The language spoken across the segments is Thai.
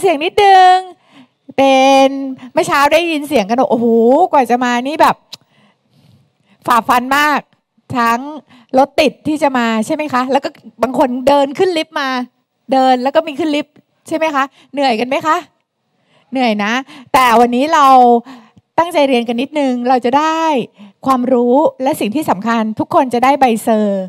เสียงนิดนึงเป็นเมื่อเช้าได้ยินเสียงกันโอ้โหกว่าจะมานี่แบบฝ่าฟันมากทั้งรถติดที่จะมา ใช่ไหมคะ แล้วก็บางคนเดินขึ้นลิฟต์มาเดินแล้วก็มีขึ้นลิฟต์ใช่ไหมคะเหนื่อยกันไหมคะเหนื่อยนะ แต่วันนี้เราตั้งใจเรียนกันนิดนึงเราจะได้ความรู้และสิ่งที่สำคัญ ทุกคนจะได้ใบเซอร์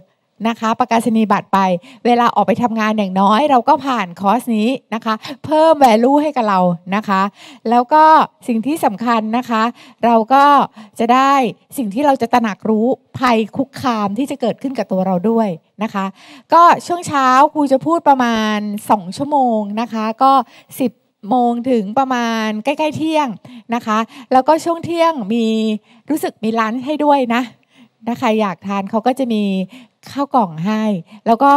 นะคะประกาศนียบัตรไป เวลาออกไปทำงานอย่างน้อย เราก็ผ่านคอร์สนี้นะคะ เพิ่ม value ให้กับเรานะคะ แล้วก็สิ่งที่สำคัญนะคะ เราก็จะได้สิ่งที่เราจะตระหนักรู้ภัยคุกคามที่จะเกิดขึ้นกับตัวเราด้วยนะคะ ก็ช่วงเช้าครูจะพูดประมาณ2ชั่วโมงนะคะ ก็ 10โมงถึงประมาณ ใกล้ๆ เที่ยงนะคะ แล้วก็ช่วงเที่ยงมีรู้สึกมีร้านให้ด้วยนะถ้าใครอยากทานเขาก็จะมีข้าวกล่องให้ แล้วก็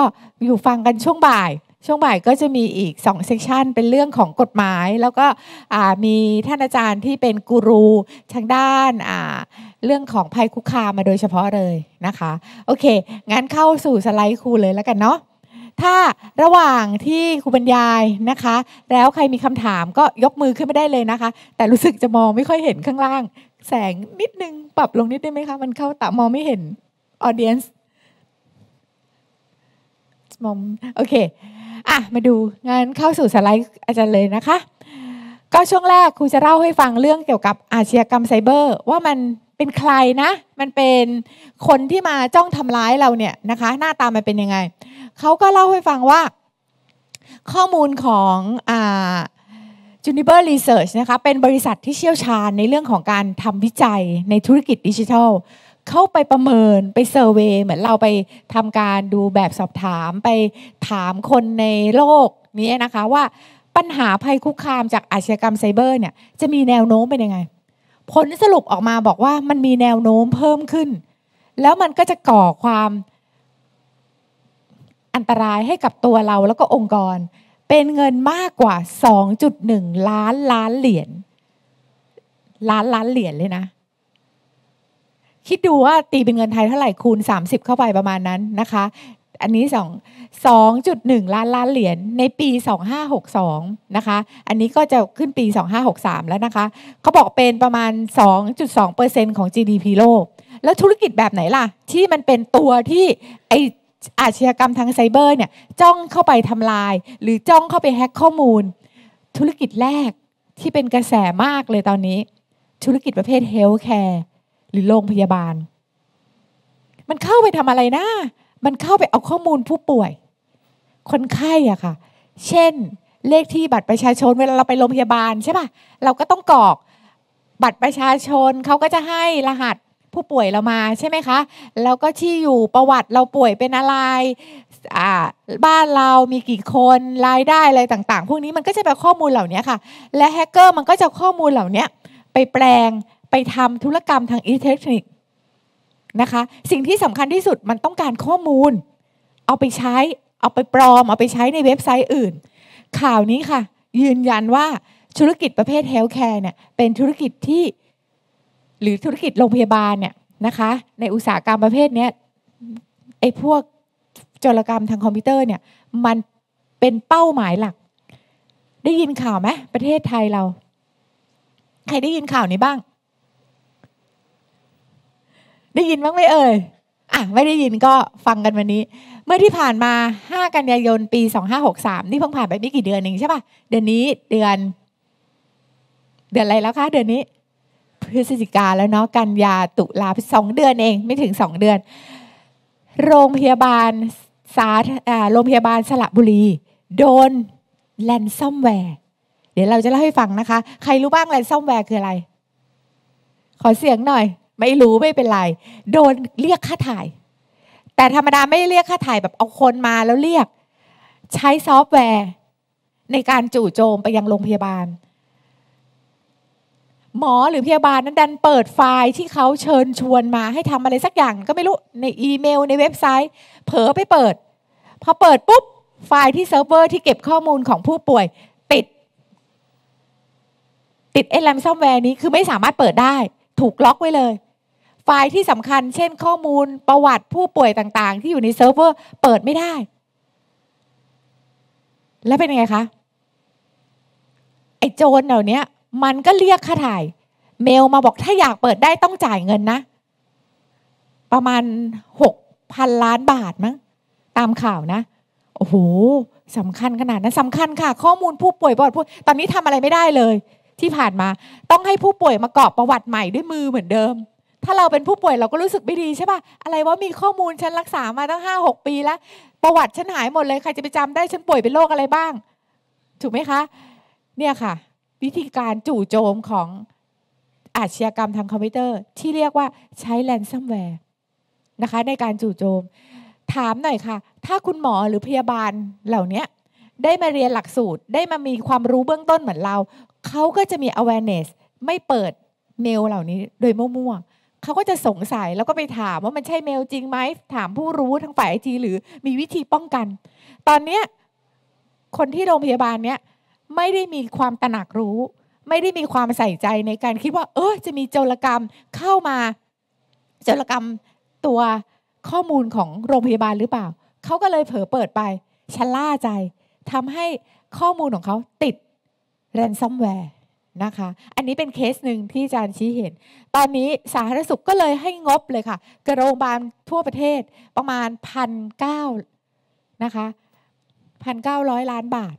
อยู่ฟังกันช่วงบ่าย ช่วงบ่ายก็จะมีอีกสองเซสชันเป็นเรื่องของกฎหมาย แล้วก็มีท่านอาจารย์ที่เป็นกูรูทางด้าน เรื่องของภัยคุกคามมาโดยเฉพาะเลยนะคะ โอเค งั้นเข้าสู่สไลด์ครูเลยแล้วกันเนาะ ถ้าระหว่างที่ครูบรรยายนะคะ แล้วใครมีคำถามก็ยกมือขึ้นไม่ได้เลยนะคะ แต่รู้สึกจะมองไม่ค่อยเห็นข้างล่าง แสงนิดนึง ปรับลงนิดได้ไหมคะ มันเข้าตามองไม่เห็นออเดียนส์มอมโอเค อ่ะ มาดูงานเข้าสู่สไลด์อาจารย์เลยนะคะ ก็ช่วงแรกครูจะเล่าให้ฟังเรื่องเกี่ยวกับอาชญากรรมไซเบอร์ ว่ามันเป็นใครนะ มันเป็นคนที่มาจ้องทำร้ายเราเนี่ยนะคะ หน้าตามันเป็นยังไง เขาก็เล่าให้ฟังว่า ข้อมูลของอ่า Juniper Research นะคะเป็นบริษัทที่เชี่ยวชาญในเรื่องของการทำวิจัยในธุรกิจดิจิทัลเข้าไปประเมินไปเซอร์เวยเหมือนเราไปทำการดูแบบสอบถามไปถามคนในโลกนี้นะคะว่าปัญหาภัยคุกคามจากอาชญากรรมไซเบอร์เนี่ยจะมีแนวโน้มเป็นยังไง ผลสรุปออกมาบอกว่ามันมีแนวโน้มเพิ่มขึ้น แล้วมันก็จะก่อความอันตรายให้กับตัวเราแล้วก็องค์กรเป็นเงินมากกว่า 2.1 ล้านล้านเหรียญล้านล้านเหรียญเลยนะคิดดูว่าตีเป็นเงินไทยเท่าไหร่ คูณ 30 เข้าไปประมาณนั้นนะคะ อันนี้2 2.1 ล้านล้านเหรียญในปี 2562นะคะอันนี้ก็จะขึ้นปี 2563 แล้วนะคะเขาบอกเป็นประมาณ 2.2%ของ GDP โลก แล้วธุรกิจแบบไหนล่ะ ที่มันเป็นตัวที่ไออาชญากรรมทางไซเบอร์เนี่ยจ้องเข้าไปทำลาย หรือจ้องเข้าไปแฮ็กข้อมูลธุรกิจแรกที่เป็นกระแสมากเลยตอนนี้ ธุรกิจประเภทเฮลท์แคร์หรือโรงพยาบาล มันเข้าไปทำอะไรนะ มันเข้าไปเอาข้อมูลผู้ป่วย คนไข้อ่ะค่ะ เช่นเลขที่บัตรประชาชนเวลาเราไปโรงพยาบาลใช่ป่ะ เราก็ต้องกรอกบัตรประชาชนเขาก็จะให้รหัสผู้ป่วยเรามาใช่ไหมคะแล้วก็ที่อยู่ประวัติเราป่วยเป็นอะไรบ้านเรามีกี่คนรายได้อะไรต่างๆ พวกนี้มันก็จะเป็นข้อมูลเหล่านี้ค่ะ และแฮกเกอร์มันก็จะข้อมูลเหล่านี้ไปแปลงไปทำธุรกรรมทางอิเล็กทรอนิกส์นะคะ สิ่งที่สำคัญที่สุดมันต้องการข้อมูลเอาไปใช้ เอาไปปลอม เอาไปใช้ในเว็บไซต์อื่น ข่าวนี้ค่ะ ยืนยันว่าธุรกิจประเภทเฮลท์แคร์เนี่ยเป็นธุรกิจที่หรือธุรกิจโรงพยาบาลเนี่ยนะคะ ในอุตสาหกรรมประเภทนี้ไอ้พวกจรกรรมทางคอมพิวเตอร์เนี่ยมันเป็นเป้าหมายหลัก ได้ยินข่าวไหมประเทศไทยเรา ใครได้ยินข่าวนี้บ้างได้ยินบ้างไหมเอ่ย อ่ะ ไม่ได้ยินก็ฟังกันวันนี้ เมื่อที่ผ่านมา 5 กันยายน ปี 2563 นี่เพิ่งผ่านไปไม่กี่เดือนเองใช่ปะ่ะ เดือนนี้ เดือน เดือนอะไรแล้วคะ เดือนนี้ พฤศจิกาแล้วเนาะ กันยาตุลา สองเดือนเอง ไม่ถึง2เดือน โรงพยาบาล สาโรงพยาบาลสระบุรี โดนแลนซอมแวร์ เดี๋ยวเราจะเล่าให้ฟังนะคะ ใครรู้บ้างแลนซอมแวร์คืออะไร ขอเสียงหน่อยไม่รู้ไม่เป็นไร โดนเรียกค่าถ่าย แต่ธรรมดาไม่เรียกค่าถ่ายแบบเอาคนมาแล้วเรียก ใช้ซอฟต์แวร์ ในการจู่โจมไปยังโรงพยาบาล หมอหรือพยาบาลนั้นดันเปิดไฟล์ที่เขาเชิญชวนมา ให้ทำอะไรสักอย่างก็ไม่รู้ในอีเมลในเว็บไซต์ เผลอไปเปิด พอเปิดปุ๊บไฟล์ที่เซิร์ฟเวอร์ที่เก็บข้อมูลของผู้ป่วยติดติดไอ้แรมซอ์แวร์นี้คือไม่สามารถเปิดได้ถูกล็อกไว้เลยไฟล์ที่สำคัญเช่นข้อมูลประวัติผู้ป่วยต่าง ๆ ที่อยู่ในเซิร์ฟเวอร์เปิดไม่ได้ แล้วเป็นยังไงคะไอ้โจรเหล่านี้ มันก็เรียกค่าถ่าย เมลมาบอกถ้าอยากเปิดได้ต้องจ่ายเงินนะ ประมาณหกพันล้านบาทมั้งตามข่าวนะ โอ้โหสำคัญขนาดนั้นสำคัญค่ะ ข้อมูลผู้ป่วยบอดผู้ตอนนี้ทำอะไรไม่ได้เลย ที่ผ่านมาต้องให้ผู้ป่วยมากรอบประวัติใหม่ด้วยมือเหมือนเดิมถ้าเราเป็นผู้ป่วยเราก็รู้สึกไม่ดีใช่ป่ะ อะไรว่ามีข้อมูลฉันรักษามาตั้งห้าหกปีแล้ว ประวัติฉันหายหมดเลยใครจะไปจำ ได้ฉันป่วยเป็นโรคอะไรบ้าง ถูกไหมคะ เนี่ยค่ะ วิธีการจู่โจมของอาชญากรรมทางคอมพิวเตอร์ที่เรียกว่าใช้แลนซัมแวร์นะคะ ในการจู่โจมถามหน่อยค่ะ ถ้าคุณหมอหรือพยาบาลเหล่านี้ได้มาเรียนหลักสูตรได้มามีความรู้เบื้องต้นเหมือนเราเขาก็จะมี awareness ไม่เปิดเมลเหล่านี้ โดยมั่วๆเขาก็จะสงสัยแล้วก็ไปถามว่ามันใช่เมลจริงไหมถามผู้รู้ทางฝ่ายไอจีหรือมีวิธีป้องกัน ตอนเนี้คนที่โรงพยาบาลเนี้ยไม่ได้มีความตระหนักรู้ ไม่ได้มีความใส่ใจในการคิดว่าเออจะมีโจรกรรมเข้ามาโจรกรรมตัวข้อมูลของโรงพยาบาลหรือเปล่าเขาก็เลยเผลอเปิดไปชะล่าใจทำให้ข้อมูลของเขาติดแรนซัมแวร์นะคะอันนี้เป็นเคสหนึ่งที่อาจารย์ชี้เห็น ตอนนี้สาธารณสุขก็เลยให้งบเลยค่ะ กระโรงพยาบาลทั่วประเทศประมาณพันเก้านะคะพันเก้าร้อยล้านบาท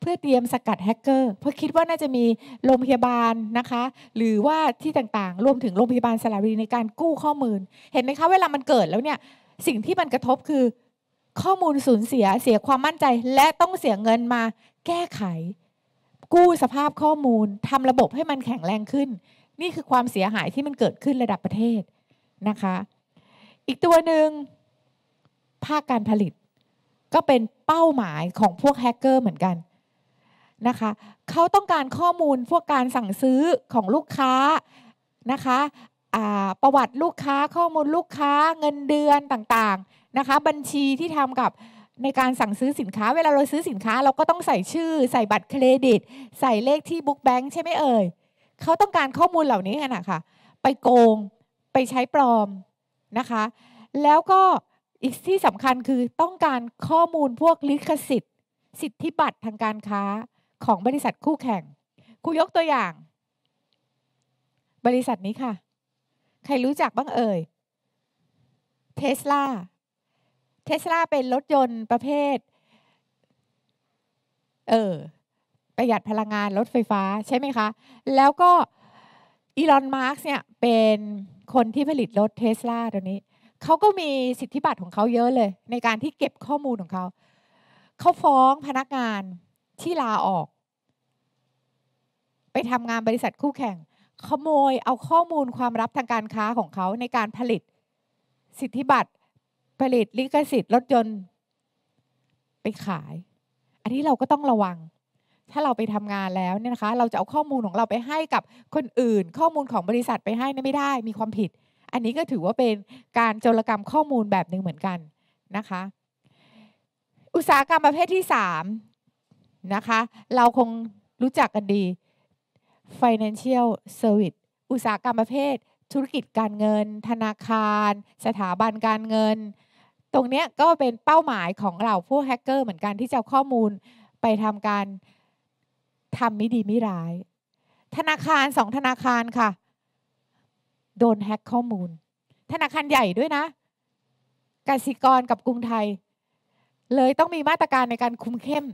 เพื่อเตรียมสกัดแฮกเกอร์ เพราะคิดว่าน่าจะมีโรงพยาบาลนะคะ หรือว่าที่ต่างๆ รวมถึงโรงพยาบาลสลาบรีในการกู้ข้อมูล เห็นไหมคะ เวลามันเกิดแล้วเนี่ย สิ่งที่มันกระทบคือ ข้อมูลสูญเสีย เสียความมั่นใจ และต้องเสียเงินมาแก้ไขกู้สภาพข้อมูลทำระบบให้มันแข็งแรงขึ้น นี่คือความเสียหายที่มันเกิดขึ้นระดับประเทศนะคะอีกตัวหนึ่งภาคการผลิต ก็เป็นเป้าหมายของพวกแฮกเกอร์เหมือนกันนะคะเขาต้องการข้อมูลพวกการสั่งซื้อของลูกค้านะคะประวัติลูกค้า ข้อมูลลูกค้าเงินเดือนต่างๆนะคะบัญชีที่ทำกับในการสั่งซื้อสินค้า เวลาเราซื้อสินค้า เราก็ต้องใส่ชื่อใส่บัตรเครดิต ใส่เลขที่บุ๊กแบงค์ใช่ไหมเอ่ย เขาต้องการข้อมูลเหล่านี้กัน่ะค่ะไปโกงไปใช้ปลอมนะคะ แล้วก็อีกที่สำคัญคือต้องการข้อมูลพวกลิขสิทธิ์ สิทธิบัตรทางการค้าของบริษัทคู่แข่งครูยกตัวอย่าง บริษัทนี้ค่ะ ใครรู้จักบ้างเอ่ยเทสลาเทสลาเป็นรถยนต์ประเภทเออประหยัดพลังงาน รถไฟฟ้า ใช่ไหมคะ แล้วก็อีลอนมาร์กเนี่ยเป็นคนที่ผลิตรถเทสลาตัวนี้เขาก็มีสิทธิบัตรของเขาเยอะเลย ในการที่เก็บข้อมูลของเขา เขาฟ้องพนักงานที่ลาออก ไปทำงานบริษัทคู่แข่งขโมยเอาข้อมูลความลับทางการค้าของเขาในการผลิตสิทธิบัตรผลิตลิขสิทธิ์รถยนต์ ไปขาย อันนี้เราก็ต้องระวัง ถ้าเราไปทำงานแล้วเนี่ยนะคะ เราจะเอาข้อมูลของเราไปให้กับคนอื่น ข้อมูลของบริษัทไปให้นี่ไม่ได้มีความผิด อันนี้ก็ถือว่าเป็นการโจรกรรมข้อมูลแบบหนึ่งเหมือนกัน นะคะ อุตสาหกรรมประเภทที่ 3 นะคะ เราคงรู้จักกันดี financial service อุตสาหกรรมประเภท ธุรกิจการเงิน ธนาคาร สถาบันการเงินตรงนี้ก็เป็นเป้าหมายของเราพวกแฮกเกอร์เหมือนกันที่จะข้อมูลไปทำการทำไม่ดี ไม่ร้าย ธนาคารสองธนาคารค่ะโดนแฮกข้อมูล ธนาคารใหญ่ด้วยนะกสิกรกับกรุงไทย เลยต้องมีมาตรการในการคุมเข้ม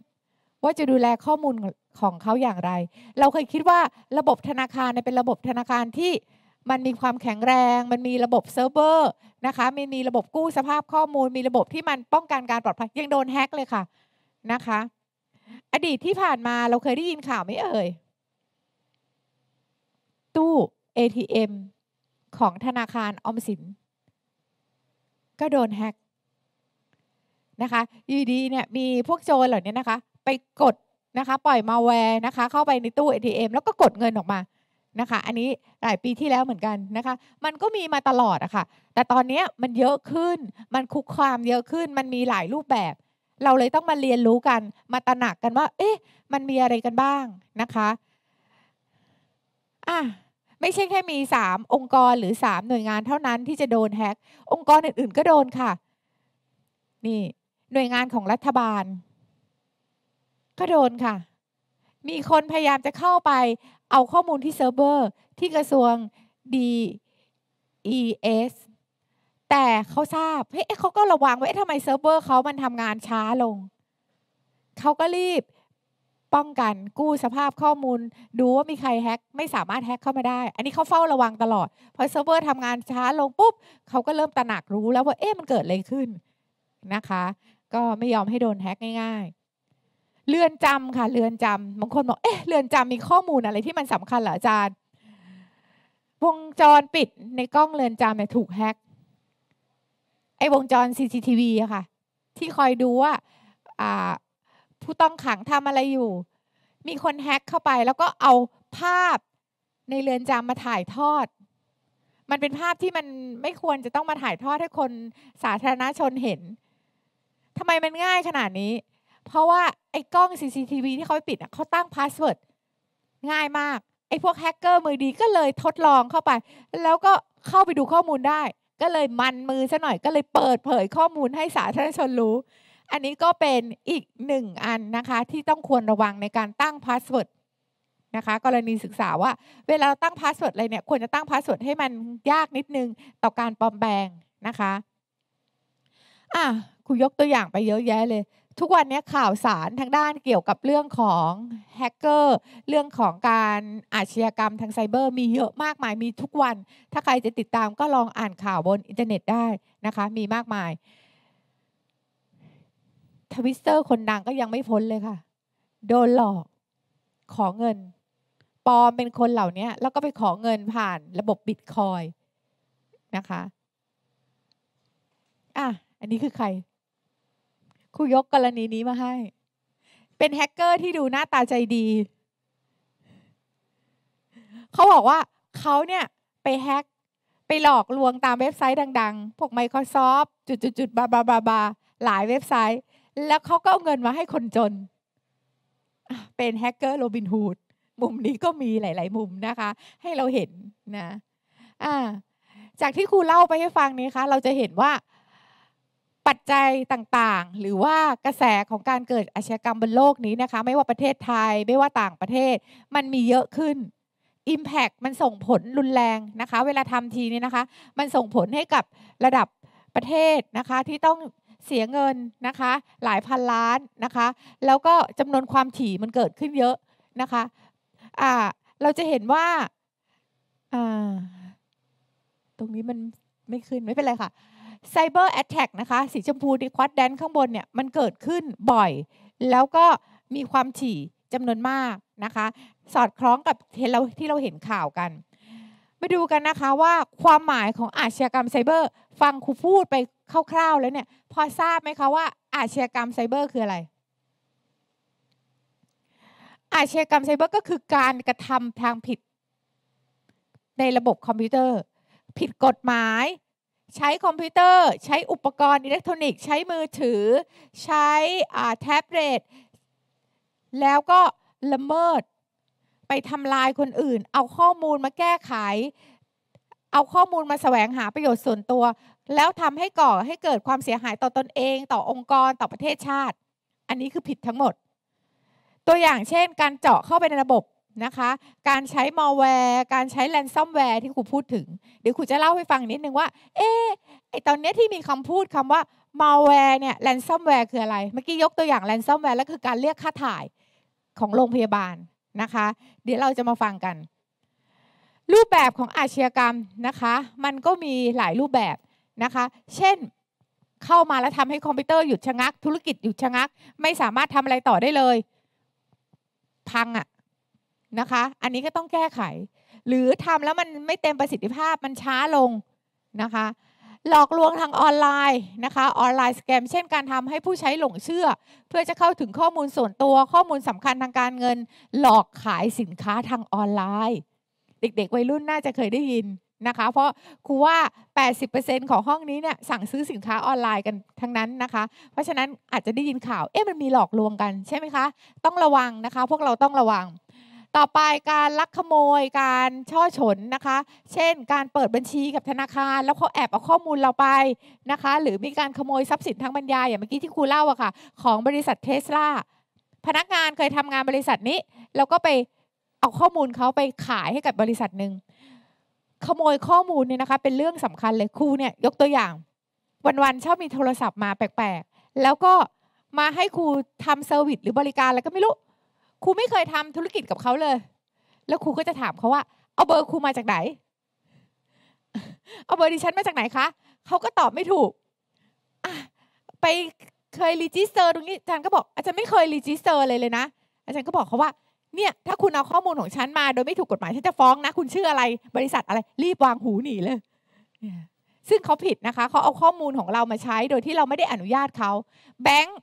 ว่าจะดูแลข้อมูลของเขาอย่างไร เราเคยคิดว่าระบบธนาคารเป็นระบบธนาคารที่มันมีความแข็งแรง มันมีระบบเซิร์ฟเวอร์นะคะมีมีระบบกู้สภาพข้อมูล มีระบบที่มันป้องกันการปลอดภัย ยังโดนแฮ็กเลยค่ะนะคะ อดีตที่ผ่านมาเราเคยได้ยินข่าวไม่เอ่ย ตู้ ATM ของธนาคารออมสินก็โดนแฮ็กนะคะอยู่ดีเนี่ยมีพวกโจรเหล่านี้นะคะ ไปกดนะคะปล่อยมาแวร์นะคะเข้าไปในตู้ ATM แล้วก็กดเงินออกมานะคะอันนี้หลายปีที่แล้วเหมือนกันนะคะ มันก็มีมาตลอดอะคะ่ะ แต่ตอนนี้มันเยอะขึ้นมันคุกความเยอะขึ้น มันมีหลายรูปแบบ เราเลยต้องมาเรียนรู้กัน มาตระหนักกันว่า เอ๊ะมันมีอะไรกันบ้างนะคะอ่ะไม่ใช่แค่มี 3 องค์กรหรือ 3 หน่วยงานเท่านั้น ที่จะโดนแฮกองค์กรอื่นๆ ก็โดนค่ะนี่หน่วยงานของรัฐบาล ก็โดนค่ะ มีคนพยายามจะเข้าไปเอาข้อมูลที่เซิร์ฟเวอร์ที่กระทรวง DES แต่เขาทราบ เฮ้ยเขาก็ระวังไว้ ทำไมเซิร์ฟเวอร์เขามันทำงานช้าลง เขาก็รีบป้องกันกู้สภาพข้อมูล ดูว่ามีใครแฮ็กไม่สามารถแฮ็กเข้ามาได้ อันนี้เขาเฝ้าระวังตลอดพอเซิร์ฟเวอร์ทำงานช้าลงปุ๊บเขาก็เริ่มตระหนักรู้แล้วว่า เอ๊ะ มันเกิดอะไรขึ้นนะคะ ก็ไม่ยอมให้โดนแฮ็กง่ายๆเรือนจำค่ะเรือนจำบางคนบอก เอ๊ะเรือนจำมีข้อมูลอะไร ที่มันสำคัญเหรออาจารย์ วงจรปิดในกล้องเรือนจำเนี่ยถูกแฮกไอ้วงจร CCTV อะค่ะ ที่คอยดูว่า ผู้ต้องขังทำอะไรอยู่ มีคนแฮกเข้าไป แล้วก็เอาภาพในเรือนจำมาถ่ายทอด มันเป็นภาพที่มันไม่ควรจะต้องมาถ่ายทอดให้คนสาธารณชนเห็นทำไมมันง่ายขนาดนี้เพราะว่าไอ้กล้อง CCTV ที่เขาไปปิดเขาตั้งพาสเวิร์ดง่ายมากไอ้พวกแฮกเกอร์มือดีก็เลยทดลองเข้าไป แล้วก็เข้าไปดูข้อมูลได้ ก็เลยมันมือซะหน่อยก็เลยเปิดเผยข้อมูลให้สาธารณชนรู้ อันนี้ก็เป็นอีกหนึ่งอันนะคะ ที่ต้องควรระวังในการตั้งพาสเวิร์ดนะคะกรณีศึกษาว่าเวลาเราตั้งพาสเวิร์ดอะไรเนี่ยควรจะตั้งพาสเวิร์ดให้มันยากนิดนึงต่อการปลอมแปลงนะคะอ่ะคุยยกตัวอย่างไปเยอะแยะเลยทุกวันนี้ข่าวสารทางด้านเกี่ยวกับเรื่องของแฮกเกอร์เรื่องของการอาชญากรรมทางไซเบอร์มีเยอะมากมายมีทุกวันถ้าใครจะติดตามก็ลองอ่านข่าวบนอินเทอร์เน็ตได้นะคะมีมากมายทวิสเตอร์คนดังก็ยังไม่พ้นเลยค่ะโดนหลอกขอเงินปลอมเป็นคนเหล่านี้แล้วก็ไปขอเงินผ่านระบบบิตคอยนะคะอ่ะอันนี้คือใครครูยกกรณีนี้มาให้ เป็นแฮกเกอร์ที่ดูหน้าตาใจดี เขาบอกว่าเขาเนี่ย ไปแฮก ไปหลอกลวงตามเว็บไซต์ดัง ๆ พวก Microsoft จุดๆบาบาบาบาหลายเว็บไซต์ แล้วเขาก็เอาเงินมาให้คนจน เป็นแฮกเกอร์ โรบินฮูด มุมนี้ก็มีหลาย ๆ มุมนะคะ ให้เราเห็นนะะจากที่ครูเล่าไปให้ฟังนี้คะ เราจะเห็นว่าปัจจัยต่างๆ หรือว่ากระแสของการเกิดอาชญากรรมบนโลกนี้นะคะ ไม่ว่าประเทศไทยไม่ว่าต่างประเทศมันมีเยอะขึ้น Impact มันส่งผลรุนแรงนะคะ เวลาทำทีนี้นะคะ มันส่งผลให้กับระดับประเทศนะคะที่ต้องเสียเงินนะคะ หลายพันล้านนะคะ แล้วก็จำนวนความถี่มันเกิดขึ้นเยอะนะคะอ่าเราจะเห็นว่าอ่าตรงนี้มันไม่ขึ้นไม่เป็นไรค่ะไซเบอร์แอตแทกนะคะสีชมพูดีควอดแดนข้างบนเนี่ยมันเกิดขึ้นบ่อย แล้วก็มีความถี่จำนวนมากนะคะ สอดคล้องกับเราที่เราเห็นข่าวกัน ไปดูกันนะคะว่าความหมายของอาชญากรรมไซเบอร์ฟังครูพูดไปคร่าวๆแล้วเนี่ยพอทราบไหมคะว่าอาชญากรรมไซเบอร์คืออะไร อาชญากรรมไซเบอร์ก็คือการกระทำทางผิด ในระบบคอมพิวเตอร์ ผิดกฎหมายใช้คอมพิวเตอร์ใช้อุปกรณ์อิเล็กทรอนิกส์ใช้มือถือ ใช้แท็บเล็ตแล้วก็ละเมิด ไปทำลายคนอื่น เอาข้อมูลมาแก้ไข เอาข้อมูลมาแสวงหาประโยชน์ส่วนตัว แล้วทำให้ก่อให้เกิดความเสียหายต่อตอนเองต่อองค์กรต่อประเทศชาติ อันนี้คือผิดทั้งหมด ตัวอย่างเช่นการเจาะเข้าไปในระบบนะคะการใช้มอลแวร์ การใช้แลนซอมแวร์ที่ครูพูดถึง เดี๋ยวครูจะเล่าให้ฟังนิดนึงว่าเอ๊ไอตอนนี้ที่มีคำพูดคำว่ามอลแวร์เนี่ยแลนซอมแวร์คืออะไร เมื่อกี้ยกตัวอย่างแลนซอมแวร์แล้วคือการเรียกค่าถ่ายของโรงพยาบาลนะคะเดี๋ยวเราจะมาฟังกัน รูปแบบของอาชญากรรมนะคะมันก็มีหลายรูปแบบนะคะเช่นเข้ามาแล้วทำให้คอมพิวเตอร์หยุดชะงัก ธุรกิจหยุดชะงักไม่สามารถทำอะไรต่อได้เลยพังอะ่ะนะคะ อันนี้ก็ต้องแก้ไข หรือทำแล้วมันไม่เต็มประสิทธิภาพ มันช้าลงนะคะ หลอกลวงทางออนไลน์นะคะ ออนไลน์สแกม เช่น การทำให้ผู้ใช้หลงเชื่อ เพื่อจะเข้าถึงข้อมูลส่วนตัว ข้อมูลสำคัญทางการเงิน หลอกขายสินค้าทางออนไลน์ เด็กๆวัยรุ่นน่าจะเคยได้ยินนะคะ เพราะครูว่า 80%ของห้องนี้เนี่ยสั่งซื้อสินค้าออนไลน์กันทั้งนั้นนะคะ เพราะฉะนั้นอาจจะได้ยินข่าว เอ๊ะมันมีหลอกลวงกันใช่ไหมคะ ต้องระวังนะคะพวกเราต้องระวังต่อไปการลักขโมยการช่อฉนนะคะเช่นการเปิดบัญชีกับธนาคาร แล้วเขาแอบเอาข้อมูลเราไปนะคะหรือมีการขโมยทรัพย์สินทางปัญญาอย่างเมื่อกี้ที่ครูเล่าอะค่ะของบริษัทเทสลาพนักงานเคยทำงานบริษัทนี้ แล้วก็ไปเอาข้อมูลเขาไปขายให้กับบริษัทหนึ่งขโมยข้อมูลเนี่ยนะคะเป็นเรื่องสำคัญเลยครูเนี่ยยกตัวอย่าง วันๆชอบมีโทรศัพท์มาแปลกๆแล้วก็มาให้ครูทำเซอร์วิสหรือบริการแล้วก็ไม่รู้ครูไม่เคยทำธุรกิจกับเขาเลย แล้วครูก็จะถามเขาว่า เอาเบอร์ครูมาจากไหน เอาเบอร์ดิฉันมาจากไหนคะเขาก็ตอบไม่ถูกไปเคยรีจิสเตอร์ตรงนี้อาจารย์ก็บอกอาจารย์ไม่เคยรีจิสเตอร์เลยเลยนะ อาจารย์ก็บอกเขาว่า เนี่ยถ้าคุณเอาข้อมูลของฉันมาโดยไม่ถูกกฎหมายฉันจะฟ้อง นะ คุณชื่ออะไรบริษัทอะไรรีบวางหูหนีเลย ซึ่งเขาผิดนะคะเขาเอาข้อมูลของเรามาใช้โดยที่เราไม่ได้อนุญาตเขาแบงค์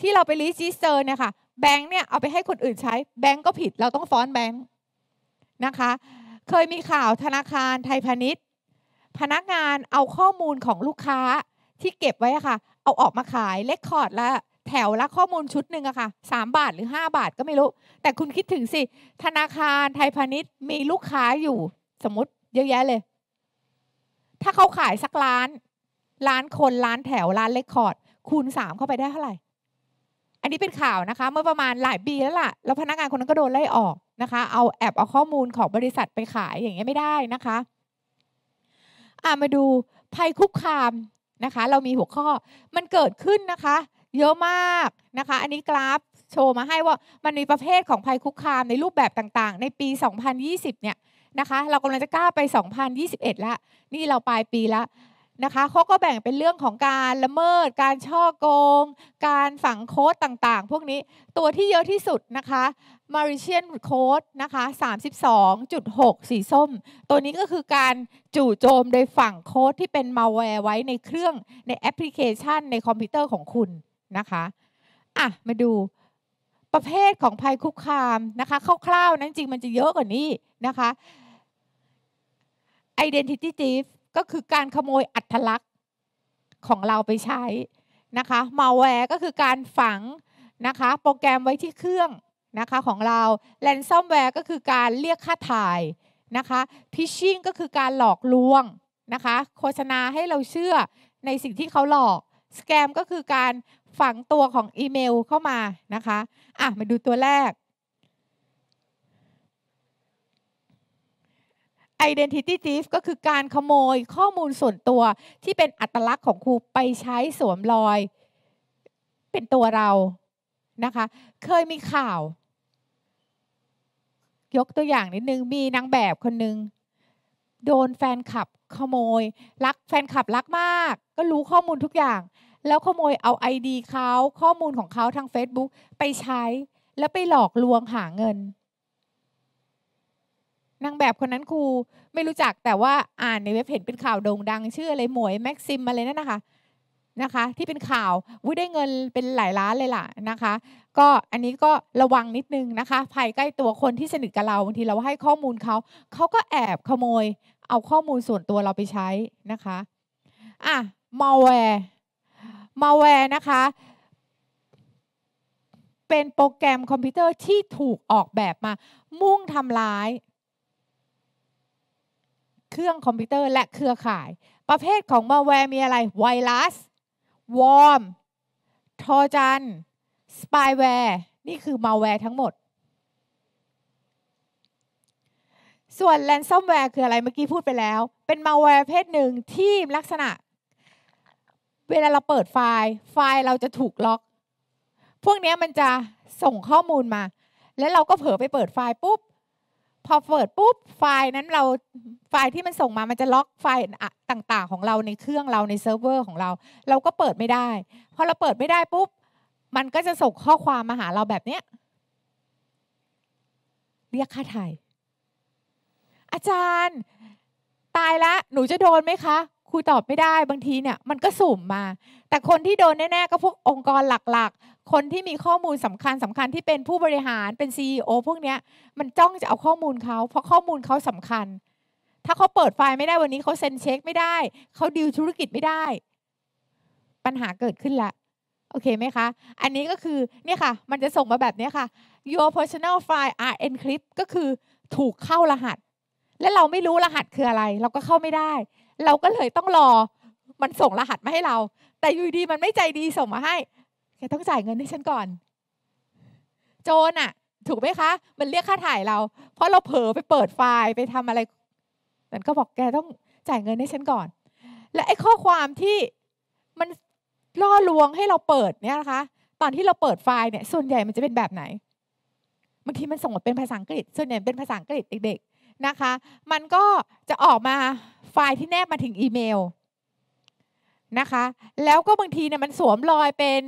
ที่เราไปรีจิสเตอร์เนี่ยค่ะแบงค์เนี่ย เอาไปให้คนอื่นใช้แบงค์ก็ผิด เราต้องฟ้อนแบงค์นะคะ เคยมีข่าวธนาคารไทยพาณิชย์ พนักงานเอาข้อมูลของลูกค้าที่เก็บไว้ค่ะ เอาออกมาขายเลคคอร์ดละแถวละข้อมูลชุดหนึ่งอะค่ะสามบาทหรือ 5 บาทก็ไม่รู้ แต่คุณคิดถึงสิ ธนาคารไทยพาณิชย์มีลูกค้าอยู่สมมติเยอะแยะเลย ถ้าเขาขายสักล้าน ล้านคนล้านแถวล้านเลคคอร์ด คูณ3เข้าไปได้เท่าไหร่อันนี้เป็นข่าวนะคะเมื่อประมาณหลายปีแล้วล่ะแล้วพนักงานคนนั้นก็โดนไล่ออกนะคะ เอาแอบเอาข้อมูลของบริษัทไปขายอย่างเงี้ยไม่ได้นะคะอ่ามาดูภัยคุกคามนะคะ เรามีหัวข้อมันเกิดขึ้นนะคะ เยอะมากนะคะ อันนี้กราฟ โชว์มาให้ว่ามันมีประเภทของภัยคุกคามในรูปแบบต่างๆ ในปี 2020 เนี่ยนะคะ เรากำลังจะก้าวไป 2021 แล้ว นี่เราปลายปีแล้วนะคะเขาก็แบ่งเป็นเรื่องของการละเมิด การช่อโกง การฝังโค้ดต่างๆ พวกนี้ตัวที่เยอะที่สุดนะคะ Mauritian Code นะคะ32.6 สีส้ม ตัวนี้ก็คือการจู่โจมโดยฝั่งโค้ดที่เป็นมาแวร์ไว้ในเครื่องในแอปพลิเคชันในคอมพิวเตอร์ของคุณนะคะอ่ะ มาดู ประเภทของภัยคุกคามนะคะคร่าวๆนั้นจริงมันจะเยอะกว่านี้นะคะ Identity Thief ก็คือการขโมยอัตลักษณ์ของเราไปใช้นะคะมาแวร์ก็คือการฝังนะคะโปรแกรมไว้ที่เครื่องนะคะของเราแลนซอมแวร์ก็คือการเรียกค่าถ่ายนะคะพิชชิ่งก็คือการหลอกลวงนะคะ โฆษณาให้เราเชื่อในสิ่งที่เขาหลอกสแกมก็คือการฝังตัวของอีเมลเข้ามานะคะอ่ะมาดูตัวแรก Identity Thief ก็คือการขโมยข้อมูลส่วนตัวที่เป็นอัตลักษณ์ของครูไปใช้สวมรอย เป็นตัวเรานะคะเคยมีข่าว ยกตัวอย่างนิดนึง มีนางแบบคนนึง โดนแฟนคลับขโมยรักแฟนคลับรักมาก ก็รู้ข้อมูลทุกอย่าง แล้วขโมยเอาไอดีเขาข้อมูลของเขาทาง Facebook ไปใช้แล้วไปหลอกลวงหาเงินนางแบบคนนั้นครูไม่รู้จักแต่ว่าอ่านในเว็บเห็นเป็นข่าวโด่งดัง ชื่ออะไรหมวย แม็กซิมอะไรนั่นนะคะนะคะที่เป็นข่าววุ้ยได้เงินเป็นหลายล้านเลยล่ะนะคะก็อันนี้ก็ระวังนิดนึงนะคะภัยใกล้ตัวคนที่สนิทกับเราบางทีเราให้ข้อมูลเขา เขาก็แอบขโมยเอาข้อมูลส่วนตัวเราไปใช้นะคะอ่ะมาแวร์มาแวร์นะคะ เป็นโปรแกรมคอมพิวเตอร์ที่ถูกออกแบบมา มุ่งทำร้ายเครื่องคอมพิวเตอร์และเครือข่ายประเภทของมาแวร์มีอะไรไวรัส วอร์มทอจัน สปายแวร์ นี่คือมาแวร์ทั้งหมด ส่วนแลนซอมแวร์ คืออะไรเมื่อกี้พูดไปแล้ว เป็นมาแวร์เพศหนึ่งที่ลักษณะ เวลาเราเปิดไฟล์ไฟล์เราจะถูกล็อก พวกนี้มันจะส่งข้อมูลมา แล้วเราก็เผลอไปเปิดไฟล์ปุ๊บพอเปิดปุ๊บไฟล์นั้นเราไฟล์ที่มันส่งมามันจะล็อกไฟล์ต่างๆของเราในเครื่องเราในเซิร์ฟเวอร์ของเรา เราก็เปิดไม่ได้พอเราเปิดไม่ได้ปุ๊บมันก็จะส่งข้อความมาหาเราแบบเนี้ยเรียกค่าไทยอาจารย์ตายละ หนูจะโดนไหมคะครูตอบไม่ได้ บางทีเนี่ยมันก็สุ่มมา แต่คนที่โดนแน่ๆก็พวกองค์กรหลักคนที่มีข้อมูลสำคัญสำคัญที่เป็นผู้บริหารเป็น CEO พวกเนี้ย มันจ้องจะเอาข้อมูลเขา เพราะข้อมูลเขาสำคัญ ถ้าเขาเปิดไฟล์ไม่ได้วันนี้เขาเซ็นเช็คไม่ได้ เขาดีลธุรกิจไม่ได้ ปัญหาเกิดขึ้นละโอเคไหมคะ อันนี้ก็คือเนี่ยค่ะ มันจะส่งมาแบบนี้ค่ะ your personal file are encrypted ก็คือถูกเข้ารหัส และเราไม่รู้รหัสคืออะไร เราก็เข้าไม่ได้ เราก็เลยต้องรอ มันส่งรหัสมาให้เรา แต่อยู่ดีมันไม่ใจดีส่งมาให้แกต้องจ่ายเงินให้ฉันก่อน โจนอะถูกไหมคะ มันเรียกค่าถ่ายเรา เพราะเราเผลอไปเปิดไฟล์ไปทำอะไร มันก็บอกแกต้องจ่ายเงินให้ฉันก่อน และไอ้ข้อความที่มันล่อลวงให้เราเปิดเนี่ยนะคะ ตอนที่เราเปิดไฟล์เนี่ยส่วนใหญ่มันจะเป็นแบบไหนบางทีมันส่งมาเป็นภาษาอังกฤษส่วนใหญ่เป็นภาษาอังกฤษเด็กๆนะคะ มันก็จะออกมาไฟล์ที่แนบมาถึงอีเมลนะคะ แล้วก็บางทีเนี่ยมันสวมรอยเป็น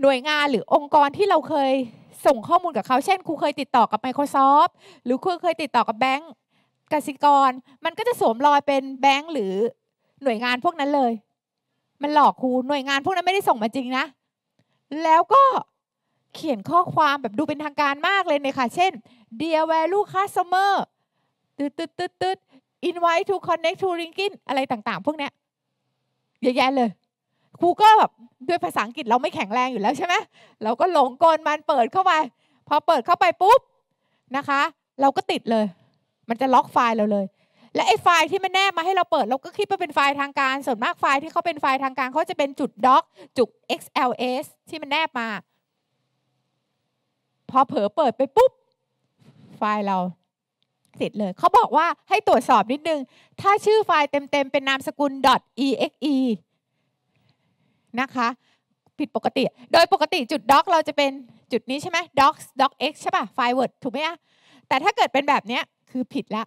หน่วยงานหรือองค์กรที่เราเคยส่งข้อมูลกับเขา เช่นครูเคยติดต่อกับ Microsoft หรือครูเคยติดต่อกับแบงก์กสิกรมันก็จะสวมรอยเป็นแบงก์หรือหน่วยงานพวกนั้นเลย มันหลอกครูหน่วยงานพวกนั้นไม่ได้ส่งมาจริงนะ แล้วก็เขียนข้อความแบบดูเป็นทางการมากเลยเนี่ยค่ะ เช่น dear value customer ตึ๊ดตึ๊ดตึ๊ดตึ๊ด invite to connect to LinkedIn อะไรต่างๆ พวกเนี้ยเยอะแยะเลยกูก็แบบด้วยภาษาอังกฤษเราไม่แข็งแรงอยู่แล้วใช่ไหมเราก็หลงกลมัน เปิดเข้าไป พอเปิดเข้าไปปุ๊บนะคะ เราก็ติดเลย มันจะล็อกไฟล์เราเลย และไอ้ไฟล์ที่มันแนบมาให้เราเปิด เราก็คิดว่าเป็นไฟล์ทางการ ส่วนมากไฟล์ที่เขาเป็นไฟล์ทางการเขาจะเป็นจุดด็อกจุด xls ที่มันแนบมา พอเผลอเปิดไปปุ๊บไฟล์เราติดเลยเขาบอกว่าให้ตรวจสอบนิดนึง ถ้าชื่อไฟล์เต็มๆเป็นนามสกุล .exe นะคะ ผิดปกติโดยปกติจุดด็อกเราจะเป็นจุดนี้ใช่ไหม docs docx ใช่ป่ะไฟเว word ถูกไหมอะแต่ถ้าเกิดเป็นแบบนี้คือผิดละ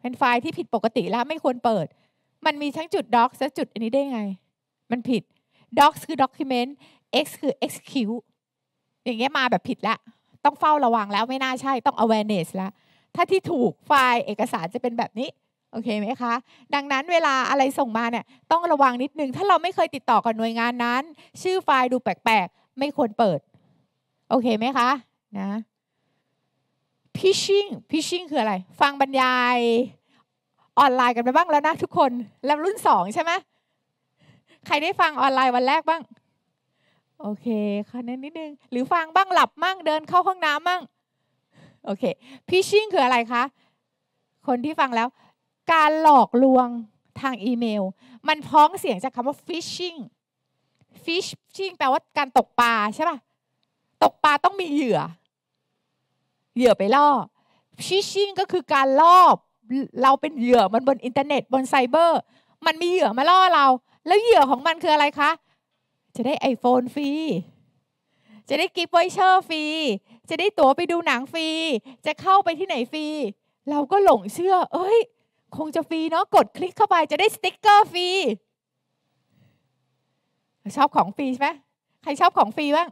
เป็นไฟล์ที่ผิดปกติแล้วไม่ควรเปิด มันมีทั้งจุด docs และจุดอันนี้ได้ไง มันผิด docs คือ document x คือ execute อย่างเงี้ยมาแบบผิดละต้องเฝ้าระวังแล้วไม่น่าใช่ต้อง awareness ละถ้าที่ถูกไฟล์เอกสารจะเป็นแบบนี้โอเคไหมคะ ดังนั้นเวลาอะไรส่งมาเนี่ยต้องระวังนิดนึง ถ้าเราไม่เคยติดต่อกับหน่วยงานนั้น ชื่อไฟล์ดูแปลกๆ ไม่ควรเปิด โอเคไหมคะนะ p ิชช h i n g p ชชิ h i n g คืออะไร ฟังบรรยายออนไลน์กันไปบ้างแล้วนะทุกคน แล้วรุ่นสองใช่ไหม ใครได้ฟังออนไลน์วันแรกบ้าง โอเคคะแนนนิดนึงหรือฟังบ้างหลับมั่งเดินเข้าห้องน้ำมั่งโอเค p ิชช h i n g คืออะไรคะ คนที่ฟังแล้วการหลอกลวงทางอีเมล มันพ้องเสียงจากคำว่า phishing phishing แปลว่า การตกปลาใช่ป่ะ ตกปลาต้องมีเหยื่อ เหยื่อไปล่อ phishing ก็คือการล่อ เราเป็นเหยื่อมันบนอินเทอร์เน็ตบนไซเบอร์ มันมีเหยื่อมาล่อเรา แล้วเหยื่อของมันคืออะไรคะ จะได้ iPhone ฟรี จะได้กิฟต์ไวเชอร์ฟรี จะได้ตั๋วไปดูหนังฟรี จะเข้าไปที่ไหนฟรี เราก็หลงเชื่อ เอ้ยคงจะฟรีเนาะกดคลิกเข้าไปจะได้สติ๊กเกอร์ฟรีชอบของฟรีใช่ไหมใครชอบของฟรีบ้าง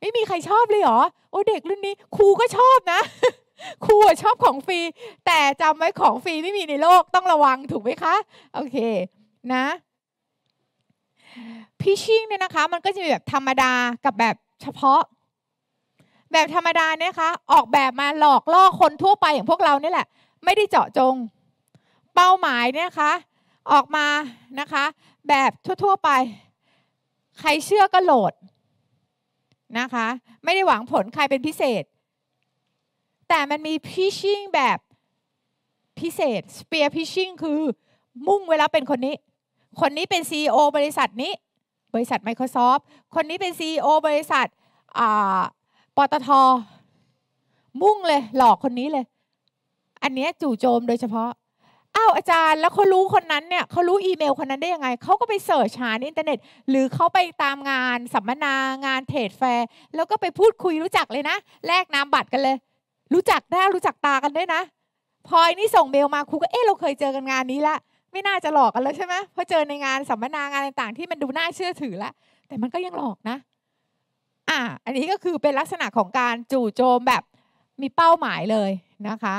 ไม่มีใครชอบเลยเหรอ โอ้เด็กรุ่นนี้ครูก็ชอบนะครูชอบของฟรีแต่จำไว้ของฟรีไม่มีในโลกต้องระวังถูกไหมคะ โอเคนะพิชชิ่งเนี่ยนะคะ มันก็จะมีแบบธรรมดากับแบบเฉพาะ แบบธรรมดาเนี่ยคะออกแบบมาหลอกล่อคนทั่วไปอย่างพวกเราเนี่แหละไม่ได้เจาะจงเป้าหมายเนี่ยคะออกมานะคะ แบบทั่ว ๆไป ใครเชื่อก็โหลดนะคะ ไม่ได้หวังผลใครเป็นพิเศษ แต่มันมีพิชชิ่งแบบพิเศษสเปียร์พิชชิ่งคือมุ่งเวลาเป็นคนนี้ คนนี้เป็น CEO บริษัทนี้ บริษัท Microsoft คนนี้เป็น CEO บริษัทปตทมุ่งเลย หลอกคนนี้เลยอันเนี้ยจู่โจมโดยเฉพาะอ้าวอาจารย์ แล้วเขารู้คนนั้นเนี่ยเขารู้อีเมลคนนั้นได้ยังไง เขาก็ไปเสิร์ชหาในอินเทอร์เน็ต หรือเขาไปตามงานสัมมนางานเทรดแฟร์ แล้วก็ไปพูดคุยรู้จักเลยนะ แลกนามบัตรกันเลย รู้จักได้รู้จักตากันด้วยนะ พอยนี่ส่งเมลมาครูก็เอ๊ะเราเคยเจอกันงานนี้ละ ไม่น่าจะหลอกกันแล้วใช่ไหมเพราะเจอในงานสัมมนางานต่าง ๆ ที่มันดูน่าเชื่อถือละ แต่มันก็ยังหลอกนะ อ่า อันนี้ก็คือเป็นลักษณะของการจู่โจมแบบมีเป้าหมายเลยนะคะ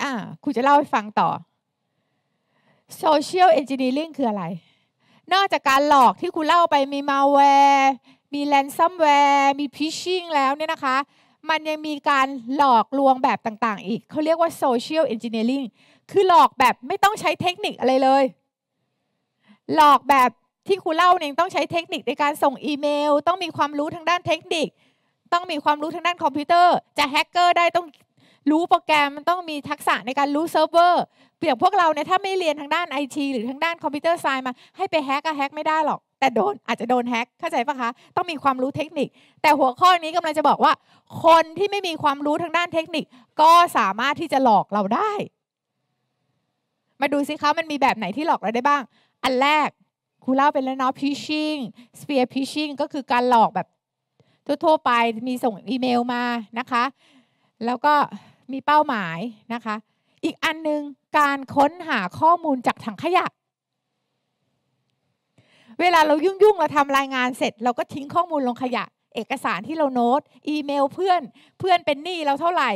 อ่าครูจะเล่าให้ฟังต่อ Social Engineering คืออะไร นอกจากการหลอกที่ครูเล่าไปมีมาแวร์ มีแลนซัมแวร์ มีพิชชิ่งแล้วเนี่ยนะคะ มันยังมีการหลอกลวงแบบต่างๆอีก เขาเรียกว่า Social Engineering คือหลอกแบบไม่ต้องใช้เทคนิคอะไรเลย หลอกแบบที่ครูเล่าเนี่ยต้องใช้เทคนิคในการส่งอีเมล ต้องมีความรู้ทางด้านเทคนิค ต้องมีความรู้ทางด้านคอมพิวเตอร์ จะแฮกเกอร์ได้ต้องรู้โปรแกรมมันต้องมีทักษะในการรู้เซิร์ฟเวอร์เปรียบพวกเราเนี่ยถ้าไม่เรียนทางด้านไอทีหรือทางด้านคอมพิวเตอร์ไซน์มาให้ไปแฮกก็แฮกไม่ได้หรอก แต่โดนอาจจะโดนแฮกเข้าใจปะคะต้องมีความรู้เทคนิค แต่หัวข้อนี้กำลังจะบอกว่า คนที่ไม่มีความรู้ทางด้านเทคนิค ก็สามารถที่จะหลอกเราได้ มาดูสิคะมันมีแบบไหนที่หลอกเราได้บ้าง อันแรกครูเล่าเป็นแล้วเนาะพิชชิ่งสเปียร์พิชชิ่งก็คือการหลอกแบบทั่วๆไปมีส่งอีเมลมานะคะ แล้วก็มีเป้าหมายนะคะ อีกอันนึงการค้นหาข้อมูลจากถังขยะ เวลาเรายุ่งๆ เราทำรายงานเสร็จ เราก็ทิ้งข้อมูลลงขยะ เอกสารที่เราโน้ต อีเมลเพื่อนเพื่อนเป็นหนี้เราเท่าไหร่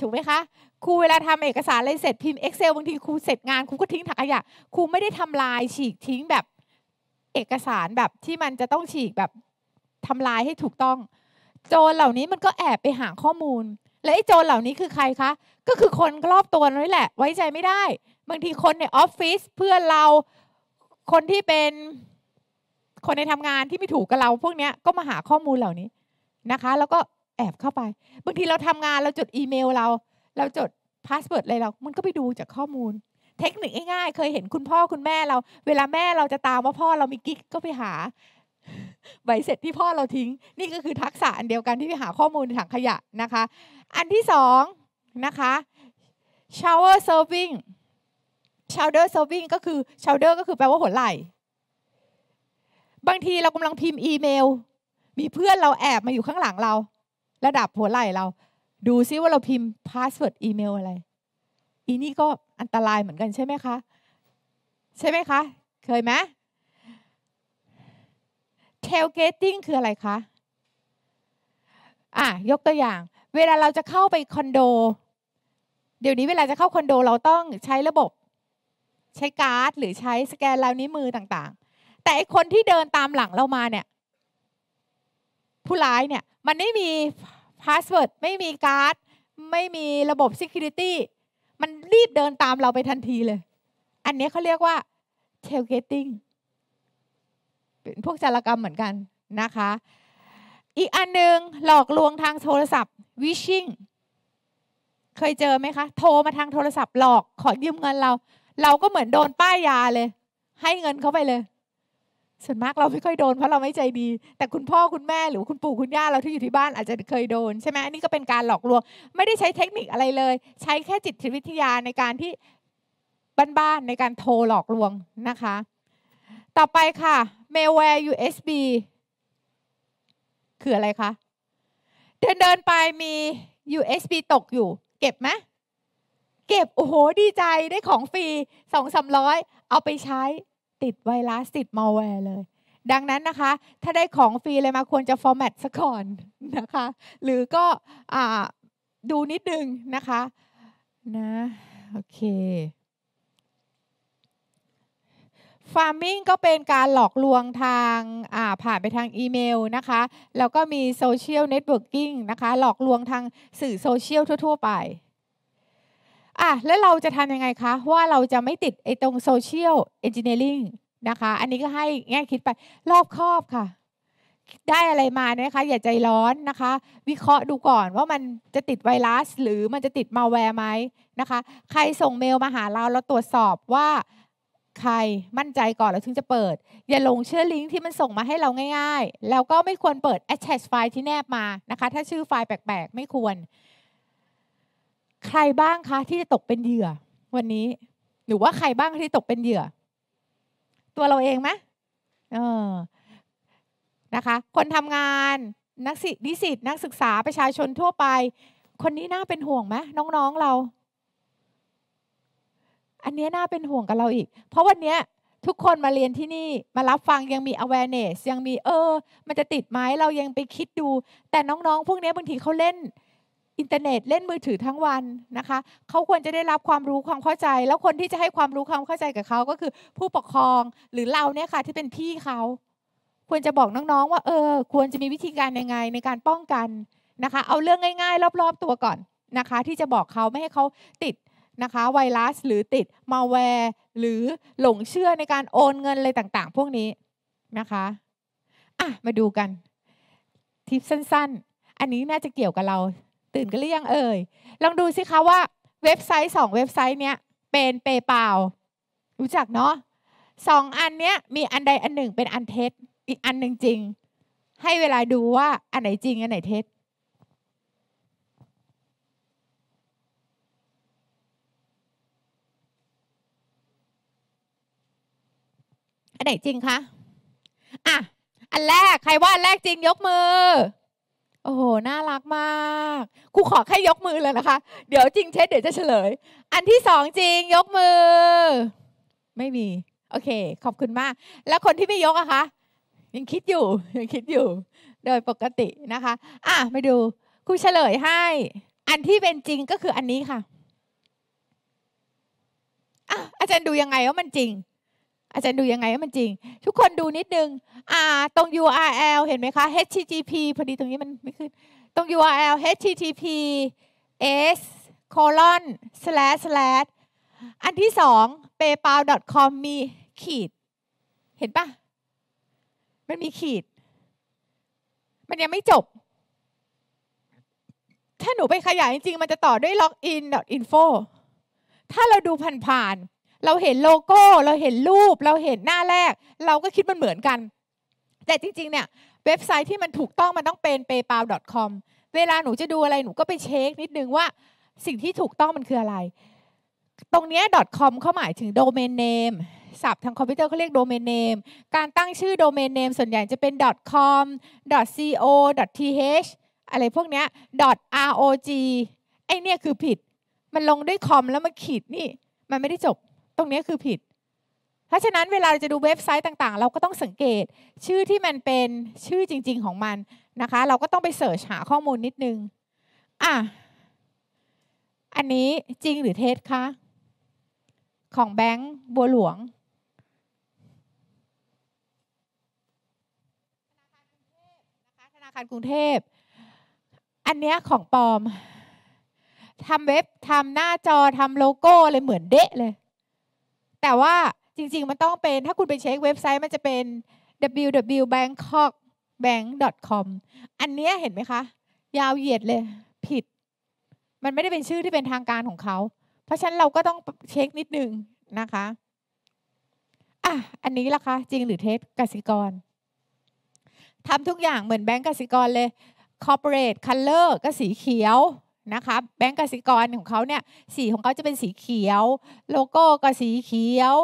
ถูกไหมคะครูเวลาทำเอกสารอะไรเสร็จพิมพ์ Excel บางทีครูเสร็จงานครูก็ทิ้งถังขยะครูไม่ได้ทำลายฉีกทิ้งแบบเอกสารแบบที่มันจะต้องฉีกแบบทำลายให้ถูกต้อง โจรเหล่านี้มันก็แอบไปหาข้อมูลและไอ้โจรเหล่านี้คือใครคะ ก็คือคนรอบตัวนั่นแหละ ไว้ใจไม่ได้ บางทีคนในออฟฟิศเพื่อนเราคนที่เป็น คนในทำงานที่ไม่ถูกกับเรา พวกนี้ก็มาหาข้อมูลเหล่านี้นะคะ แล้วก็แอบเข้าไป บางทีเราทำงานเราจดอีเมลเรา เราจดพาสเวิร์ดอะไรเรา มันก็ไปดูจากข้อมูล เทคนิคง่ายๆ เคยเห็นคุณพ่อคุณแม่เรา เวลาแม่เราจะตามว่าพ่อเรามีกิ๊กก็ไปหาใบเสร็จที่พ่อเราทิ้ง นี่ก็คือทักษะอันเดียวกันที่ไปหาข้อมูลในถังขยะนะคะ อันที่สองนะคะ shower serving s h o w e r serving ก็คือ s h o w e r ก็คือแปลว่าหัวไหล่บางทีเรากำลังพิมพ์อีเมลมีเพื่อนเราแอบมาอยู่ข้างหลังเรา ระดับหัวไหล่เรา ดูซิว่าเราพิมพ์พาสเวิร์ดอีเมลอะไร อีนี่ก็อันตรายเหมือนกันใช่ไหมคะใช่ไหมคะเคยไหม tailgating คืออะไรคะ อ่ะยกตัวอย่าง เวลาเราจะเข้าไปคอนโด เดี๋ยวนี้เวลาจะเข้าคอนโด เราต้องใช้ระบบ ใช้การ์ดหรือใช้สแกนลายนิ้วมือต่างๆ แต่ไอคนที่เดินตามหลังเรามาเนี่ย ผู้ร้ายเนี่ยมันไม่มีพาสเวิร์ดไม่มีการ์ดไม่มีระบบ Security มันรีบเดินตามเราไปทันทีเลย อันนี้เขาเรียกว่า tailgating เป็นพวกจารกรรมเหมือนกันนะคะ อีกอันหนึ่งหลอกลวงทางโทรศัพท์วิชชิ่งเคยเจอไหมคะ โทรมาทางโทรศัพท์หลอกขอยืมเงินเรา เราก็เหมือนโดนป้ายยาเลย ให้เงินเขาไปเลยส่วนมากเราไม่ค่อยโดนเพราะเราไม่ใจดี แต่คุณพ่อคุณแม่หรือคุณปู่คุณย่าเราที่อยู่ที่บ้านอาจจะเคยโดน ใช่ไหมอันนี้ก็เป็นการหลอกลวง ไม่ได้ใช้เทคนิคอะไรเลย ใช้แค่จิตวิทยาในการที่บ้านๆในการโทรหลอกลวงนะคะ ต่อไปค่ะเมลแวร์ USB คืออะไรคะ เดินเดินไปมี USB ตกอยู่ เก็บไหม เก็บ โอ้โห ดีใจได้ของฟรีสองสามร้อย เอาไปใช้ติดไวรัสติดมาลแวร์เลย ดังนั้นนะคะ ถ้าได้ของฟรีเลยมาควรจะฟอร์แมตซะก่อนนะคะ หรือก็ดูนิดนึงนะคะ นะ โอเคฟาร์มิงก็เป็นการหลอกลวงทางาผ่านไปทางอีเมลนะคะแล้วก็มีโซเชียลเน็ตเวิร์กิ่งนะคะ หลอกลวงทางสื่อโซเชียลทั่ว ๆ ไปอ่ะแล้วเราจะทำยังไงคะ ว่าเราจะไม่ติดไอ้ตรงโซเชียลเอนจิเนียริงนะคะ อันนี้ก็ให้แง่คิดไปรอบครอบค่ะ ได้อะไรมานะคะอย่าใจร้อนนะคะ วิเคราะห์ดูก่อนว่ามันจะติดไวรัส หรือมันจะติดมาแวร์ไหมนะคะ ใครส่งเมลมาหาเราเราตรวจสอบว่าใครมั่นใจก่อนแล้วถึงจะเปิดอย่าหลงเชื่อลิงก์ที่มันส่งมาให้เราง่าย ๆ แล้วก็ไม่ควรเปิด attach ไฟล์ที่แนบมานะคะ ถ้าชื่อไฟล์แปลกๆไม่ควร ใครบ้างคะที่จะตกเป็นเหยื่อ วันนี้หรือว่าใครบ้างที่ตกเป็นเหยื่อ ตัวเราเองไหมเออนะคะ คนทำงานนักศินิสิตนักศึกษาประชาชนทั่วไป คนนี้น่าเป็นห่วงไหมน้องๆเราอันนี้น่าเป็นห่วงกับเราอีก เพราะวันนี้ทุกคนมาเรียนที่นี่ มารับฟังยังมี awareness ยังมีเออ มันจะติดไหมเรายังไปคิดดู แต่น้องๆ พวกนี้บางทีเขาเล่นอินเทอร์เน็ตเล่นมือถือทั้งวันนะคะเขาควรจะได้รับความรู้ความเข้าใจ แล้วคนที่จะให้ความรู้ความเข้าใจกับเขาก็คือผู้ปกครองหรือเราเนี่ยค่ะ ที่เป็นพี่เขา ควรจะบอกน้องๆ ว่า เออควรจะมีวิธีการยังไงในการป้องกันนะคะ เอาเรื่องง่ายๆ รอบ ๆตัวก่อนนะคะ ที่จะบอกเขาไม่ให้เขาติดนะคะไวรัสหรือติดมาแวร์หรือหลงเชื่อในการโอนเงิน อะไรต่างๆ พวกนี้นะคะอ่ะมาดูกัน ทิปสั้นๆ อันนี้น่าจะเกี่ยวกับเราตื่นกันหรือยังเอ่ยลองดูสิคะว่าเว็บไซต์สองเว็บไซต์เนี้ยเป็นเปเปารู้จักเนาะสองอันเนี้ยมีอันใดอันหนึ่งเป็นอันเท็จอีกอันหนึ่งจริง ให้เวลาดูว่าอันไหนจริง อันไหนเท็จนไหนจริงคะ อ่ะ อันแรกใครว่าอันแรกจริงยกมือ โอ้โห น่ารักมาก ครูขอแค่ยกมือเลยนะคะ เดี๋ยวจริงเช็ดเดี๋ยวจะเฉลย อันที่สองจริงยกมือ ไม่มี โอเค ขอบคุณมาก แล้วคนที่ไม่ยกอะคะ ยังคิดอยู่ยังคิดอยู่ โดยปกตินะคะ อ่ะมาดู ครูเฉลยให้ อันที่เป็นจริงก็คืออันนี้ค่ะ อ่ะ อาจารย์ดูยังไงว่ามันจริงอาจารย์ดูยังไงให้มันจริง ทุกคนดูนิดนึงอ่าตรง URL เห็นไหมคะ http พอดีตรงนี้มันไม่ขึ้น ตรง URL http s colon slash slash อันที่สอง paypal com มีขีด เห็นปะมันมีขีด มันยังไม่จบ ถ้าหนูไปขยายจริง ๆ มันจะต่อด้วย login info ถ้าเราดูผ่านๆเราเห็นโลโก้ เราเห็นรูปเราเห็นหน้าแรก เราก็คิดมันเหมือนกัน แต่จริงๆ เนี่ย เว็บไซต์ที่มันถูกต้องมันต้องเป็น paypal.com เวลาหนูจะดูอะไรหนูก็ไปเช็คนิดนึงว่าสิ่งที่ถูกต้องมันคืออะไร ตรงนี้ .com เขาหมายถึงโดเมนเนมศัพท์ทางคอมพิวเตอร์เขาเรียกโดเมนเนมการตั้งชื่อโดเมนเนมส่วนใหญ่จะเป็น .com .co .th อะไรพวกเนี้ย .rog ไอเนี่ยคือผิดมันลงด้วยคอมแล้วมาขีดนี่ มันไม่ได้จบตรงนี้คือผิด เพราะฉะนั้นเวลาเราจะดูเว็บไซต์ต่างๆ เราก็ต้องสังเกตชื่อที่มันเป็นชื่อจริง ๆ ของมันนะคะ เราก็ต้องไปเสิร์ชหาข้อมูลนิดนึง อ่ะ อันนี้จริงหรือเท็จคะ ของแบงค์บัวหลวง ธนาคารกรุงเทพ อันเนี้ยของปลอม ทำเว็บทำหน้าจอทำโลโก้เลยเหมือนเดะเลยแต่ว่าจริงๆมันต้องเป็นถ้าคุณไปเช็คเว็บไซต์มันจะเป็น www.bangkokbank.com อันนี้เห็นไหมคะ ยาวเหยียดเลยผิด มันไม่ได้เป็นชื่อที่เป็นทางการของเขา เพราะฉะนั้นเราก็ต้องเช็คนิดนึงนะคะอ่ะอันนี้ล่ะคะ จริงหรือเท็จกสิกรทำทุกอย่างเหมือนแบงก์กสิกรเลย corporate color ก็สีเขียวนะคะแบงก์กสิกรของเขาเนี่ยสีของเขาจะเป็นสีเขียว โลโก้ก็สีเขียว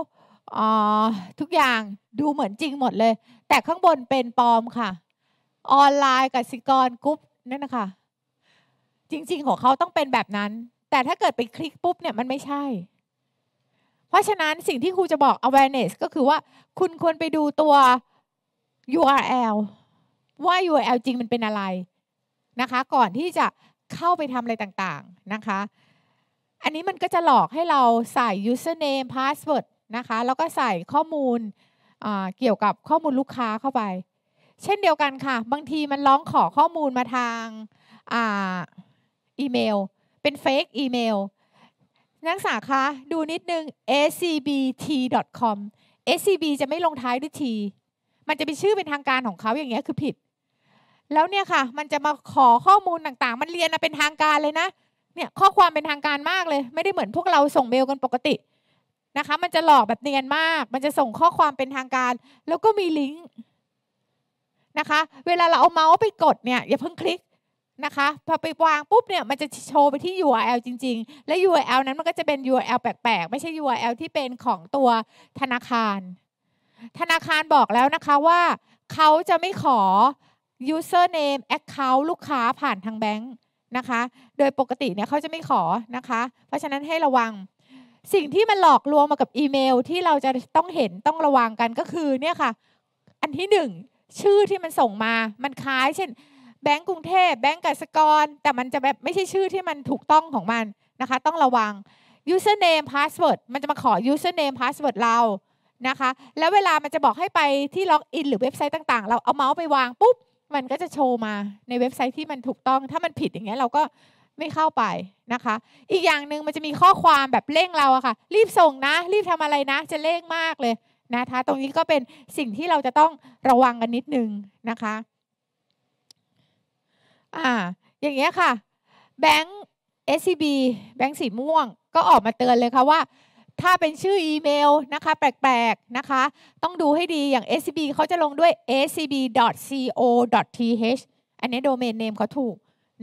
ทุกอย่างดูเหมือนจริงหมดเลย แต่ข้างบนเป็นปลอมค่ะ ออนไลน์กสิกรกรุ๊ปนั่นนะคะจริงๆของเขาต้องเป็นแบบนั้น แต่ถ้าเกิดไปคลิกปุ๊บเนี่ยมันไม่ใช่ เพราะฉะนั้นสิ่งที่ครูจะบอก awareness ก็คือว่าคุณควรไปดูตัว URL ว่า URL จริงมันเป็นอะไรนะคะ ก่อนที่จะเข้าไปทำอะไรต่างๆนะคะ อันนี้มันก็จะหลอกให้เราใส่ username password นะคะ แล้วก็ใส่ข้อมูลเกี่ยวกับข้อมูลลูกค้าเข้าไป เช่นเดียวกันค่ะ บางทีมันร้องขอข้อมูลมาทางอีเมลเป็นเฟกอีเมลนักศึกษาคะดูนิดนึง scbt.com scb จะไม่ลงท้ายด้วย t มันจะเป็นชื่อเป็นทางการของเขาอย่างเงี้ยคือผิดแล้วเนี่ยค่ะมันจะมาขอข้อมูลต่างๆมันเรียนเป็นทางการเลยนะเนี่ยข้อความเป็นทางการมากเลย ไม่ได้เหมือนพวกเราส่งเมลกันปกตินะคะมันจะหลอกแบบเนียนมาก มันจะส่งข้อความเป็นทางการ แล้วก็มีลิงก์นะคะเวลาเราเอาเมาส์ไปกดเนี่ยอย่าเพิ่งคลิกนะคะพอไปวางปุ๊บเนี่ยมันจะโชว์ไปที่ URL จริง ๆ และ URL นั้นมันก็จะเป็น URL แปลกๆไม่ใช่ URL ที่เป็นของตัวธนาคาร ธนาคารบอกแล้วนะคะว่าเขาจะไม่ขอ username account ลูกค้าผ่านทางแบงค์นะคะ โดยปกติเนี่ยเขาจะไม่ขอนะคะ เพราะฉะนั้นให้ระวัง สิ่งที่มันหลอกลวงมากับอีเมล ที่เราจะต้องเห็นต้องระวังกันก็คือเนี่ยค่ะ อันที่หนึ่งชื่อที่มันส่งมา มันคล้ายเช่น แบงก์กรุงเทพแบงก์กสกร แต่มันจะแบบไม่ใช่ชื่อที่มันถูกต้องของมันนะคะต้องระวัง username password มันจะมาขอ username password เรานะคะแล้วเวลามันจะบอกให้ไปที่ล็อกอินหรือเว็บไซต์ต่าง ๆเราเอาเมาส์ไปวางปุ๊บมันก็จะโชว์มาในเว็บไซต์ที่มันถูกต้อง ถ้ามันผิดอย่างเงี้ยเราก็ไม่เข้าไปนะคะ อีกอย่างหนึ่งมันจะมีข้อความแบบเร่งเราอะค่ะ รีบส่งนะ รีบทำอะไรนะ จะเร่งมากเลยนะคะ ตรงนี้ก็เป็นสิ่งที่เราจะต้องระวังกันนิดนึงนะคะอ่าอย่างเงี้ยค่ะ แบงก์ SCB แบงก์สีม่วง ก็ออกมาเตือนเลยค่ะว่าถ้าเป็นชื่ออีเมลนะคะแปลกๆนะคะต้องดูให้ดีอย่าง scb เขาจะลงด้วย scb.co.th อันนี้โดเมนเนมเขาถูก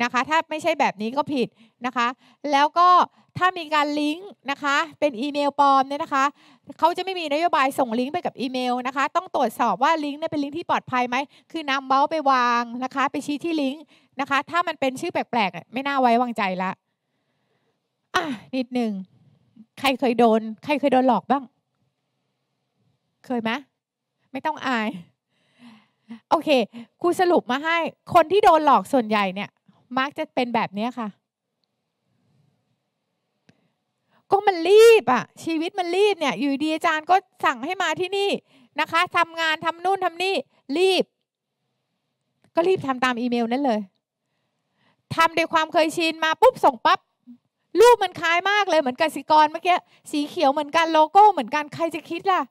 นะคะ ถ้าไม่ใช่แบบนี้ก็ผิดนะคะ แล้วก็ถ้ามีการลิงก์นะคะเป็นอีเมลปลอมเนี่ยนะคะเขาจะไม่มีนโยบายส่งลิงก์ไปกับอีเมลนะคะต้องตรวจสอบว่าลิงก์เนี่ยเป็นลิงก์ที่ปลอดภัยไหมคือนำเบลไปวางนะคะไปชี้ที่ลิงก์นะคะถ้ามันเป็นชื่อแปลกๆไม่น่าไว้วางใจละอ่ะนิดหนึ่งใครเคยโดน ใครเคยโดนหลอกบ้าง เคยไหมไม่ต้องอาย โอเคครูสรุปมาให้ คนที่โดนหลอกส่วนใหญ่เนี่ยมักจะเป็นแบบนี้ค่ะ ก็มันรีบอะชีวิตมันรีบเนี่ย อยู่ดีอาจารย์ก็สั่งให้มาที่นี่นะคะทำงานทำนู่นทำนี่ รีบ ก็รีบทำตามอีเมลนั้นเลยทำด้วยความเคยชิน มาปุ๊บส่งปับ๊บรูปมันคล้ายมากเลย เหมือนกสิกรเมื่อกี้ สีเขียวเหมือนกันโลโก้เหมือนกันใครจะคิดล่ะ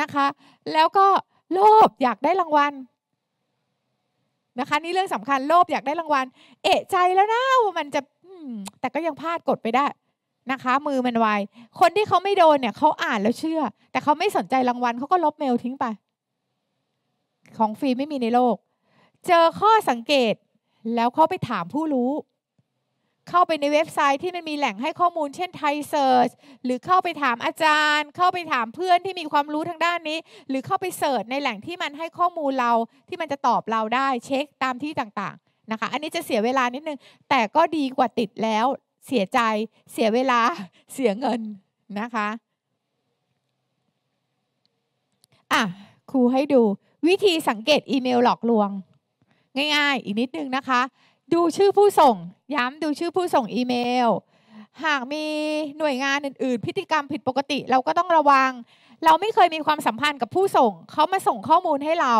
นะคะ แล้วก็โลภอยากได้รางวัล นะคะ นี่เรื่องสำคัญโลภอยากได้รางวัล เอะใจแล้วนะว่ามันจะแต่ก็ยังพลาดกดไปได้นะคะ มือมันไวคนที่เขาไม่โดนเนี่ยเขาอ่านแล้วเชื่อ แต่เขาไม่สนใจรางวัลเขาก็ลบเมลทิ้งไป ของฟรีไม่มีในโลก เจอข้อสังเกต แล้วเขาไปถามผู้รู้เข้าไปในเว็บไซต์ที่มันมีแหล่งให้ข้อมูล เช่น ไทยเซิร์ช หรือเข้าไปถามอาจารย์ เข้าไปถามเพื่อนที่มีความรู้ทางด้านนี้ หรือเข้าไปเสิร์ชในแหล่งที่มันให้ข้อมูลเราที่มันจะตอบเราได้เช็คตามที่ต่างๆนะคะ อันนี้จะเสียเวลานิดนึงแต่ก็ดีกว่าติดแล้วเสียใจเสียเวลาเสียเงินนะคะอ่ะครูให้ดูวิธีสังเกตอีเมลหลอกลวง ง่าย ๆ อีกนิดนึงนะคะดูชื่อผู้ส่ง ย้ำดูชื่อผู้ส่งอีเมลหากมีหน่วยงานอื่น ๆพฤติกรรมผิดปกติเราก็ต้องระวัง เราไม่เคยมีความสัมพันธ์กับผู้ส่งเขามาส่งข้อมูลให้เรา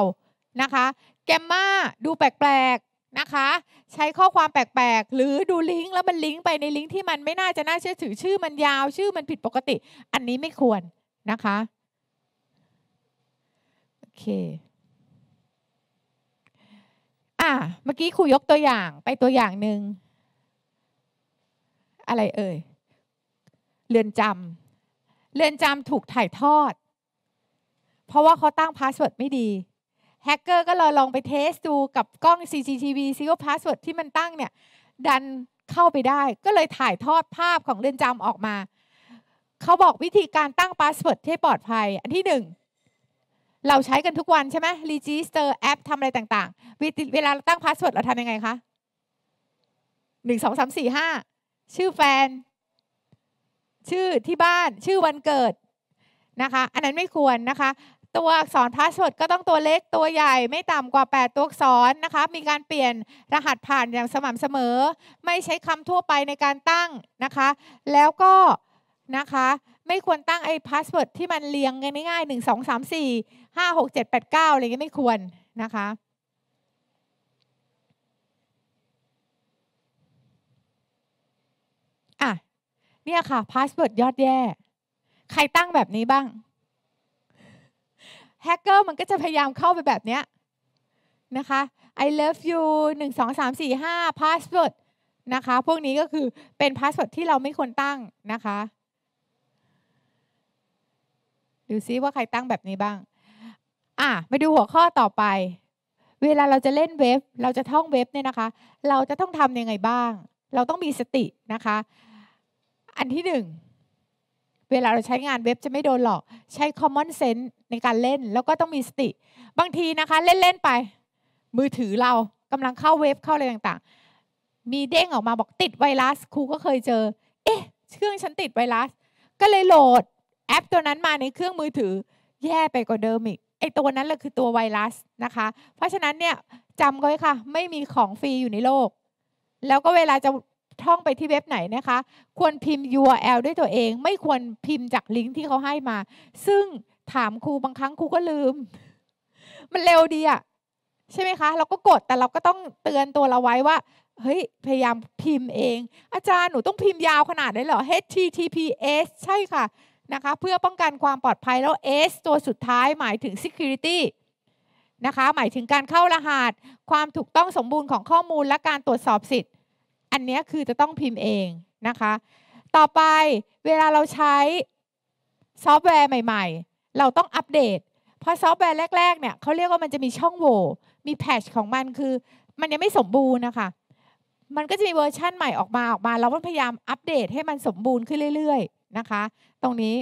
นะคะ แกมมาดูแปลกๆนะคะ ใช้ข้อความแปลกๆ หรือดูลิงก์แล้วมันลิงก์ไปในลิงก์ที่มันไม่น่าจะน่าเชื่อถือชื่อมันยาวชื่อมันผิดปกติอันนี้ไม่ควรนะคะโอเค่ะเมื่อกี้ครูยกตัวอย่างไปตัวอย่างหนึ่งอะไรเอ่ย เรือนจำเรือนจำถูกถ่ายทอด เพราะว่าเขาตั้งพาสเวิร์ดไม่ดีแฮกเกอร์ก็เลยลองไปเทสดูกับกล้อง CCTV ซิว่าพาสเวิร์ดที่มันตั้งเนี่ย ดันเข้าไปได้ ก็เลยถ่ายทอดภาพของเรือนจำออกมา เขาบอกวิธีการตั้งพาสเวิร์ดให้ปลอดภัย อันที่หนึ่งเราใช้กันทุกวันใช่ไหม รีจิสเตอร์ แอปทำอะไรต่างๆ เวลาเราตั้งพาสเวิร์ดเราทำยังไงคะหนึ่งสองสามสี่ห้าชื่อแฟน ชื่อที่บ้าน ชื่อวันเกิด นะคะ อันนั้นไม่ควรนะคะ ตัวอักษรพาสเวิร์ดก็ต้องตัวเล็กตัวใหญ่ไม่ต่ำกว่า 8 ตัวอักษรนะคะ มีการเปลี่ยนรหัสผ่านอย่างสม่ำเสมอ ไม่ใช้คำทั่วไปในการตั้งนะคะ แล้วก็นะคะ ไม่ควรตั้งไอ้พาสเวิร์ดที่มันเรียงง่ายๆหนึ่งสองสามสี่ห้าหกเจ็ดแปดเก้าอะไรเงี้ยไม่ควรนะคะอ่ะเนี่ยค่ะพาสเวิร์ดยอดแย่ ใครตั้งแบบนี้บ้างแฮกเกอร์มันก็จะพยายามเข้าไปแบบเนี้ยนะคะ I love you 1 2 3 4 5 password นะคะพวกนี้ก็คือเป็น password ที่เราไม่ควรตั้งนะคะ ดูซิว่าใครตั้งแบบนี้บ้างอ่ะมาดูหัวข้อต่อไป เวลาเราจะเล่นเว็บเราจะท่องเว็บเนี่ยนะคะ เราจะต้องทำยังไงบ้าง เราต้องมีสตินะคะ อันที่หนึ่ง เวลาเราใช้งานเว็บจะไม่โดนหลอก ใช้ common sense ในการเล่น แล้วก็ต้องมีสติ บางทีนะคะเล่น ๆ ไป มือถือเรากำลังเข้าเว็บเข้าอะไรต่างๆ มีเด้งออกมาบอกติดไวรัสครูก็เคยเจอ เอ๊ะ เครื่องฉันติดไวรัส ก็เลยโหลดแอปตัวนั้นมาในเครื่องมือถือ แย่ไปกว่าเดิมอีกไอตัวนั้นแหละคือตัวไวรัสนะคะ เพราะฉะนั้นเนี่ยจำไว้ค่ะ ไม่มีของฟรีอยู่ในโลก แล้วก็เวลาจะท่องไปที่เว็บไหนนะคะ ควรพิมพ์ URL ด้วยตัวเอง ไม่ควรพิมพ์จากลิงก์ที่เขาให้มา ซึ่งถามครูบางครั้งครูก็ลืม มันเร็วดีอะใช่ไหมคะเราก็กดแต่เราก็ต้องเตือนตัวเราไว้ว่า เฮ้ยพยายามพิมพ์เอง อาจารย์หนูต้องพิมพ์ยาวขนาดนี้เหรอ HTTPS ใช่ค่ะนะคะเพื่อป้องกันความปลอดภัย แล้ว S ตัวสุดท้ายหมายถึง security นะคะหมายถึงการเข้ารหัสความถูกต้องสมบูรณ์ของข้อมูลและการตรวจสอบสิทธิ์ อันนี้คือจะต้องพิมพ์เอง นะคะ ต่อไปเวลาเราใช้ซอฟต์แวร์ใหม่ๆ เราต้องอัปเดตเพราะซอฟต์แวร์แรกๆเนี่ยเขาเรียกว่ามันจะมีช่องโหว่มีแพชของมันคือ มันยังไม่สมบูรณ์นะคะมันก็จะมีเวอร์ชั่นใหม่ออกมาออกมา เราต้องพยายามอัปเดตให้มันสมบูรณ์ขึ้นเรื่อย ๆนะคะตรงนี้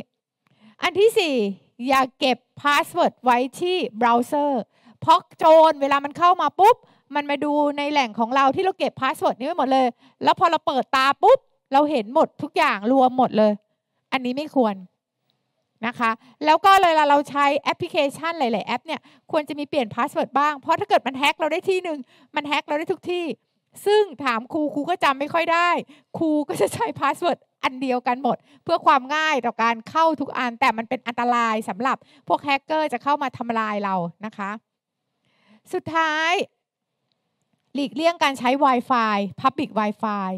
อันที่ 4 อย่าเก็บพาสเวิร์ดไว้ที่เบราว์เซอร์เพราะโจรเวลามันเข้ามาปุ๊บ มันมาดูในแหล่งของเราที่เราเก็บพาสเวิร์ดนี้ไว้หมดเลย แล้วพอเราเปิดตา ปุ๊บ เราเห็นหมดทุกอย่างรวมหมดเลย อันนี้ไม่ควรนะคะแล้วก็เวลาเราใช้แอปพลิเคชันหลายๆแอปเนี่ยควรจะมีเปลี่ยนพาสเวิร์ดบ้าง เพราะถ้าเกิดมันแฮ็กเราได้ที่หนึ่งมันแฮ็กเราได้ทุกที่ ซึ่งถามครูครูก็จำไม่ค่อยได้ครูก็จะใช้พาสเวิร์ดอันเดียวกันหมดเพื่อความง่ายต่อการเข้าทุกอัน แต่มันเป็นอันตรายสำหรับ พวกแฮกเกอร์จะเข้ามาทำลายเรานะคะ สุดท้าย หลีกเลี่ยงการใช้ Wi-Fi Public Wi-Fi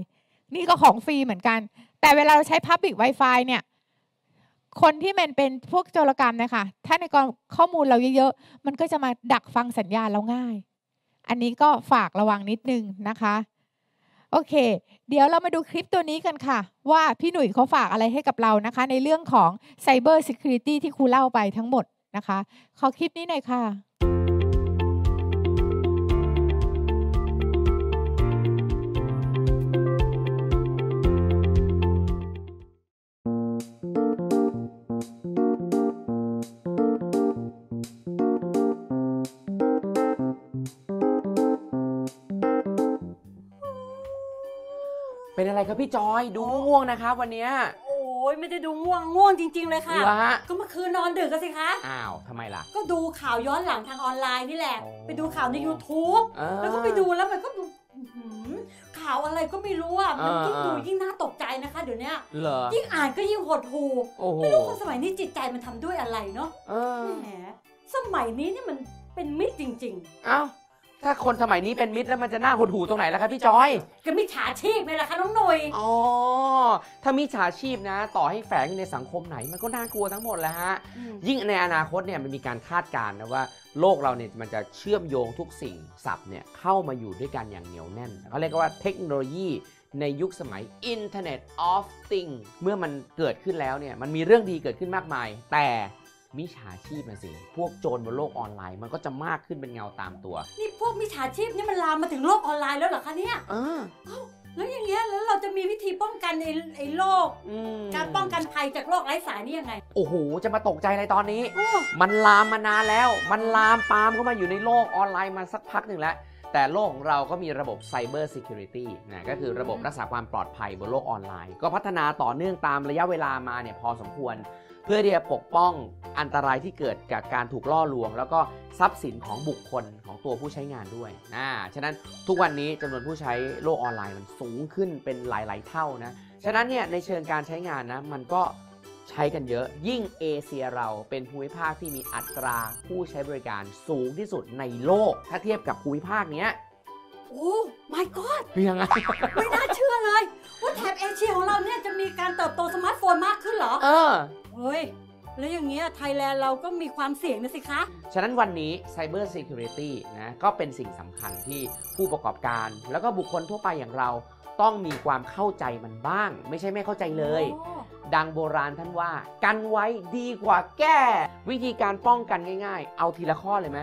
นี่ก็ของฟรีเหมือนกัน แต่เวลาเราใช้ Public Wi-Fi เนี่ยคนที่มันเป็นพวกโจรกรรมนะคะ ถ้าในกรข้อมูลเราเยอะๆ มันก็จะมาดักฟังสัญญาณเราง่าย อันนี้ก็ฝากระวังนิดนึงนะคะโอเค เดี๋ยวเรามาดูคลิปตัวนี้กันค่ะ ว่าพี่หนุ่ยเขาฝากอะไรให้กับเรานะคะ ในเรื่องของ Cyber Security ที่ครูเล่าไปทั้งหมดนะคะ ขอคลิปนี้หน่อยค่ะอะพี่จอยดูง่วงนะคะ วันเนี้ยโอ้ยไม่ได้ดูง่วงง่วงจริง ๆเลยค่ะหรอฮะก็เมื่อคืนนอนดึกกันสิคะ อ้าวทำไมล่ะ ก็ดูข่าวย้อนหลังทางออนไลน์นี่แหละไปดูข่าวใน YouTube แล้วก็ไปดูแล้วมันก็ดูข่าวอะไรก็ไม่รู้อ่ะมันยิ่งดูยิ่งน่าตกใจนะคะเดี๋ยวนี้ยเยิ่งอ่านก็ยิ่งหดหูไม่รู้คนสมัยนี้จิตใจมันทำด้วยอะไรเนาะ แหมสมัยนี้นี่มันเป็นมิตรจริงๆอ้าวถ้าคนสมัยนี้เป็นมิตรแล้วมันจะน่าหดหู่ตรงไหนล่ะครับพี่จอย ก็มิฉาชีพเลยล่ะคะน้องหนุยอ๋อ ถ้ามิฉาชีพนะ ต่อให้แฝงอยู่ในสังคมไหนมันก็น่ากลัวทั้งหมดแหล้วฮะ ยิ่งในอนาคตเนี่ยมันมีการคาดการณ์นะว่าโลกเราเนี่ยมันจะเชื่อมโยงทุกสิ่งสับเนี่ยเข้ามาอยู่ด้วยกันอย่างเหนียวแน่น เขาเรียกว่าเทคโนโลยีในยุคสมัย Internet of Things เมื่อมันเกิดขึ้นแล้วเนี่ยมันมีเรื่องดีเกิดขึ้นมากมาย แต่มิชาชีพนะสิ พวกโจรบนโลกออนไลน์ มันก็จะมากขึ้นเป็นเงาตามตัว นี่พวกมิชาชีพนี่มันลามมาถึงโลกออนไลน์แล้วเหรอคะเนี่ยเอออแล้วอย่างเงี้ยแล้วเราจะมีวิธีป้องกันในไอ้โลก การป้องกันภัยจากโรคไร้สายนี่ยังไง โอ้โห จะมาตกใจอะไรตอนนี้ มันลามมานานแล้ว มันลามปามเข้ามาอยู่ในโลกออนไลน์มาสักพักหนึ่งแล้ว แต่โลกของเราก็มีระบบไซเบอร์ซิเคียวริตี้นะ ก็คือระบบรักษาความปลอดภัยบนโลกออนไลน์ ก็พัฒนาต่อเนื่องตามระยะเวลามาเนี่ยพอสมควรเพื่อที่จะปกป้องอันตรายที่เกิดจากการถูกล่อลวง แล้วก็ทรัพย์สินของบุคคลของตัวผู้ใช้งานด้วยนะฉะนั้นทุกวันนี้จำนวนผู้ใช้โลกออนไลน์มันสูงขึ้นเป็นหลายๆเท่านะฉะนั้นเนี่ยในเชิงการใช้งานนะมันก็ใช้กันเยอะยิ่งเอเชียเราเป็นภูมิภาคที่มีอัตราผู้ใช้บริการสูงที่สุดในโลก ถ้าเทียบกับภูมิภาคเนี้ยโอ้ my god ยังไง ไม่น่าเชื่อเลย ว่าแถบเอเชียของเราเนี่ยจะมีการเติบโตสมาร์ทโฟนมากขึ้นเหรอ เออเฮ้ยแล้วอย่างเงี้ยไทยแลนด์เราก็มีความเสี่ยงนะสิคะ ฉะนั้นวันนี้ Cyber Security นะก็เป็นสิ่งสำคัญที่ผู้ประกอบการแล้วก็บุคคลทั่วไปอย่างเราต้องมีความเข้าใจมันบ้าง ไม่ใช่ไม่เข้าใจเลย ดังโบราณท่านว่า กันไว้ดีกว่าแก้วิธีการป้องกันง่ายๆ เอาทีละข้อเลยไหม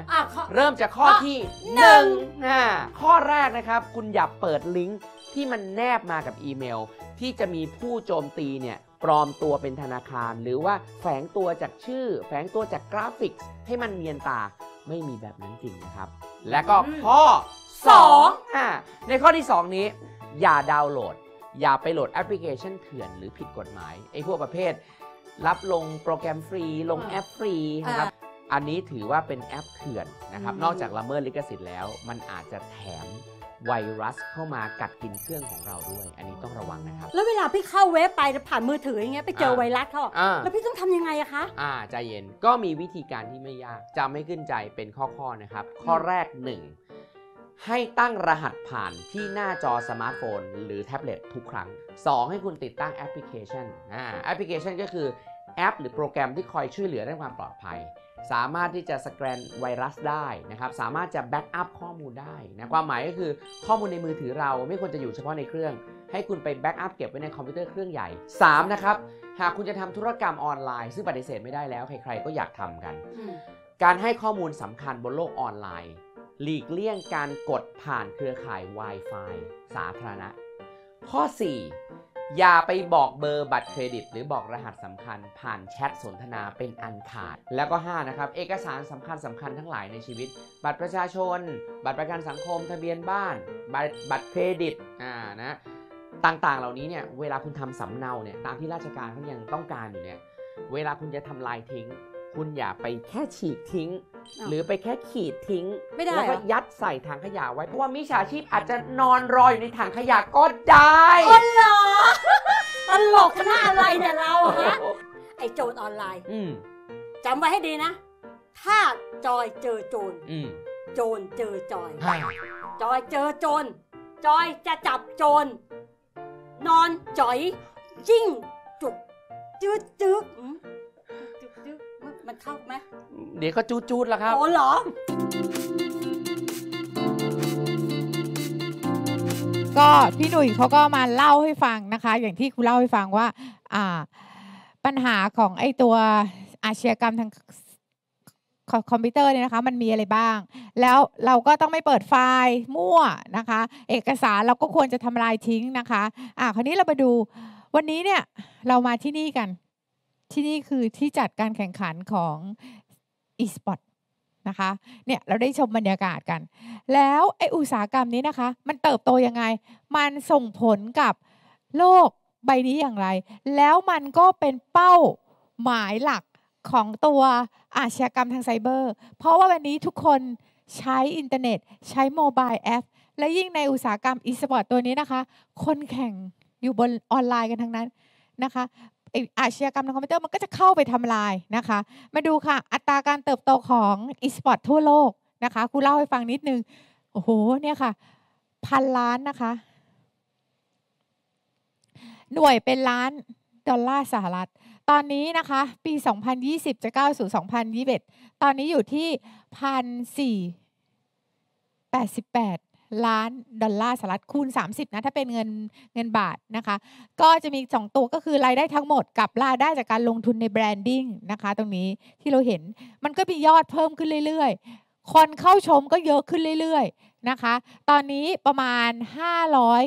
เริ่มจากข้ออที่หนึ่งอ่าข้อแรกนะครับ คุณอย่าเปิดลิงก์ที่มันแนบมากับอีเมล ที่จะมีผู้โจมตีเนี่ย ปลอมตัวเป็นธนาคาร หรือว่าแฝงตัวจากชื่อ แฝงตัวจากกราฟิกให้มันเนียนตาไม่มีแบบนั้นจริงนะครับ และก็ข้อสองอ่าในข้อที่สองนี้อย่าดาวน์โหลด อย่าไปโหลดแอปพลิเคชันเถื่อนหรือผิดกฎหมาย ไอ้พวกประเภท รับลงโปรแกรมฟรี ลงแอปฟรีนะครับอันนี้ถือว่าเป็นแอปเถื่อนนะครับนอกจากละเมิดลิขสิทธิ์แล้ว มันอาจจะแถมไวรัส เข้ามากัดกินเครื่องของเราด้วย อันนี้ต้องระวังนะครับ แล้วเวลาพี่เข้าเว็บไป ผ่านมือถืออย่างเงี้ยไปเจอไวรัสเขาแล้วพี่ต้องทำยังไงอะคะ อ่าใจเย็นก็มีวิธีการที่ไม่ยากจำไม่ขึ้นใจเป็นข้อๆนะครับ ข้อแรก1ให้ตั้งรหัสผ่านที่หน้าจอสมาร์ทโฟนหรือแท็บเล็ตทุกครั้ง 2. ให้คุณติดตั้งแอปพลิเคชันแอปพลิเคชันก็คือแอป หรือโปรแกรมที่คอยช่วยเหลือเรื่องความปลอดภัย สามารถที่จะสแกนไวรัสได้นะครับ สามารถจะแบ็กอัพข้อมูลได้นะความหมายก็คือข้อมูลในมือถือเราไม่ควรจะอยู่เฉพาะในเครื่อง ให้คุณไปแบ็กอัพเก็บไว้ในคอมพิวเตอร์เครื่องใหญ่ 3. นะครับหากคุณจะทำธุรกรรมออนไลน์ซึ่งปฏิเสธไม่ได้แล้วใครๆก็อยากทำกัน การให้ข้อมูลสำคัญบนโลกออนไลน์หลีกเลี่ยงการกดผ่านเครือข่าย Wi-Fi สาธารณะ ข้อ 4 อย่าไปบอกเบอร์บัตรเครดิตหรือบอกรหัสสำคัญ ผ่านแชทสนทนาเป็นอันขาด แล้วก็5นะครับเอกสารสำคัญสำคัญทั้งหลายในชีวิต บัตรประชาชน บัตรประกันสังคมทะเบียนบ้านบัตรบัตรเครดิตอ่านะต่างๆเหล่านี้เนี่ยเวลาคุณทำสำเนาเนี่ยตามที่ราชการเขายังต้องการอยู่เนี่ยเวลาคุณจะทำลายทิ้งคุณอย่าไปแค่ฉีกทิ้ง หรือไปแค่ขีดทิ้ง ไม่ได้แล้วก็ยัดใส่ถังขยะไว้ เพราะว่ามิจฉาชีพอาจจะนอนรออยู่ในถังขยะก็ได้อ๋อเหรอตลกขนาดอะไรเนี่ยเราฮะไอโจรออนไลน์จำไว้ให้ดีนะ ถ้าจอยเจอโจรโจรเจอจอยจอยเจอโจรจอยจะจับโจรนอนจอย ยิ่ง จุกจืดจืดมันเข้าไหมเดี๋ยวก็จูดจูดแล้วครับโอ้หรอก็พี่หนุ่ยเขาก็มาเล่าให้ฟังนะคะ อย่างที่คุณเล่าให้ฟังว่า อ่า ปัญหาของไอ้ตัวอาชญากรรมทางคอมพิวเตอร์เนี่ยนะคะมันมีอะไรบ้าง แล้วเราก็ต้องไม่เปิดไฟล์มั่วนะคะ เอกสารเราก็ควรจะทำลายทิ้งนะคะ อ่าคราวนี้เราไปดู วันนี้เนี่ยเรามาที่นี่กันที่นี่คือที่จัดการแข่งขันของ e-sport นะคะ เนี่ยเราได้ชมบรรยากาศกัน แล้วไออุตสาหกรรมนี้นะคะมันเติบโตยังไง มันส่งผลกับโลกใบนี้อย่างไร แล้วมันก็เป็นเป้าหมายหลักของตัวอาชญากรรมทางไซเบอร์ เพราะว่าวันนี้ทุกคนใช้อินเทอร์เน็ต ใช้โมบายแอป และยิ่งในอุตสาหกรรมอีสปอร์ตตัวนี้นะคะ คนแข่งอยู่บนออนไลน์กันทั้งนั้นนะคะอาชญากรรมทางคอมพิวเตอร์มันก็จะเข้าไปทำลายนะคะ มาดูค่ะ อัตราการเติบโตของอีสปอร์ตทั่วโลกนะคะครูเล่าให้ฟังนิดนึงโอ้โหเนี่ยค่ะ พันล้านนะคะ หน่วยเป็นล้านดอลลาร์สหรัฐ ตอนนี้นะคะปี 2020 จะก้าวสู่ 2021 ตอนนี้อยู่ที่พันสี่แปดสิบแปดล้านดอลลาร์สหรัฐคูณ 30นะถ้าเป็นเงินเงินบาทนะคะ ก็จะมี 2 ตัวก็คือ รายได้ทั้งหมดกับรายได้จากการลงทุนในแบรนดิ้งนะคะตรงนี้ที่เราเห็นมันก็มียอดเพิ่มขึ้นเรื่อยๆ คนเข้าชมก็เยอะขึ้นเรื่อยๆนะคะ ตอนนี้ประมาณ 500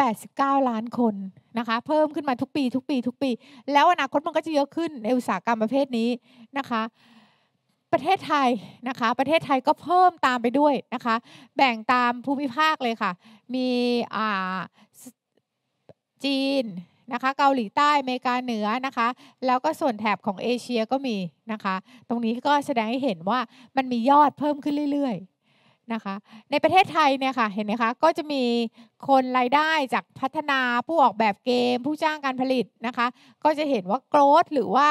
89 ล้านคนนะคะ เพิ่มขึ้นมาทุกปี ทุกปี ทุกปี แล้วอนาคตมันก็จะเยอะขึ้นในอุตสาหกรรมประเภทนี้นะคะประเทศไทยนะคะ ประเทศไทยก็เพิ่มตามไปด้วยนะคะ แบ่งตามภูมิภาคเลยค่ะ มีจีนนะคะเกาหลีใต้อเมริกาเหนือนะคะ แล้วก็ส่วนแถบของเอเชียก็มีนะคะ ตรงนี้ก็แสดงให้เห็นว่ามันมียอดเพิ่มขึ้นเรื่อย ๆนะคะ ในประเทศไทยเนี่ยค่ะ เห็นไหมคะ ก็จะมีคนรายได้จากพัฒนาผู้ออกแบบเกมผู้จ้างการผลิตนะคะ ก็จะเห็นว่าโกรธหรือว่า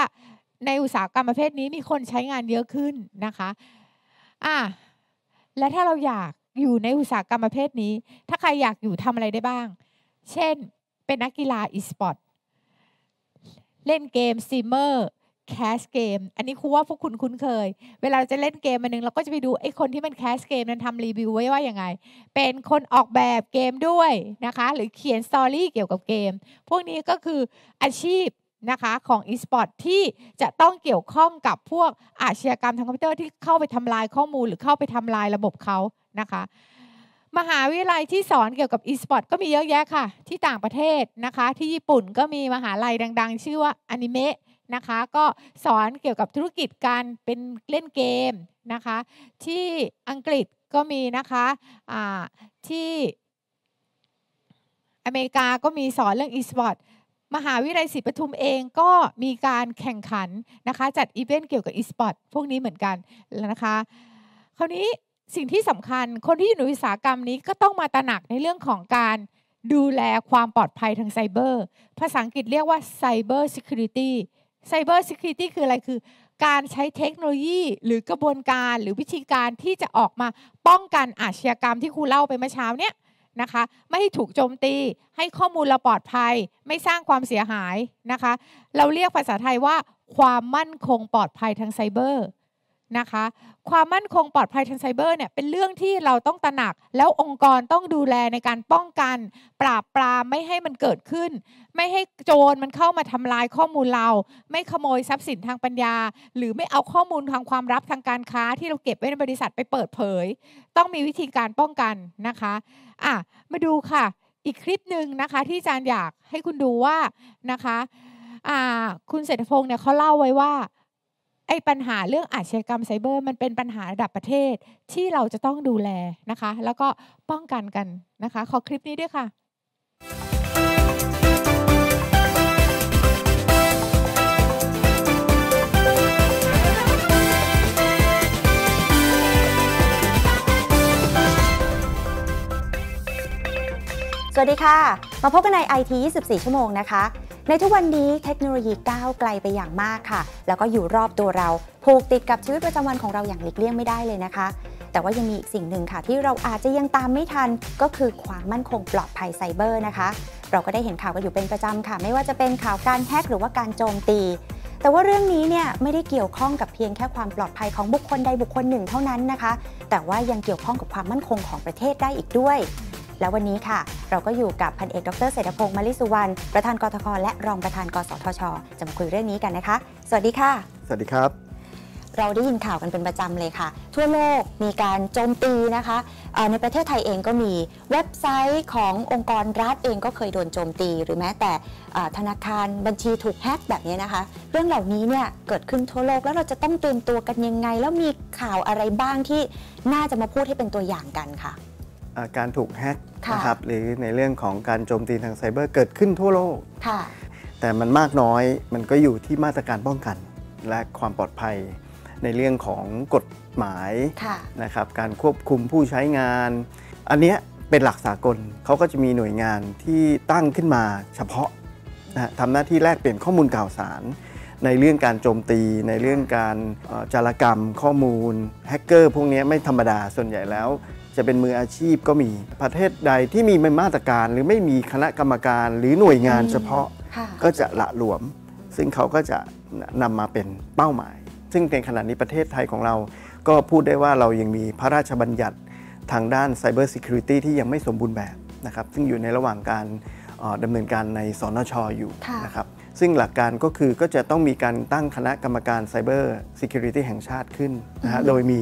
ในอุตสาหกรรมประเภทนี้มีคนใช้งานเยอะขึ้นนะคะ อ่ะ และถ้าเราอยากอยู่ในอุตสาหกรรมประเภทนี้ ถ้าใครอยากอยู่ทำอะไรได้บ้าง เช่น เป็นนักกีฬาอีสปอร์ตเล่นเกมซีเมอร์ แคสเกม อันนี้ครูว่าพวกคุณคุ้นเคย เวลาจะเล่นเกมมันนึงเราก็จะไปดูไอ้คนที่มันแคสเกมนั้นทำรีวิวไว้ว่าอย่างไง เป็นคนออกแบบเกมด้วยนะคะ หรือเขียนสตอรี่เกี่ยวกับเกม พวกนี้ก็คืออาชีพนะคะของ e-sport ที่จะต้องเกี่ยวข้องกับพวกอาชญากรรมทางคอมพิวเตอร์ที่เข้าไปทำลายข้อมูลหรือเข้าไปทำลายระบบเขานะคะมหาวิทยาลัยที่สอนเกี่ยวกับ e-sport ก็มีเยอะแยะค่ะที่ต่างประเทศนะคะที่ญี่ปุ่นก็มีมหาลัยดัง ๆ ชื่อว่าอนิเมะนะคะก็สอนเกี่ยวกับธุรกิจการเป็นเล่นเกมนะคะที่อังกฤษก็มีนะคะะที่อเมริกาก็มีสอนเรื่อง e-sport มหาวิทยาลัยศรีปทุมเองก็มีการแข่งขันนะคะจัดอีเวนต์เกี่ยวกับอีสปอร์ตพวกนี้เหมือนกันแล้วนะคะคราวนี้สิ่งที่สำคัญคนที่อยู่ในวิสาหกรรมนี้ก็ต้องมาตระหนักในเรื่องของการดูแลความปลอดภัยทางไซเบอร์ภาษาอังกฤษเรียกว่าไซเบอร์ซิเคียวริตี้ไซเบอร์ซิเคียวริตี้คืออะไรคือ การใช้เทคโนโลยีหรือกระบวนการหรือวิธีการที่จะออกมาป้องกันอาชญากรรมที่ครูเล่าไปเมื่อเช้าเนี้ยนะคะไม่ให้ถูกโจมตีให้ข้อมูลเราปลอดภัยไม่สร้างความเสียหายนะคะเราเรียกภาษาไทยว่า ความมั่นคงปลอดภัยทางไซเบอร์นะคะความมั่นคงปลอดภัยทางไซเบอร์เนี่ยเป็นเรื่องที่เราต้องตระหนัก แล้วองค์กรต้องดูแลในการป้องกัน ปราบปรามไม่ให้มันเกิดขึ้น ไม่ให้โจรมันเข้ามาทำลายข้อมูลเรา ไม่ขโมยทรัพย์สินทางปัญญา หรือไม่เอาข้อมูลทางความลับทางการค้าที่เราเก็บไว้ในบริษัทไปเปิดเผย ต้องมีวิธีการป้องกันนะคะอ่ะมาดูค่ะ อีกคลิปหนึ่งนะคะที่อาจารย์อยากให้คุณดูว่านะคะอ่คุณเศรษฐพงศ์เนี่ยเขาเล่าไว้ว่าไอ้ปัญหาเรื่องอาชญากรรมไซเบอร์ มันเป็นปัญหาระดับประเทศ ที่เราจะต้องดูแลนะคะ แล้วก็ป้องกันกันนะคะ ขอคลิปนี้ด้วยค่ะ สวัสดีค่ะ มาพบกันใน IT 24 ชั่วโมงนะคะในทุกวันนี้เทคโนโลยีก้าวไกลไปอย่างมากค่ะ แล้วก็อยู่รอบตัวเรา ผูกติดกับชีวิตประจำวันของเราอย่างหลีกเลี่ยงไม่ได้เลยนะคะ แต่ว่ายังมีอีกสิ่งหนึ่งค่ะที่เราอาจจะยังตามไม่ทันก็คือความมั่นคงปลอดภัยไซเบอร์นะคะเราก็ได้เห็นข่าวกันอยู่เป็นประจำค่ะ ไม่ว่าจะเป็นข่าวการแฮกหรือว่าการโจมตี แต่ว่าเรื่องนี้เนี่ยไม่ได้เกี่ยวข้องกับเพียงแค่ความปลอดภัยของบุคคลใดบุคคลหนึ่งเท่านั้นนะคะ แต่ว่ายังเกี่ยวข้องกับความมั่นคงของประเทศได้อีกด้วยและวันนี้ค่ะเราก็อยู่กับพันเอกดรเศรษฐพงศ์มาลิสุวรรณประธานกทคและรองประธานกสทชจะมาคุยเรื่องนี้กันนะคะ สวัสดีค่ะ สวัสดีครับ เราได้ยินข่าวกันเป็นประจำเลยค่ะ ทั่วโลกมีการโจมตีนะคะในประเทศไทยเองก็มีเว็บไซต์ขององค์กรรัฐเองก็เคยโดนโจมตี หรือแม้แต่ธนาคารบัญชีถูกแฮกแบบนี้นะคะ เรื่องเหล่านี้เนี่ยเกิดขึ้นทั่วโลกแล้วเราจะต้องเตรียมตัวกันยังไง แล้วมีข่าวอะไรบ้างที่น่าจะมาพูดให้เป็นตัวอย่างกันค่ะการถูกแฮกนะครับหรือในเรื่องของการโจมตีทางไซเบอร์เกิดขึ้นทั่วโลกแต่มันมากน้อยมันก็อยู่ที่มาตรการป้องกันและความปลอดภัย ในเรื่องของกฎหมายนะครับการควบคุมผู้ใช้งานอันนี้เป็นหลักสากลเขาก็จะมีหน่วยงานที่ตั้งขึ้นมาเฉพาะนะทำหน้าที่แลกเปลี่ยนข้อมูลข่าวสาร ในเรื่องการโจมตี ในเรื่องการจารกรรม ข้อมูลแฮกเกอร์พวกนี้ไม่ธรรมดาส่วนใหญ่แล้วจะเป็นมืออาชีพก็มีประเทศใดที่มีมาตรการ หรือไม่มีคณะกรรมการ หรือหน่วยงานเฉพาะก็จะละหลวม ซึ่งเขาก็จะนำมาเป็นเป้าหมาย ซึ่งในขณะนี้ประเทศไทยของเราก็พูดได้ว่าเรายังมีพระราชบัญญัติทางด้านไซเบอร์ซิเค c ริตี้ที่ยังไม่สมบูรณ์แบบนะครับ ซึ่งอยู่ในระหว่างการดำเนินการในสนชออยู่นะครับซึ่งหลักการก็คือก็จะต้องมีการตั้งคณะกรรมการไซเบอร์ซิเคียวริตี้แห่งชาติขึ้นนะฮะโดยมี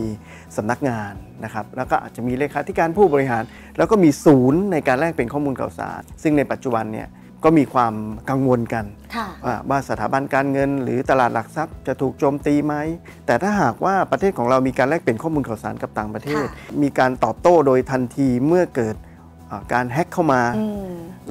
สำนักงานนะครับ แล้วก็อาจจะมีเลขาธิการผู้บริหาร แล้วก็มีศูนย์ในการแลกเปลี่ยนข้อมูลข่าวสาร ซึ่งในปัจจุบันเนี่ยก็มีความกังวลกันว่าสถาบันการเงินหรือตลาดหลักทรัพย์จะถูกโจมตีไหม แต่ถ้าหากว่าประเทศของเรามีการแลกเปลี่ยนข้อมูลข่าวสารกับต่างประเทศ มีการตอบโต้โดยทันทีเมื่อเกิดการแฮ็กเข้ามา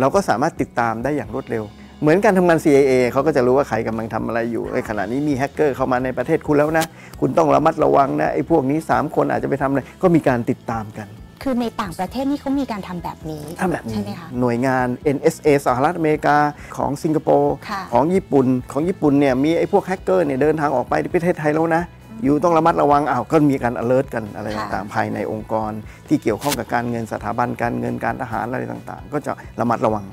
เราก็สามารถติดตามได้อย่างรวดเร็วเหมือนการทำงาน CIA เขาก็จะรู้ว่าใครกำลังทำอะไรอยู่ในขณะนี้มีแฮกเกอร์เข้ามาในประเทศคุณแล้วนะ คุณต้องระมัดระวังนะไอ้พวกนี้ 3 คนอาจจะไปทำอะไร ก็มีการติดตามกัน คือในต่างประเทศนี่เขามีการทำแบบนี้ทำแบบนี้ใช่ไหมคะ หน่วยงาน NSA สหรัฐอเมริกา ของสิงคโปร์ ของญี่ปุ่น ของญี่ปุ่นเนี่ยมีไอ้พวกแฮกเกอร์เนี่ยเดินทางออกไปที่ประเทศไทยแล้วนะ อยู่ต้องระมัดระวังอ้าว ก็มีการ alert กันอะไรต่างๆภายในองค์กร ที่เกี่ยวข้องกับการเงินสถาบันการ เงินการทหารอะไรต่างๆ ก็จะระมัดระวัง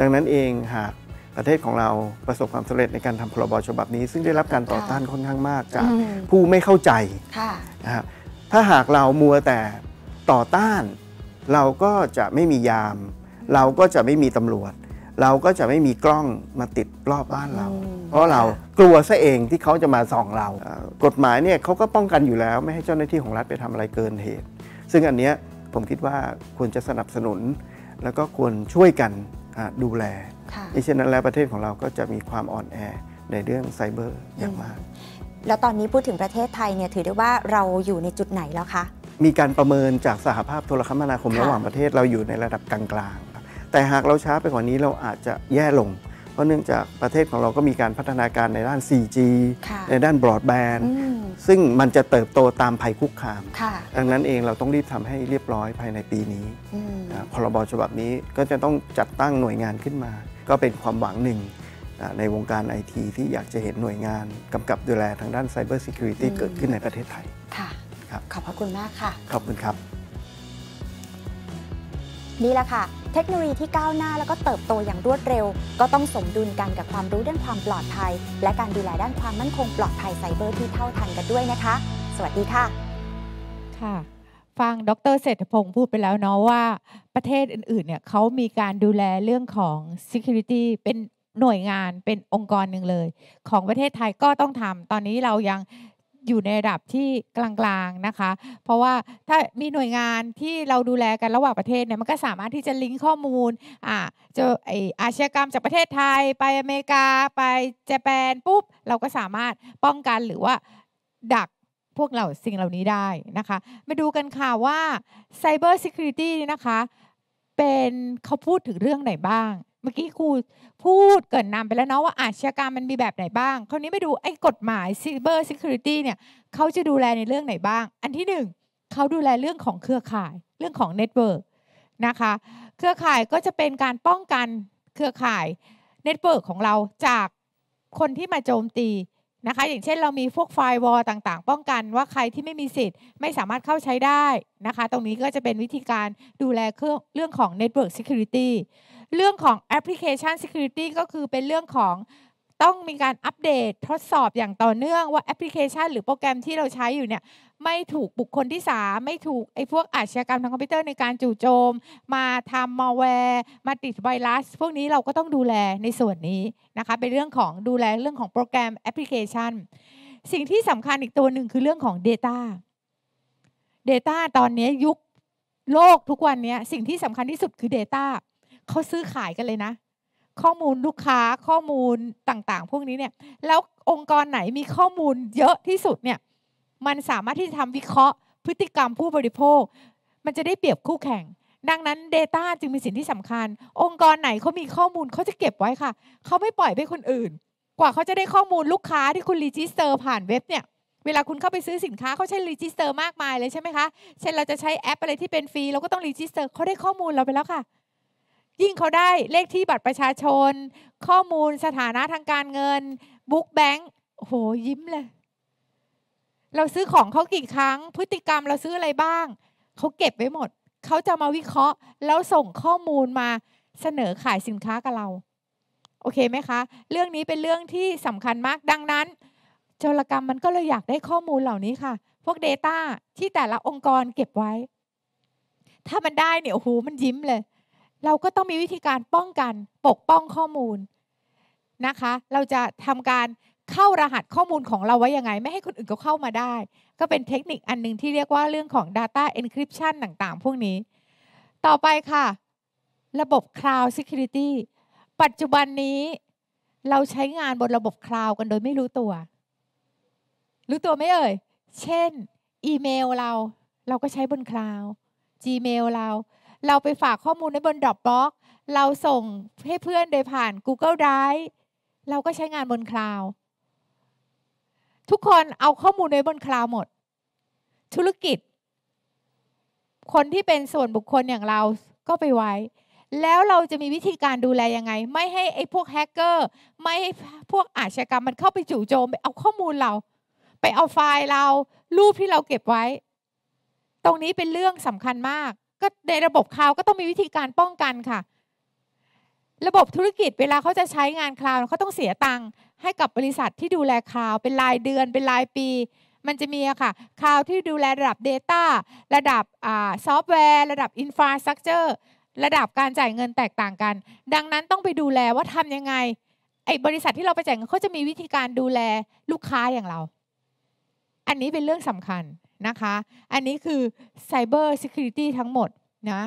ดังนั้นเองหากประเทศของเราประสบความสำเร็จในการทำพรบฉบับนี้ ซึ่งได้รับการต่อต้านค่อนข้างมากจากผู้ไม่เข้าใจนะถ้าหากเรามัวแต่ต่อต้านเราก็จะไม่มียาม เราก็จะไม่มีตำรวจ เราก็จะไม่มีกล้องมาติดรอบบ้านเรา เพราะเรากลัวซะเองที่เขาจะมาส่องเรากฎหมายเนี่ยเขาก็ป้องกันอยู่แล้ว ไม่ให้เจ้าหน้าที่ของรัฐไปทำอะไรเกินเหตุ ซึ่งอันเนี้ยผมคิดว่าควรจะสนับสนุนแล้วก็ควรช่วยกันดูแลอีเชนนั้นแล้วประเทศของเราก็จะมีความอ่อนแอในเรื่องไซเบอร์อย่างมาก แล้วตอนนี้พูดถึงประเทศไทยเนี่ยถือได้ว่าเราอยู่ในจุดไหนแล้วคะ มีการประเมินจากสหภาพโทรคมนาคมระหว่างประเทศเราอยู่ในระดับกลางๆ แต่หากเราช้าไปกว่านี้เราอาจจะแย่ลง เพราะเนื่องจากประเทศของเราก็มีการพัฒนาการในด้าน 4G ในด้านบรอดแบนด์ซึ่งมันจะเติบโตตามภัยคุกคาม ดังนั้นเองเราต้องรีบทำให้เรียบร้อยภายในปีนี้พรบฉบับนี้ก็จะต้องจัดตั้งหน่วยงานขึ้นมาก็เป็นความหวังหนึ่งในวงการไอทีที่อยากจะเห็นหน่วยงานกำกับดูแลทางด้านไซเบอร์ซิเคียวริตี้เกิดขึ้นในประเทศไทย ค่ะ ครับ ขอบพระคุณมากค่ะ ขอบคุณครับ นี่แหละค่ะ เทคโนโลยีที่ก้าวหน้าแล้วก็เติบโตอย่างรวดเร็ว ก็ต้องสมดุลกันกับความรู้ด้านความปลอดภัย และการดูแลด้านความมั่นคงปลอดภัยไซเบอร์ที่เท่าทันกันด้วยนะคะ สวัสดีค่ะ ค่ะฟังดรเศรษฐพงศ์พูดไปแล้วเนาะว่าประเทศอื่นๆเนี่ยเขามีการดูแลเรื่องของ security เป็นหน่วยงานเป็นองค์กรหนึ่งเลย ของประเทศไทยก็ต้องทำตอนนี้เรายังอยู่ในระดับที่กลางๆนะคะ เพราะว่าถ้ามีหน่วยงานที่เราดูแลกันระหว่างประเทศเนี่ยมันก็สามารถที่จะลิงก์ข้อมูลอ่าจะไออาชญากรรมจากประเทศไทย ไปอเมริกา ไปญี่ปุ่นปุ๊บเราก็สามารถป้องกันหรือว่าดักพวกเราสิ่งเหล่านี้ได้นะคะมาดูกันค่ะว่า Cyber Security นี่นะคะเป็นเขาพูดถึงเรื่องไหนบ้าง เมื่อกี้ครูพูดเกินนำไปแล้วเนาะว่าอาชญากรรมมันมีแบบไหนบ้างคราวนี้ไปดูไอ้กฎหมาย Cyber Security เนี่ยเขาจะดูแลในเรื่องไหนบ้าง อันที่หนึ่งเขาดูแลเรื่องของเครือข่ายเรื่องของเน็ตเวิร์กนะคะเครือข่ายก็จะเป็นการป้องกันเครือข่ายเน็ตเวิร์กของเราจากคนที่มาโจมตีนะคะอย่างเช่นเรามีพวกไฟวอลต่างๆ ป้องกันว่าใครที่ไม่มีสิทธิ์ไม่สามารถเข้าใช้ได้นะคะ ตรงนี้ก็จะเป็นวิธีการดูแลเครื่องเรื่องของ Network Security เรื่องของ Application Security ก็คือเป็นเรื่องของต้องมีการอัปเดตทดสอบอย่างต่อเนื่องว่าแอปพลิเคชัน หรือโปรแกรมที่เราใช้อยู่เนี่ยไม่ถูกบุคคลที่สา ไม่ถูกไอ้พวกอาชญากรรมทางคอมพิวเตอร์ในการจู่โจม มาทำมาแวร์ มาติดไวรัส พวกนี้เราก็ต้องดูแลในส่วนนี้นะคะเป็นเรื่องของดูแลเรื่องของโปรแกรมแอปพลิเคชัน สิ่งที่สำคัญอีกตัวหนึ่งคือเรื่องของ Data Data ตอนนี้ยุคโลกทุกวันนี้สิ่งที่สำคัญที่สุดคือ Data เขาซื้อขายกันเลยนะข้อมูลลูกค้าข้อมูลต่างๆ พวกนี้เนี่ยแล้วองค์กรไหนมีข้อมูลเยอะที่สุดเนี่ยมันสามารถที่จะทำวิเคราะห์ พฤติกรรมผู้บริโภค มันจะได้เปรียบคู่แข่ง ดังนั้น Data จึงมีสิ่งที่สำคัญ องค์กรไหนเขามีข้อมูลเขาจะเก็บไว้ค่ะ เขาไม่ปล่อยให้คนอื่น กว่าเขาจะได้ข้อมูลลูกค้าที่คุณรีจิสเตอร์ผ่านเว็บเนี่ยเวลาคุณเข้าไปซื้อสินค้าเขาใช้รีจิสเตอร์มากมายเลยใช่ไหมคะเช่นเราจะใช้แอปอะไรที่เป็นฟรีเราก็ต้องรีจิสเตอร์เขาได้ข้อมูลเราไปแล้วค่ะยิ่งเขาได้เลขที่บัตรประชาชน ข้อมูลสถานะทางการเงินบุ๊กแบงค์โหยิ้มเลย เราซื้อของเขากี่ครั้ง พฤติกรรมเราซื้ออะไรบ้าง เขาเก็บไว้หมด เขาจะมาวิเคราะห์ แล้วส่งข้อมูลมาเสนอขายสินค้ากับเราโอเคไหมคะเรื่องนี้เป็นเรื่องที่สำคัญมากดังนั้นโจรกรรมมันก็เลยอยากได้ข้อมูลเหล่านี้ค่ะ พวก Data ที่แต่ละองค์กรเก็บไว้ ถ้ามันได้เนี่ยโอ้โหมันยิ้มเลยเราก็ต้องมีวิธีการป้องกันปกป้องข้อมูลนะคะ เราจะทำการเข้ารหัสข้อมูลของเราไว้ยังไง ไม่ให้คนอื่นก็เข้ามาได้ ก็เป็นเทคนิคอันนึงที่เรียกว่าเรื่องของ Data Encryption ต่างๆ พวกนี้ ต่อไปค่ะ ระบบ Cloud Security ปัจจุบันนี้ เราใช้งานบนระบบ cloud กันโดยไม่รู้ตัว รู้ตัวไม่เอ่ย เช่นอีเมลเรา เราก็ใช้บน cloud Gmail เราเราไปฝากข้อมูลไว้บน Dropbox เราส่งให้เพื่อนโดยผ่าน Google Drive เราก็ใช้งานบนคลาวด์ทุกคนเอาข้อมูลไว้บนคลาวด์หมด ธุรกิจ คนที่เป็นส่วนบุคคลอย่างเราก็ไปไว้ แล้วเราจะมีวิธีการดูแลยังไง ไม่ให้ไอ้พวกแฮกเกอร์ ไม่ให้พวกอาชญากรรม มันเข้าไปจู่โจม ไปเอาข้อมูลเรา ไปเอาไฟล์เรา รูปที่เราเก็บไว้ ตรงนี้เป็นเรื่องสำคัญมากก็ในระบบคลาวก็ต้องมีวิธีการป้องกันค่ะ ระบบธุรกิจเวลาเขาจะใช้งานคลาวเขาต้องเสียตังค์ให้กับบริษัทที่ดูแลคลาวเป็นรายเดือนเป็นรายปีมันจะมีค่ะคลาวที่ดูแลระดับ Data ระดับซอฟต์แวร์ ระดับ Infrastructure ระดับการจ่ายเงินแตกต่างกัน ดังนั้นต้องไปดูแลว่าทำยังไงไอ้บริษัทที่เราไปจ่ายเงินเขาจะมีวิธีการดูแลลูกค้าอย่างเรา อันนี้เป็นเรื่องสำคัญนะคะ อันนี้คือ Cyber Security ทั้งหมดนะ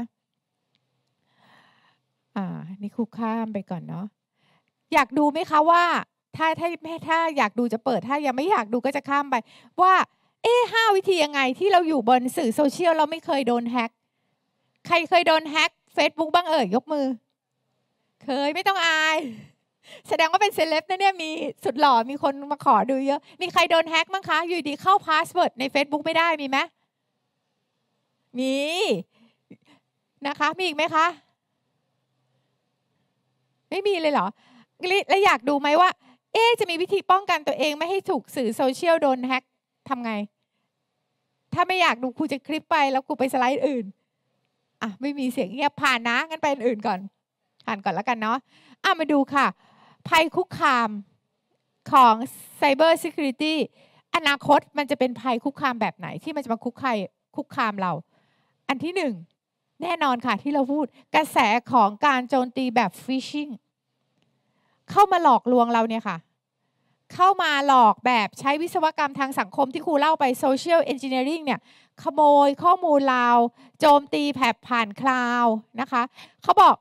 อ่า นี่คุกข้ามไปก่อนเนาะ อยากดูไหมคะว่า ถ้าถ้าแม่ถ้าอยากดูจะเปิด ถ้ายังไม่อยากดูก็จะข้ามไป ว่า เอ๊ห้าวิธียังไงที่เราอยู่บนสื่อโซเชียลเราไม่เคยโดนแฮ็กใครเคยโดนแฮ็ก Facebook บ้างเอ่ย ยกมือ เคยไม่ต้องอายแสดงว่าเป็นเซเลบนะเนี่ยมีสุดหล่อ มีคนมาขอดูเยอะ มีใครโดนแฮ็กมั้งคะ อยู่ดีเข้าพาสเวิร์ดใน Facebook ไม่ได้มีไหมมีนะคะ มีอีกไหมคะ ไม่มีเลยเหรอ แล้วอยากดูไหมว่า เอ๊จะมีวิธีป้องกันตัวเองไม่ให้ถูกสื่อโซเชียลโดนแฮ็กทำไง ถ้าไม่อยากดูครูจะคลิปไปแล้วครูไปสไลด์อื่น อ่ะ ไม่มีเสียงเงียบผ่านนะงั้นไปอื่นก่อน ผ่านก่อนแล้วกันเนาะอ่ะมาดูค่ะภัยคุกคามของ Cyber Security อนาคตมันจะเป็นภัยคุกคามแบบไหนที่มันจะมาคุกคาคุกคามเรา อันที่หนึ่งแน่นอนค่ะที่เราพูดกระแสของการโจมตีแบบฟิชชิงเข้ามาหลอกลวงเราเนี่ยค่ะ เข้ามาหลอกแบบใช้วิศวกรรมทางสังคมที่ครูเล่าไปโซเชียลเอนจิเนียริงเนี่ย ขโมย ข้อมูลเรา โจมตีแผบผ่านคลาวนะคะเขาบอก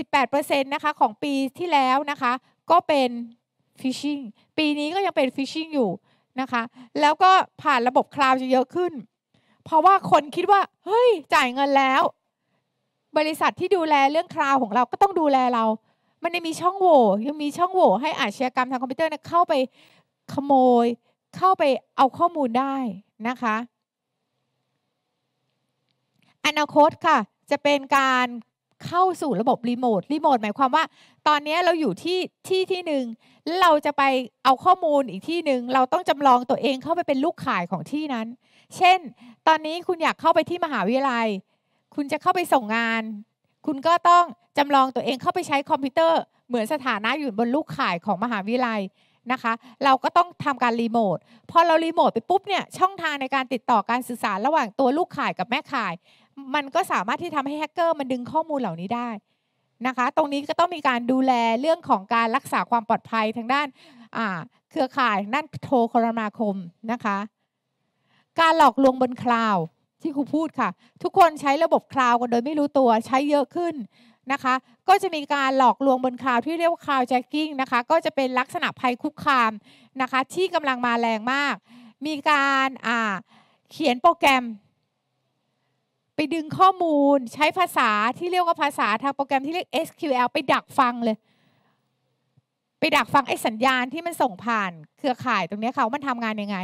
78%นะคะของปีที่แล้วนะคะก็เป็นฟิชชิงปีนี้ก็ยังเป็นฟิชชิงอยู่นะคะ แล้วก็ผ่านระบบคลาวจะเยอะขึ้น เพราะว่าคนคิดว่า เฮ้ย จ่ายเงินแล้ว บริษัทที่ดูแลเรื่องคลาวของเราก็ต้องดูแลเรา มันยังมีช่องโหว่ยังมีช่องโหว่ให้อาชญากรรมทางคอมพิวเตอร์เข้าไปขโมยเข้าไปเอาข้อมูลได้นะคะอนาคตค่ะ จะเป็นการเข้าสู่ระบบรีโมท รีโมทหมายความว่า ตอนนี้เราอยู่ที่ที่ที่หนึ่งแล้วเราจะไปเอาข้อมูลอีกที่หนึ่งเราต้องจำลองตัวเองเข้าไปเป็นลูกขายของที่นั้น เช่น ตอนนี้คุณอยากเข้าไปที่มหาวิทยาลัย คุณจะเข้าไปส่งงาน คุณก็ต้องจำลองตัวเองเข้าไปใช้คอมพิวเตอร์เหมือนสถานะอยู่บนลูกขายของมหาวิทยาลัยนะคะ เราก็ต้องทำการรีโมทพอเรารีโมทไปปุ๊บเนี่ยช่องทางในการติดต่อการสื่อสารระหว่างตัวลูกขายกับแม่ขายมันก็สามารถที่ทำให้แฮกเกอร์มันดึงข้อมูลเหล่านี้ได้นะคะตรงนี้ก็ต้องมีการดูแลเรื่องของการรักษาความปลอดภัยทางด้านเครือข่ายนั่นโทรคมนาคมนะคะ การหลอกลวงบนคลาวที่ครูพูดค่ะ ทุกคนใช้ระบบคลาวกันโดยไม่รู้ตัวใช้เยอะขึ้นนะคะ ก็จะมีการหลอกลวงบนคลาวที่เรียกว่าคลาวแจ็คกิ้งนะคะก็จะเป็นลักษณะภัยคุกคามนะคะที่กำลังมาแรงมาก มีการเขียนโปรแกรมไปดึงข้อมูลใช้ภาษาที่เรียกว่าภาษาทางโปรแกรมที่เรียก SQL ไปดักฟังเลย ไปดักฟังไอ้สัญญาณที่มันส่งผ่าน เครือข่ายตรงนี้เขามันทำงานยังไง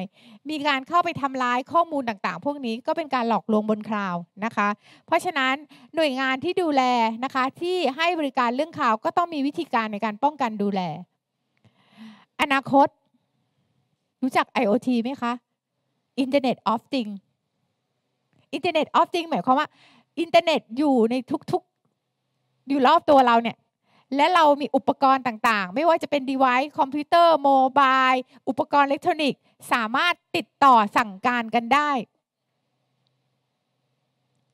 มีการเข้าไปทำลายข้อมูลต่างๆ พวกนี้ก็เป็นการหลอกลวงบนคลาวนะคะเพราะฉะนั้นหน่วยงานที่ดูแลนะคะที่ให้บริการเรื่องข่าวก็ต้องมีวิธีการในการป้องกันดูแล อนาคต รู้จัก IoT ไหมคะ Internet of Things อินเทอร์เน็ตออฟติงหมายความว่าอินเทอร์เน็ตอยู่ในทุก ๆ อยู่รอบตัวเราเนี่ย และเรามีอุปกรณ์ต่างๆ ไม่ว่าจะเป็นดีไวซ์คอมพิวเตอร์โมบายอุปกรณ์อิเล็กทรอนิกส์ สามารถติดต่อสั่งการกันได้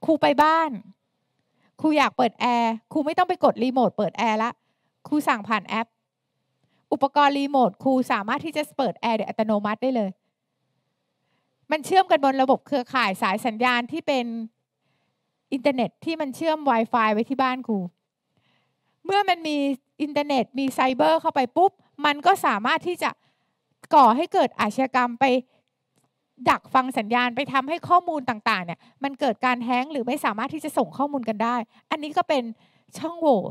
ครูไปบ้านครูอยากเปิดแอร์ครูไม่ต้องไปกดรีโมทเปิดแอร์ละครูสั่งผ่านแอปอุปกรณ์รีโมทครูสามารถที่จะเปิดแอร์โดยอัตโนมัติได้เลยมันเชื่อมกันบนระบบเครือข่ายสายสัญญาณที่เป็นอินเทอร์เน็ตที่มันเชื่อม Wi-Fi ไว้ที่บ้านกู เมื่อมันมีอินเทอร์เน็ต มีไซเบอร์เข้าไปปุ๊บ มันก็สามารถที่จะก่อให้เกิดอาชญากรรมไป ดักฟังสัญญาณไปทำให้ข้อมูลต่างๆ เนี่ย มันเกิดการแฮ้งหรือไม่สามารถที่จะส่งข้อมูลกันได้ อันนี้ก็เป็นช่องโหว่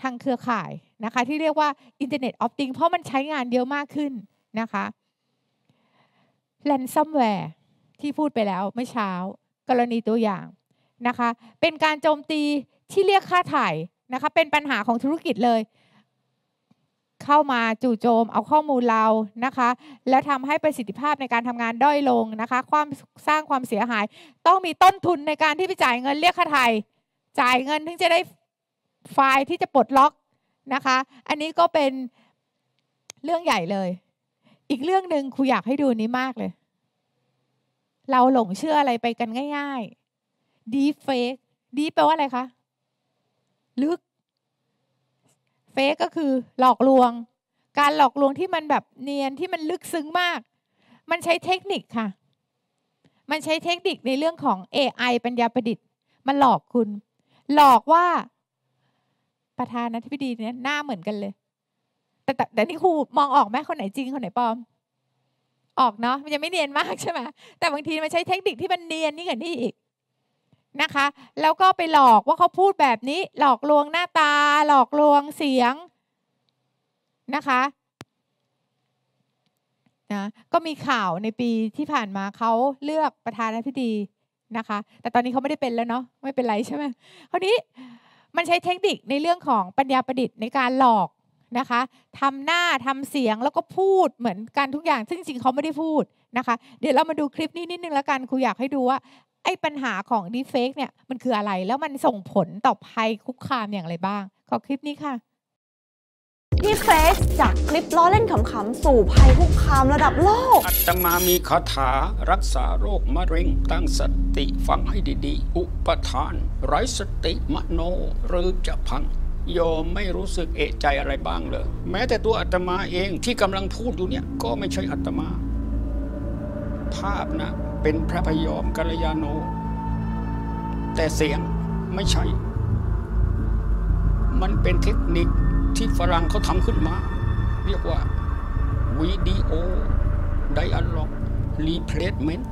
ทางเครือข่ายนะคะ ที่เรียกว่าอินเทอร์เน็ตออฟติงเพราะมันใช้งานเยอะมากขึ้นนะคะแลนซัมแวร์ที่พูดไปแล้วเมื่อเช้ากรณีตัวอย่างนะคะ เป็นการโจมตีที่เรียกค่าถ่ายนะคะเป็นปัญหาของธุรกิจเลย เข้ามาจู่โจม เอาข้อมูลเรานะคะ แล้วทำให้ประสิทธิภาพในการทำงานด้อยลงนะคะความสร้างความเสียหาย ต้องมีต้นทุนในการที่ไปจ่ายเงินเรียกค่าถ่าย จ่ายเงินถึงจะได้ไฟล์ที่จะปลดล็อกนะคะ อันนี้ก็เป็นเรื่องใหญ่เลยอีกเรื่องหนึ่งครูอยากให้ดูนี้มากเลย เราหลงเชื่ออะไรไปกันง่ายๆดีเฟกดีแปลว่าอะไรคะ ลึกเฟกก็คือหลอกลวง การหลอกลวงที่มันแบบเนียนที่มันลึกซึ้งมาก มันใช้เทคนิคค่ะ มันใช้เทคนิคในเรื่องของ AI ปัญญาประดิษฐ์มันหลอกคุณ หลอกว่า ประธานาธิบดีเนี่ยหน้าเหมือนกันเลยแต่แต่นี่ครูมองออกไหมคนไหนจริงคนไหนปลอม ออกเนาะมันยังไม่เนียนมากใช่ไหมแต่บางทีมันใช้เทคนิคที่มันเนียนนี่กับนี่อีกนะคะ แล้วก็ไปหลอกว่าเขาพูดแบบนี้หลอกลวงหน้าตาหลอกลวงเสียงนะคะนะก็มีข่าวในปีที่ผ่านมาเขาเลือกประธานาธิบดีนะคะ แต่ตอนนี้เขาไม่ได้เป็นแล้วเนาะไม่เป็นไรใช่ไหมคราวนี้มันใช้เทคนิคในเรื่องของปัญญาประดิษฐ์ในการหลอกนะคะทำหน้า ทำเสียงแล้วก็พูดเหมือนกันทุกอย่างซึ่งจริงเขาไม่ได้พูดนะคะเดี๋ยวเรามาดูคลิปนี้นิดนึงแล้วกันครูอยากให้ดูว่า ไอ้ปัญหาของดีเฟกเนี่ยมันคืออะไรแล้วมันส่งผลต่อภัยคุกคามอย่างไรบ้างขอคลิปนี้ค่ะดีเฟกจากคลิปล้อเล่นขำๆ สู่ภัยคุกคามระดับโลกอัตมามีคาถารักษาโรคมะเร็ง ตั้งสติฟังให้ดีๆ อุปทาน ไร้สติมโน หรือจะพังโยมไม่รู้สึกเอะใจอะไรบ้างเลยแม้แต่ตัวอาตมาเองที่กำลังพูดอยู่เนี่ย ก็ไม่ใช่อาตมา ภาพนะเป็นพระพยอมกัลยาโน แต่เสียงไม่ใช่ มันเป็นเทคนิคที่ฝรั่งเขาทำขึ้นมา เรียกว่าวิดีโอ ไดอะล็อก รีเพลทเมนต์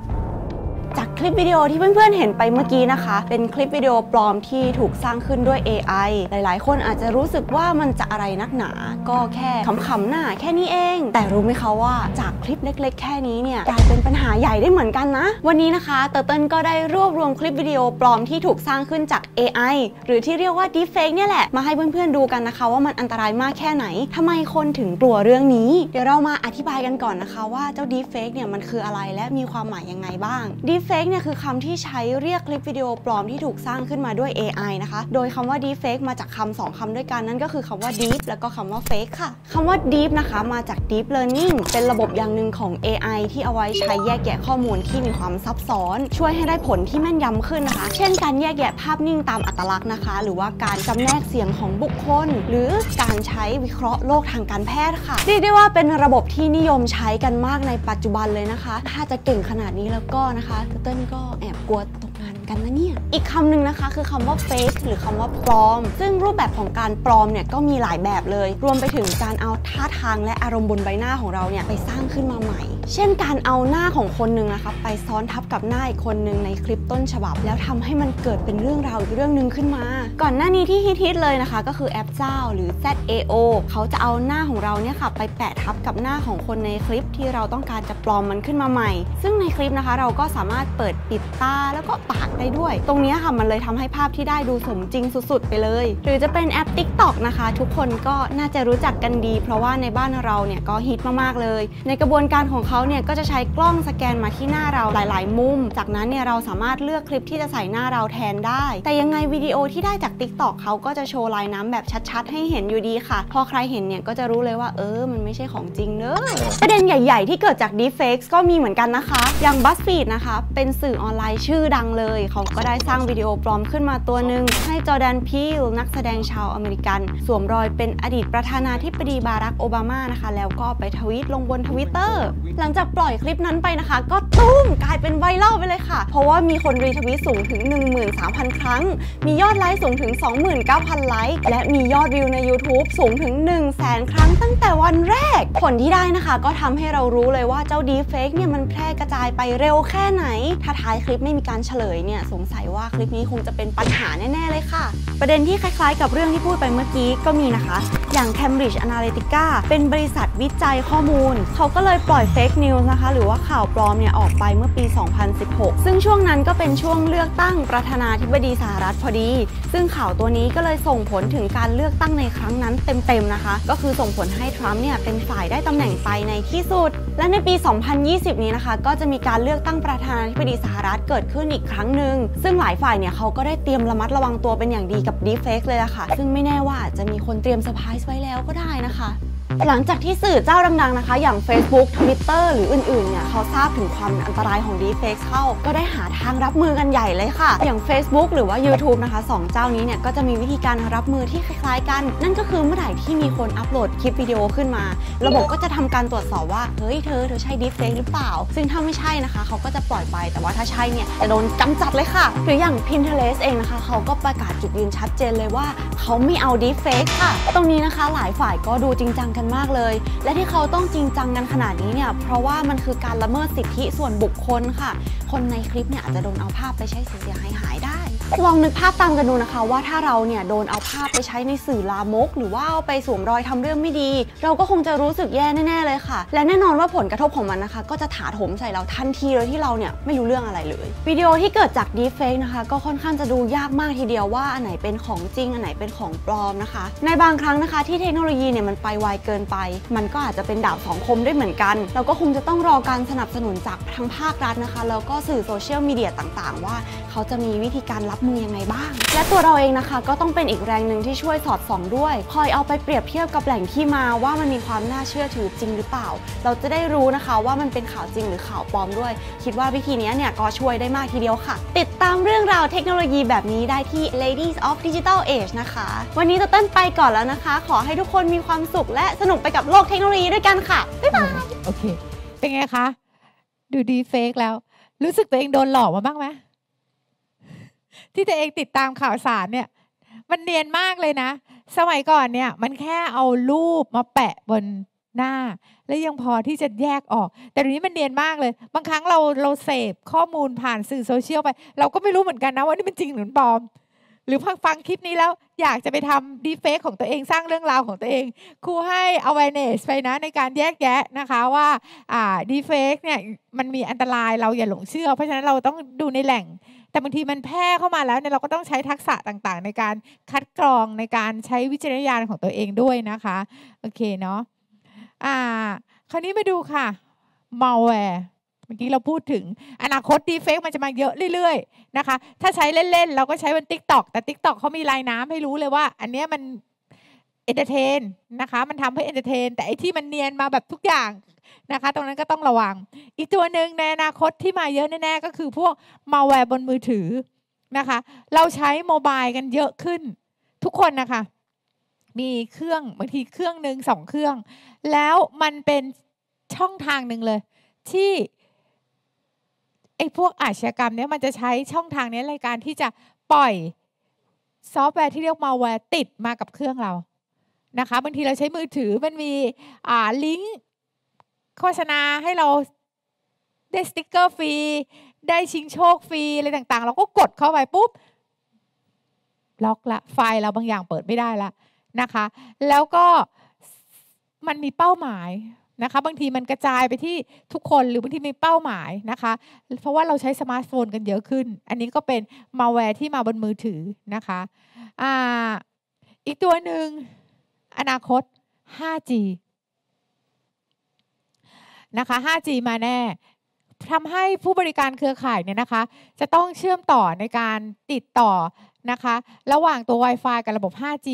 จากคลิปวิดีโอที่เพื่อนๆเห็นไปเมื่อกี้นะคะ เป็นคลิปวิดีโอปลอมที่ถูกสร้างขึ้นด้วย AI หลายๆ คนอาจจะรู้สึกว่ามันจะอะไรนักหนา ก็แค่ขำๆหน้า แค่นี้เอง แต่รู้ไหมคะว่าจากคลิปเล็กๆ แค่นี้เนี่ยกลายเป็นปัญหาใหญ่ได้เหมือนกันนะ วันนี้นะคะ เติร์เติ้ลก็ได้รวบรวมคลิปวิดีโอปลอมที่ถูกสร้างขึ้นจาก AI หรือที่เรียกว่า Deepfake เนี่ยแหละมาให้เพื่อนๆดูกันนะคะ ว่ามันอันตรายมากแค่ไหนทำไมคนถึงกลัวเรื่องนี้ เดี๋ยวเรามาอธิบายกันก่อนนะคะว่าเจ้า Deepfake เนี่ยมันคืออะไรและมีความหมายยังไงบ้าง d e e p Fake เนี่ยคือคำที่ใช้เรียกคลิปวิดีโอปลอมที่ถูกสร้างขึ้นมาด้วย AI นะคะ โดยคำว่า Deep Fake มาจากคำสองคำด้วยกันนั่นก็คือคำว่า Deep แล้วก็คำว่า Fake ค่ะคำว่า Deep นะคะ มาจาก Deep Learning เป็นระบบอย่างหนึ่งของ AI ที่เอาไว้ใช้แยกแยะข้อมูลที่มีความซับซ้อน ช่วยให้ได้ผลที่แม่นยำขึ้นนะคะ เช่นการแยกแยะภาพนิ่งตามอัตลักษณ์นะคะ หรือว่าการจำแนกเสียงของบุคคล หรือการใช้วิเคราะห์โรคทางการแพทย์ค่ะเรียกได้ว่าเป็นระบบที่นิยมใช้กันมากในปัจจุบันเลยนะคะ ถ้าจะเก่งขนาดนี้แล้วก็นะคะแต่เต้นก็แอบกลัวตกันนะเนี่ยอีกคำหนึ่งนะคะคือคำว่า fake หรือคำว่าปลอม ซึ่งรูปแบบของการปลอมเนี่ยก็มีหลายแบบเลย รวมไปถึงการเอาท่าทางและอารมณ์บนใบหน้าของเราเนี่ยไปสร้างขึ้นมาใหม่ เช่นการเอาหน้าของคนหนึ่งนะคะไปซ้อนทับกับหน้าอีกคนหนึ่งในคลิปต้นฉบับ แล้วทำให้มันเกิดเป็นเรื่องราวอีกเรื่องหนึ่งขึ้นมา ก่อนหน้านี้ที่ฮิตๆเลยนะคะ ก็คือแอปเจ้า หรือ ZAO เขาจะเอาหน้าของเราเนี่ยค่ะไปแปะทับกับหน้าของคนในคลิปที่เราต้องการจะปลอมมันขึ้นมาใหม่ ซึ่งในคลิปนะคะเราก็สามารถเปิดปิดตา แล้วก็ปากได้ด้วย ตรงนี้ค่ะมันเลยทำให้ภาพที่ได้ดูสมจริงสุดๆไปเลย หรือจะเป็นแอป Tik t o อกนะคะทุกคนก็น่าจะรู้จักกันดีเพราะว่าในบ้านเราเนี่ยก็ฮิตมากๆเลย ในกระบวนการของเขาเนี่ยก็จะใช้กล้องสแกนมาที่หน้าเราหลายๆมุม จากนั้นเนี่ยเราสามารถเลือกคลิปที่จะใส่หน้าเราแทนได้ แต่ยังไงวิดีโอที่ได้จาก Tik t o อกเขาก็จะโชว์ลายน้ำแบบชัดๆ ให้เห็นอยู่ดีค่ะพอใครเห็นเนี่ยก็จะรู้เลยว่าเออ มันไม่ใช่ของจริงเนอะประเด็นใหญ่ ๆ ที่เกิดจาก d e e p f a k e ก็มีเหมือนกันนะคะ อย่าง BuzzFeed นะคะเป็นสื่อออนไลน์ชื่อดังเลยเขาก็ได้สร้างวิดีโอปลอมขึ้นมาตัวหนึ่งให้จอแดนพีลนักแสดงชาวอเมริกัน สวมรอยเป็นอดีตประธานาธิบดีบารักโอบามานะคะ แล้วก็ไปทวีตลงบนทวิตเตอร์ หลังจากปล่อยคลิปนั้นไปนะคะ ก็ตุ้มกลายเป็นไวรัลไปเลยค่ะ เพราะว่ามีคนรีทวิตสูงถึง13,000 ครั้งมียอดไลค์สูงถึง 29,000 ไลค์และมียอดวิวใน YouTube สูงถึง1 0 0 0 0แสนครั้ง ตั้งแต่วันแรกผลที่ได้นะคะ ก็ทำให้เรารู้เลยว่าเจ้าดีเฟกเนี่ยมันแพร่กระจายไปเร็วแค่ไหนถ้าท้ายคลิปไม่มีการเฉลยเนี่ยสงสัยว่าคลิปนี้คงจะเป็นปัญหาแน่ ๆ เลยค่ะ ประเด็นที่คล้ายๆ กับเรื่องที่พูดไปเมื่อกี้ก็มีนะคะ อย่าง Cambridge Analytica เป็นบริษัทวิจัยข้อมูล เขาก็เลยปล่อยเฟกนิวส์นะคะ หรือว่าข่าวปลอมเนี่ยออกไปเมื่อปี 2016 ซึ่งช่วงนั้นก็เป็นช่วงเลือกตั้งประธานาธิบดีสหรัฐพอดี ซึ่งข่าวตัวนี้ก็เลยส่งผลถึงการเลือกตั้งในครั้งนั้น เต็มๆนะคะ ก็คือส่งผลให้ทรัมป์เนี่ยเป็นฝ่ายได้ตำแหน่งไปในที่สุดและในปี 2020 นี้นะคะ ก็จะมีการเลือกตั้งประธานาธิบดีสหรัฐเกิดขึ้นอีกครั้งหนึ่งนึงซึ่งหลายฝ่ายเนี่ยเขาก็ได้เตรียมระมัดระวังตัวเป็นอย่างดีกับดีเฟกเลยละค่ะ ซึ่งไม่แน่ว่าจะมีคนเตรียมเซอร์ไพรส์ไว้แล้วก็ได้นะคะหลังจากที่สื่อเจ้าดังๆ นะคะ อย่าง Facebook Twitter หรืออื่นๆ เนี่ยเขาทราบถึงความอันตรายของ Deepfake เข้า ก็ได้หาทางรับมือกันใหญ่เลยค่ะ อย่าง Facebook หรือว่า YouTube นะคะสองเจ้านี้เนี่ยก็จะมีวิธีการรับมือที่คล้าย ๆ กัน นั่นก็คือเมื่อไหร่ที่มีคนอัปโหลดคลิปวิดีโอขึ้นมา ระบบก็จะทำการตรวจสอบว่า เฮ้ยเธอเธอใช่ Deepfake หรือเปล่า ซึ่งถ้าไม่ใช่นะคะเขาก็จะปล่อยไปแต่ว่าถ้าใช่เนี่ยจะโดนกำจัดเลยค่ะหรืออย่าง Pinterest เองนะคะ เขาก็ประกาศจุดยืนชัดเจนเลยว่า เขาไม่เอา Deepfake ค่ะ ตรงนี้นะคะหลายฝ่ายก็ดูจริงจังกันันมากเลย และที่เขาต้องจริงจังกันขนาดนี้เนี่ย เพราะว่ามันคือการละเมิดสิทธิส่วนบุคคลค่ะ คนในคลิปเนี่ยอาจจะโดนเอาภาพไปใช้เสียหายหายได้ลองนึกภาพตามกันดูนะคะว่าถ้าเราเนี่ยโดนเอาภาพไปใช้ในสื่อลามก หรือว่าเอาไปสวมรอยทำเรื่องไม่ดี เราก็คงจะรู้สึกแย่แน่ ๆเลยค่ะ และแน่นอนว่าผลกระทบของมันนะคะก็จะถาโถมใส่เราทันทีโดยที่เราเนี่ยไม่รู้เรื่องอะไรเลยวิดีโอที่เกิดจากดีเฟกนะคะก็ค่อนข้างจะดูยากมากทีเดียวว่า อันไหนเป็นของจริง อันไหนเป็นของปลอมนะคะ ในบางครั้งนะคะที่เทคโนโลยีเนี่ยมันไปไวเกินไป มันก็อาจจะเป็นดาบสองคมได้เหมือนกัน เราก็คงจะต้องรอการสนับสนุนจากทางภาครัฐนะคะแล้วก็สื่อโซเชียลมีเดียต่างๆว่าเขาจะมีวิธีการรับับมือยังไงบ้าง และตัวเราเองนะคะ ก็ต้องเป็นอีกแรงหนึ่งที่ช่วยสอดส่องด้วย คอยเอาไปเปรียบเทียบกับแหล่งที่มาว่ามันมีความน่าเชื่อถือจริงหรือเปล่า เราจะได้รู้นะคะว่ามันเป็นข่าวจริงหรือข่าวปลอมด้วย คิดว่าวิธีนี้เนี่ยก็ช่วยได้มากทีเดียวค่ะ ติดตามเรื่องราวเทคโนโลยีแบบนี้ได้ที่ Ladies of Digital Age นะคะ วันนี้จะเต้นไปก่อนแล้วนะคะ ขอให้ทุกคนมีความสุขและสนุกไปกับโลกเทคโนโลยีด้วยกันค่ะบ๊ายบายโอเค เป็นไงคะ ดูดีเฟกแล้ว รู้สึกตัวเองโดนหลอกมาบ้างไหมที่ตัวเองติดตามข่าวสารเนี่ยมันเนียนมากเลยนะ สมัยก่อนเนี่ยมันแค่เอารูปมาแปะบนหน้า แล้วยังพอที่จะแยกออก แต่ทีนี้มันเนียนมากเลยบางครั้งเราเราเสพข้อมูลผ่านสื่อโซเชียลไป เราก็ไม่รู้เหมือนกันนะ ว่านี่มันจริงหรือปลอม หรือพักฟังคลิปนี้แล้วอยากจะไปทำดีเฟกของตัวเองสร้างเรื่องราวของตัวเองครูให้ awareness ไปนะ ในการแยกแยะนะคะว่าดีเฟกเนี่ยมันมีอันตรายเราอย่าหลงเชื่อ เพราะฉะนั้นเราต้องดูในแหล่งแต่บางทีมันแพร่เข้ามาแล้วเนี่ยเราก็ต้องใช้ทักษะต่างๆในการคัดกรองในการใช้วิจารณญาณของตัวเองด้วยนะคะ โอเคเนาะอ่าคราวนี้มาดูค่ะ malware เมื่อกี้เราพูดถึงอนาคตดีเฟกมันจะมาเยอะเรื่อยๆนะคะถ้าใช้เล่นๆ เราก็ใช้บนทิกต o กแต่ Tik t o กเขามีลายน้ำให้รู้เลยว่า อันเนี้ยมันเอนเตอร์เทนนะคะมันทำเพื่อเอนเตอร์เทนแต่ไอที่มันเนียนมาแบบทุกอย่างนะคะตรงนั้นก็ต้องระวัง อีกตัวหนึ่งในอนาคตที่มาเยอะแน่ๆก็คือพวกมาแวร์บนมือถือนะคะเราใช้โมบายกันเยอะขึ้น ทุกคนนะคะมีเครื่องบางทีเครื่องหนึ่งสองเครื่อง แล้วมันเป็นช่องทางหนึ่งเลย ที่ไอ้พวกอาชญากรรมเนี้ยมันจะใช้ช่องทางนี้ในการที่จะปล่อยซอฟต์แวร์ที่เรียกมาแวร์ติดมากับเครื่องเรานะคะบางทีเราใช้มือถือมันมีลิงก์โฆษณาให้เราได้สติกเกอร์ฟรีได้ชิงโชคฟรีอะไรต่างๆ เราก็กดเข้าไปปุ๊บล็อกละ ไฟล์เราบางอย่างเปิดไม่ได้ละนะคะ แล้วก็มันมีเป้าหมายนะคะบางทีมันกระจายไปที่ทุกคนหรือบางทีมีเป้าหมายนะคะเพราะว่าเราใช้สมาร์ทโฟนกันเยอะขึ้น อันนี้ก็เป็นมาแวร์ที่มาบนมือถือนะคะอ่าอีกตัวหนึ่ง อนาคต 5G นะคะ 5G มาแน่ ทำให้ผู้บริการเครือข่ายเนี่ยนะคะ จะต้องเชื่อมต่อในการติดต่อนะคะ ระหว่างตัว Wi-Fi กับระบบ 5G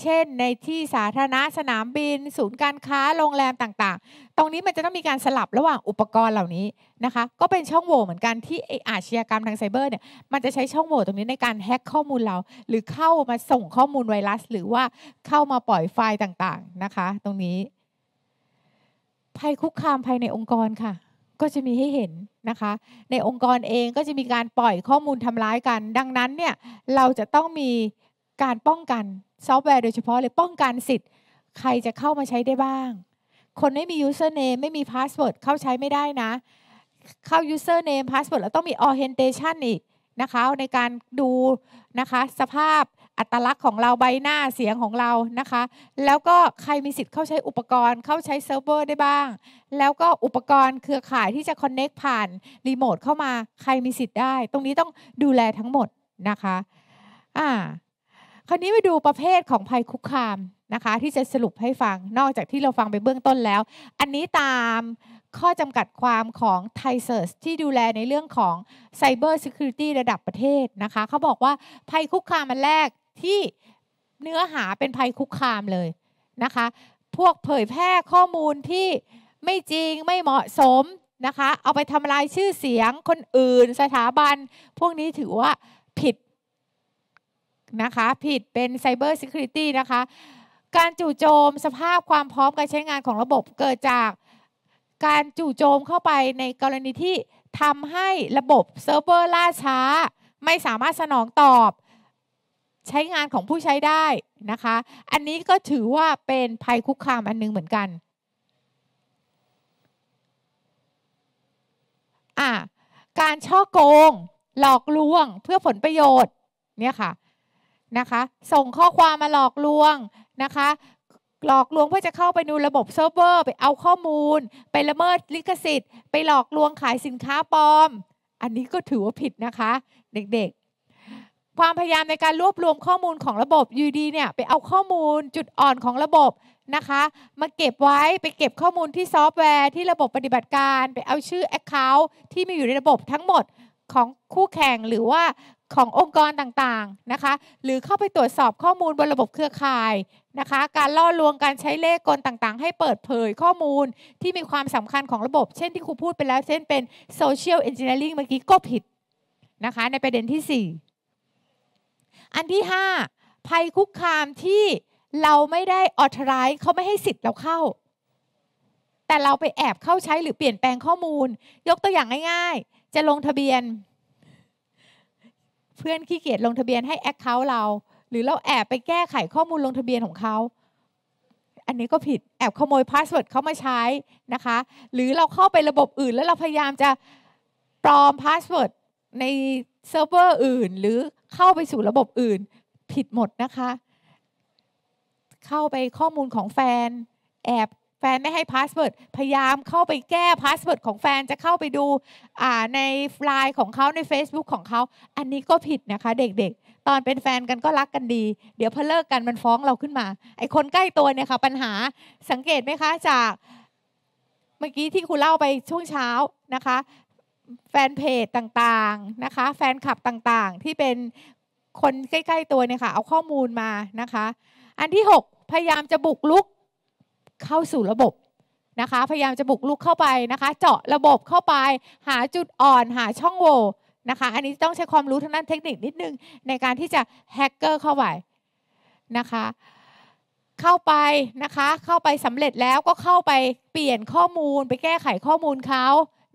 เช่น ในที่สาธารณะ สนามบิน ศูนย์การค้า โรงแรมต่างๆ ตรงนี้มันจะต้องมีการสลับระหว่างอุปกรณ์เหล่านี้นะคะ ก็เป็นช่องโหว่เหมือนกันที่อาชญากรรมทางไซเบอร์เนี่ย มันจะใช้ช่องโหว่ตรงนี้ในการแฮ็กข้อมูลเรา หรือเข้ามาส่งข้อมูลไวรัส หรือว่าเข้ามาปล่อยไฟล์ต่างๆนะคะ ตรงนี้ภัยคุกคามภายในองค์กรค่ะ ก็จะมีให้เห็นนะคะ ในองค์กรเองก็จะมีการปล่อยข้อมูลทำร้ายกัน ดังนั้นเนี่ยเราจะต้องมีการป้องกันซอฟต์แวร์ โดยเฉพาะเลยป้องกันสิทธิ์ ใครจะเข้ามาใช้ได้บ้าง คนไม่มี username ไม่มี password เข้าใช้ไม่ได้นะ เข้า username password แล้วต้องมี authentication อีกนะคะในการดูนะคะสภาพอัตลักษณ์ของเราใบหน้าเสียงของเรานะคะ แล้วก็ใครมีสิทธิ์เข้าใช้อุปกรณ์เข้าใช้เซิร์ฟเวอร์ได้บ้าง แล้วก็อุปกรณ์เครือข่ายที่จะคอนเน็กผ่านรีโมทเข้ามาใครมีสิทธิ์ได้ ตรงนี้ต้องดูแลทั้งหมดนะคะอ่าคราวนี้ไปดูประเภทของภัยคุกคามนะคะที่จะสรุปให้ฟังนอกจากที่เราฟังไปเบื้องต้นแล้ว อันนี้ตามข้อจำกัดความของไทเซอร์สที่ดูแลในเรื่องของไซเบอร์ซิเคียวริตี้ระดับประเทศนะคะเขาบอกว่าภัยคุกคามมันแรกที่เนื้อหาเป็นภัยคุกคามเลยนะคะ พวกเผยแพร่ข้อมูลที่ไม่จริงไม่เหมาะสมนะคะ เอาไปทำลายชื่อเสียงคนอื่น สถาบัน พวกนี้ถือว่าผิดนะคะผิดเป็นไซเบอร์ซิเคอริตี้นะคะ การจู่โจมสภาพความพร้อมการใช้งานของระบบเกิดจาก การจู่โจมเข้าไปในกรณีที่ทำให้ระบบเซิร์ฟเวอร์ล่าช้า ไม่สามารถสนองตอบใช้งานของผู้ใช้ได้นะคะ อันนี้ก็ถือว่าเป็นภัยคุกคามอันนึงเหมือนกันอ่ะการช่อโกงหลอกลวงเพื่อผลประโยชน์เนี่ยค่ะนะคะ ส่งข้อความมาหลอกลวงนะคะหลอกลวงเพื่อจะเข้าไปดูระบบเซิร์ฟเวอร์ ไปเอาข้อมูล ไปละเมิดลิขสิทธิ์ ไปหลอกลวงขายสินค้าปลอม อันนี้ก็ถือว่าผิดนะคะเด็กความพยายามในการรวบรวมข้อมูลของระบบยูดีเนี่ยไปเอาข้อมูลจุดอ่อนของระบบนะคะมาเก็บไว้ไปเก็บข้อมูลที่ซอฟต์แวร์ ที่ระบบปฏิบัติการ ไปเอาชื่อ Account ที่มีอยู่ในระบบทั้งหมดของคู่แข่งหรือว่าขององค์กรต่างๆนะคะหรือเข้าไปตรวจสอบข้อมูลบนระบบเครือข่ายนะคะการล่อลวงการใช้เลขกลต่างๆ ให้เปิดเผยข้อมูลที่มีความสำคัญของระบบเช่นที่ครูพูดไปแล้วเช่นเป็น social engineering เมื่อกี้ก็ผิดนะคะในประเด็นที่ 4อันที่ 5 ภัยคุกคามที่เราไม่ได้ออทไรส์เขาไม่ให้สิทธิ์เราเข้า แต่เราไปแอบเข้าใช้หรือเปลี่ยนแปลงข้อมูล ยกตัวอย่างง่าย ๆ จะลงทะเบียน เพื่อนขี้เกียจลงทะเบียนให้แอคเคาท์เราหรือเราแอบไปแก้ไขข้อมูลลงทะเบียนของเขาอันนี้ก็ผิดแอบขโมยพาสเวิร์ดเขามาใช้นะคะ หรือเราเข้าไประบบอื่นแล้วเราพยายามจะปลอมพาสเวิร์ดในเซิร์ฟเวอร์อื่นหรือเข้าไปสู่ระบบอื่นผิดหมดนะคะ เข้าไปข้อมูลของแฟนแอบ แฟนไม่ให้พาสเวิร์ด พยายามเข้าไปแก้พาสเวิร์ดของแฟนจะเข้าไปดูในไลน์ของเขาใน Facebook ของเขา อันนี้ก็ผิดนะคะ เด็กๆ ตอนเป็นแฟนกันก็รักกันดี เดี๋ยวพอเลิกกันมันฟ้องเราขึ้นมา ไอ้คนใกล้ตัวเนี่ยค่ะปัญหาสังเกตไหมคะ จากเมื่อกี้ที่ครูเล่าไปช่วงเช้านะคะแฟนเพจต่างๆนะคะแฟนคลับต่างๆ ที่เป็นคนใกล้ ๆตัวเนี่ยค่ะเอาข้อมูลมานะคะ อันที่ 6 พยายามจะบุกลุกเข้าสู่ระบบนะคะพยายามจะบุกลุกเข้าไปนะคะ เจาะระบบเข้าไปหาจุดอ่อนหาช่องโหว่นะคะ อันนี้ต้องใช้ความรู้ทางด้านเทคนิคนิดนึง ในการที่จะแฮกเกอร์เข้าไปนะคะ เข้าไปนะคะเข้าไปสำเร็จแล้วก็เข้าไปเปลี่ยนข้อมูลไปแก้ไขข้อมูลเขา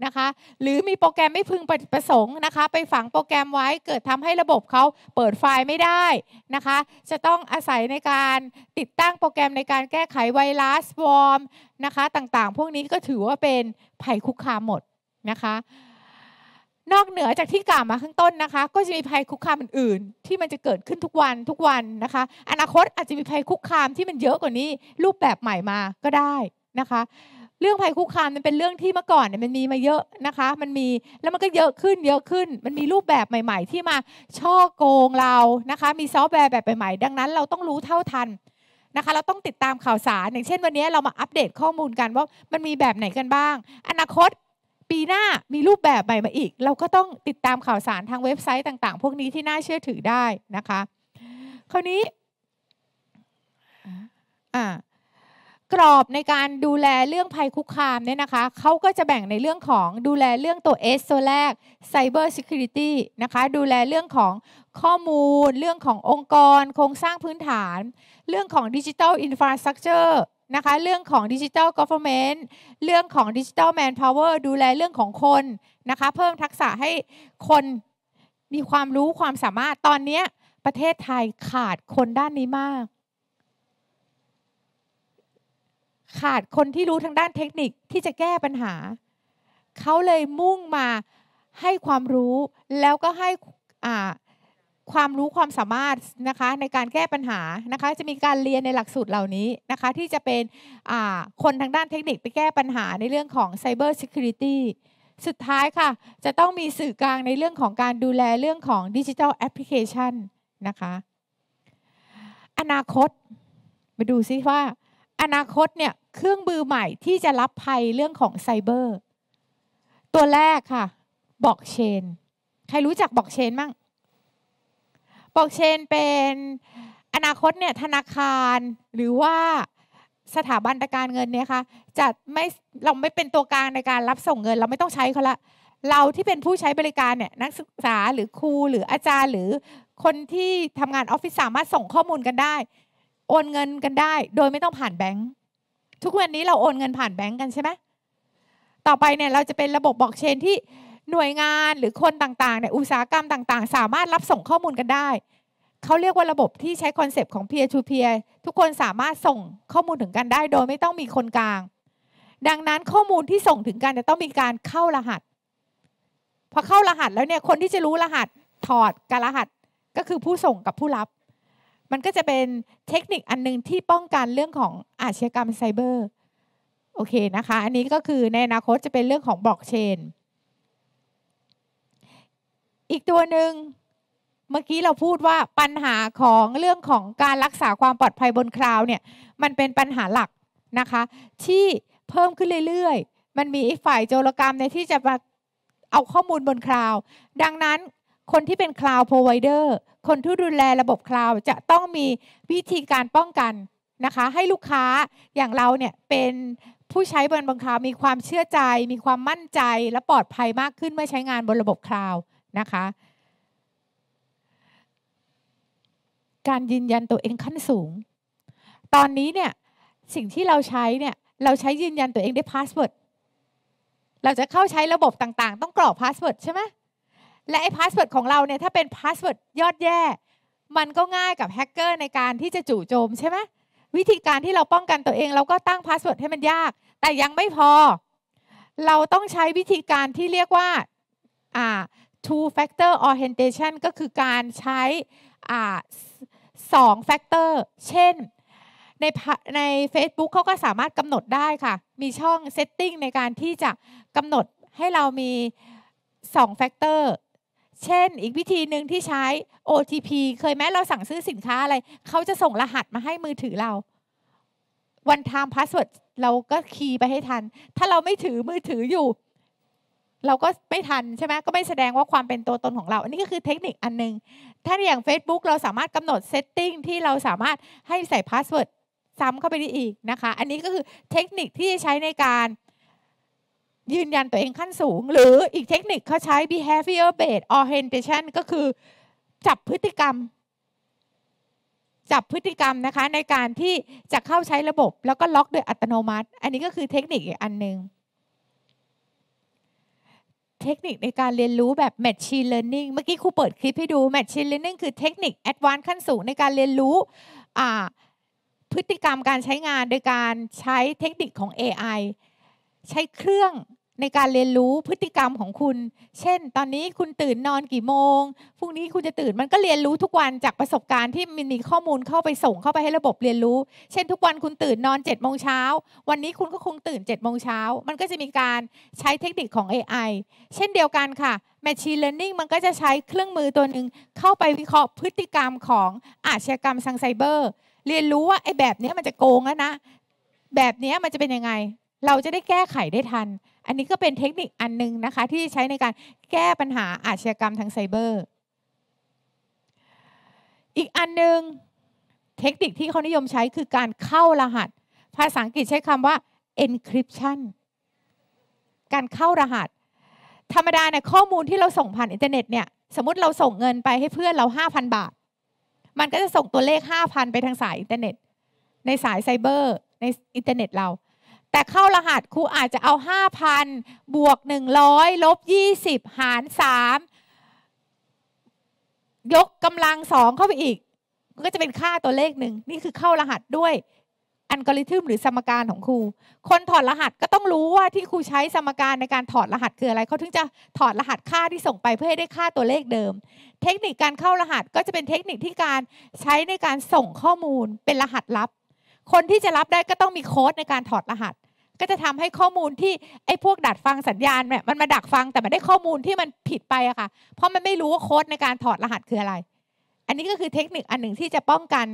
นะคะหรือมีโปรแกรมไม่พึงประสงค์นะคะไปฝังโปรแกรมไว้เกิดทำให้ระบบเขาเปิดไฟล์ไม่ได้นะคะจะต้องอาศัยในการติดตั้งโปรแกรมในการแก้ไขไวรัสวอร์มนะคะต่างๆ พวกนี้ก็ถือว่าเป็นภัยคุกคามหมดนะคะ นอกเหนือจากที่กล่าวมาข้างต้นนะคะ ก็จะมีภัยคุกคามอื่นๆ ที่มันจะเกิดขึ้นทุกวันทุกวันนะคะ อนาคตอาจจะมีภัยคุกคามที่มันเยอะกว่านี้รูปแบบใหม่มาก็ได้นะคะเรื่องภัยคุกคามมันเป็นเรื่องที่เมื่อก่อนเนี่ยมันมีมาเยอะนะคะมันมีแล้วมันก็เยอะขึ้นเยอะขึ้นมันมีรูปแบบใหม่ ๆ ที่มาช่อโกงเรานะคะมีซอฟต์แวร์แบบใหม่ๆ ดังนั้นเราต้องรู้เท่าทันนะคะ เราต้องติดตามข่าวสาร อย่างเช่น วันนี้เรามาอัปเดตข้อมูลกันว่ามันมีแบบไหนกันบ้าง อนาคตปีหน้ามีรูปแบบใหม่มาอีก เราก็ต้องติดตามข่าวสารทางเว็บไซต์ต่าง ๆ พวกนี้ที่น่าเชื่อถือได้นะคะ คราวนี้อ่ากรอบในการดูแลเรื่องภัยคุกคามเนี่ยนะคะเขาก็จะแบ่งในเรื่องของดูแลเรื่องตัว S ตัวแรก Cyber Security นะคะดูแลเรื่องของข้อมูล เรื่องขององค์กร โครงสร้างพื้นฐาน เรื่องของ Digital Infrastructure นะคะเรื่องของดิจิทัลกอ v e r n m e n t เรื่องของดิจิทัลแมนพาวเวอร์ดูแลเรื่องของคนนะคะเพิ่มทักษะให้คนมีความรู้ความสามารถตอนนี้ประเทศไทยขาดคนด้านนี้มากขาดคนที่รู้ทางด้านเทคนิคที่จะแก้ปัญหา เขาเลยมุ่งมาให้ความรู้แล้วก็ให้ความรู้ความสามารถนะคะในการแก้ปัญหานะคะจะมีการเรียนในหลักสูตรเหล่านี้นะคะที่จะเป็นคนทางด้านเทคนิคไปแก้ปัญหาในเรื่องของ Cyber Security สุดท้ายค่ะ จะต้องมีสื่อกลางในเรื่องของการดูแลเรื่องของดิจิทัลแอปพลิเคชันนะคะอนาคตมาดูซิว่าอนาคตเนี่ยเครื่องมือใหม่ที่จะรับภัยเรื่องของไซเบอร์ตัวแรกค่ะบอกเชนใครรู้จักบอกเชนมั่งบอกเชนเป็นอนาคตเนี่ยธนาคารหรือว่าสถาบันการเงินเนี่ยคะจะไม่เราไม่เป็นตัวกลางในการรับส่งเงิน เราไม่ต้องใช้เขาละเราที่เป็นผู้ใช้บริการเนี่ยนักศึกษาหรือครูหรืออาจารย์ หรือคนที่ทำงานออฟฟิศสามารถส่งข้อมูลกันได้โอนเงินกันได้ โดยไม่ต้องผ่านแบงค์ทุกวันนี้เราโอนเงินผ่านแบงค์กันใช่ไหมต่อไปเนี่ยเราจะเป็นระบบบล็อกเชนที่หน่วยงานหรือคนต่างๆในอุตสาหกรรมต่าง ๆ สามารถรับส่งข้อมูลกันได้เขาเรียกว่าระบบที่ใช้คอนเซปต์ของ peer to peer ทุกคนสามารถส่งข้อมูลถึงกันได้โดยไม่ต้องมีคนกลาง ดังนั้นข้อมูลที่ส่งถึงกันจะต้องมีการเข้ารหัส พอเข้ารหัสแล้วเนี่ยคนที่จะรู้รหัสถอดกับรหัสก็คือผู้ส่งกับผู้รับมันก็จะเป็นเทคนิคอันนึงที่ป้องกันเรื่องของอาชญากรรมไซเบอร์โอเคนะคะอันนี้ก็คือในอนาคตจะเป็นเรื่องของบล็อกเชน อีกตัวหนึ่งเมื่อกี้เราพูดว่าปัญหาของเรื่องของการรักษาความปลอดภัยบนคลาวเนี่ยมันเป็นปัญหาหลักนะคะที่เพิ่มขึ้นเรื่อย ๆ มันมีฝ่ายโจรกรรมในที่จะมาเอาข้อมูลบนคลาวดังนั้นคนที่เป็น cloud provider คนที่ดูแลระบบ cloud จะต้องมีวิธีการป้องกันนะคะให้ลูกค้าอย่างเราเนี่ยเป็นผู้ใช้บนบังคามีความเชื่อใจ มีความมั่นใจและปลอดภัยมากขึ้นเมื่อใช้งานบนระบบคลาวด์นะคะการยืนยันตัวเองขั้นสูง ตอนนี้เนี่ยสิ่งที่เราใช้เนี่ยเราใช้ยืนยันตัวเองด้วยพาสเวิร์ดเราจะเข้าใช้ระบบต่างๆ ต้องกรอกพาสเวิร์ดใช่ไหมและไอ้พาสเวิร์ดของเราเนี่ยถ้าเป็นพาสเวิร์ดยอดแย่ มันก็ง่ายกับแฮกเกอร์ในการที่จะจู่โจมใช่ไหมวิธีการที่เราป้องกันตัวเอง เราก็ตั้งพาสเวิร์ดให้มันยาก แต่ยังไม่พอ เราต้องใช้วิธีการที่เรียกว่า two factor authentication ก็คือการใช้สองแฟกเตอร์เช่นในใน a c e b o o k เขาก็สามารถกำหนดได้ค่ะ มีช่อง setting ในการที่จะกำหนดให้เรามี 2 factor เช่นอีกวิธีหนึ่งที่ใช้ OTP เคยแม้เราสั่งซื้อสินค้าอะไร เขาจะส่งรหัสมาให้มือถือเราวันทามพาสเวิร์ดเราก็คีย์ไปให้ทัน ถ้าเราไม่ถือมือถืออยู่ เราก็ไม่ทันใช่ไหมก็ไม่แสดงว่าความเป็นตัวตนของเรา อันนี้ก็คือเทคนิคอันนึง ถ้าอย่าง Facebook เราสามารถกำหนดเซตติ้งที่เราสามารถให้ใส่พาสเวิร์ดซ้ำเข้าไปได้อีกนะคะ อันนี้ก็คือเทคนิคที่ใช้ในการยืนยันตัวเองขั้นสูงหรืออีกเทคนิคเขาใช้ behavior based orientation ก็คือจับพฤติกรรม จับพฤติกรรมนะคะในการที่จะเข้าใช้ระบบแล้วก็ล็อกโดยอัตโนมัติ อันนี้ก็คือเทคนิคอีกอันหนึ่งเทคนิคในการเรียนรู้แบบ Machine Learning เมื่อกี้ครูเปิดคลิปให้ดู Machine Learning คือเทคนิค Advanced ขั้นสูงในการเรียนรู้พฤติกรรมการใช้งานโดยการใช้เทคนิคของ AI ใช้เครื่องในการเรียนรู้พฤติกรรมของคุณ เช่น ตอนนี้คุณตื่นนอนกี่โมง พรุ่งนี้คุณจะตื่น มันก็เรียนรู้ทุกวันจากประสบการณ์ที่มีข้อมูลเข้าไปส่งเข้าไปให้ระบบเรียนรู้ เช่น ทุกวันคุณตื่นนอน7จ็ดโมงเช้าวันนี้คุณก็คงตื่น7จ็ดโมงเช้ามันก็จะมีการใช้เทคนิคของ AI เช่นเดียวกันค่ะ Machine Learning มันก็จะใช้เครื่องมือตัวหนึ่งเข้าไปวิเคราะห์พฤติกรรมของอาชญากรรมทางไซเบอร์ เรียนรู้ว่าไอ้แบบนี้มันจะโกงแล้วนะ แบบนี้มันจะเป็นยังไง เราจะได้แก้ไขได้ทันอันนี้ก็เป็นเทคนิคอันนึงนะคะ ที่ใช้ในการแก้ปัญหาอาชญากรรมทางไซเบอร์ อีกอันนึงเทคนิคที่เขานิยมใช้คือการเข้ารหัส ภาษาอังกฤษใช้คำว่า encryption การเข้ารหัส ธรรมดาเนี่ยข้อมูลที่เราส่งผ่านอินเทอร์เน็ตเนี่ยสมมติเราส่งเงินไปให้เพื่อนเรา 5,000 บาท มันก็จะส่งตัวเลข 5,000ไปทางสายอินเทอร์เน็ตในสายไซเบอร์ในอินเทอร์เน็ตเราแต่เข้ารหัสครูอาจจะเอา 5,000บวก100ลบ20หาร3ยกกำลังสองเข้าไปอีกก็จะเป็นค่าตัวเลขหนึ่งนี่คือเข้ารหัสด้วยอัลกอริทึมหรือสมการของครู คนถอดรหัสก็ต้องรู้ว่าที่ครูใช้สมการในการถอดรหัสคืออะไรเขาถึงจะถอดรหัสค่าที่ส่งไปเพื่อให้ได้ค่าตัวเลขเดิม เทคนิคการเข้ารหัสก็จะเป็นเทคนิคที่การใช้ในการส่งข้อมูลเป็นรหัสลับ คนที่จะรับได้ก็ต้องมีโค้ดในการถอดรหัสก็จะทำให้ข้อมูลที่ไอ้พวกดัดฟังสัญญาณเนี่ยมันมาดักฟังแต่มันได้ข้อมูลที่มันผิดไปอะค่ะเพราะมันไม่รู้ว่าโค้ดในการถอดรหัสคืออะไร อันนี้ก็คือเทคนิคอันหนึ่งที่จะป้องกัน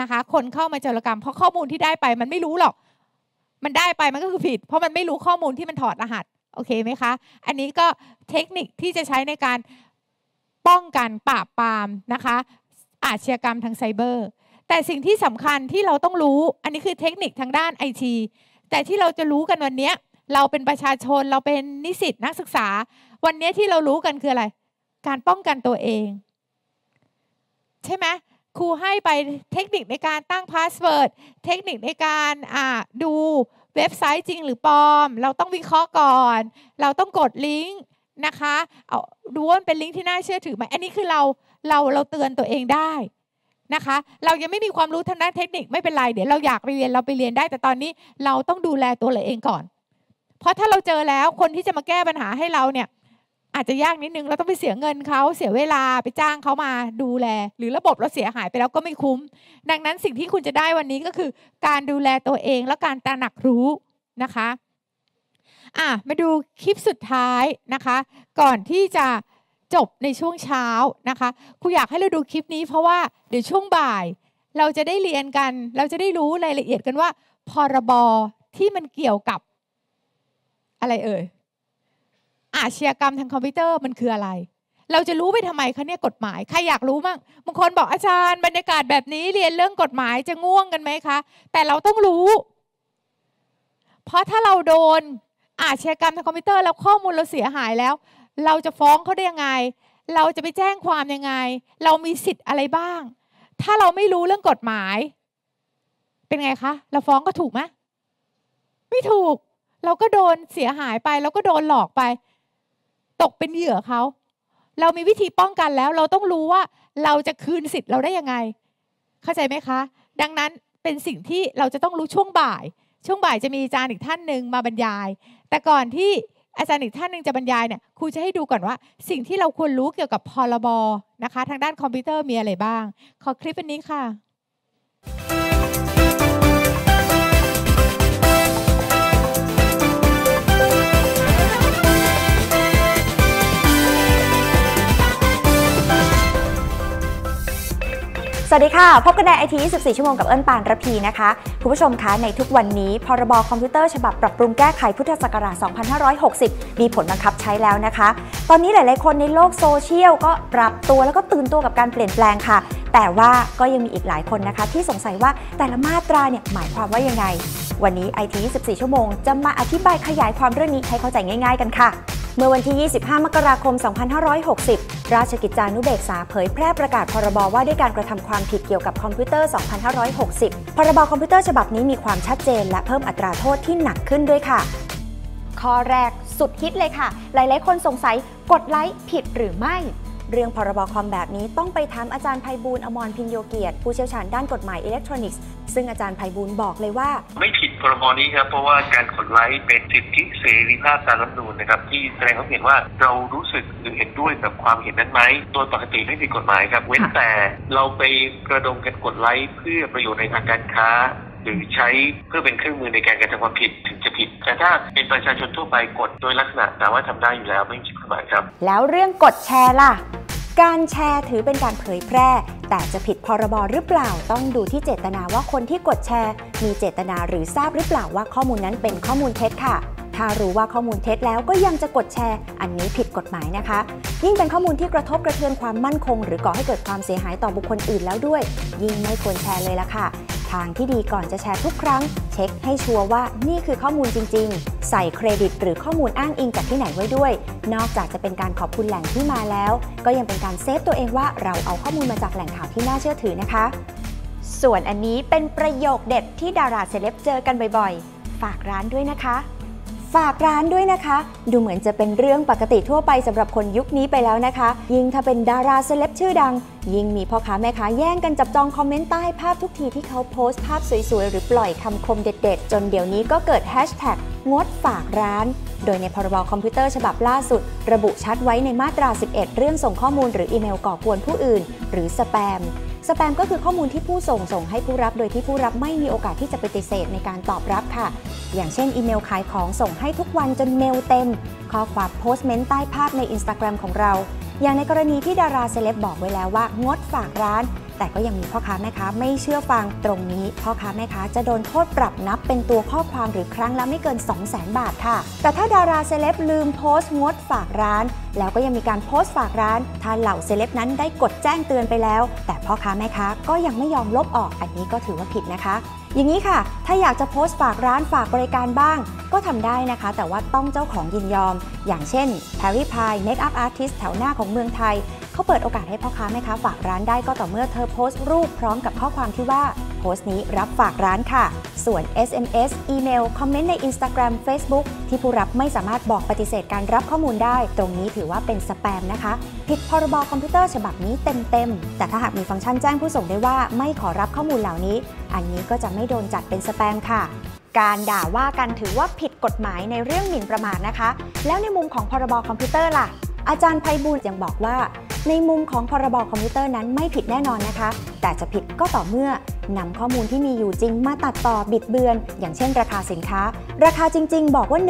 นะคะ คนเข้ามาโจรกรรมเพราะข้อมูลที่ได้ไป มันไม่รู้หรอกมันได้ไปมันก็คือผิด เพราะมันไม่รู้ข้อมูลที่มันถอดรหัสโอเคไหมคะอันนี้ก็เทคนิคที่จะใช้ในการป้องกันปราบปรามนะคะ อาชญากรรมทางไซเบอร์แต่สิ่งที่สำคัญที่เราต้องรู้ อันนี้คือเทคนิคทางด้านไอทีแต่ที่เราจะรู้กันวันนี้ เราเป็นประชาชนเราเป็นนิสิตนักศึกษา วันนี้ที่เรารู้กันคืออะไร การป้องกันตัวเอง ใช่ไหมครูให้ไปเทคนิคในการตั้งพาสเวิร์ดเทคนิคในการอ่าดูเว็บไซต์จริงหรือปลอม เราต้องวิเคราะห์ก่อน เราต้องกดลิงก์นะคะเอาดูว่าเป็นลิงก์ที่น่าเชื่อถือไหมอันนี้คือเราเราเราเตือนตัวเองได้นะคะเรายังไม่มีความรู้ทางด้านเทคนิคไม่เป็นไร เดี๋ยวเราอยากไปเรียนเราไปเรียนได้ แต่ตอนนี้เราต้องดูแลตัวเราเองก่อน เพราะถ้าเราเจอแล้วคนที่จะมาแก้ปัญหาให้เราเนี่ยอาจจะยากนิดนึงเราต้องไปเสียเงินเขาเสียเวลาไปจ้างเขามา ดูแล หรือระบบเราเสียหายไปแล้วก็ไม่คุ้ม ดังนั้นสิ่งที่คุณจะได้วันนี้ก็คือ การดูแลตัวเองและการตระหนักรู้นะคะอ่ะมาดูคลิปสุดท้ายนะคะ ก่อนที่จะจบในช่วงเช้านะคะ ครูอยากให้เราดูคลิปนี้เพราะว่าเดี๋ยวช่วงบ่ายเราจะได้เรียนกัน เราจะได้รู้รายละเอียดกันว่าพรบที่มันเกี่ยวกับ อะไรเอ่ยอาชญากรรมทางคอมพิวเตอร์มันคืออะไร เราจะรู้ไปทำไมคะเนี่ยกฎหมายใครอยากรู้มั่งบางคนบอกอาจารย์บรรยากาศแบบนี้เรียนเรื่องกฎหมายจะง่วงกันไหมคะ แต่เราต้องรู้ เพราะถ้าเราโดนอาชญากรรมทางคอมพิวเตอร์แล้วข้อมูลเราเสียหายแล้วเราจะฟ้องเขาได้ยังไง เราจะไปแจ้งความยังไง เรามีสิทธิ์อะไรบ้าง ถ้าเราไม่รู้เรื่องกฎหมาย เป็นไงคะ เราฟ้องก็ถูกไหมไม่ถูก เราก็โดนเสียหายไปเราก็โดนหลอกไป ตกเป็นเหยื่อเขา เรามีวิธีป้องกันแล้ว เราต้องรู้ว่า เราจะคืนสิทธิ์เราได้ยังไง เข้าใจไหมคะ ดังนั้นเป็นสิ่งที่เราจะต้องรู้ช่วงบ่าย ช่วงบ่ายจะมีอาจารย์อีกท่านหนึ่งมาบรรยาย แต่ก่อนที่อาจารย์อีกท่านหนึ่งจะบรรยายเนี่ยครูจะให้ดูก่อนว่า สิ่งที่เราควรรู้เกี่ยวกับพรบนะคะทางด้านคอมพิวเตอร์มีอะไรบ้าง ขอคลิปอันนี้ค่ะวัสดีค่ะ พบกันในไอที 24 ชั่วโมงกับเอิญปานระพีนะคะ คุณผู้ชมคะในทุกวันนี้พรบคอมพิวเตอร์ฉบับปรับปรุงแก้ไขพุทธศักราช 2560 มีผลบังคับใช้แล้วนะคะ ตอนนี้หลายๆ คนในโลกโซเชียล ก็ปรับตัวแล้วก็ตื่นตัวกับการเปลี่ยนแปลงค่ะ แต่ว่าก็ยังมีอีกหลายคนนะคะที่สงสัยว่าแต่ละมาตราเนี่ยหมายความว่ายังไง วันนี้ไอที 24 ชั่วโมงจะมาอธิบายขยายความเรื่องนี้ให้เข้าใจง่าย ๆกันค่ะ เมื่อวันที่ 25 มกราคม 2560 ราชกิจจานุเบกษาเผยแพร่ประกาศพรบว่าด้วยการกระทำความความผิดเกี่ยวกับคอมพิวเตอร์ 2560 พรบคอมพิวเตอร์ฉบับนี้มีความชัดเจน และเพิ่มอัตราโทษที่หนักขึ้นด้วยค่ะ ข้อแรก สุดฮิตเลยค่ะ หลายๆคนสงสัย กดไลค์ผิดหรือไม่เรื่องพรบคอมแบบนี้ต้องไปถามอาจารย์ไพบูลอมรพินโยเกียรติ ผู้เชี่ยวชาญด้านกฎหมายอิเล็กทรอนิกส์ซึ่งอาจารย์ไพบูลบอกเลยว่า ไม่ผิดพรบนี้ครับ เพราะว่าการขดไค์เป็นสิทธิเสรีภาพตามรัฐธรรมนูญนะครับ ที่แสดงความเห็นว่าเรารู้สึกหรือเห็นด้วยกับความเห็นนั้นไหมโดยปกติไม่ผิดกฎหมายครับ เว้นแต่เราไปกระดมกันกดไลค์เพื่อประโยชน์ในทางการค้าหรือใช้เพื่อเป็นเครื่องมือในการกระทำความผิดถึงจะผิด แต่ถ้าเป็นประชาชนทั่วไปกดโดยลักษณะ แต่ว่าทำได้อยู่แล้วไม่ผิดกฎหมายครับ แล้วเรื่องกดแชร์ล่ะการแชร์ถือเป็นการเผยแพร่ แต่จะผิดพรบรหรือเปล่าต้องดูที่เจตนาว่าคนที่กดแชร์ มีเจตนาหรือทราบหรือเปล่าว่าข้อมูลนั้นเป็นข้อมูลเท็จค่ะถ้ารู้ว่าข้อมูลเท็จแล้วก็ยังจะกดแชร์ อันนี้ผิดกฎหมายนะคะ ยิ่งเป็นข้อมูลที่กระทบกระเทือนความมั่นคง หรือก่อให้เกิดความเสียหายต่อบุคคลอื่นแล้วด้วย ยิ่งไม่ควรแชร์เลยละค่ะทางที่ดีก่อนจะแชร์ทุกครั้ง เช็คให้ชัวร์ว่านี่คือข้อมูลจริง ๆ ใส่เครดิตหรือข้อมูลอ้างอิงจากที่ไหนไว้ด้วย นอกจากจะเป็นการขอบคุณแหล่งที่มาแล้ว ก็ยังเป็นการเซฟตัวเองว่า เราเอาข้อมูลมาจากแหล่งข่าวที่น่าเชื่อถือนะคะ ส่วนอันนี้เป็นประโยคเด็ดที่ดาราเซเลบเจอกันบ่อย ๆ ฝากร้านด้วยนะคะฝากร้านด้วยนะคะ ดูเหมือนจะเป็นเรื่องปกติทั่วไปสำหรับคนยุคนี้ไปแล้วนะคะ ยิ่งถ้าเป็นดาราเซเลบชื่อดัง ยิ่งมีพ่อค้าแม่ค้าแย่งกันจับจองคอมเมนต์ใต้ภาพทุกทีที่เขาโพสต์ภาพสวยๆ หรือปล่อยคำคมเด็ดๆ จนเดี๋ยวนี้ก็เกิดแฮชแท็กงดฝากร้าน โดยในพรบคอมพิวเตอร์ฉบับล่าสุด ระบุชัดไว้ในมาตรา 11เรื่องส่งข้อมูลหรืออีเมลก่อกวนผู้อื่น หรือสแปมสแปมก็คือข้อมูลที่ผู้ส่งส่งให้ผู้รับโดยที่ผู้รับไม่มีโอกาสที่จะปฏิเสธในการตอบรับค่ะ อย่างเช่นอีเมลขายของส่งให้ทุกวันจนเมลเต็ม ข้อความโพสต์เมนต์ใต้ภาพใน Instagram ของเรา อย่างในกรณีที่ดาราเซเลบบอกไว้แล้วว่างดฝากร้านแต่ก็ยังมีพ่อค้าแม่ค้าไม่เชื่อฟังตรงนี้พ่อค้าแม่ค้าจะโดนโทษปรับนับเป็นตัวข้อความหรือครั้งละไม่เกิน2 0 0 0 0 0 บาทค่ะ แต่ถ้าดาราเซเลบลืมโพสต์งดฝากร้าน แล้วก็ยังมีการโพสต์ฝากร้านถ้าเหล่าเซเลบนั้นได้กดแจ้งเตือนไปแล้วแต่พ่อค้าแม่ค้าก็ยังไม่ยอมลบออก อันนี้ก็ถือว่าผิดนะคะ อย่างนี้ค่ะ ถ้าอยากจะโพสต์ฝากร้านฝากบริการบ้าง ก็ทำได้นะคะ แต่ว่าต้องเจ้าของยินยอม อย่างเช่น Harry Pie Makeup Artist แถวหน้าของเมืองไทยเขาเปิดโอกาสให้พ่อค้าแม่ค้าฝากร้านได้ก็ต่อเมื่อเธอโพสต์ รูปพร้อมกับข้อความที่ว่าโพสต์นี้รับฝากร้านค่ะ ส่วน SMS อีเมล คอมเมนต์ใน Instagram Facebook ที่ผู้รับไม่สามารถบอกปฏิเสธการรับข้อมูลได้ ตรงนี้ถือว่าเป็นสแปมนะคะ ผิดพรบคอมพิวเตอร์ฉบับนี้เต็มๆ แต่ถ้าหากมีฟังก์ชันแจ้งผู้ส่งได้ว่าไม่ขอรับข้อมูลเหล่านี้ อันนี้ก็จะไม่โดนจัดเป็นสแปมค่ะ การด่าว่ากันถือว่าผิดกฎหมายในเรื่องหมิ่นประมาทนะคะ แล้วในมุมของพรบคอมพิวเตอร์ล่ะอาจารย์ไพบูลยังบอกว่าในมุมของพรบคอมพิวเตอร์นั้นไม่ผิดแน่นอนนะคะแต่จะผิดก็ต่อเมื่อนำข้อมูลที่มีอยู่จริงมาตัดต่อบิดเบือน อย่างเช่นราคาสินค้า ราคาจริงๆบอกว่า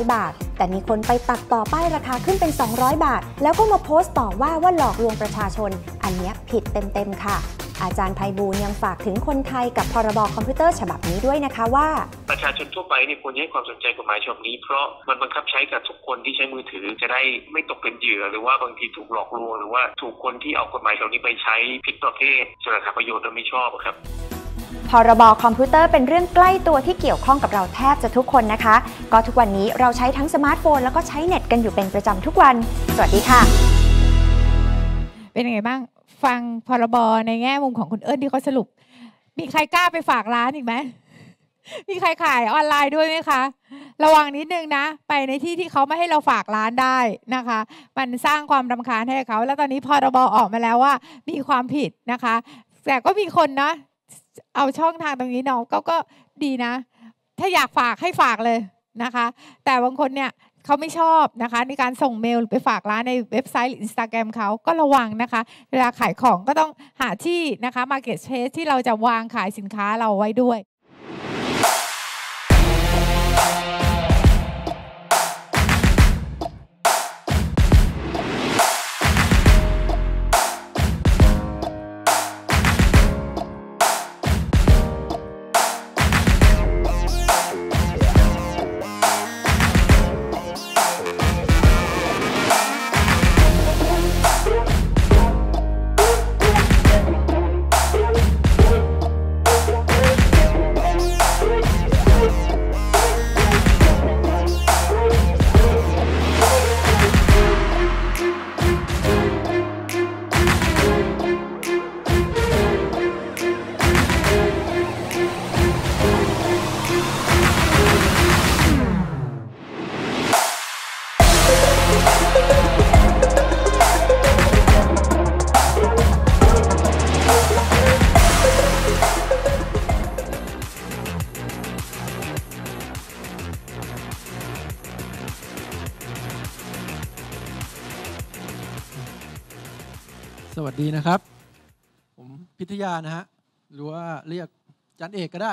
100 บาท แต่มีคนไปตัดต่อป้ายราคาขึ้นเป็น 200 บาท แล้วก็มาโพสต์ต่อว่าว่าหลอกลวงประชาชน อันนี้ผิดเต็มๆค่ะ อาจารย์ไพบูลยังฝากถึงคนไทยกับพรบคอมพิวเตอร์ฉบับนี้ด้วยนะคะว่า ประชาชนทั่วไปเนี่ยควรให้ความสนใจกฎหมายฉบับนี้เพราะมันบังคับใช้กับทุกคนที่ใช้มือถือจะได้ไม่ตกเป็นเหยื่อหรือว่าบางทีถูกหลอกลวงหรือว่าถูกคนที่เอากฎหมายฉบับนี้ไปใช้ผิดประเภทสนัหาประโยชน์โดยไม่ชอบครับพรบคอมพิวเตอร์เป็นเรื่องใกล้ตัวที่เกี่ยวข้องกับเราแทบจะทุกคนนะคะ ก็ทุกวันนี้เราใช้ทั้งสมาร์ทโฟน แล้วก็ใช้เน็ตกันอยู่เป็นประจำทุกวันสวัสดีค่ะ เป็นยังไงบ้างฟังพรบในแง่มุมของคุณเอิญที่เขาสรุป มีใครกล้าไปฝากร้านอีกไหมมีใครขายออนไลน์ด้วยไหมคะระวังนิดนึงนะ ไปในที่ที่เขาไม่ให้เราฝากร้านได้นะคะ มันสร้างความรำคาญให้เขาแล้วตอนนี้พรบออกมาแล้วว่า มีความผิดนะคะแต่ก็มีคนนะ เอาช่องทางตรงนี้เนาะก็ก็ดีนะ ถ้าอยากฝากให้ฝากเลยนะคะ แต่บางคนเนี่ยเขาไม่ชอบนะคะในการส่งเมลไปฝากร้านในเว็บไซต์ หรืออินสตาแกรมเขาก็ระวังนะคะ เวลาขายของก็ต้องหาที่นะคะมาเก็ตเชสที่เราจะวางขายสินค้าเราไว้ด้วยทยานะฮะหรือว่าเรียกจันเอกก็ได้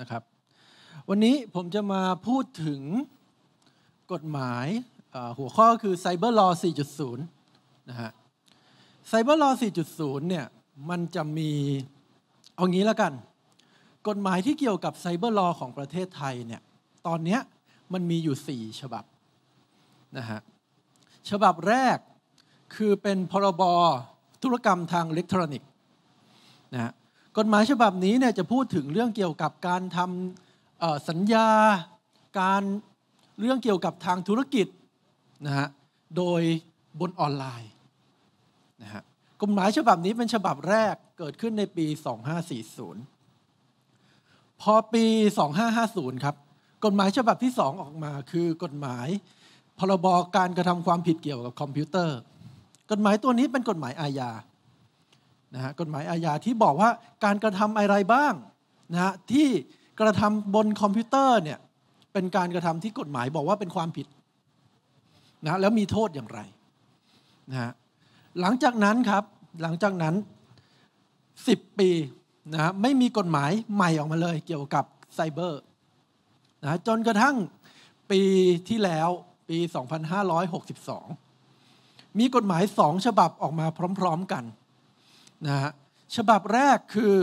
นะครับวันนี้ผมจะมาพูดถึงกฎหมายหัวข้อคือไซเบอร์ลอ4.0 นะฮะไซเบอร์ลอ4.0 เนี่ยมันจะมี เอางี้ละกัน กฎหมายที่เกี่ยวกับไซเบอร์ลอของประเทศไทยเนี่ยตอนนี้มันมีอยู่ 4 ฉบับนะฮะฉบับแรกคือเป็นพรบธุรกรรมทางอิเล็กทรอนิกส์นะกฎหมายฉบับนี้เนี่ยจะพูดถึงเรื่องเกี่ยวกับการทำสัญญาการเรื่องเกี่ยวกับทางธุรกิจนะฮะโดยบนออนไลน์นะฮะกฎหมายฉบับนี้เป็นฉบับแรกเกิดขึ้นในปี 2540 พอปี 2550 ครับกฎหมายฉบับที่ 2 ออกมาคือกฎหมาย พรบการกระทำความผิดเกี่ยวกับคอมพิวเตอร์ กฎหมายตัวนี้เป็นกฎหมายอาญานะฮะกฎหมายอาญาที่บอกว่าการกระทำอะไรบ้างนะฮะที่กระทำบนคอมพิวเตอร์เนี่ยเป็นการกระทำที่กฎหมายบอกว่าเป็นความผิดนะแล้วมีโทษอย่างไรนะฮะหลังจากนั้นครับ หลังจากนั้น10ปีนะไม่มีกฎหมายใหม่ออกมาเลย เกี่ยวกับไซเบอร์นะจนกระทั่งปีที่แล้วปี 2562 มีกฎหมายสองฉบับออกมาพร้อม ๆกันนะฮะฉบับแรกคือ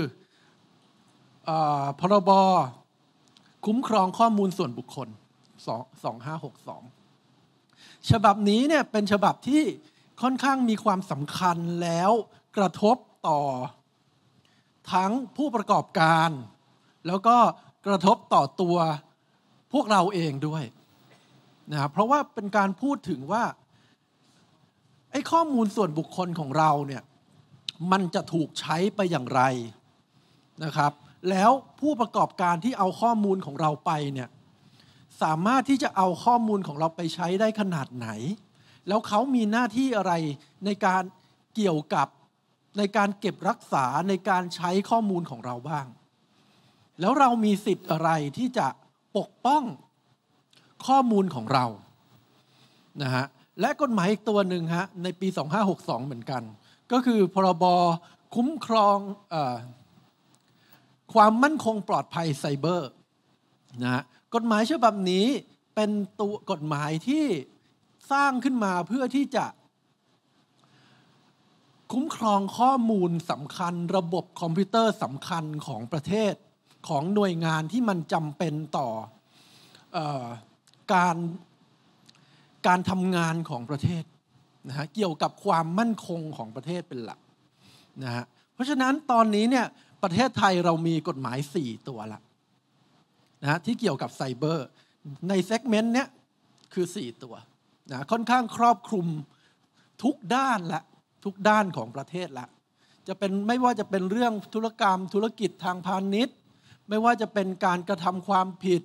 อพรบคุ้มครองข้อมูลส่วนบุคคล2562 ฉบับนี้เนี่ยเป็นฉบับที่ค่อนข้างมีความสำคัญแล้วกระทบต่อทั้งผู้ประกอบการ แล้วก็กระทบต่อตัวพวกเราเองด้วยนะเพราะว่าเป็นการพูดถึงว่าไอ้ข้อมูลส่วนบุคคลของเราเนี่ยมันจะถูกใช้ไปอย่างไรนะครับ แล้วผู้ประกอบการที่เอาข้อมูลของเราไปเนี่ยสามารถที่จะเอาข้อมูลของเราไปใช้ได้ขนาดไหน แล้วเขามีหน้าที่อะไรในการเกี่ยวกับในการเก็บรักษาในการใช้ข้อมูลของเราบ้าง แล้วเรามีสิทธิ์อะไรที่จะปกป้องข้อมูลของเรานะฮะและกฎหมายอีกตัวหนึ่งฮะในปี 2562 เหมือนกันก็คือพรบคุ้มครองอความมั่นคงปลอดภัยไซเบอร์นะฮะกฎหมายฉบับนี้เป็นตัวกฎหมายที่สร้างขึ้นมาเพื่อที่จะคุ้มครองข้อมูลสำคัญระบบคอมพิวเตอร์สำคัญของประเทศ ของหน่วยงานที่มันจำเป็นต่ออการการทำงานของประเทศนะฮะเกี่ยวกับความมั่นคงของประเทศเป็นหลักนะฮะเพราะฉะนั้นตอนนี้เนี่ยประเทศไทยเรามีกฎหมาย 4 ตัวละนะฮะที่เกี่ยวกับไซเบอร์ในเซกเมนต์เนี้ยคือ4ตัวนะค่อนข้างครอบคลุมทุกด้านละทุกด้านของประเทศละ จะเป็นไม่ว่าจะเป็นเรื่องธุรกรรมธุรกิจทางพาณิชย์ ไม่ว่าจะเป็นการกระทำความผิด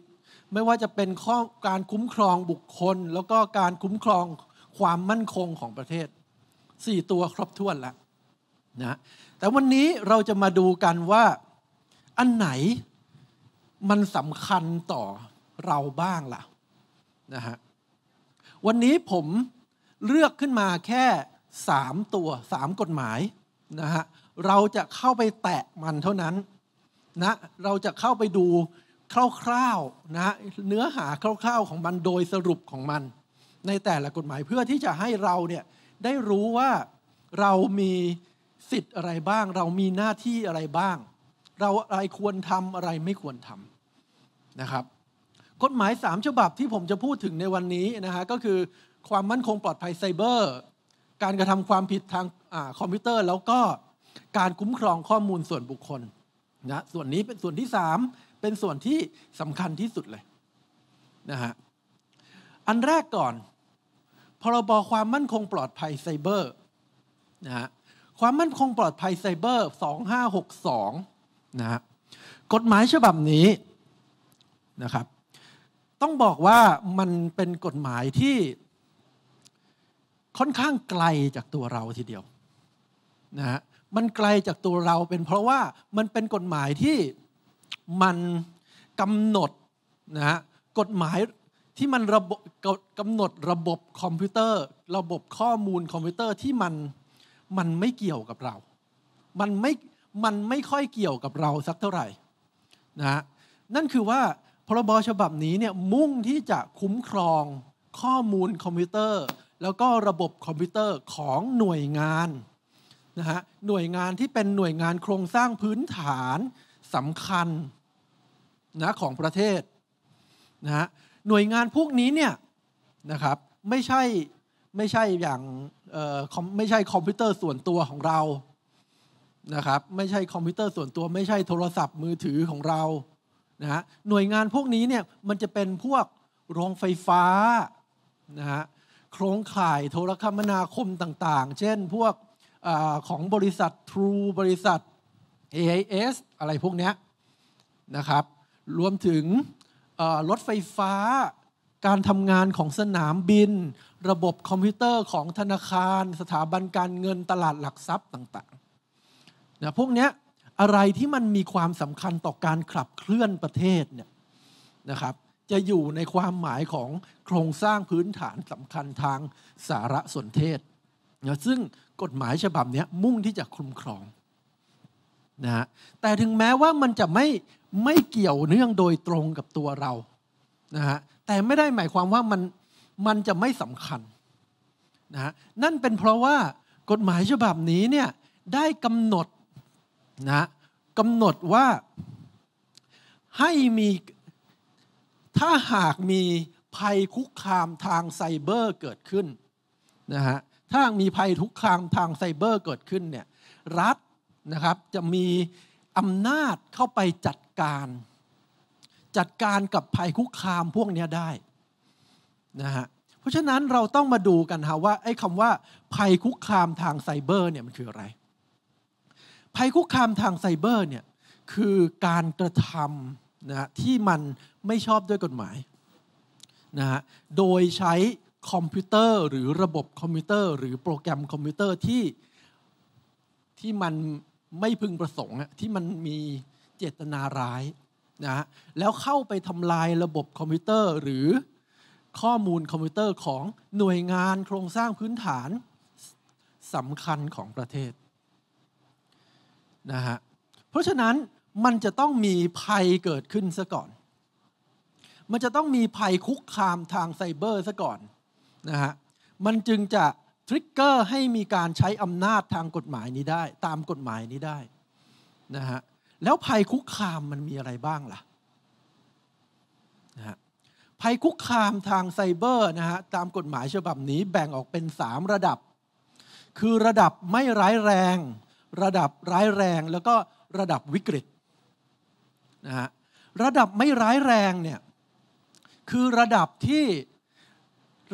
ไม่ว่าจะเป็นข้อการคุ้มครองบุคคลแล้วก็การคุ้มครองความมั่นคงของประเทศ 4 ตัวครบถ้วนแล้วนะแต่วันนี้เราจะมาดูกันว่าอันไหนมันสำคัญต่อเราบ้างล่ะนะฮะวันนี้ผมเลือกขึ้นมาแค่ 3 ตัว 3กฎหมายนะฮะเราจะเข้าไปแตะมันเท่านั้นนะเราจะเข้าไปดูคร่าวๆนะเนื้อหาคร่าวๆ ของมันโดยสรุปของมันในแต่ละกฎหมายเพื่อที่จะให้เราเนี่ยได้รู้ว่าเรามีสิทธิ์อะไรบ้าง เรามีหน้าที่อะไรบ้าง เราอะไรควรทำอะไรไม่ควรทำนะครับ กฎหมาย 3 ฉบับที่ผมจะพูดถึงในวันนี้นะฮะก็คือความมั่นคงปลอดภัยไซเบอร์ การกระทำความผิดทางอคอมพิวเตอร์แล้วก็การคุ้มครองข้อมูลส่วนบุคคลนะส่วนนี้เป็นส่วนที่ 3 เป็นส่วนที่สำคัญที่สุดเลยนะฮะอันแรกก่อนพรบความมั่นคงปลอดภัยไซเบอร์นะฮะความมั่นคงปลอดภัยไซเบอร์2562นะฮะกฎหมายฉบับนี้นะครับ ต้องบอกว่ามันเป็นกฎหมายที่ ค่อนข้างไกลจากตัวเราทีเดียวนะฮะมันไกลจากตัวเราเป็นเพราะว่ามันเป็นกฎหมายที่มันกำหนดนะฮะกฎหมายที่มันระบบกำหนดระบบคอมพิวเตอร์ ระบบข้อมูลคอมพิวเตอร์ที่มันมันไม่เกี่ยวกับเรา มันไม่ มันไม่ค่อยเกี่ยวกับเราสักเท่าไหร่นะ นั่นคือว่า พรบฉบับนี้เนี่ยมุ่งที่จะคุ้มครองข้อมูลคอมพิวเตอร์ แล้วก็ระบบคอมพิวเตอร์ของหน่วยงานนะฮะหน่วยงานที่เป็นหน่วยงานโครงสร้างพื้นฐานสำคัญนะของประเทศ นะฮะหน่วยงานพวกนี้เนี่ยนะครับ ไม่ใช่ไม่ใช่อย่างไม่ใช่คอมพิวเตอร์ส่วนตัวของเรานะครับ ไม่ใช่คอมพิวเตอร์ส่วนตัว ไม่ใช่โทรศัพท์มือถือของเรานะฮะหน่วยงานพวกนี้เนี่ยมันจะเป็นพวกโรงไฟฟ้านะฮะโครงข่ายโทรคมนาคมต่างๆ เช่นพวกอของบริษัท True บริษัท AIS อะไรพวกนี้นะครับ รวมถึงรถไฟฟ้า การทำงานของสนามบิน ระบบคอมพิวเตอร์ของธนาคาร สถาบันการเงินตลาดหลักทรัพย์ต่างๆนะพวกเนี้ยอะไรที่มันมีความสำคัญต่อการขับเคลื่อนประเทศเนี่ยนะครับจะอยู่ในความหมายของโครงสร้างพื้นฐานสำคัญทางสารสนเทศนะซึ่งกฎหมายฉบับนี้มุ่งที่จะคุ้มครองนะฮะแต่ถึงแม้ว่ามันจะไม่ไม่เกี่ยวเนื่องโดยตรงกับตัวเรา นะฮะ แต่ไม่ได้หมายความว่ามัน มันจะไม่สำคัญนะฮะ นั่นเป็นเพราะว่ากฎหมายฉบับนี้เนี่ย ได้กำหนดนะกำหนดว่าให้มี ถ้าหากมีภัยคุกคามทางไซเบอร์เกิดขึ้นนะฮะ ถ้ามีภัยคุกคามทางไซเบอร์เกิดขึ้นเนี่ย รัฐนะครับ จะมีอำนาจเข้าไปจัดการจัดการกับภัยคุกคามพวกนี้ได้นะฮะเพราะฉะนั้นเราต้องมาดูกันฮะว่าไอ้คำว่าภัยคุกคามทางไซเบอร์เนี่ยมันคืออะไร ภัยคุกคามทางไซเบอร์เนี่ยคือการกระทำนะที่มันไม่ชอบด้วยกฎหมายนะฮะโดยใช้คอมพิวเตอร์ หรือระบบคอมพิวเตอร์ หรือโปรแกรมคอมพิวเตอร์ที่ที่มันไม่พึงประสงค์ที่มันมีเจตนาร้ายนะแล้วเข้าไปทำลายระบบคอมพิวเตอร์ หรือข้อมูลคอมพิวเตอร์ของหน่วยงานโครงสร้างพื้นฐานสำคัญของประเทศนะฮะเพราะฉะนั้นมันจะต้องมีภัยเกิดขึ้นซะก่อน มันจะต้องมีภัยคุกคามทางไซเบอร์ซะก่อนนะฮะมันจึงจะทริกเกอร์ให้มีการใช้อำนาจทางกฎหมายนี้ได้ตามกฎหมายนี้ได้นะฮะแล้วภัยคุกคามมันมีอะไรบ้างล่ะนะฮะภัยคุกคามทางไซเบอร์นะฮะตามกฎหมายฉบับนี้แบ่งออกเป็น 3 ระดับ คือระดับไม่ร้ายแรง ระดับร้ายแรงแล้วก็ระดับวิกฤตนะฮะระดับไม่ร้ายแรงเนี่ยคือระดับที่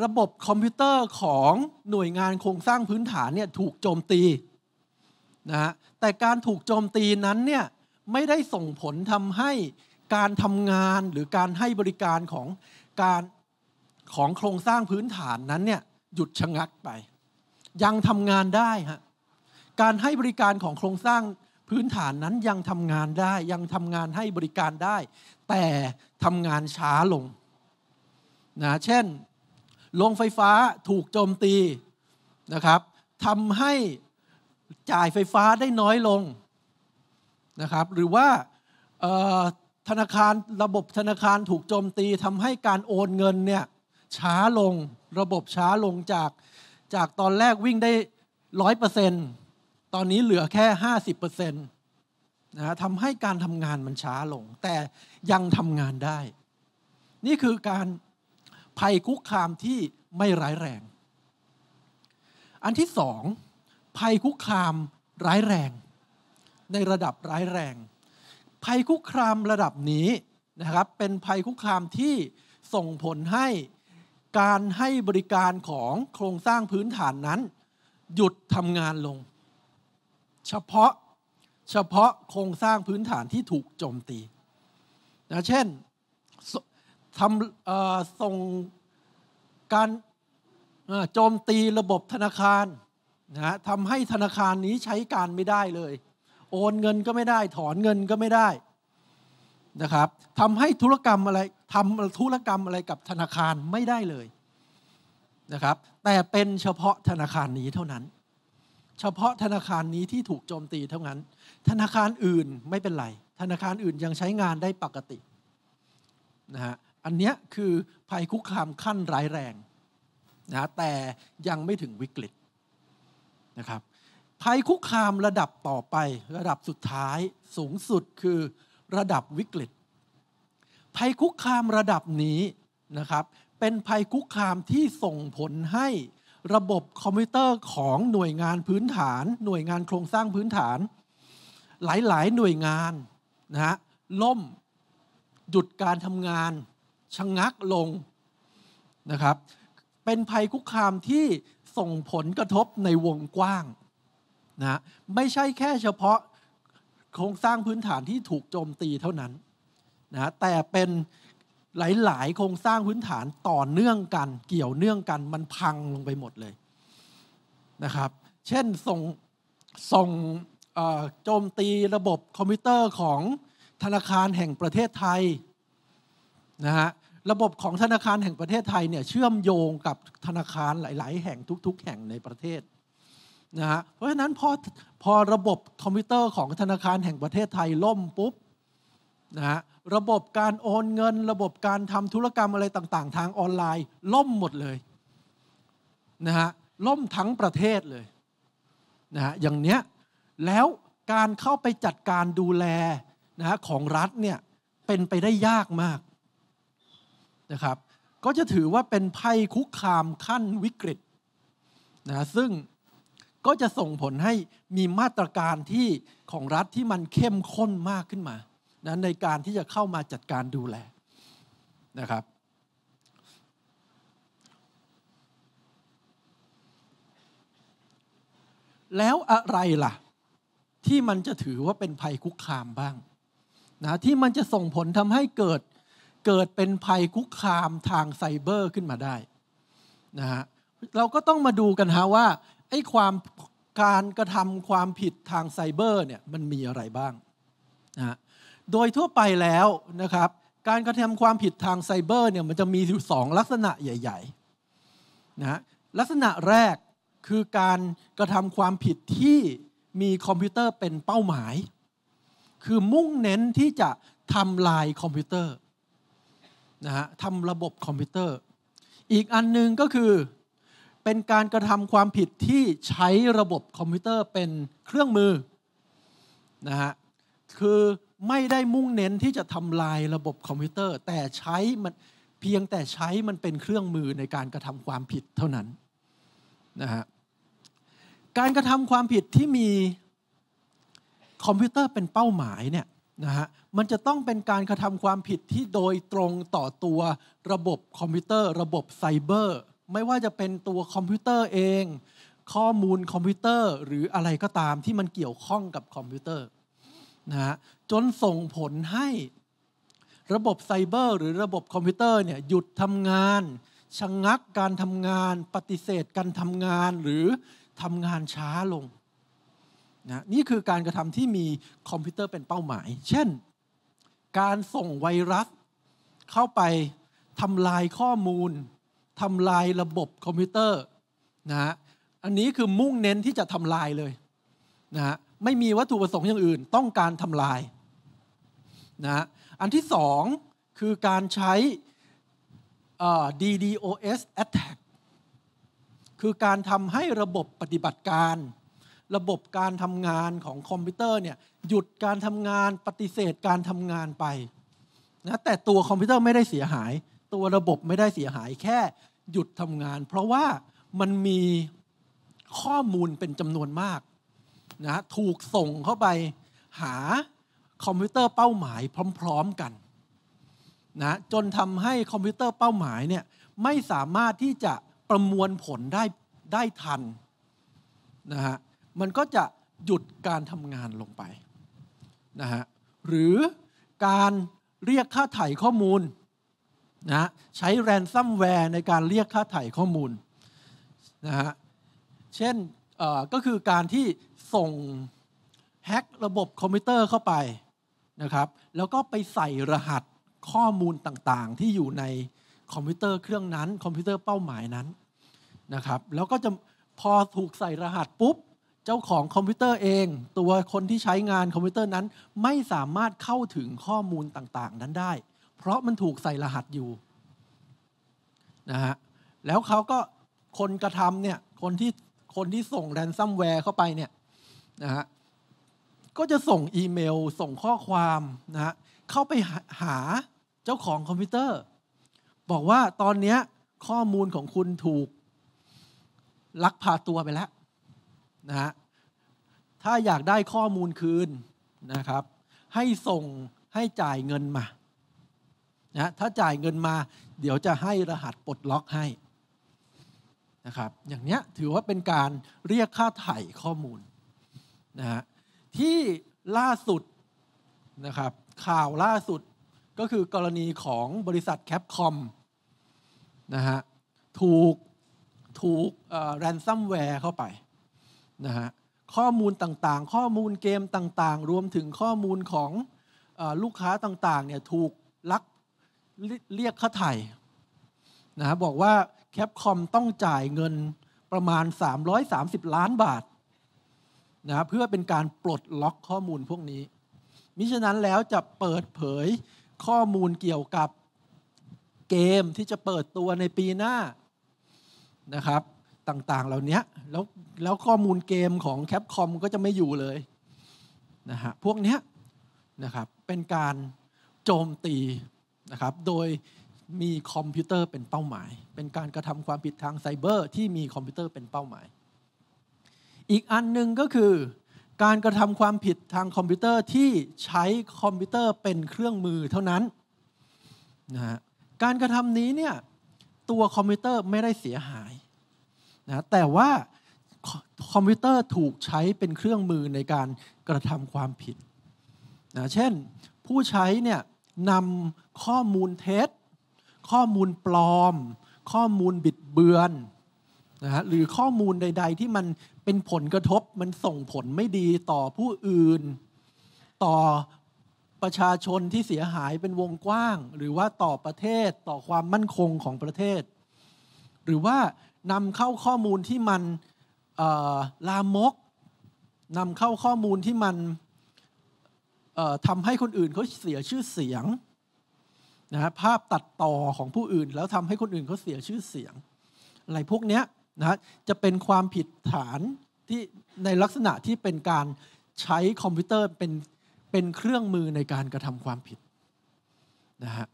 ระบบคอมพิวเตอร์ของหน่วยงานโครงสร้างพื้นฐานเนี่ย ถูกโจมตีนะฮะแต่การถูกโจมตีนั้นเนี่ยไม่ได้ส่งผลทำให้การทำงานหรือการให้บริการของการของโครงสร้างพื้นฐานนั้นเนี่ยหยุดชะงักไป ยังทำงานได้ฮะการให้บริการของโครงสร้างพื้นฐานนั้นยังทำงานได้ ยังทำงานให้บริการได้ แต่ทำงานช้าลงนะเช่นโรงไฟฟ้าถูกโจมตีนะครับทำให้จ่ายไฟฟ้าได้น้อยลงนะครับหรือว่าธนาคารระบบธนาคารถูกโจมตีทำให้การโอนเงินเนี่ยช้าลงระบบช้าลงจากจากตอนแรกวิ่งได้ร้อยเปอร์เซ็นต์ตอนนี้เหลือแค่ห้าสิบเปอร์เซ็นต์นะทำให้การทำงานมันช้าลง แต่ยังทำงานได้ นี่คือการภัยคุกคามที่ไม่ร้ายแรง อันที่สอง ภัยคุกคามร้ายแรงในระดับร้ายแรง ภัยคุกครามระดับนี้นะครับ เป็นภัยคุกครามที่ส่งผลให้การให้บริการของโครงสร้างพื้นฐานนั้น หยุดทำงานลง เฉพาะเฉพาะโครงสร้างพื้นฐานที่ถูกโจมตีนะเช่นทำส่งการโจมตีระบบธนาคารนะทำให้ธนาคารนี้ใช้การไม่ได้เลยโอนเงินก็ไม่ได้ ถอนเงินก็ไม่ได้นะครับทำให้ธุรกรรมอะไรทำธุรกรรมอะไรกับธนาคารไม่ได้เลยนะครับ แต่เป็นเฉพาะธนาคารนี้เท่านั้น เฉพาะธนาคารนี้ที่ถูกโจมตีเท่านั้น ธนาคารอื่นไม่เป็นไร ธนาคารอื่นยังใช้งานได้ปกตินะฮะอันนี้คือภัยคุกคามขั้นร้ายแรงนะแต่ยังไม่ถึงวิกฤตนะครับภัยคุกคามระดับต่อไป ระดับสุดท้ายสูงสุดคือระดับวิกฤต ภัยคุกคามระดับนี้นะครับ เป็นภัยคุกคามที่ส่งผลให้ระบบคอมพิวเตอร์ของหน่วยงานพื้นฐาน หน่วยงานโครงสร้างพื้นฐาน หลายๆ หน่วยงานนะฮะล่มหยุดการทำงานชะงงักลงนะครับ เป็นภัยคุกคามที่ส่งผลกระทบในวงกว้างนะไม่ใช่แค่เฉพาะโครงสร้างพื้นฐานที่ถูกโจมตีเท่านั้นนะ แต่เป็นหลาย ๆ โครงสร้างพื้นฐานต่อเนื่องกัน เกี่ยวเนื่องกันมันพังลงไปหมดเลยนะครับ เช่นส่งส่งโจมตีระบบคอมพิวเตอร์ของธนาคารแห่งประเทศไทยนะฮะ ระบบของธนาคารแห่งประเทศไทยเนี่ยเชื่อมโยงกับธนาคารหลาย ๆ แห่งทุก ๆ แห่งในประเทศนะฮะเพราะฉะนั้น พอพอระบบคอมพิวเตอร์ของธนาคารแห่งประเทศไทยล่มปุ๊บนะฮะระบบการโอนเงิน ระบบการทำธุรกรรมอะไรต่างๆ ทางออนไลน์ ล่มหมดเลยนะฮะล่มทั้งประเทศเลยนะฮะอย่างเนี้ยแล้วการเข้าไปจัดการดูแลนะฮะของรัฐเนี่ย เป็นไปได้ยากมากนะครับก็จะถือว่าเป็นภัยคุกคามขั้นวิกฤตนะซึ่งก็จะส่งผลให้มีมาตรการที่ของรัฐที่มันเข้มข้นมากขึ้นมานะในการที่จะเข้ามาจัดการดูแลนะครับ แล้วอะไรล่ะ ที่มันจะถือว่าเป็นภัยคุกคามบ้างนะที่มันจะส่งผลทำให้เกิดเกิดเป็นภัยคุกคามทางไซเบอร์ขึ้นมาได้นะฮะเราก็ต้องมาดูกันฮะว่าไอ้ความการกระทำความผิดทางไซเบอร์เนี่ยมันมีอะไรบ้างนะ โดยทั่วไปแล้วนะครับการกระทำความผิดทางไซเบอร์เนี่ยมันจะมีอยู่สองลักษณะใหญ่ๆนะลักษณะแรกคือการกระทำความผิดที่มีคอมพิวเตอร์เป็นเป้าหมาย คือมุ่งเน้นที่จะทำลายคอมพิวเตอร์นะฮะทำระบบคอมพิวเตอร์ อีกอันนึงก็คือเป็นการกระทำความผิดที่ใช้ระบบคอมพิวเตอร์เป็นเครื่องมือนะฮะคือไม่ได้มุ่งเน้นที่จะทำลายระบบคอมพิวเตอร์แต่ใช้มันเพียงแต่ใช้มันเป็นเครื่องมือในการกระทำความผิดเท่านั้นนะฮะการกระทำความผิดที่มีคอมพิวเตอร์เป็นเป้าหมายเนี่ยนะฮะมันจะต้องเป็นการกระทำความผิดที่โดยตรงต่อตัวระบบคอมพิวเตอร์ระบบไซเบอร์ไม่ว่าจะเป็นตัวคอมพิวเตอร์เอง ข้อมูลคอมพิวเตอร์หรืออะไรก็ตามที่มันเกี่ยวข้องกับคอมพิวเตอร์นะฮะจนส่งผลให้ระบบไซเบอร์ หรือระบบคอมพิวเตอร์เนี่ย หยุดทำงานชะงงักการทำงานปฏิเสธการทำงานหรือทำงานช้าลงนะนี่คือการกระทำที่มีคอมพิวเตอร์เป็นเป้าหมาย เช่น การส่งไวรัสเข้าไปทำลายข้อมูลทำลายระบบคอมพิวเตอร์นะฮะ อันนี้คือมุ่งเน้นที่จะทำลายเลยนะฮะ ไม่มีวัตถุประสงค์อย่างอื่น ต้องการทำลายนะฮะ อันที่สองคือการใช้ DDoS attack คือการทำให้ระบบปฏิบัติการ ระบบการทำงานของคอมพิวเตอร์เนี่ยหยุดการทำงานปฏิเสธการทำงานไปนะแต่ตัวคอมพิวเตอร์ไม่ได้เสียหายตัวระบบไม่ได้เสียหายแค่หยุดทำงาน เพราะว่ามันมีข้อมูลเป็นจำนวนมากนะถูกส่งเข้าไปหาคอมพิวเตอร์เป้าหมายพร้อม ๆกันนะจนทำให้คอมพิวเตอร์เป้าหมายเนี่ยไม่สามารถที่จะประมวลผลได้ได้ทันนะฮะมันก็จะหยุดการทำงานลงไปนะฮะหรือการเรียกค่าไถ่ข้อมูลนะใช้แรนซัมแวร์ในการเรียกค่าไถ่ข้อมูลนะฮะเช่นก็คือการที่ส่งแฮ็กระบบคอมพิวเตอร์เข้าไปนะครับแล้วก็ไปใส่รหัสข้อมูลต่างๆ ที่อยู่ในคอมพิวเตอร์เครื่องนั้น คอมพิวเตอร์เป้าหมายนั้นนะครับแล้วก็จะพอถูกใส่รหัสปุ๊บเจ้าของคอมพิวเตอร์เอง ตัวคนที่ใช้งานคอมพิวเตอร์นั้น ไม่สามารถเข้าถึงข้อมูลต่างๆนั้นได้พราะ มันถูก ใส่ รหัสอยู่ นะฮะ แล้วเขาก็คนกระทำเนี่ย คนที่คนที่ส่งแรนซัมแวร์เข้าไปเนี่ยนะฮะ ก็จะส่งอีเมลส่งข้อความ นะฮะ เข้าไปหาเจ้าของคอมพิวเตอร์ บอกว่าตอนนี้ข้อมูลของคุณถูก ลัก พา ตัวไปแล้ว นะฮะ ถ้าอยากได้ข้อมูลคืนนะครับ ให้ส่งให้จ่ายเงินมานะถ้าจ่ายเงินมาเดี๋ยวจะให้รหัสปลดล็อกให้นะครับอย่างเนี้ยถือว่าเป็นการเรียกค่าไถ่ข้อมูลนะฮะที่ล่าสุดนะครับข่าวล่าสุดก็คือกรณีของบริษัทแคปคอมนะฮะถูกถูกแรนซัมแวร์เข้าไปนะฮะข้อมูลต่างๆ ข้อมูลเกมต่างๆ รวมถึงข้อมูลของลูกค้าต่างๆเนี่ยถูกลักเรียกค่าไถ่นะบบอกว่าแคปคอมต้องจ่ายเงินประมาณ 330 ล้านบาทนะเพื่อเป็นการปลดล็อกข้อมูลพวกนี้ มิฉะนั้นแล้วจะเปิดเผยข้อมูลเกี่ยวกับเกมที่จะเปิดตัวในปีหน้านะครับต่างๆเหล่านี้แล้วแล้วข้อมูลเกมของแคปคอมก็จะไม่อยู่เลยนะฮะพวกนี้นะครับเป็นการโจมตีนะครับ โดยมีคอมพิวเตอร์เป็นเป้าหมาย เป็นการกระทำความผิดทางไซเบอร์ที่มีคอมพิวเตอร์เป็นเป้าหมาย อีกอันหนึ่งก็คือ การกระทำความผิดทางคอมพิวเตอร์ที่ใช้คอมพิวเตอร์เป็นเครื่องมือเท่านั้นนะฮะการกระทำนี้เนี่ยตัวคอมพิวเตอร์ไม่ได้เสียหายนะแต่ว่าคอมพิวเตอร์ถูกใช้เป็นเครื่องมือในการกระทำความผิดนะเช่นผู้ใช้เนี่ยนำข้อมูลเท็จ ข้อมูลปลอม ข้อมูลบิดเบือนนะฮะหรือข้อมูลใดๆที่มันเป็นผลกระทบมันส่งผลไม่ดีต่อผู้อื่น ต่อประชาชนที่เสียหายเป็นวงกว้าง หรือว่าต่อประเทศต่อความมั่นคงของประเทศ หรือว่านำเข้าข้อมูลที่มันลามกนำเข้าข้อมูลที่มันทำให้คนอื่นเขาเสียชื่อเสียงนะฮะภาพตัดต่อของผู้อื่นแล้วทำให้คนอื่นเขาเสียชื่อเสียงอะไรพวกเนี้ยนะจะเป็นความผิดฐานที่ในลักษณะที่เป็นการใช้คอมพิวเตอร์เป็นเป็นเครื่องมือในการกระทำความผิดนะฮะ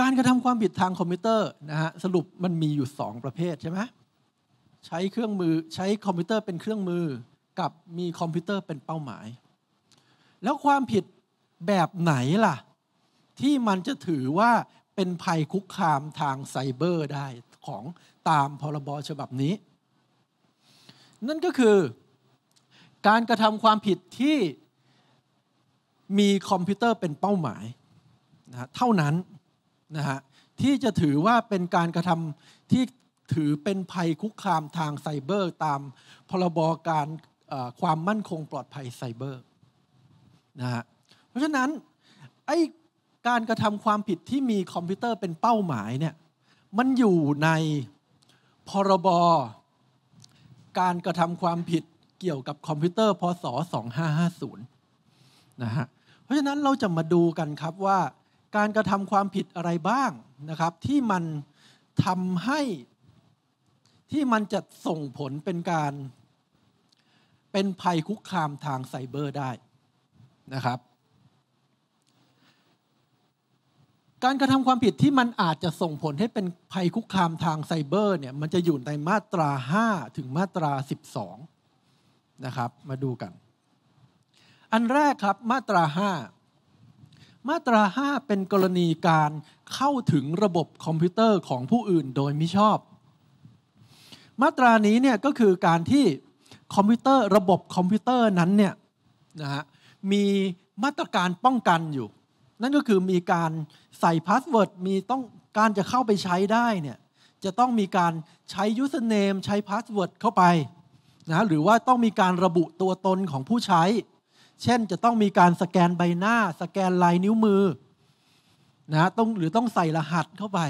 การกระทำความผิดทางคอมพิวเตอร์นะฮะสรุปมันมีอยู่ 2 ประเภทใช่ไหมใช้เครื่องมือใช้คอมพิวเตอร์เป็นเครื่องมือกับมีคอมพิวเตอร์เป็นเป้าหมาย แล้วความผิดแบบไหนล่ะที่มันจะถือว่าเป็นภัยคุกคามทางไซเบอร์ได้ของตามพรบฉบับนี้ นั่นก็คือ การกระทำความผิดที่มีคอมพิวเตอร์เป็นเป้าหมายนะเท่านั้นนะฮะที่จะถือว่าเป็นการกระทำที่ถือเป็นภัยคุกคามทางไซเบอร์ ตามพรบการความมั่นคงปลอดภัยไซเบอร์นะฮะเพราะฉะนั้นไอการกระทำความผิดที่มีคอมพิวเตอร์เป็นเป้าหมายเนี่ยมันอยู่ในพรบการกระทำความผิดเกี่ยวกับคอมพิวเตอร์ พศ 2550นะฮะเพราะฉะนั้นเราจะมาดูกันครับว่า การกระทำความผิดอะไรบ้างนะครับ ที่มันทำให้ที่มันจะส่งผลเป็นการเป็นภัยคุกคามทางไซเบอร์ได้นะครับ การกระทำความผิดที่มันอาจจะส่งผลให้เป็นภัยคุกคามทางไซเบอร์เนี่ยมันจะอยู่ในมาตรา 5 ถึงมาตรา 12นะครับมาดูกัน อันแรกครับมาตรา 5 มาตรา 5 เป็นกรณีการเข้าถึงระบบคอมพิวเตอร์ของผู้อื่นโดยมิชอบ มาตรานี้เนี่ยก็คือการที่คอมพิวเตอร์ระบบคอมพิวเตอร์นั้นเนี่ยนะฮะมีมาตรการป้องกันอยู่ นั่นก็คือมีการใส่พาสเวิร์ดมีต้องการจะเข้าไปใช้ได้เนี่ยจะต้องมีการใช้ยูสเนมใช้พาสเวิร์ดเข้าไปนะหรือว่าต้องมีการระบุตัวตนของผู้ใช้ เช่นจะต้องมีการสแกนใบหน้า สแกนลายนิ้วมือนะต้องหรือต้องใส่รหัสเข้าไป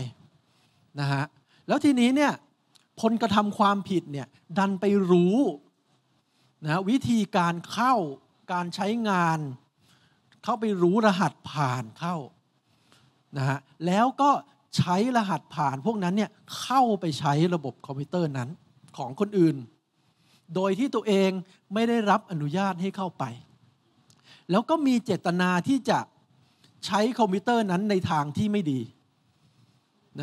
นะฮะแล้วทีนี้เนี่ยคนกระทำความผิดเนี่ยดันไปรู้นะวิธีการเข้าการใช้งาน เข้าไปรู้รหัสผ่านเข้านะฮะแล้วก็ใช้รหัสผ่านพวกนั้นเนี่ยเข้าไปใช้ระบบคอมพิวเตอร์นั้นของคนอื่น โดยที่ตัวเองไม่ได้รับอนุญาตให้เข้าไป แล้วก็มีเจตนาที่จะใช้คอมพิวเตอร์นั้นในทางที่ไม่ดี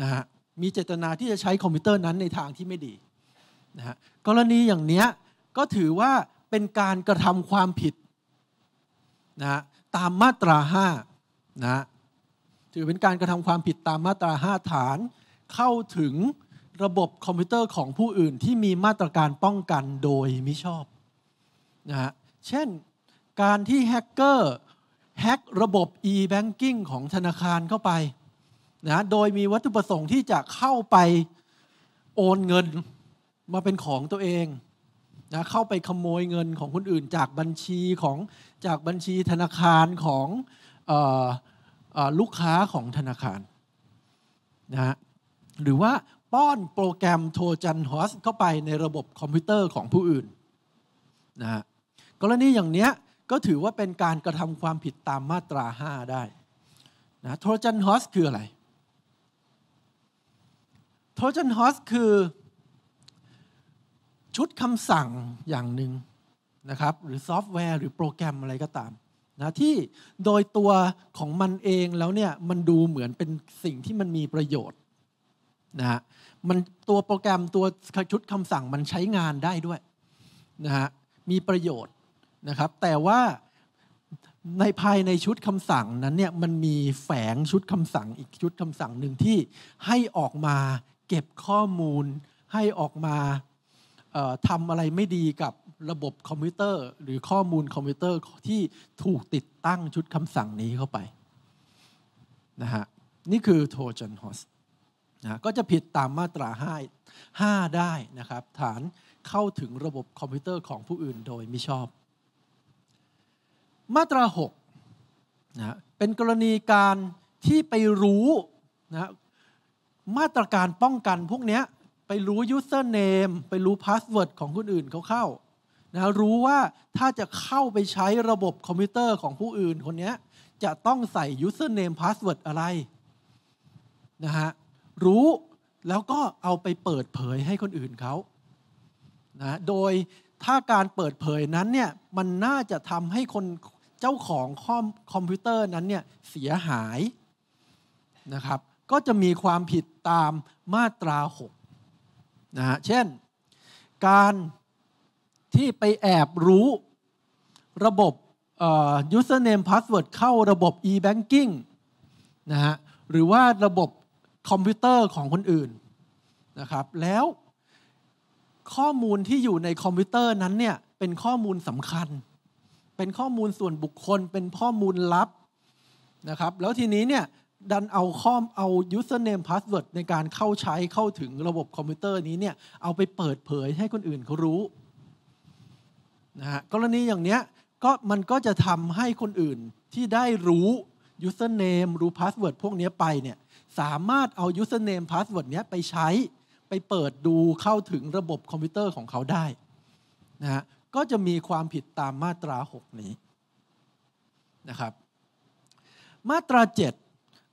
นะฮะมีเจตนาที่จะใช้คอมพิวเตอร์นั้นในทางที่ไม่ดีนะฮะกรณีอย่างเนี้ยก็ถือว่าเป็นการกระทำความผิดนะตามมาตราห้านะถือเป็นการกระทำความผิด ตามมาตราห้าฐาน เข้าถึงระบบคอมพิวเตอร์ของผู้อื่นที่มีมาตรการป้องกันโดยมิชอบนะฮะเช่นการที่แฮกเกอร์แฮกระบบ e-banking ของธนาคารเข้าไปนะโดยมีวัตถุประสงค์ที่จะเข้าไปโอนเงินมาเป็นของตัวเองนะเข้าไปขโมยเงินของคนอื่นจากบัญชีของจากบัญชีธนาคารของออลูกค้าของธนาคารนะฮะหรือว่าป้อนโปรแกรมโทรจันฮอสเข้าไปในระบบคอมพิวเตอร์ของผู้อื่นนะฮะกรณีอย่างเนี้ยก็ถือว่าเป็นการกระทำความผิดตามมาตรา 5 ได้นะโทรจันฮอสคืออะไร โทรจันฮอสคือชุดคำสั่งอย่างหนึ่งนะครับหรือซอฟต์แวร์ หรือโปรแกรมอะไรก็ตามนะที่โดยตัวของมันเองแล้วเนี่ย มันดูเหมือนเป็นสิ่งที่มันมีประโยชน์นะฮะมันตัวโปรแกรมตัวชุดคำสั่งมันใช้งานได้ด้วยนะฮะมีประโยชน์นะครับ แต่ว่าในภายในชุดคำสั่งนั้นเนี่ยมันมีแฝงชุดคำสั่งอีกชุดคำสั่งหนึ่งที่ให้ออกมา เก็บข้อมูลให้ออกมาทำอะไรไม่ดีกับระบบคอมพิวเตอร์ หรือข้อมูลคอมพิวเตอร์ที่ถูกติดตั้งชุดคำสั่งนี้เข้าไปนะฮะนี่คือโทจันฮอสนะก็จะผิดตามมาตรา5 5ได้นะครับฐานเข้าถึงระบบคอมพิวเตอร์ของผู้อื่นโดยไม่ชอบ มาตรา6นะเป็นกรณีการที่ไปรู้นะมาตรการป้องกันพวกนี้ไปรู้ username ไปรู้ password ของคนอื่นเขาเข้านะรู้ว่าถ้าจะเข้าไปใช้ระบบคอมพิวเตอร์ของผู้อื่นคนนี้จะต้องใส่ username password อะไรนะฮะรู้แล้วก็เอาไปเปิดเผยให้คนอื่นเขานะโดยถ้าการเปิดเผยนั้นเนี่ยมันน่าจะทำให้คนเจ้าของคอมคอมพิวเตอร์นั้นเนี่ยเสียหายนะครับก็จะมีความผิดตามมาตรา6นะฮะเช่นการที่ไปแอบรู้ ระบบ username password เข้าระบบ e-banking นะฮะหรือว่าระบบคอมพิวเตอร์ของคนอื่นนะครับ แล้วข้อมูลที่อยู่ในคอมพิวเตอร์นั้นเนี่ยเป็นข้อมูลสำคัญ เป็นข้อมูลส่วนบุคคลเป็นข้อมูลลับนะครับ แล้วทีนี้เนี่ยดันเอาข้อมเอา username password ในการเข้าใช้เข้าถึงระบบคอมพิวเตอร์นี้เนี่ยเอาไปเปิดเผยให้คนอื่นเขารู้นะฮะกรณีอย่างเนี้ยก็มันก็จะทำให้คนอื่นที่ได้รู้ username รู้ password พวกนี้ไปเนี่ยสามารถเอา username password เนี้ยไปใช้ ไปเปิดดูเข้าถึงระบบคอมพิวเตอร์ของเขาได้นะฮะก็จะมีความผิดตามมาตรา 6 นี้นะครับ มาตรา 7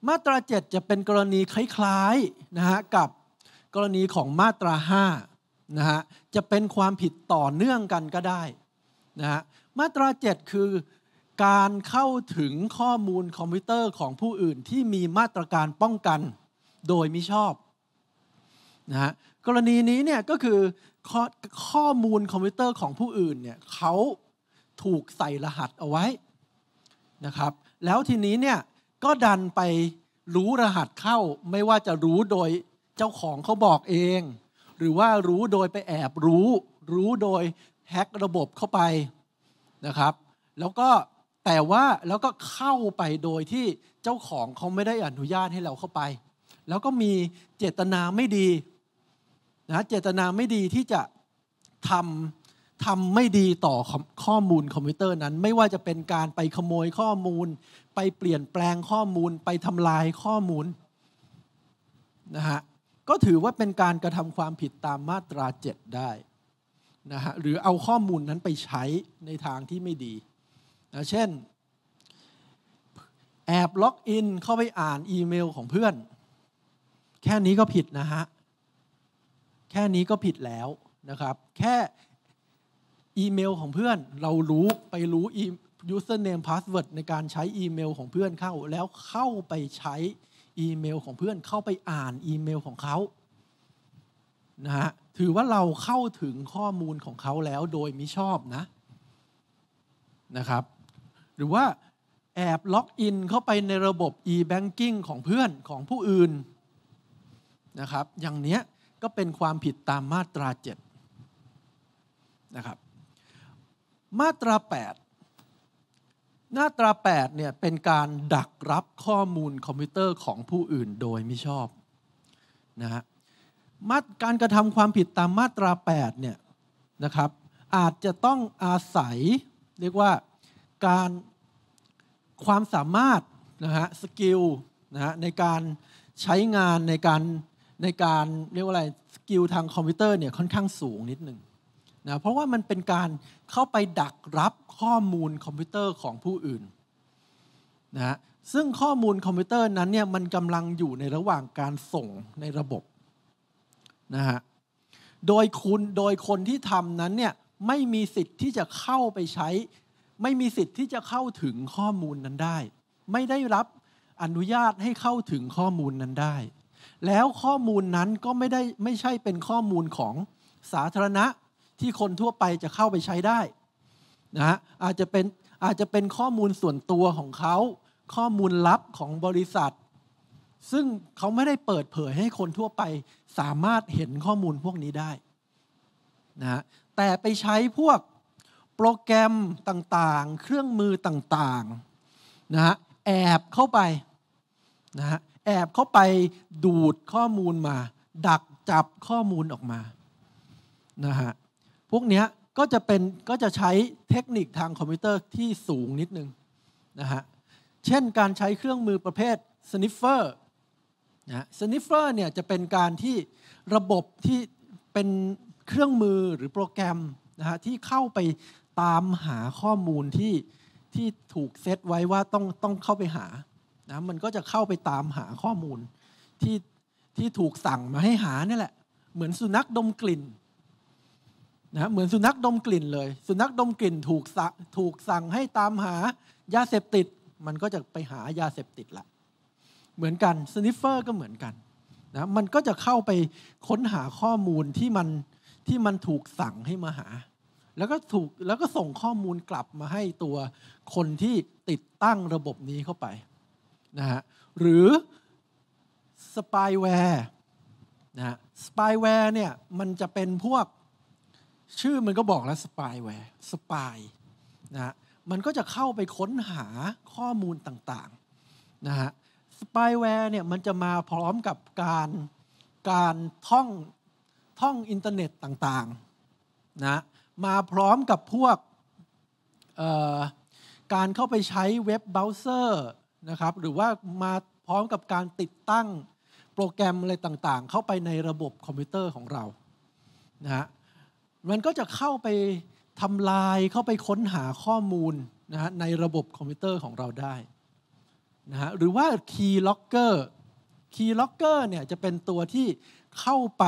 มาตราเจ็ดจะเป็นกรณีคล้ายๆนะฮะกับกรณีของมาตราห้านะฮะจะเป็นความผิดต่อเนื่องกันก็ได้นะฮะมาตราเจ็ดคือการเข้าถึงข้อมูลคอมพิวเตอร์ของผู้อื่นที่มีมาตรการป้องกันโดยมิชอบนะฮะกรณีนี้เนี่ยก็คือข้อข้อมูลคอมพิวเตอร์ของผู้อื่นเนี่ยเขาถูกใส่รหัสเอาไว้นะครับแล้วทีนี้เนี่ยก็ดันไปรู้รหัสเข้าไม่ว่าจะรู้โดยเจ้าของเขาบอกเอง หรือว่ารู้โดยไปแอบรู้ รู้โดยแฮกระบบเข้าไปนะครับแล้วก็แต่ว่าแล้วก็เข้าไปโดยที่เจ้าของเขาไม่ได้อนุญาตให้เราเข้าไป แล้วก็มีเจตนาไม่ดีนะเจตนาไม่ดีที่จะทำทำไม่ดีต่อข้อมูลคอมพิวเตอร์นั้น ไม่ว่าจะเป็นการไปขโมยข้อมูลไปเปลี่ยนแปลงข้อมูลไปทำลายข้อมูลนะฮะก็ถือว่าเป็นการกระทำความผิดตามมาตรา7ได้นะฮะหรือเอาข้อมูลนั้นไปใช้ในทางที่ไม่ดีนะเช่นแอบล็อกอินเข้าไปอ่านอีเมลของเพื่อนแค่นี้ก็ผิดนะฮะแค่นี้ก็ผิดแล้วนะครับ แค่อีเมลของเพื่อนเรารู้ไปรู้อี username password ในการใช้อีเมลของเพื่อนเข้า แล้วเข้าไปใช้อีเมลของเพื่อนเข้าไปอ่านอีเมลของเขานะฮะ ถือว่าเราเข้าถึงข้อมูลของเขาแล้วโดยมิชอบนะ นะครับ หรือว่าแอบล็อกอินเข้าไปในระบบ e-banking ของเพื่อนของผู้อื่น นะครับ อย่างเนี้ยก็เป็นความผิดตามมาตรา7นะครับ มาตรา 8หน้าตรา8เนี่ยเป็นการดักรับข้อมูลคอมพิวเตอร์ของผู้อื่นโดยไม่ชอบนะฮะมาการกระทำความผิดตามมาตรา8เนี่ยนะครับอาจจะต้องอาศัยเรียกว่าการความสามารถนะฮะสกิลนะฮะในการใช้งานในการในการเรียกว่าอะไรสกิลทางคอมพิวเตอร์เนี่ยค่อนข้างสูงนิดหนึ่งนะเพราะว่ามันเป็นการเข้าไปดักรับข้อมูลคอมพิวเตอร์ของผู้อื่นนะซึ่งข้อมูลคอมพิวเตอร์นั้นเนี่ยมันกำลังอยู่ในระหว่างการส่งในระบบนะฮะโดยคุณโดยคนที่ทำนั้นเนี่ยไม่มีสิทธิ์ที่จะเข้าไปใช้ ไม่มีสิทธิ์ที่จะเข้าถึงข้อมูลนั้นได้ ไม่ได้รับอนุญาตให้เข้าถึงข้อมูลนั้นได้ แล้วข้อมูลนั้นก็ไม่ได้ไม่ใช่เป็นข้อมูลของสาธารณะที่คนทั่วไปจะเข้าไปใช้ได้นะฮะอาจจะเป็นอาจจะเป็นข้อมูลส่วนตัวของเขา ข้อมูลลับของบริษัท ซึ่งเขาไม่ได้เปิดเผยให้คนทั่วไปสามารถเห็นข้อมูลพวกนี้ได้นะฮะแต่ไปใช้พวกโปรแกรมต่างๆ เครื่องมือต่าง ๆนะฮะแอบเข้าไปนะฮะแอบเข้าไปดูดข้อมูลมา ดักจับข้อมูลออกมานะฮะพวกนี้ก็จะเป็นก็จะใช้เทคนิคทางคอมพิวเตอร์ที่สูงนิดนึงนะฮะเช่นการใช้เครื่องมือประเภท sniffer นะสนิฟเฟอร์เนี่ยจะเป็นการที่ระบบที่เป็นเครื่องมือหรือโปรแกรมนะฮะที่เข้าไปตามหาข้อมูลที่ที่ถูกเซตไว้ว่าต้องต้องเข้าไปหานะมันก็จะเข้าไปตามหาข้อมูลที่ที่ถูกสั่งมาให้หานี่แหละเหมือนสุนัขดมกลิ่นนะเหมือนสุนัขดมกลิ่นเลย สุนัขดมกลิ่นถูกถูกสั่งให้ตามหายาเสพติด มันก็จะไปหายาเสพติดละเหมือนกันสนิฟเฟอร์ก็เหมือนกันนะ มันก็จะเข้าไปค้นหาข้อมูลที่มันที่มันถูกสั่งให้มาหา แล้วก็ถูกแล้วก็ส่งข้อมูลกลับมาให้ตัวคนที่ติดตั้งระบบนี้เข้าไปนะฮะ หรือสปายแวร์นะสปายแวร์เนี่ยมันจะเป็นพวกชื่อมันก็บอกแล้วสปายแวร์สปายนะมันก็จะเข้าไปค้นหาข้อมูลต่างๆนะฮะสปายแวร์เนี่ยมันจะมาพร้อมกับการการท่องท่องอินเทอร์เน็ตต่างๆนะมาพร้อมกับพวกการเข้าไปใช้เว็บเบราว์เซอร์นะครับ หรือว่ามาพร้อมกับการติดตั้งโปรแกรมอะไรต่างๆ เข้าไปในระบบคอมพิวเตอร์ของเรานะฮะมันก็จะเข้าไปทำลายเข้าไปค้นหาข้อมูลนะฮะในระบบคอมพิวเตอร์ของเราได้นะฮะหรือว่าคียเกอร์คีย์ล็อกเกอร์เนี่ยจะเป็นตัวที่เข้าไป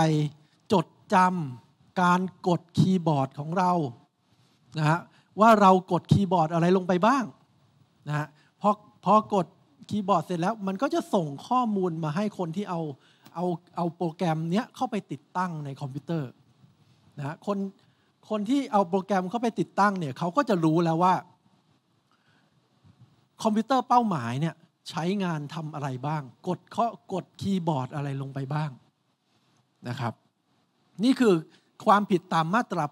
จดจำการกดคีย์บอร์ดของเรานะฮะว่าเรากดคีย์บอร์ดอะไรลงไปบ้างนะฮะพอพอกดคีย์บอร์ดเสร็จแล้ว มันก็จะส่งข้อมูลมาให้คนที่เอาเอาเอาโปรแกรมเนี้ยเข้าไปติดตั้งในคอมพิวเตอร์นะคนคนที่เอาโปรแกรมเข้าไปติดตั้งเนี่ยเขาก็จะรู้แล้วว่า คอมพิวเตอร์เป้าหมายเนี่ย ใช้งานทำอะไรบ้าง กดเคาะกดคีย์บอร์ดอะไรลงไปบ้าง นะครับ นี่คือความผิดตามมาตรา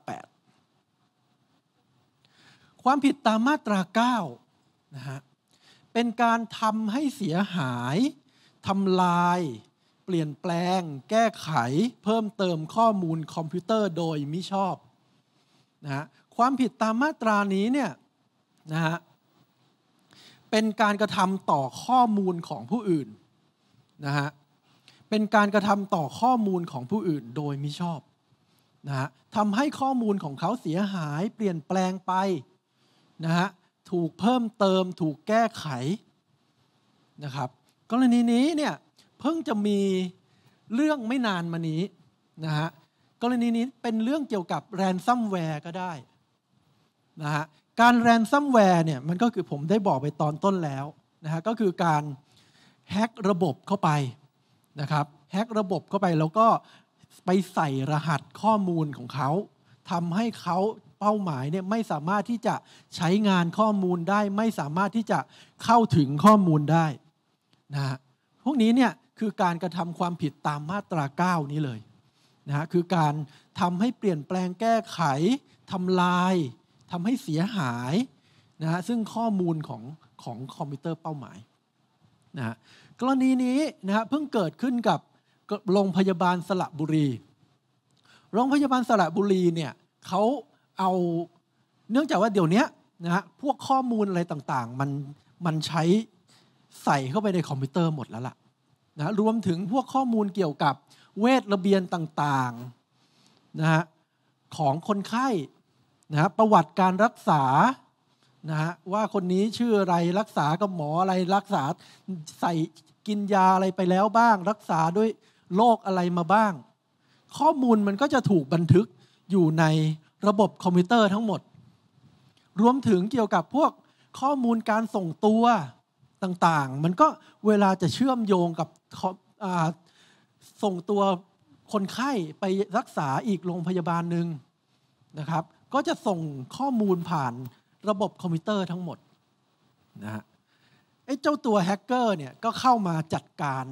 8 ความผิดตามมาตรา 9 นะฮะเป็นการทำให้เสียหายทำลายเปลี่ยนแปลง แก้ไข เพิ่มเติมข้อมูลคอมพิวเตอร์โดยมิชอบนะฮะ ความผิดตามมาตรานี้เนี่ยนะฮะ เป็นการกระทำต่อข้อมูลของผู้อื่นนะฮะ เป็นการกระทำต่อข้อมูลของผู้อื่นโดยมิชอบนะฮะทำให้ข้อมูลของเขาเสียหาย เปลี่ยนแปลงไปนะฮะ ถูกเพิ่มเติม ถูกแก้ไขนะครับกรณีนี้เนี่ยเพิ่งจะมีเรื่องไม่นานมานี้นะฮะกรณีนี้เป็นเรื่องเกี่ยวกับแรนซัมแวร์ก็ได้นะฮะการแรนซัมแวร์เนี่ยมันก็คือผมได้บอกไปตอนต้นแล้วนะฮะก็คือการแฮกระบบเข้าไปนะครับแฮกระบบเข้าไปแล้วก็ไปใส่รหัสข้อมูลของเขาทำให้เขาเป้าหมายเนี่ยไม่สามารถที่จะใช้งานข้อมูลได้ ไม่สามารถที่จะเข้าถึงข้อมูลได้นะพวกนี้เนี่ยคือการกระทำความผิดตามมาตรา 9 นี้เลยนะฮะ คือการทำให้เปลี่ยนแปลงแก้ไขทำลายทำให้เสียหายนะฮะ ซึ่งข้อมูลของของคอมพิวเตอร์เป้าหมายนะฮะกรณีนี้นะฮะเพิ่งเกิดขึ้นกับโรงพยาบาลสระบุรี โรงพยาบาลสระบุรีเนี่ยเขาเอาเนื่องจากว่าเดี๋ยวนี้นะฮะพวกข้อมูลอะไรต่าง ๆ มันมันใช้ใส่เข้าไปในคอมพิวเตอร์หมดแล้วล่ะนะรวมถึงพวกข้อมูลเกี่ยวกับเวทระเบียนต่างๆนะฮะของคนไข้นะฮะประวัติการรักษานะฮะว่าคนนี้ชื่ออะไรรักษากับหมออะไรรักษาใส่กินยาอะไรไปแล้วบ้าง รักษาด้วยโรคอะไรมาบ้าง ข้อมูลมันก็จะถูกบันทึกอยู่ในระบบคอมพิวเตอร์ทั้งหมด รวมถึงเกี่ยวกับพวกข้อมูลการส่งตัวต่าง ๆ มันก็เวลาจะเชื่อมโยงกับส่งตัวคนไข้ไปรักษาอีกโรงพยาบาลหนึ่งนะครับ ก็จะส่งข้อมูลผ่านระบบคอมพิวเตอร์ทั้งหมดนะฮะไอ้เจ้าตัวแฮกเกอร์เนี่ยก็เข้ามาจัดการ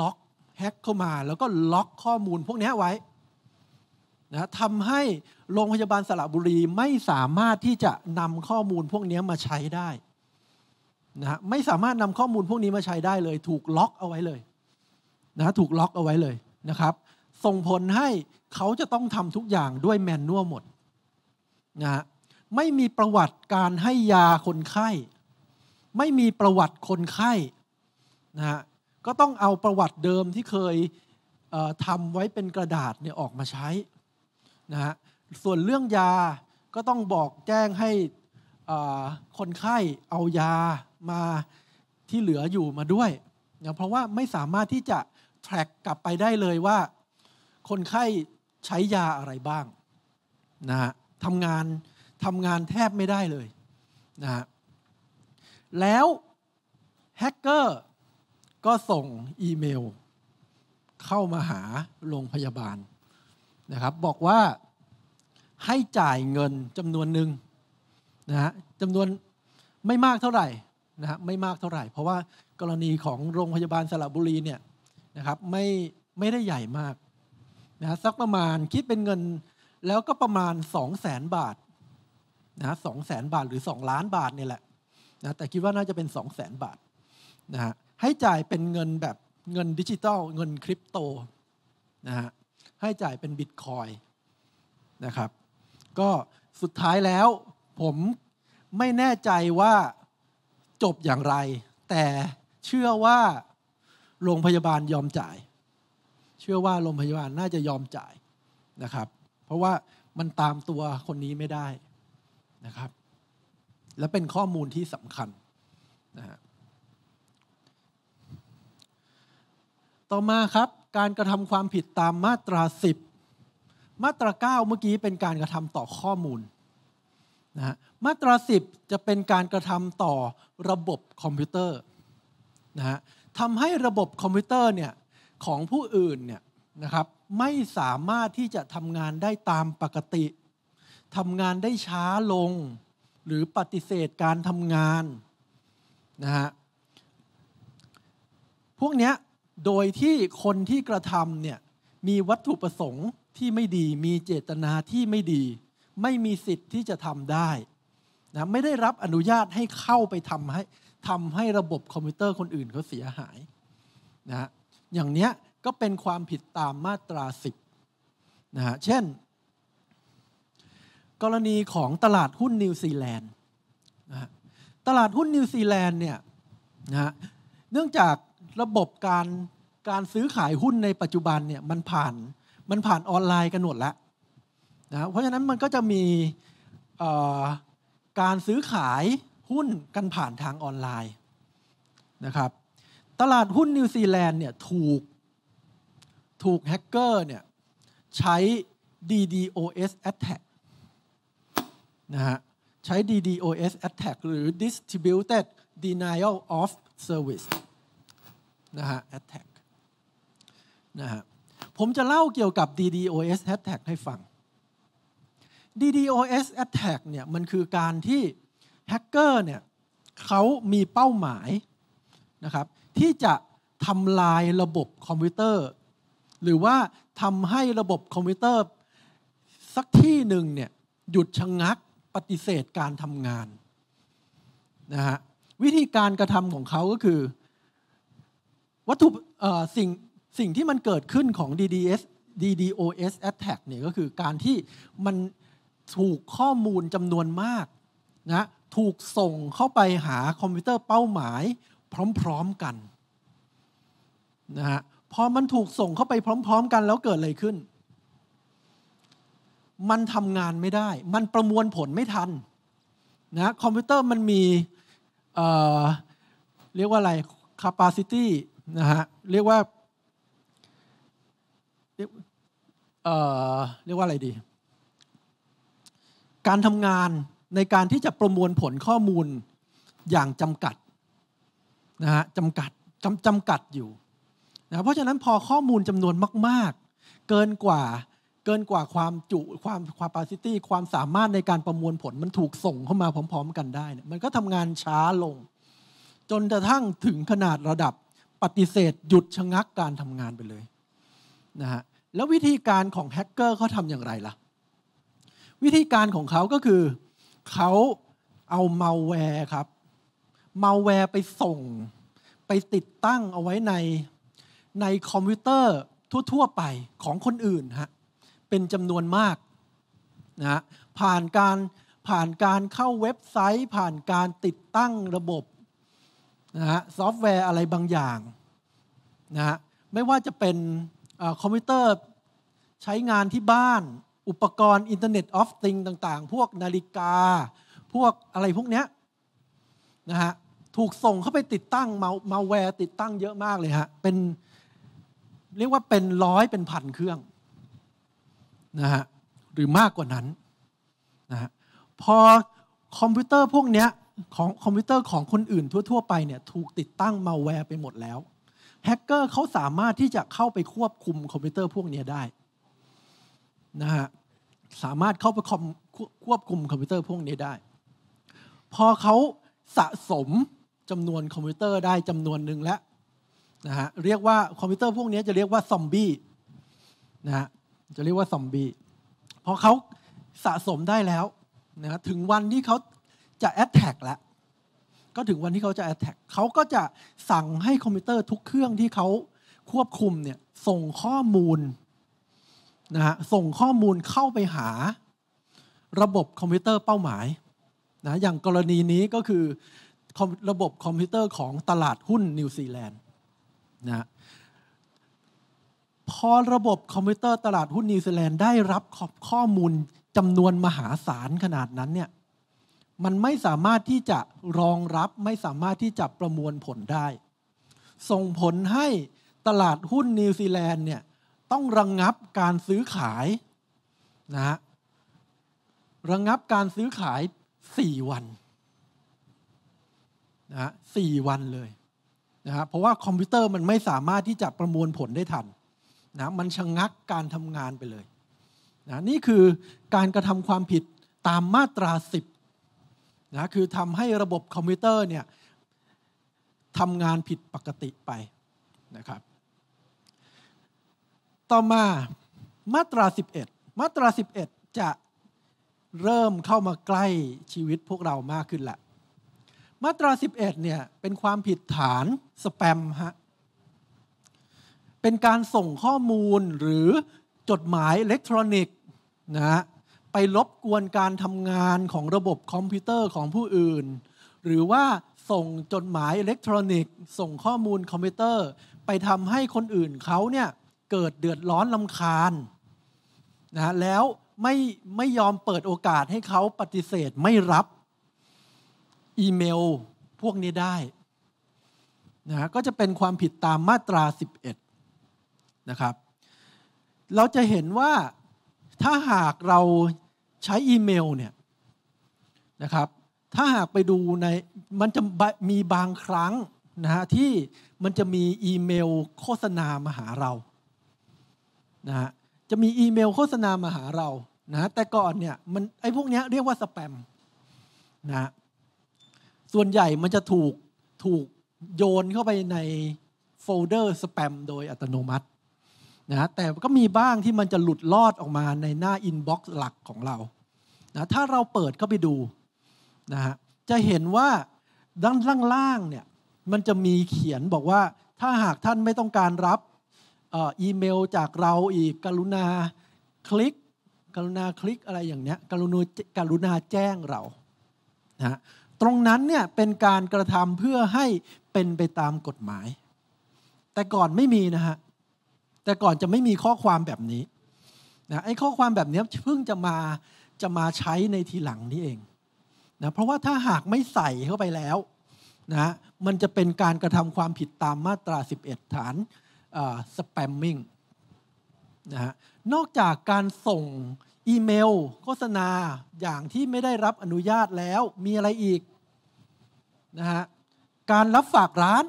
ล็อกแฮกเข้ามา แล้วก็ล็อก ข้อมูลพวกนี้ไว้นะทำให้โรงพยาบาลสระบุรีไม่สามารถที่จะนำข้อมูลพวกนี้มาใช้ได้นะฮะไม่สามารถนำข้อมูลพวกนี้มาใช้ได้เลย ถูกล็อกเอาไว้เลยนะฮะถูกล็อกเอาไว้เลยนะครับส่งผลให้เขาจะต้องทำทุกอย่างด้วยแมนนวลหมดนะฮะไม่มีประวัติการให้ยาคนไข้ ไม่มีประวัติคนไข้นะฮะก็ต้องเอาประวัติเดิมที่เคยทำไว้เป็นกระดาษเนี่ยออกมาใช้นะฮะส่วนเรื่องยาก็ต้องบอกแจ้งให้คนไข้เอายามาที่เหลืออยู่มาด้วยเนะเพราะว่าไม่สามารถที่จะ แทร็กกลับไปได้เลยว่า คนไข้ใช้ยาอะไรบ้างนะฮะทำงานทำงานแทบไม่ได้เลยนะฮะแล้ว แฮกเกอร์ก็ส่งอีเมล เข้ามาหาโรงพยาบาลนะครับบอกว่าให้จ่ายเงินจำนวนหนึ่งนะฮะจำนวนไม่มากเท่าไหร่นะฮะไม่มากเท่าไหร่ เพราะว่ากรณีของโรงพยาบาลสระบุรีเนี่ยนะครับไม่ไม่ได้ใหญ่มากนะสักประมาณคิดเป็นเงินแล้วก็ประมาณ 2 0 0แสนบาทนะสองแสนบาทหรือ 2 ล้านบาทเนี่ยแหละนะแต่คิดว่าน่าจะเป็น 2 0 0แสนบาทนะฮะให้จ่ายเป็นเงินแบบเงินดิจิตอลเงินคริปโตนะฮะให้จ่ายเป็นบิตคอยนะครับก็สุดท้ายแล้วผมไม่แน่ใจว่าจบอย่างไร แต่เชื่อว่าโรงพยาบาลยอมจ่าย เชื่อว่าโรงพยาบาลน่าจะยอมจ่ายนะครับ เพราะว่ามันตามตัวคนนี้ไม่ได้นะครับ และเป็นข้อมูลที่สำคัญนะฮะต่อมาครับการกระทำความผิดตามมาตรา 10 มาตรา9เมื่อกี้เป็นการกระทำต่อข้อมูลนะมาตราสิบจะเป็นการกระทำต่อระบบคอมพิวเตอร์นะฮะทำให้ระบบคอมพิวเตอร์เนี่ยของผู้อื่นเนี่ยนะครับไม่สามารถที่จะทำงานได้ตามปกติทำงานได้ช้าลงหรือปฏิเสธการทำงานนะฮะพวกเนี้ยโดยที่คนที่กระทำเนี่ยมีวัตถุประสงค์ที่ไม่ดี มีเจตนาที่ไม่ดีไม่มีสิทธิ์ที่จะทำได้นะไม่ได้รับอนุญาตให้เข้าไปทำให้ทำให้ระบบคอมพิวเตอร์คนอื่นเขาเสียหายนะอย่างเนี้ยก็เป็นความผิดตามมาตราสิบนะฮะเช่น กรณีของตลาดหุ้นนิวซีแลนด์นะฮะตลาดหุ้นนิวซีแลนด์เนี่ยนะฮะเนื่องจากระบบการการซื้อขายหุ้นในปัจจุบันเนี่ยมันผ่านมันผ่านออนไลน์กันหมดแล้วนะเพราะฉะนั้นมันก็จะมีการซื้อขายหุ้นกันผ่านทางออนไลน์นะครับตลาดหุ้นนิวซีแลนด์เนี่ยถูกถูกแฮกเกอร์เนี่ยใช้ DDoS attack นะฮะใช้ DDoS attack หรือ Distributed Denial of Service นะฮะ attack นะฮะผมจะเล่าเกี่ยวกับ DDoS attack ให้ฟัง DDoS attack เนี่ยมันคือการที่แฮกเกอร์เนี่ยเขามีเป้าหมายนะครับที่จะทำลายระบบคอมพิวเตอร์ หรือว่าทำให้ระบบคอมพิวเตอร์ สักที่หนึ่งเนี่ยหยุดชะงักปฏิเสธการทำงานนะฮะวิธีการกระทำของเขาก็คือ วัตถุสิ่งสิ่งที่มันเกิดขึ้นของ DDS DDoS attack เนี่ยก็คือการที่มันถูกข้อมูลจำนวนมากนะถูกส่งเข้าไปหาคอมพิวเตอร์เป้าหมาย พร้อมๆกันนะฮะพอมันถูกส่งเข้าไปพร้อมๆ กัน แล้วเกิดอะไรขึ้น มันทำงานไม่ได้ มันประมวลผลไม่ทันนะคอมพิวเตอร์มันมีเเรียกว่าอะไร capacity นะฮะ เรียกว่าเรียกว่าอะไรดีการทำงานในการที่จะประมวลผลข้อมูลอย่างจำกัดนะฮะจำกัดจำจำกัดอยู่นะเพราะฉะนั้นพอข้อมูลจำนวนมาก ๆ เกินกว่าเกินกว่าความจุความความปาซิตี้ความสามารถในการประมวลผลมันถูกส่งเข้ามาพร้อม ๆ กันได้ มันก็ทำงานช้าลง จนกระทั่งถึงขนาดระดับปฏิเสธหยุดชะงักการทำงานไปเลยนะฮะแล้ววิธีการของแฮกเกอร์เขาทำอย่างไรล่ะวิธีการของเขาก็คือเขาเอามาแวร์ครับมาแวร์ไปส่ง ไปติดตั้งเอาไว้ใน ในคอมพิวเตอร์ทั่วๆไปของคนอื่นฮะเป็นจำนวนมากนะผ่านการผ่านการเข้าเว็บไซต์ผ่านการติดตั้งระบบนะฮะซอฟต์แวร์อะไรบางอย่างนะฮะไม่ว่าจะเป็นคอมพิวเตอร์ใช้งานที่บ้านอุปกรณ์อินเทอร์เน็ตออฟติงต่างๆ พวกนาฬิกา พวกอะไรพวกเนี้ย นะฮะถูกส่งเข้าไปติดตั้งมามาแวร์ติดตั้งเยอะมากเลย ฮะ เป็น เรียกว่าเป็นร้อยเป็น พัน เครื่อง นะฮะ หรือมากกว่านั้น นะฮะ พอคอมพิวเตอร์พวกเนี้ยของคอมพิวเตอร์ของ คน อื่นทั่ว ๆ ไปเนี่ยถูกติดตั้งมาแวร์ไปหมดแล้ว แฮกเกอร์เขาสามารถที่จะเข้าไปควบคุมคอมพิวเตอร์พวกนี้ได้ นะฮะสามารถเข้าไปควบคุมคอมพิวเตอร์พวกนี้ได้ พอเขาสะสมจำนวนคอมพิวเตอร์ได้จำนวนหนึ่งแล้วนะฮะ เรียกว่าคอมพิวเตอร์พวกนี้จะเรียกว่าซอมบี้นะฮะจะเรียกว่าซอมบี้ พอเขาสะสมได้แล้วนะถึงวันที่เขาจะแอตแท็กแล้ว ก็ถึงวันที่เขาจะแอตแท็กเขาก็จะสั่งให้คอมพิวเตอร์ทุกเครื่องที่เขาควบคุมเนี่ยส่งข้อมูลนะฮะส่งข้อมูลเข้าไปหาระบบคอมพิวเตอร์เป้าหมายนะอย่างกรณีนี้ก็คือ ระบบคอมพิวเตอร์ของตลาดหุ้นนิวซีแลนด์นะพอระบบคอมพิวเตอร์ตลาดหุ้นนิวซีแลนด์ได้รับข้อมูลจำนวนมหาศาล ขนาดนั้นเนี่ย มันไม่สามารถที่จะรองรับไม่สามารถที่จะประมวลผลได้ ส่งผลให้ตลาดหุ้นนิวซีแลนด์เนี่ยต้องระงงับการซื้อขายนะฮะระงงับการซื้อขายสี่วันนะฮะสี่วันเลยนะฮะเพราะว่าคอมพิวเตอร์มันไม่สามารถที่จะประมวลผลได้ทันนะมันชะงงักการทำงานไปเลยนะนี่คือการกระทำความผิดตามมาตราสิบนะคือทำให้ระบบคอมพิวเตอร์เนี่ยทำงานผิดปกติไปนะครับต่อมามาตรา11 มาตรา11 จะเริ่มเข้ามาใกล้ชีวิตพวกเรามากขึ้นละ มาตรา11เนี่ยเป็นความผิดฐานสแปมฮะ เป็นการส่งข้อมูลหรือจดหมายอิเล็กทรอนิกส์นะไปรบกวนการทำงานของระบบคอมพิวเตอร์ของผู้อื่น หรือว่าส่งจดหมายอิเล็กทรอนิกส์ ส่งข้อมูลคอมพิวเตอร์ ไปทำให้คนอื่นเขาเนี่ยเกิดเดือดร้อนลำคาญนะฮะแล้วไม่ไม่ยอมเปิดโอกาสให้เขาปฏิเสธไม่รับอีเมลพวกนี้ได้นะฮะก็จะเป็นความผิดตามมาตรา 11นะครับเราจะเห็นว่าถ้าหากเราใช้อีเมลเนี่ยนะครับถ้าหากไปดูในมันจะมีบางครั้งนะฮะที่มันจะมีอีเมลโฆษณามาหาเรานะฮะจะมีอีเมลโฆษณามาหาเรานะแต่ก่อนเนี่ยมันไอ้พวกนี้เรียกว่าสแปมนะส่วนใหญ่มันจะถูกถูกโยนเข้าไปในโฟลเดอร์สแปมโดยอัตโนมัตินะแต่ก็มีบ้างที่มันจะหลุดลอดออกมาในหน้าอินบ็อกซ์หลักของเรานะถ้าเราเปิดเข้าไปดูนะฮะจะเห็นว่าด้านล่างๆเนี่ยมันจะมีเขียนบอกว่าถ้าหากท่านไม่ต้องการรับอีเมลจากเราอีกกรุณาคลิก กรุณาคลิกอะไรอย่างเนี้ยกรุณากรุณาแจ้งเรานะตรงนั้นเนี่ยเป็นการกระทำเพื่อให้เป็นไปตามกฎหมาย แต่ก่อนไม่มีนะฮะแต่ก่อนจะไม่มีข้อความแบบนี้นะไอ้ข้อความแบบนี้เพิ่งจะมาจะมาใช้ในทีหลังนี้เองนะเพราะว่าถ้าหากไม่ใส่เข้าไปแล้วนะมันจะเป็นการกระทำความผิดตามมาตรา11ฐานสแปมมิ่งนะฮะ นอกจากการส่งอีเมล โฆษณาอย่างที่ไม่ได้รับอนุญาตแล้วมีอะไรอีกนะฮะการรับฝากร้าน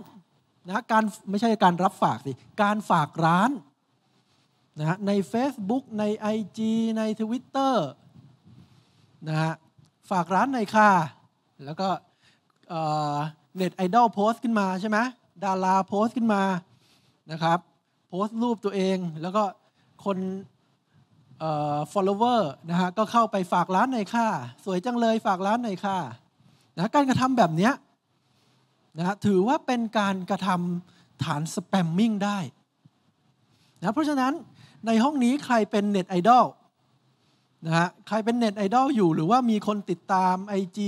นะการไม่ใช่การรับฝากสิ การฝากร้านนะฮะใน Facebook ใน IG ใน Twitter นะฮะฝากร้านในค่ะ แล้วก็เน็ตไอดอลโพสต์ขึ้นมาใช่ไหมดาราโพสต์ขึ้นมานะครับ โพสต์รูปตัวเองแล้วก็คนเอ่อ follower นะฮะก็เข้าไปฝากร้านหน่อยค่ะสวยจังเลยฝากร้านหน่อยค่ะนะการกระทำแบบนี้นะถือว่าเป็นการกระทำฐานสแปมมิ่งได้นะเพราะฉะนั้นในห้องนี้ใครเป็นเน็ตไอดอลนะฮะใครเป็นเน็ตไอดอลอยู่หรือว่ามีคนติดตาม IG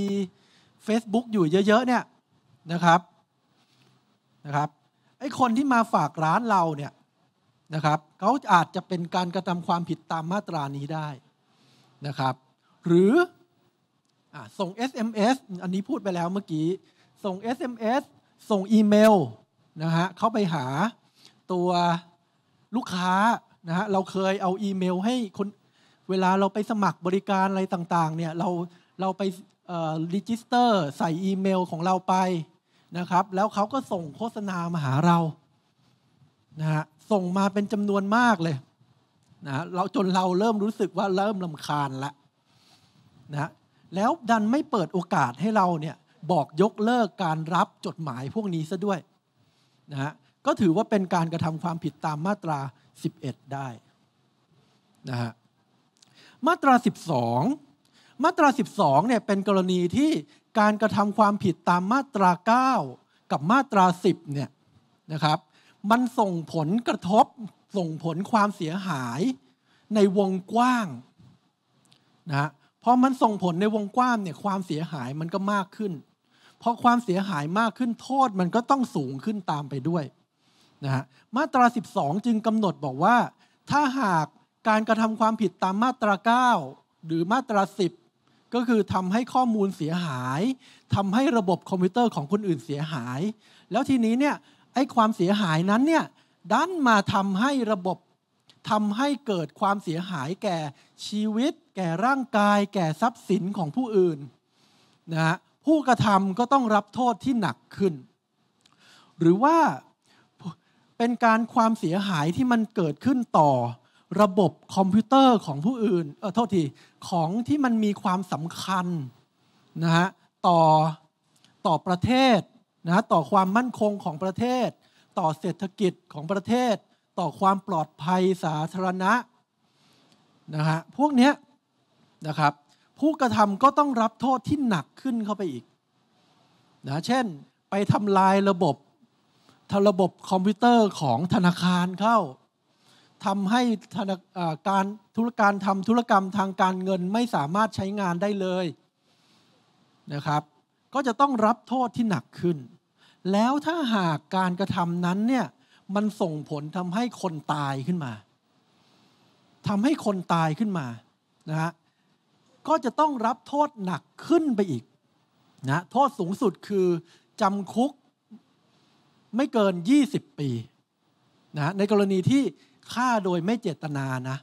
Facebook อยู่เยอะๆเนี่ยนะครับนะครับไอ้คนที่มาฝากร้านเราเนี่ยนะครับเขาอาจจะเป็นการกระทำความผิดตามมาตรานี้ได้นะครับหรืออส่ง SMS อันนี้พูดไปแล้วเมื่อกี้ ส่ง SMS ส่งอีเมลนะฮะเขาไปหาตัวลูกค้านะฮะเราเคยเอาอีเมลให้คนเวลาเราไปสมัครบริการอะไรต่างๆเนี่ยเราเราไปรีจิสเตอร์ใส่อีเมลของเราไปนะครับแล้วเขาก็ส่งโฆษณามาหาเรานะฮะส่งมาเป็นจำนวนมากเลยนะเราจนเราเริ่มรู้สึกว่าเริ่มลำคาญละนะแล้วดันไม่เปิดโอกาสให้เราเนี่ยบอกยกเลิกการรับจดหมายพวกนี้ซะด้วยนะฮะก็ถือว่าเป็นการกระทำความผิดตามมาตรา 11 ได้นะฮะมาตรา 12 มาตรา 12เนี่ยเป็นกรณีที่การกระทำความผิดตามมาตรา 9 กับมาตรา 10เนี่ยนะครับมันส่งผลกระทบส่งผลความเสียหายในวงกว้างนะพอมันส่งผลในวงกว้างเนี่ยความเสียหายมันก็มากขึ้นพอความเสียหายมากขึ้นโทษมันก็ต้องสูงขึ้นตามไปด้วยนะฮะมาตรา 12 จึงกำหนดบอกว่า ถ้าหากการกระทำความผิดตามมาตรา 9 หรือมาตรา 10ก็คือทำให้ข้อมูลเสียหายทำให้ระบบคอมพิวเตอร์ของคนอื่นเสียหาย แล้วทีนี้เนี่ยไอ้ความเสียหายนั้นเนี่ยดันมาทำให้ระบบทำให้เกิดความเสียหาย แก่ชีวิต แก่ร่างกาย แก่ทรัพย์สินของผู้อื่นนะฮะผู้กระทำก็ต้องรับโทษที่หนักขึ้น หรือว่าเป็นการความเสียหายที่มันเกิดขึ้นต่อระบบคอมพิวเตอร์ของผู้อื่นเออโทษทีของที่มันมีความสำคัญนะฮะต่อต่อประเทศนะต่อความมั่นคงของประเทศ ต่อเศรษฐกิจของประเทศ ต่อความปลอดภัยสาธารณะนะฮะพวกเนี้ยนะครับ ผู้กระทำก็ต้องรับโทษที่หนักขึ้นเข้าไปอีกนะเช่นไปทำลายระบบทระบบคอมพิวเตอร์ของธนาคารเข้าทำให้การธุรการทำธุรกรรมทางการเงินไม่สามารถใช้งานได้เลยนะครับ ก็จะต้องรับโทษที่หนักขึ้น แล้วถ้าหากการกระทำนั้นเนี่ย มันส่งผลทำให้คนตายขึ้นมา ทำให้คนตายขึ้นมานะฮะก็จะต้องรับโทษหนักขึ้นไปอีกนะโทษสูงสุดคือจำคุกไม่เกิน 20 ปีนะในกรณีที่ฆ่าโดยไม่เจตนานะ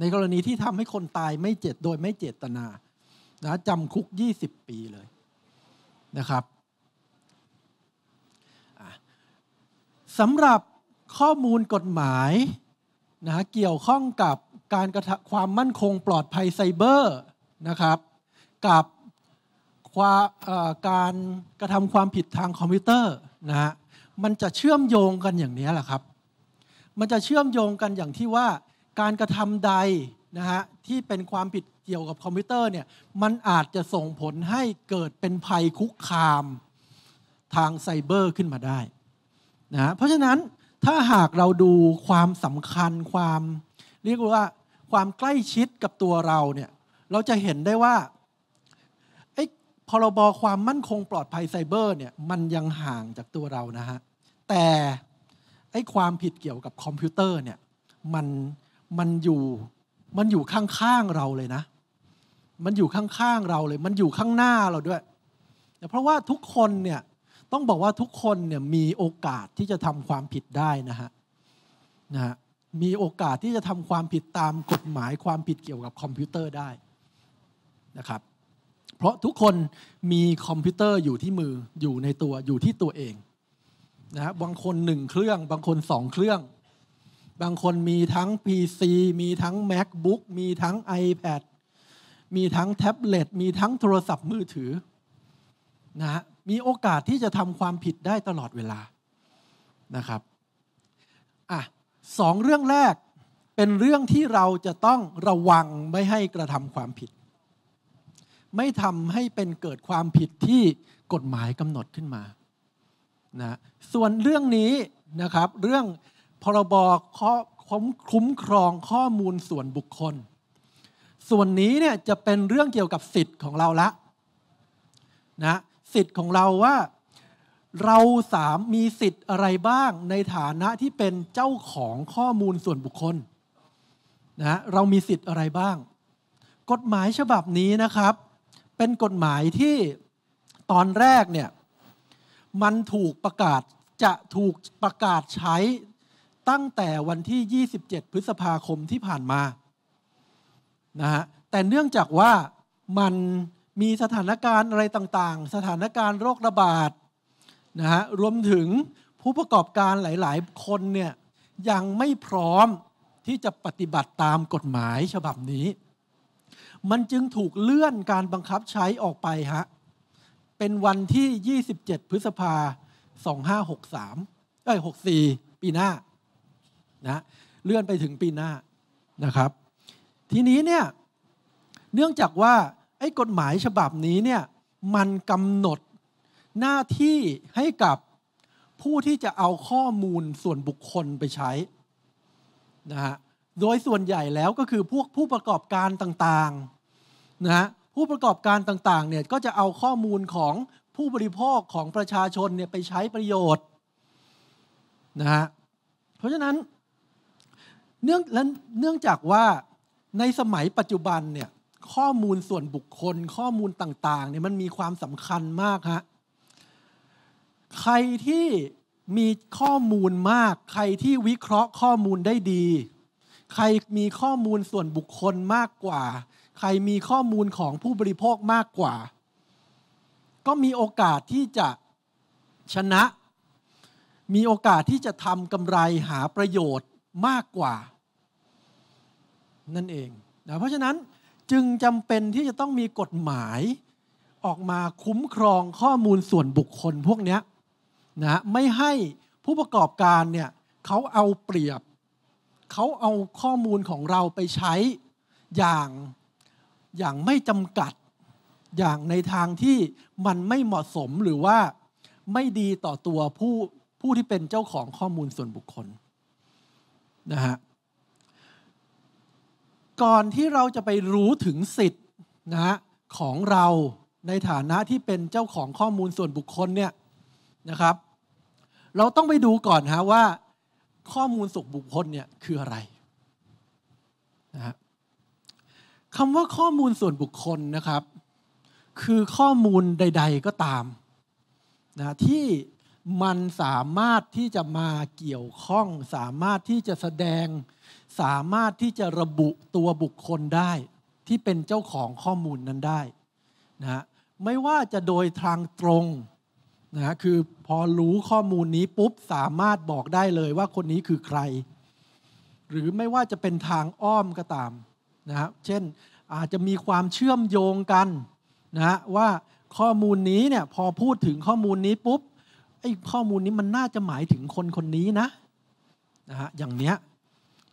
ในกรณีที่ทำให้คนตายไม่เจ็บโดยไม่เจตนานะจำคุก 20 ปีเลยนะครับสำหรับข้อมูลกฎหมายนะเกี่ยวข้องกับการกระทำความมั่นคงปลอดภัยไซเบอร์นะครับกับการกระทำความผิดทางคอมพิวเตอร์นะ มันจะเชื่อมโยงกันอย่างนี้แหละครับมันจะเชื่อมโยงกันอย่างที่ว่า การกระทำใดนะฮะที่เป็นความผิดเกี่ยวกับคอมพิวเตอร์เนี่ยมันอาจจะส่งผลให้เกิดเป็นภัยคุกคามทางไซเบอร์ขึ้นมาได้นะเพราะฉะนั้นถ้าหากเราดูความสำคัญความ เรียกว่า ความใกล้ชิดกับตัวเราเนี่ยเราจะเห็นได้ว่าไอ้พรบความมั่นคงปลอดภัยไซเบอร์เนี่ยมันยังห่างจากตัวเรานะฮะแต่ไอ้ความผิดเกี่ยวกับคอมพิวเตอร์เนี่ยมันมันอยู่มันอยู่ข้างๆเราเลยนะมันอยู่ข้างๆเราเลย มันอยู่ข้างหน้าเราด้วยเพราะว่าทุกคนเนี่ยต้องบอกว่าทุกคนเนี่ยมีโอกาสที่จะทำความผิดได้นะฮะนะฮะมีโอกาสที่จะทำความผิดตามกฎหมายความผิดเกี่ยวกับคอมพิวเตอร์ได้นะครับเพราะทุกคนมีคอมพิวเตอร์อยู่ที่มืออยู่ในตัว อยู่ที่ตัวเองนะฮะบางคนหนึ่งเครื่องบางคนสองเครื่อง บางคนมีทั้ง PC มีทั้ง MacBook มีทั้ง iPad มีทั้งแท็บเล็ตมีทั้งโทรศัพท์มือถือนะฮะมีโอกาสที่จะทำความผิดได้ตลอดเวลานะครับ อ่ะสองเรื่องแรกเป็นเรื่องที่เราจะต้องระวังไม่ให้กระทำความผิด ไม่ทำให้เป็นเกิดความผิดที่กฎหมายกำหนดขึ้นมานะส่วนเรื่องนี้นะครับ เรื่องพรบข้อคุ้มครองข้อมูลส่วนบุคคล ส่วนนี้เนี่ยจะเป็นเรื่องเกี่ยวกับสิทธิ์ของเราละนะสิทธิ์ของเราว่า เราสามมีสิทธิ์อะไรบ้างในฐานะที่เป็นเจ้าของข้อมูลส่วนบุคคลนะเรามีสิทธิ์อะไรบ้าง กฎหมายฉบับนี้นะครับ เป็นกฎหมายที่ตอนแรกเนี่ยมันถูกประกาศจะถูกประกาศใช้ตั้งแต่วันที่ 27 พฤษภาคมที่ผ่านมานะฮะแต่เนื่องจากว่ามันมีสถานการณ์อะไรต่าง ๆ สถานการณ์โรคระบาดนะฮะรวมถึงผู้ประกอบการหลาย ๆ คนเนี่ยยังไม่พร้อมที่จะปฏิบัติตามกฎหมายฉบับนี้ มันจึงถูกเลื่อนการบังคับใช้ออกไปฮะเป็นวันที่ 27 พฤษภา2563 เอ้ย64 ปีหน้า นะ เลื่อนไปถึงปีหน้านะครับ ทีนี้เนี่ยเนื่องจากว่าไอ้กฎหมายฉบับนี้เนี่ย มันกำหนดหน้าที่ให้กับผู้ที่จะเอาข้อมูลส่วนบุคคลไปใช้นะฮะโดยส่วนใหญ่แล้วก็คือพวกผู้ประกอบการต่างๆนะฮะผู้ประกอบการต่างๆ เนี่ยก็จะเอาข้อมูลของผู้บริโภคของประชาชนเนี่ยไปใช้ประโยชน์นะฮะเพราะฉะนั้นเนื่องและเนื่องจากว่าในสมัยปัจจุบันเนี่ย ข้อมูลส่วนบุคคล ข้อมูลต่างๆ เนี่ยมันมีความสำคัญมากฮะ ใครที่มีข้อมูลมาก ใครที่วิเคราะห์ข้อมูลได้ดี ใครมีข้อมูลส่วนบุคคลมากกว่าใครมีข้อมูลของผู้บริโภคมากกว่า ก็มีโอกาสที่จะชนะ มีโอกาสที่จะทำกำไรหาประโยชน์มากกว่า นั่นเองนะเพราะฉะนั้นจึงจำเป็นที่จะต้องมีกฎหมายออกมาคุ้มครองข้อมูลส่วนบุคคลพวกนี้นะไม่ให้ผู้ประกอบการเนี่ยเขาเอาเปรียบเขาเอาข้อมูลของเราไปใช้อย่างอย่างไม่จำกัดอย่างในทางที่มันไม่เหมาะสมหรือว่าไม่ดีต่อตัวผู้ผู้ที่เป็นเจ้าของข้อมูลส่วนบุคคลนะฮะก่อนที่เราจะไปรู้ถึงสิทธิ์นะฮะของเราในฐานะที่เป็นเจ้าของข้อมูลส่วนบุคคลเนี่ยนะครับ เราต้องไปดูก่อนฮะว่า ข้อมูลส่วนบุคคลเนี่ยคืออะไรนะฮะคำว่าข้อมูลส่วนบุคคลนะครับ คือข้อมูลใด ๆก็ตามนะที่มันสามารถที่จะมาเกี่ยวข้อง สามารถที่จะแสดง สามารถที่จะระบุตัวบุคคลได้ ที่เป็นเจ้าของข้อมูลนั้นได้นะไม่ว่าจะโดยทางตรงนะคือพอรู้ข้อมูลนี้ปุ๊บสามารถบอกได้เลยว่าคนนี้คือใคร หรือไม่ว่าจะเป็นทางอ้อมก็ตามนะครับเช่นอาจจะมีความเชื่อมโยงกันนะะว่าข้อมูลนี้เนี่ยพอพูดถึงข้อมูลนี้ปุ๊บไอ้ข้อมูลนี้มันน่าจะหมายถึงคนคนนี้นะนะฮะอย่างเนี้ย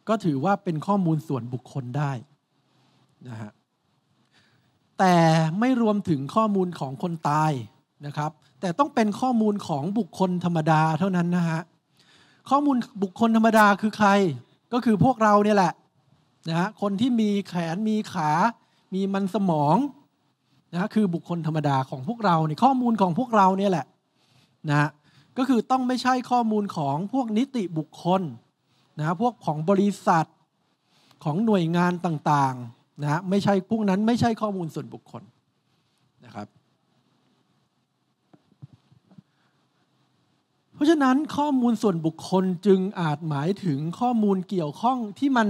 ก็ถือว่าเป็นข้อมูลส่วนบุคคลได้นะฮะแต่ไม่รวมถึงข้อมูลของคนตายนะครับแต่ต้องเป็นข้อมูลของบุคคลธรรมดาเท่านั้นนะฮะข้อมูลบุคคลธรรมดาคือใคร ก็คือพวกเราเนี่ยแหละนะฮะ คนที่มีแขนมีขา มีมันสมองนะคือบุคคลธรรมดาของพวกเราเนี่ยข้อมูลของพวกเราเนี่ยแหละนะก็คือต้องไม่ใช่ข้อมูลของพวกนิติบุคคลนะพวกของบริษัทของหน่วยงานต่างๆนะไม่ใช่พวกนั้นไม่ใช่ข้อมูลส่วนบุคคลนะครับ เพราะฉะนั้นข้อมูลส่วนบุคคลจึงอาจหมายถึงข้อมูลเกี่ยวข้องที่มัน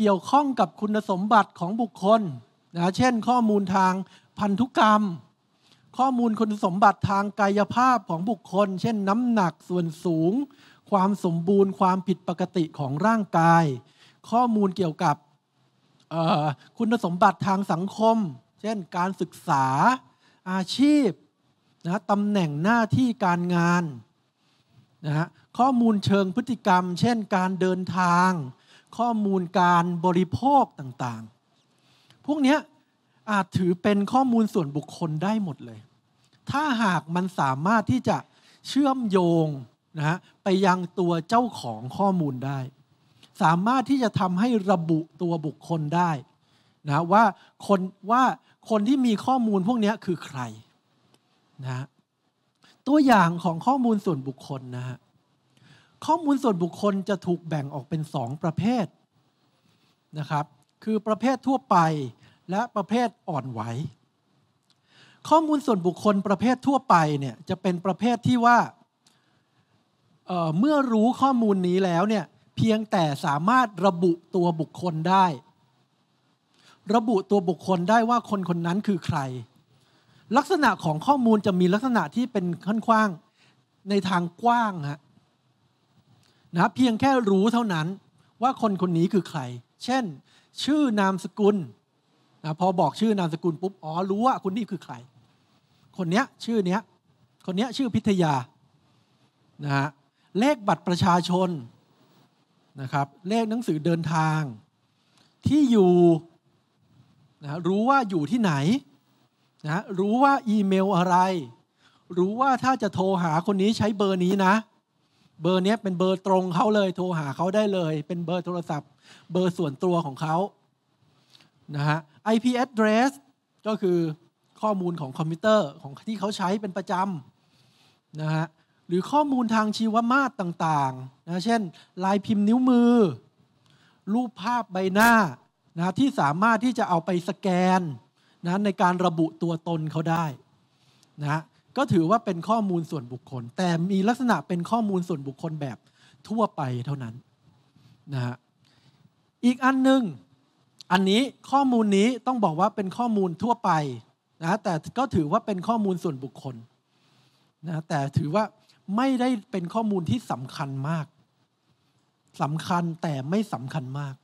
เกี่ยวข้องกับคุณสมบัติของบุคคลนะ เช่น ข้อมูลทางพันธุกรรม ข้อมูลคุณสมบัติทางกายภาพของบุคคล เช่นน้ำหนักส่วนสูง ความสมบูรณ์ความผิดปกติของร่างกาย ข้อมูลเกี่ยวกับคุณสมบัติทางสังคม เช่นการศึกษาอาชีพนะตำแหน่งหน้าที่การงานนะข้อมูลเชิงพฤติกรรม เช่น การเดินทางข้อมูลการบริโภคต่าง ๆ พวกนี้อาจถือเป็นข้อมูลส่วนบุคคลได้หมดเลย ถ้าหากมันสามารถที่จะเชื่อมโยงนะฮะไปยังตัวเจ้าของข้อมูลได้ สามารถที่จะทำให้ระบุตัวบุคคลได้ นะ ว่าคนว่าคนที่มีข้อมูลพวกนี้คือใครนะ ตัวอย่างของข้อมูลส่วนบุคคลนะฮะข้อมูลส่วนบุคคลจะถูกแบ่งออกเป็น2ประเภทนะครับ คือประเภททั่วไปและประเภทอ่อนไหว ข้อมูลส่วนบุคคลประเภททั่วไปเนี่ยจะเป็นประเภทที่ว่าเเมื่อรู้ข้อมูลนี้แล้วเนี่ยเพียงแต่สามารถระบุตัวบุคคลได้ ระบุตัวบุคคลได้ว่าคนคนนั้นคือใคร ลักษณะของข้อมูลจะมีลักษณะที่เป็นค่อนข้างในทางกว้างฮะนะเพียงแค่รู้เท่านั้นว่าคนคนนี้คือใคร เช่น ชื่อนามสกุลนะพอบอกชื่อนามสกุลปุ๊บ อ๋อ รู้ว่าคนนี้คือใคร คนเนี้ยชื่อเนี้ย คนเนี้ยชื่อพิทยานะฮะเลขบัตรประชาชนนะครับเลขหนังสือเดินทาง ที่อยู่นะรู้ว่าอยู่ที่ไหนนะรู้ว่าอีเมลอะไร รู้ว่าถ้าจะโทรหาคนนี้ใช้เบอร์นี้นะเบอร์นี้เป็นเบอร์ตรงเขาเลยโทรหาเขาได้เลย เป็นเบอร์โทรศัพท์ เบอร์ส่วนตัวของเขานะฮะ IP address ก็คือข้อมูลของคอมพิวเตอร์ของที่เขาใช้เป็นประจำนะฮะหรือข้อมูลทางชีวมาตรต่าง ๆนะ เช่น ลายพิมพ์นิ้วมือ รูปภาพใบหน้านะที่สามารถที่จะเอาไปสแกนนะในการระบุตัวตนเขาได้นะก็ถือว่าเป็นข้อมูลส่วนบุคคล แต่มีลักษณะเป็นข้อมูลส่วนบุคคลแบบทั่วไปเท่านั้นนะฮะอีกอันหนึ่งอันนี้ข้อมูลนี้ต้องบอกว่าเป็นข้อมูลทั่วไปนะแต่ก็ถือว่าเป็นข้อมูลส่วนบุคคลนะแต่ถือว่าไม่ได้เป็นข้อมูลที่สำคัญมากสำคัญแต่ไม่สำคัญมาก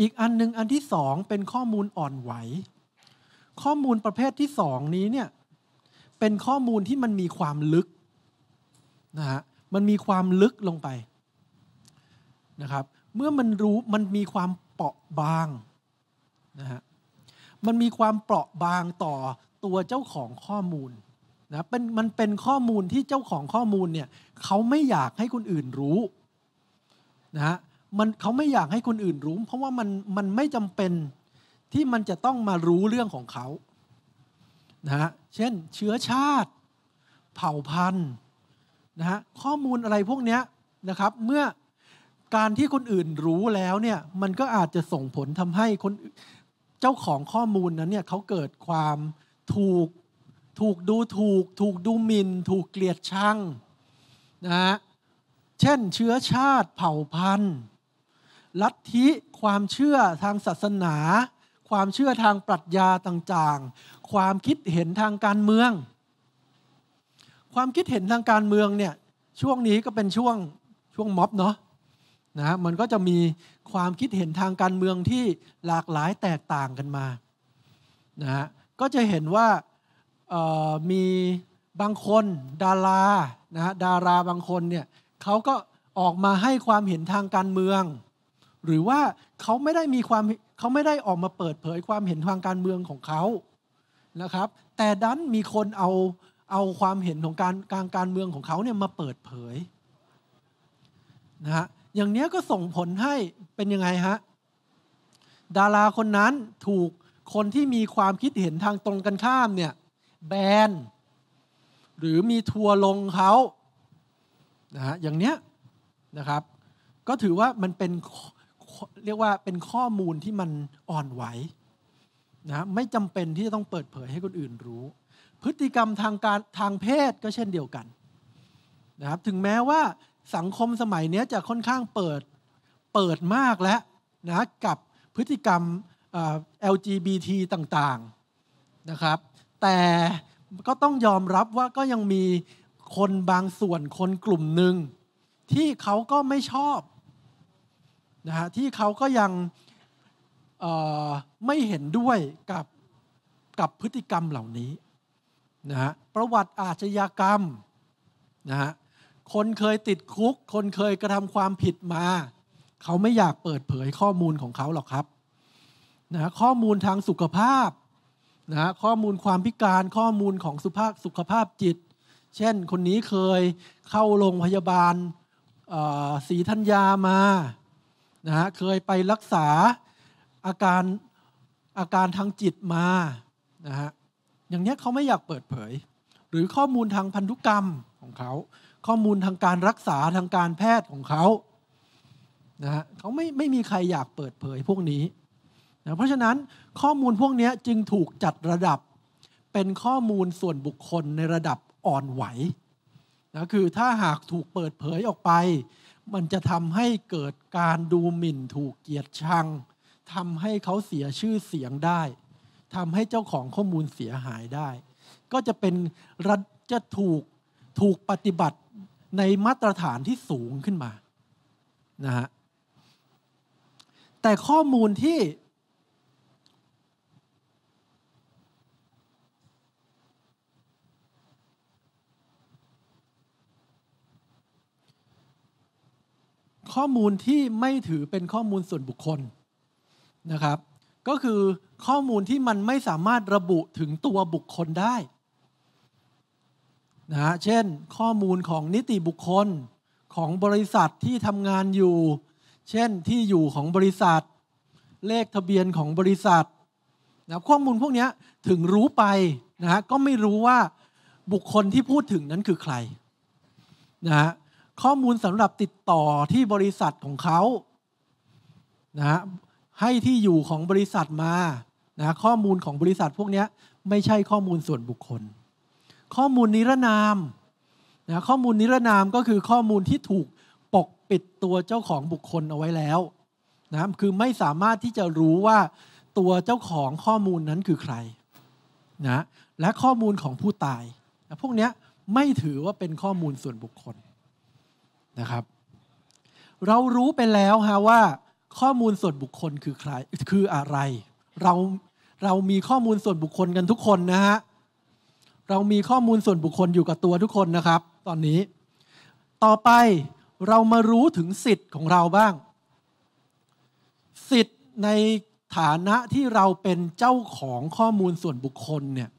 อีกอันหนึ่งอันที่สองเป็นข้อมูลอ่อนไหวข้อมูลประเภทที่สองนี้เนี่ยเป็นข้อมูลที่มันมีความลึกนะฮะ มันมีความลึกลงไปนะครับ เมื่อมันรู้มันมีความเปราะบางนะฮะ มันมีความเปราะบางต่อตัวเจ้าของข้อมูลนะเป็นมันเป็นข้อมูลที่เจ้าของข้อมูลเนี่ยเขาไม่อยากให้คนอื่นรู้นะฮะ มันเขาไม่อยากให้คนอื่นรู้ เพราะว่ามันมันไม่จำเป็นที่มันจะต้องมารู้เรื่องของเขานะฮะเช่นเชื้อชาติเผ่าพันธุ์นะฮะข้อมูลอะไรพวกนี้นะครับเมื่อการที่คนอื่นรู้แล้วเนี่ย มันก็อาจจะส่งผลทำให้คนเจ้าของข้อมูลนั้นเนี่ยเขาเกิดความถูกถูกดูถูกถูกดูหมิน่นถูกเกลียดชังนะฮะเช่นเชื้อชาติเผ่าพันธุ์ ลัทธิความเชื่อทางศาสนาความเชื่อทางปรัชญาต่าง ๆ ความคิดเห็นทางการเมือง ความคิดเห็นทางการเมืองเนี่ยช่วงนี้ก็เป็นช่วงช่วงม็อบเนาะนะ มันก็จะมีความคิดเห็นทางการเมืองที่หลากหลายแตกต่างกันมานะฮะ ก็จะเห็นว่ามีบางคน ดารานะฮะดาราบางคนเนี่ยเขาก็ออกมาให้ความเห็นทางการเมือง หรือว่าเขาไม่ได้มีความเขาไม่ได้ออกมาเปิดเผยความเห็นทางการเมืองของเขา นะครับ แต่ดันมีคนเอาเอาความเห็นของการการการเมืองของเขาเนี่ยมาเปิดเผยนะฮะ อย่างเนี้ยก็ส่งผลให้เป็นยังไงฮะ ดาราคนนั้นถูกคนที่มีความคิดเห็นทางตรงกันข้ามเนี่ย แบน หรือมีทัวลงเขานะฮะ อย่างเนี้ยนะครับ ก็ถือว่ามันเป็นเรียกว่าเป็นข้อมูลที่มันอ่อนไหวนะไม่จำเป็นที่จะต้องเปิดเผยให้คนอื่นรู้ พฤติกรรมทางการทางเพศก็เช่นเดียวกันนะครับถึงแม้ว่าสังคมสมัยนี้จะค่อนข้างเปิดเปิดมากแล้วนะกับพฤติกรรม LGBT ต่างๆนะครับแต่ก็ต้องยอมรับว่าก็ยังมีคนบางส่วนคนกลุ่มหนึ่งที่เขาก็ไม่ชอบนะฮะที่เขาก็ยังไม่เห็นด้วย กับกับพฤติกรรมเหล่านี้นะฮะประวัติอาชญากรรมนะฮะคนเคยติดคุก คนเคยกระทำความผิดมา เขาไม่อยากเปิดเผยข้อมูลของเขาหรอกครับนะข้อมูลทางสุขภาพนะข้อมูลความพิการข้อมูลของสุภาพสุขภาพจิต เช่นคนนี้เคยเข้าโรงพยาบาลศรีธัญญามานะฮะเคยไปรักษาอาการ อาการทางจิตมานะฮะอย่างนี้เขาไม่อยากเปิดเผย หรือข้อมูลทางพันธุกรรมของเขาข้อมูลทางการรักษาทางการแพทย์ของเขานะฮะเขาไม่ไม่มีใครอยากเปิดเผยพวกนี้นะเพราะฉะนั้นข้อมูลพวกนี้จึงถูกจัดระดับเป็นข้อมูลส่วนบุคคลในระดับอ่อนไหวนะคือถ้าหากถูกเปิดเผยออกไปมันจะทำให้เกิดการดูหมิ่นถูกเกียดชังทำให้เขาเสียชื่อเสียงได้ทำให้เจ้าของข้อมูลเสียหายได้ ก็จะเป็นรัฐจะถูกถูกปฏิบัติในมาตรฐานที่สูงขึ้นมานะฮะแต่ข้อมูลที่ข้อมูลที่ไม่ถือเป็นข้อมูลส่วนบุคคลนะครับ ก็คือข้อมูลที่มันไม่สามารถระบุถึงตัวบุคคลได้ นะเช่นข้อมูลของนิติบุคคลของบริษัทที่ทำงานอยู่ เช่นที่อยู่ของบริษัท เลขทะเบียนของบริษัทนะข้อมูลพวกนี้ถึงรู้ไปนะฮะก็ไม่รู้ว่าบุคคลที่พูดถึงนั้นคือใคร นะฮะข้อมูลสำหรับติดต่อที่บริษัทของเขานะให้ที่อยู่ของบริษัทมา นะข้อมูลของบริษัทพวกนี้ไม่ใช่ข้อมูลส่วนบุคคล ข้อมูลนิรนาม นะข้อมูลนิรนามก็คือข้อมูลที่ถูกปกปิดตัวเจ้าของบุคคลเอาไว้แล้ว นะคือไม่สามารถที่จะรู้ว่า ตัวเจ้าของข้อมูลนั้นคือใคร นะ และข้อมูลของผู้ตายนะพวกนี้ไม่ถือว่าเป็นข้อมูลส่วนบุคคลนะครับ เรารู้ไปแล้วฮะว่าข้อมูลส่วนบุคคลคือใครคืออะไรเราเรามีข้อมูลส่วนบุคคลกันทุกคนนะฮะ เรามีข้อมูลส่วนบุคคลอยู่กับตัวทุกคนนะครับ ตอนนี้ ต่อไปเรามารู้ถึงสิทธิ์ของเราบ้าง สิทธิ์ในฐานะที่เราเป็นเจ้าของข้อมูลส่วนบุคคลเนี่ย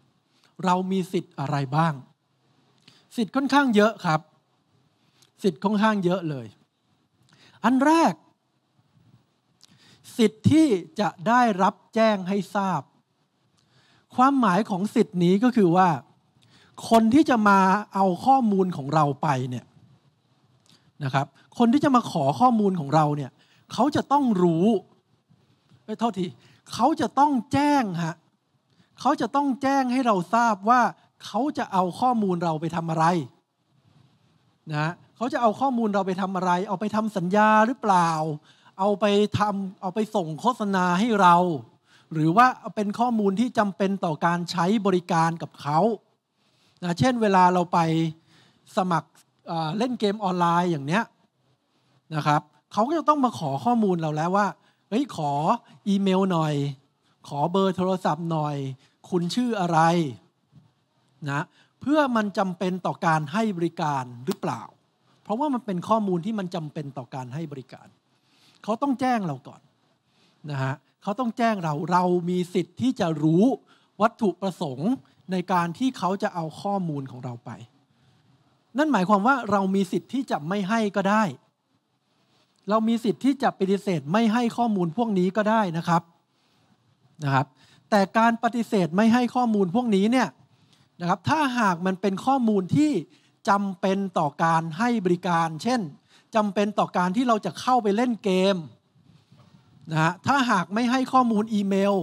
เรามีสิทธิ์อะไรบ้าง สิทธิ์ค่อนข้างเยอะครับสิทธิ์ค่อนข้างเยอะเลย อันแรก สิทธิ์ที่จะได้รับแจ้งให้ทราบ ความหมายของสิทธิ์นี้ก็คือว่า คนที่จะมาเอาข้อมูลของเราไป เนี่ยนะครับ คนที่จะมาขอข้อมูลของเราเนี่ย เขาจะต้องรู้ไม่เท่าทีเขาจะต้องแจ้งฮะเขาจะต้องแจ้งให้เราทราบว่า เขาจะเอาข้อมูลเราไปทำอะไร นะเขาจะเอาข้อมูลเราไปทำอะไร เอาไปทำสัญญาหรือเปล่า เอาไปทำเอาไปส่งโฆษณาให้เรา หรือว่าเป็นข้อมูลที่จำเป็นต่อการใช้บริการกับเขานะเช่นเวลาเราไปสมัครเล่นเกมออนไลน์อย่างเนี้ย นะครับ เขาก็จะต้องมาขอข้อมูลเราแล้วว่า เฮ้ย ขออีเมลหน่อย ขอเบอร์โทรศัพท์หน่อย คุณชื่ออะไรนะ เพื่อมันจำเป็นต่อการให้บริการหรือเปล่าเพราะว่ามันเป็นข้อมูลที่มันจำเป็นต่อการให้บริการ เขาต้องแจ้งเราก่อนนะฮะ เขาต้องแจ้งเรา เรามีสิทธิ์ที่จะรู้วัตถุประสงค์ในการที่เขาจะเอาข้อมูลของเราไป นั่นหมายความว่าเรามีสิทธิ์ที่จะไม่ให้ก็ได้ เรามีสิทธิ์ที่จะปฏิเสธไม่ให้ข้อมูลพวกนี้ก็ได้นะครับ นะครับ แต่การปฏิเสธไม่ให้ข้อมูลพวกนี้เนี่ยนะครับ ถ้าหากมันเป็นข้อมูลที่จำเป็นต่อการให้บริการ เช่น จำเป็นต่อการที่เราจะเข้าไปเล่นเกมนะฮะถ้าหากไม่ให้ข้อมูลอีเมล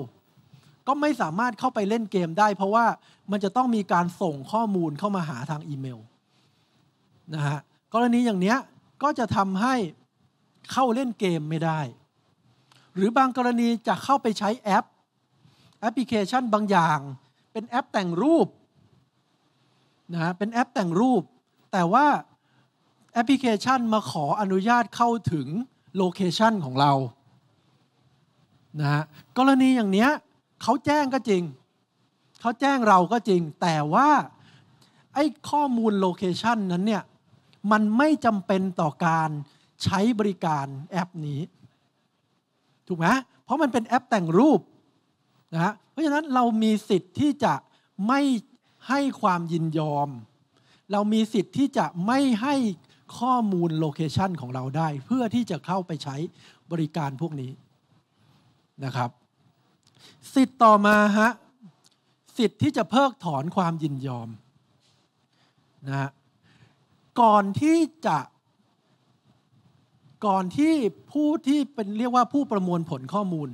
ก็ไม่สามารถเข้าไปเล่นเกมได้ เพราะว่ามันจะต้องมีการส่งข้อมูลเข้ามาหาทางอีเมลนะฮะกรณีอย่างเนี้ยก็จะทำให้เข้าเล่นเกมไม่ได้ หรือบางกรณีจะเข้าไปใช้แอป แอปพลิเคชันบางอย่าง เป็นแอปแต่งรูปนะฮะเป็นแอปแต่งรูปแต่ว่าแอปพลิเคชันมาขออนุญาตเข้าถึงโลเคชันของเรานะฮะกรณีอย่างเนี้ยเขาแจ้งก็จริง เขาแจ้งเราก็จริง แต่ว่าไอ้ข้อมูลโลเคชันนั้นเนี่ย มันไม่จำเป็นต่อการใช้บริการแอปนี้ ถูกไหมเพราะมันเป็นแอปแต่งรูปนะฮะเพราะฉะนั้นเรามีสิทธิ์ที่จะไม่ให้ความยินยอมเรามีสิทธิ์ที่จะไม่ให้ข้อมูลโลเคชันของเราได้ เพื่อที่จะเข้าไปใช้บริการพวกนี้นะครับ สิทธิ์ต่อมาฮะสิทธิ์ที่จะเพิกถอนความยินยอมนะฮะก่อนที่จะก่อนที่ผู้ที่เป็นเรียกว่าผู้ประมวลผลข้อมูล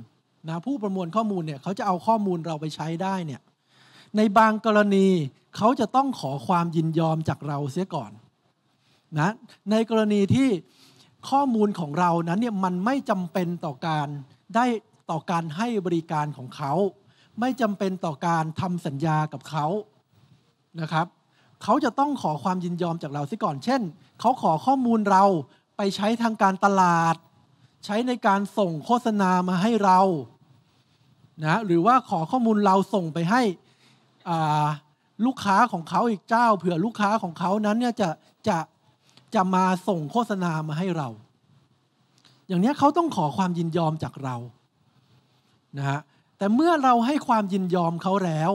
นะผู้ประมวลข้อมูลเนี่ยเขาจะเอาข้อมูลเราไปใช้ได้เนี่ยในบางกรณีเขาจะต้องขอความยินยอมจากเราเสียก่อนนะในกรณีที่ข้อมูลของเรานั้นเนี่ยมันไม่จำเป็นต่อการได้ต่อการให้บริการของเขา ไม่จำเป็นต่อการทำสัญญากับเขานะครับ เขาจะต้องขอความยินยอมจากเราเสียก่อน เช่น เขาขอข้อมูลเราไปใช้ทางการตลาด ใช้ในการส่งโฆษณามาให้เรานะหรือว่าขอข้อมูลเราส่งไปให้ลูกค้าของเขาอีกเจ้าเผื่อลูกค้าของเขานั้นเนี่ยจะจะจะมาส่งโฆษณามาให้เรา อย่างนี้เขาต้องขอความยินยอมจากเรา นะฮะแต่เมื่อเราให้ความยินยอมเขาแล้ว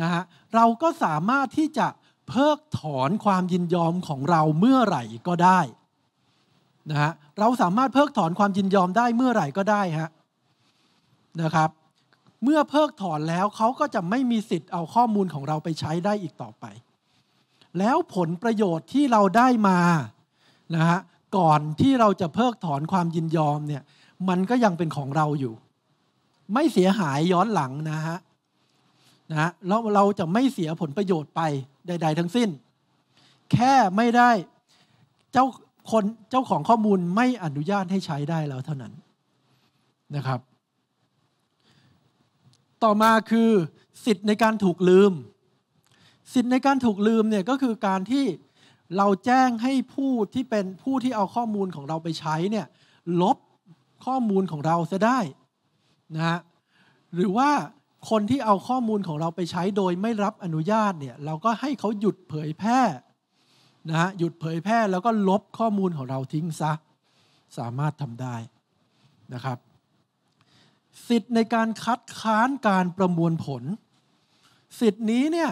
นะฮะเราก็สามารถที่จะเพิกถอนความยินยอมของเราเมื่อไหร่ก็ได้ นะฮะเราสามารถเพิกถอนความยินยอมได้เมื่อไหร่ก็ได้ฮะนะครับเมื่อเพิกถอนแล้วเขาก็จะไม่มีสิทธิ์เอาข้อมูลของเราไปใช้ได้อีกต่อไป แล้วผลประโยชน์ที่เราได้มานะฮะก่อนที่เราจะเพิกถอนความยินยอมเนี่ย มันก็ยังเป็นของเราอยู่ ไม่เสียหายย้อนหลังนะฮะนะแล้วเราจะไม่เสียผลประโยชน์ไปใด ๆ ทั้งสิ้น แค่ไม่ได้เจ้าคนเจ้าของข้อมูลไม่อนุญาตให้ใช้ได้แล้วเท่านั้นนะครับต่อมาคือสิทธิ์ในการถูกลืม สิทธิ์ในการถูกลืมเนี่ยก็คือการที่เราแจ้งให้ผู้ที่เป็นผู้ที่เอาข้อมูลของเราไปใช้เนี่ยลบข้อมูลของเราจะได้นะฮะหรือว่าคนที่เอาข้อมูลของเราไปใช้โดยไม่รับอนุญาตเนี่ยเราก็ให้เขาหยุดเผยแพร่นะฮะหยุดเผยแพร่แล้วก็ลบข้อมูลของเราทิ้งซะ สามารถทำได้นะครับสิทธิ์ในการคัดค้านการประมวลผล สิทธิ์นี้เนี่ย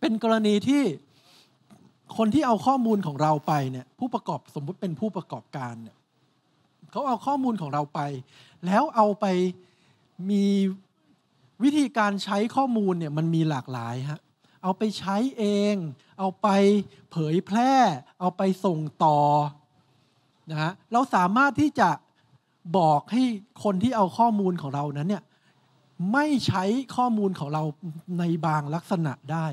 เป็นกรณีที่คนที่เอาข้อมูลของเราไปเนี่ย ผู้ประกอบสมมุติเป็นผู้ประกอบการเนี่ย เขาเอาข้อมูลของเราไป แล้วเอาไปมีวิธีการใช้ข้อมูลเนี่ยมันมีหลากหลายฮะเอาไปใช้เอง เอาไปเผยแพร่ เอาไปส่งต่อนะฮะเราสามารถที่จะบอกให้คนที่เอาข้อมูลของเรานั้นเนี่ยไม่ใช้ข้อมูลของเราในบางลักษณะได้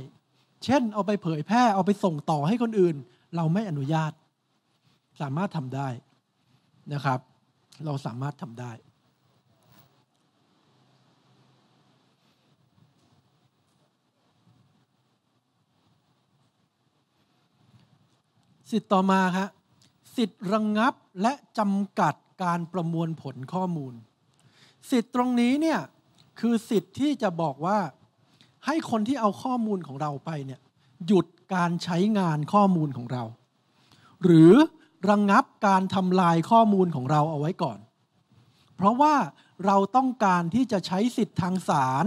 เช่น เอาไปเผยแพร่เอาไปส่งต่อให้คนอื่น เราไม่อนุญาต สามารถทำได้นะครับ เราสามารถทำได้ สิทธิ์ต่อมาครับสิทธิ์ระงงับและจำกัดการประมวลผลข้อมูล สิทธิ์ตรงนี้เนี่ย คือสิทธิ์ที่จะบอกว่าให้คนที่เอาข้อมูลของเราไปเนี่ยหยุดการใช้งานข้อมูลของเรา หรือระงงับการทำลายข้อมูลของเราเอาไว้ก่อน เพราะว่าเราต้องการที่จะใช้สิทธิ์ทางศาล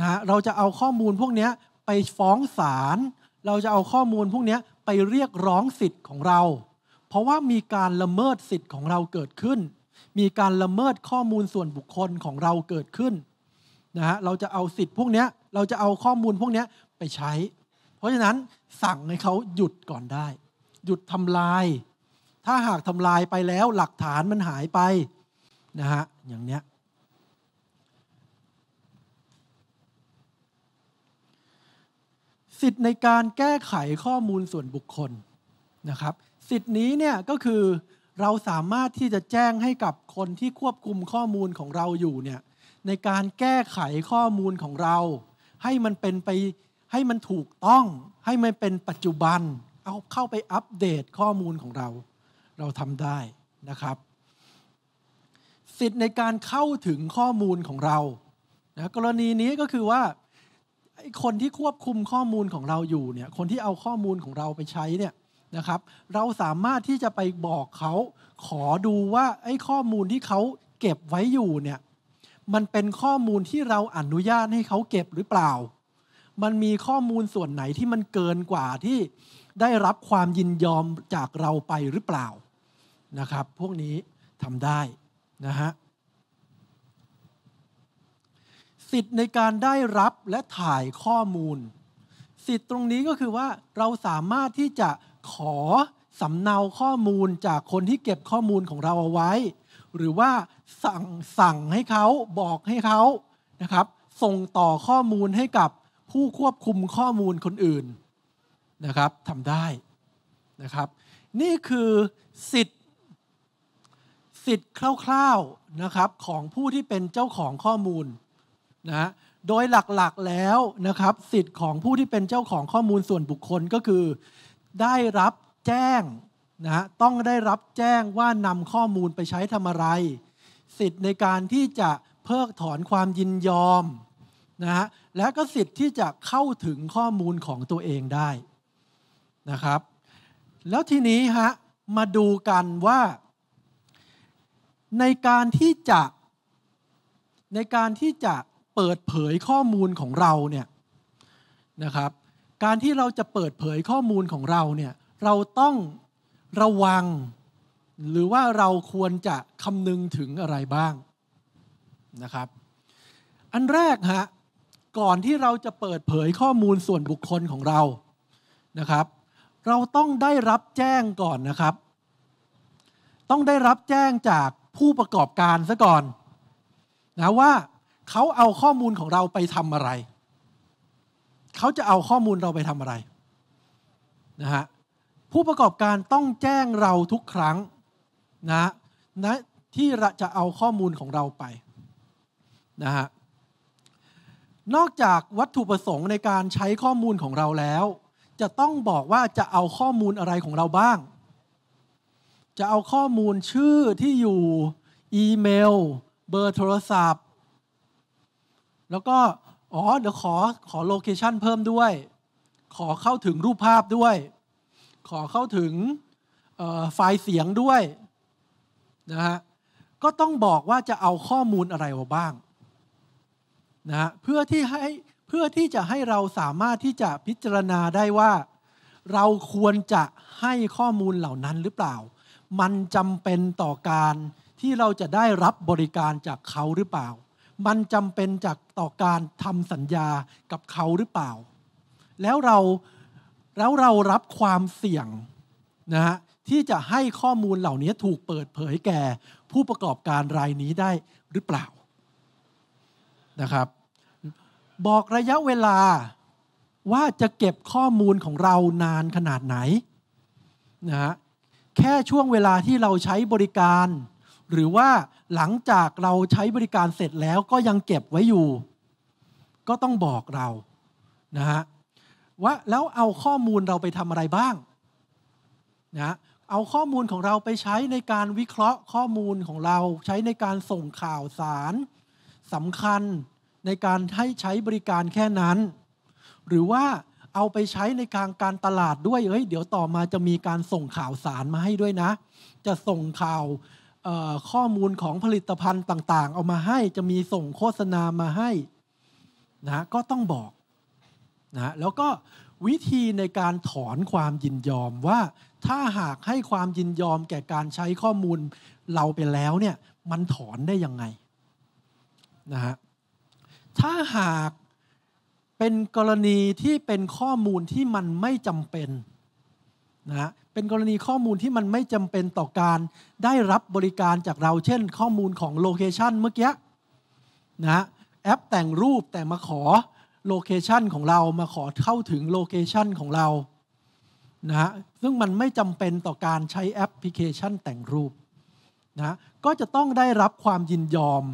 นะเราจะเอาข้อมูลพวกนี้ไปฟ้องศาลเราจะเอาข้อมูลพวกนี้ไปเรียกร้องสิทธิ์ของเราเพราะว่ามีการละเมิดสิทธิ์ของเราเกิดขึ้น มีการละเมิดข้อมูลส่วนบุคคลของเราเกิดขึ้นนะฮะ เราจะเอาสิทธิ์พวกนี้เราจะเอาข้อมูลพวกนี้ไปใช้ เพราะฉะนั้นสั่งให้เขาหยุดก่อนได้ หยุดทำลาย ถ้าหากทำลายไปแล้วหลักฐานมันหายไปนะฮะ อย่างเนี้ย สิทธิ์ในการแก้ไขข้อมูลส่วนบุคคลนะครับสิทธิ์นี้เนี่ยก็คือเราสามารถที่จะแจ้งให้กับคนที่ควบคุมข้อมูลของเราอยู่เนี่ยในการแก้ไขข้อมูลของเรา ให้มันเป็นไปให้มันถูกต้อง ให้มันเป็นปัจจุบันเอาเข้าไปอัปเดตข้อมูลของเรา เราทำได้นะครับ สิทธิ์ในการเข้าถึงข้อมูลของเรานะกรณีนี้ก็คือว่าคนที่ควบคุมข้อมูลของเราอยู่เนี่ยคนที่เอาข้อมูลของเราไปใช้เนี่ยนะครับเราสามารถที่จะไปบอกเขาขอดูว่า ไอ้ข้อมูลที่เขาเก็บไว้อยู่เนี่ยมันเป็นข้อมูลที่เราอนุญาตให้เขาเก็บหรือเปล่า มันมีข้อมูลส่วนไหนที่มันเกินกว่าที่ได้รับความยินยอมจากเราไปหรือเปล่า นะครับพวกนี้ทำได้นะฮะสิทธิ์ในการได้รับและถ่ายข้อมูล สิทธิ์ตรงนี้ก็คือว่าเราสามารถที่จะขอสำเนาข้อมูลจากคนที่เก็บข้อมูลของเราเอาไว้ หรือว่าสั่งสั่งให้เขาบอกให้เขานะครับ ส่งต่อข้อมูลให้กับผู้ควบคุมข้อมูลคนอื่นนะครับทำได้นะครับ นี่คือสิทธิสิทธิ์คร่าว ๆนะครับ ของผู้ที่เป็นเจ้าของข้อมูลนะโดยหลักๆแล้วนะครับสิทธิ์ของผู้ที่เป็นเจ้าของข้อมูลส่วนบุคคลก็คือได้รับแจ้งนะฮะต้องได้รับแจ้งว่านำข้อมูลไปใช้ทำอะไร สิทธิ์ในการที่จะเพิกถอนความยินยอมนะฮะและก็สิทธิ์ที่จะเข้าถึงข้อมูลของตัวเองได้นะครับ แล้วทีนี้ฮะมาดูกันว่า ในการที่จะในการที่จะเปิดเผยข้อมูลของเราเนี่ยนะครับการที่เราจะเปิดเผยข้อมูลของเราเนี่ยเราต้องระวัง หรือว่าเราควรจะคำนึงถึงอะไรบ้างนะครับ อันแรกฮะก่อนที่เราจะเปิดเผยข้อมูลส่วนบุคคลของเรานะครับ เราต้องได้รับแจ้งก่อนนะครับ ต้องได้รับแจ้งจากผู้ประกอบการซะก่อนนะว่าเขาเอาข้อมูลของเราไปทำอะไรเขาจะเอาข้อมูลเราไปทำอะไร นะฮะ ผู้ประกอบการต้องแจ้งเราทุกครั้ง นะนะที่จะเอาข้อมูลของเราไป นะฮะ นอกจากวัตถุประสงค์ในการใช้ข้อมูลของเราแล้ว จะต้องบอกว่าจะเอาข้อมูลอะไรของเราบ้าง จะเอาข้อมูลชื่อที่อยู่อีเมล เบอร์โทรศัพท์ แล้วก็อ๋อเดี๋ยวขอขอโลเคชันเพิ่มด้วยขอเข้าถึงรูปภาพด้วย ขอเข้าถึงไฟล์เสียงด้วยนะฮะก็ต้องบอกว่าจะเอาข้อมูลอะไรมาบ้างนะฮะเพื่อที่ให้เพื่อที่จะให้เราสามารถที่จะพิจารณาได้ว่า เราควรจะให้ข้อมูลเหล่านั้นหรือเปล่า มันจำเป็นต่อการที่เราจะได้รับบริการจากเขาหรือเปล่ามันจำเป็นจากต่อการทำสัญญากับเขาหรือเปล่า แล้วเรา แล้วเรารับความเสี่ยงนะฮะที่จะให้ข้อมูลเหล่านี้ถูกเปิดเผยแก่ผู้ประกอบการรายนี้ได้หรือเปล่านะครับบอกระยะเวลาว่าจะเก็บข้อมูลของเรานานขนาดไหนนะฮะแค่ช่วงเวลาที่เราใช้บริการหรือว่าหลังจากเราใช้บริการเสร็จแล้วก็ยังเก็บไว้อยู่ ก็ต้องบอกเรานะฮะว่าแล้วเอาข้อมูลเราไปทำอะไรบ้างนะเอาข้อมูลของเราไปใช้ในการวิเคราะห์ ข้อมูลของเราใช้ในการส่งข่าวสารสำคัญในการให้ใช้บริการแค่นั้น หรือว่าเอาไปใช้ในการการตลาดด้วยเฮ้ยเดี๋ยวต่อมาจะมีการส่งข่าวสารมาให้ด้วยนะ จะส่งข่าวข้อมูลของผลิตภัณฑ์ต่าง ๆ เอามาให้จะมีส่งโฆษณามาให้นะ ก็ต้องบอกนะแล้วก็วิธีในการถอนความยินยอมว่า ถ้าหากให้ความยินยอมแก่การใช้ข้อมูลเราไปแล้วเนี่ย มันถอนได้ยังไงนะฮะถ้าหากเป็นกรณีที่เป็นข้อมูลที่มันไม่จำเป็นนะฮะเป็นกรณีข้อมูลที่มันไม่จำเป็นต่อการได้รับบริการจากเราเช่นข้อมูลของโลเคชันเมื่อกี้นะแอปแต่งรูปแต่มาขอโลเคชันของเรามาขอเข้าถึงโลเคชันของเรานะฮะซึ่งมันไม่จำเป็นต่อการใช้แอปพลิเคชันแต่งรูปนะก็จะต้องได้รับความยินยอม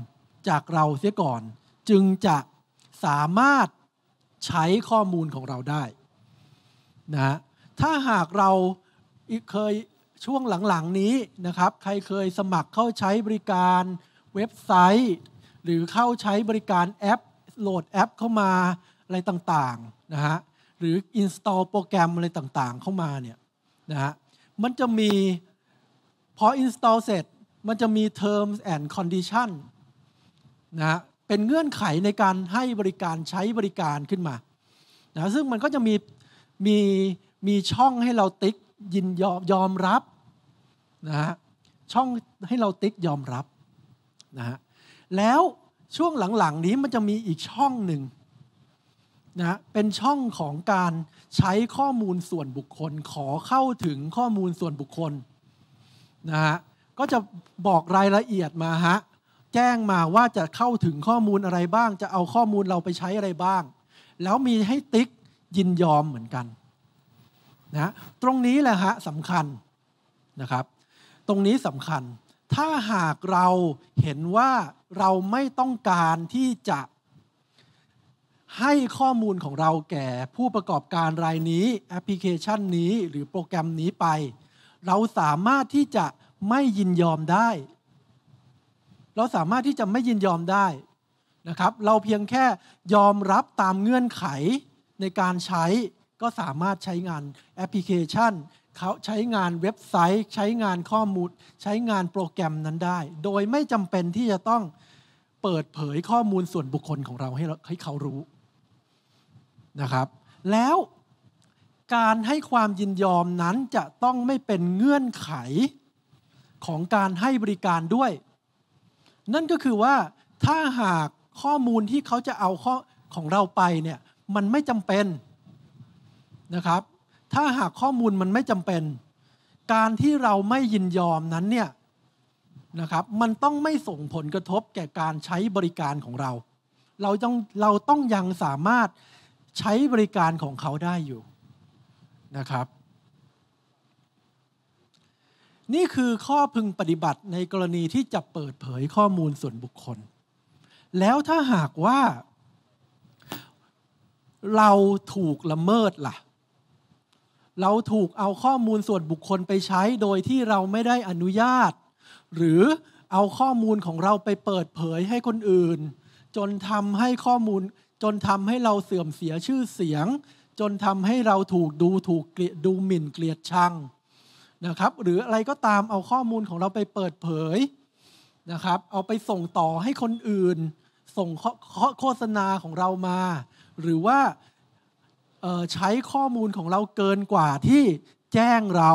จากเราเสียก่อน จึงจะสามารถใช้ข้อมูลของเราได้นะถ้าหากเราเคยช่วงหลังๆนี้นะครับใครเคยสมัครเข้าใช้บริการเว็บไซต์ หรือเข้าใช้บริการแอปโหลดแอปเข้ามาอะไรต่างๆนะฮะหรืออิน t a l l โปรแกรมอะไรต่างๆเข้ามาเนี่ยนะฮะมันจะมีพออิน t a l l เสร็จมันจะมี terms and condition นะฮะเป็นเงื่อนไขในการให้บริการใช้บริการขึ้นมานะซึ่งมันก็จะมีมี มีช่องให้เราติ๊กยินยอมยอมรับนะฮะช่องให้เราติ๊กยอมรับ นะฮะ แล้วช่วงหลังๆนี้มันจะมีอีกช่องหนึ่งนะเป็นช่องของการใช้ข้อมูลส่วนบุคคล ขอเข้าถึงข้อมูลส่วนบุคคล นะฮะ ก็จะบอกรายละเอียดมาฮะแจ้งมาว่าจะเข้าถึงข้อมูลอะไรบ้าง จะเอาข้อมูลเราไปใช้อะไรบ้าง แล้วมีให้ติ๊กยินยอมเหมือนกันนะตรงนี้แหละฮะสำคัญนะครับ ตรงนี้สำคัญ ถ้าหากเราเห็นว่าเราไม่ต้องการที่จะ ให้ข้อมูลของเราแก่ผู้ประกอบการรายนี้ แอปพลิเคชันนี้หรือโปรแกรมนี้ไป เราสามารถที่จะไม่ยินยอมได้ เราสามารถที่จะไม่ยินยอมได้นะครับเราเพียงแค่ยอมรับตามเงื่อนไขในการใช้ก็สามารถใช้งานแอปพลิเคชันเขาใช้งานเว็บไซต์ ใช้งานข้อมูล ใช้งานโปรแกรมนั้นได้ โดยไม่จำเป็นที่จะต้องเปิดเผยข้อมูลส่วนบุคคลของเราให้ให้เขารู้นะครับ แล้วการให้ความยินยอมนั้นจะต้องไม่เป็นเงื่อนไขของการให้บริการด้วย นั่นก็คือว่าถ้าหากข้อมูลที่เขาจะเอาข้อของเราไปเนี่ยมันไม่จำเป็นนะครับ ถ้าหากข้อมูลมันไม่จำเป็น การที่เราไม่ยินยอมนั้นเนี่ยนะครับ มันต้องไม่ส่งผลกระทบแก่การใช้บริการของเรา เราต้องเราต้องยังสามารถใช้บริการของเขาได้อยู่นะครับ นี่คือข้อพึงปฏิบัติในกรณีที่จะเปิดเผยข้อมูลส่วนบุคคล แล้วถ้าหากว่าเราถูกละเมิดล่ะเราถูกเอาข้อมูลส่วนบุคคลไปใช้โดยที่เราไม่ได้อนุญาต หรือเอาข้อมูลของเราไปเปิดเผยให้คนอื่น จนทำให้ข้อมูลจนทำให้เราเสื่อมเสียชื่อเสียง จนทำให้เราถูกดูถูกดดูหมิ่นเกลียดชังนะครับหรืออะไรก็ตามเอาข้อมูลของเราไปเปิดเผยนะครับ เอาไปส่งต่อให้คนอื่น ส่งโฆษณาของเรามา หรือว่าใช้ข้อมูลของเราเกินกว่าที่แจ้งเรา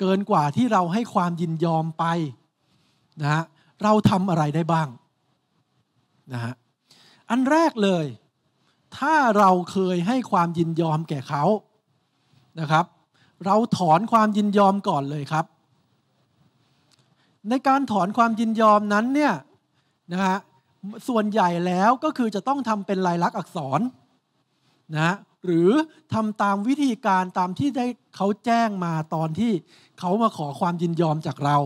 เกินกว่าที่เราให้ความยินยอมไปนะฮะเราทำอะไรได้บ้างนะฮะ อันแรกเลย ถ้าเราเคยให้ความยินยอมแก่เขานะครับ เราถอนความยินยอมก่อนเลยครับ ในการถอนความยินยอมนั้นเนี่ยนะฮะส่วนใหญ่แล้วก็คือจะต้องทำเป็นลายลักษณ์อักษรนะหรือทำตามวิธีการตามที่ได้เขาแจ้งมาตอนที่เขามาขอความยินยอมจากเรา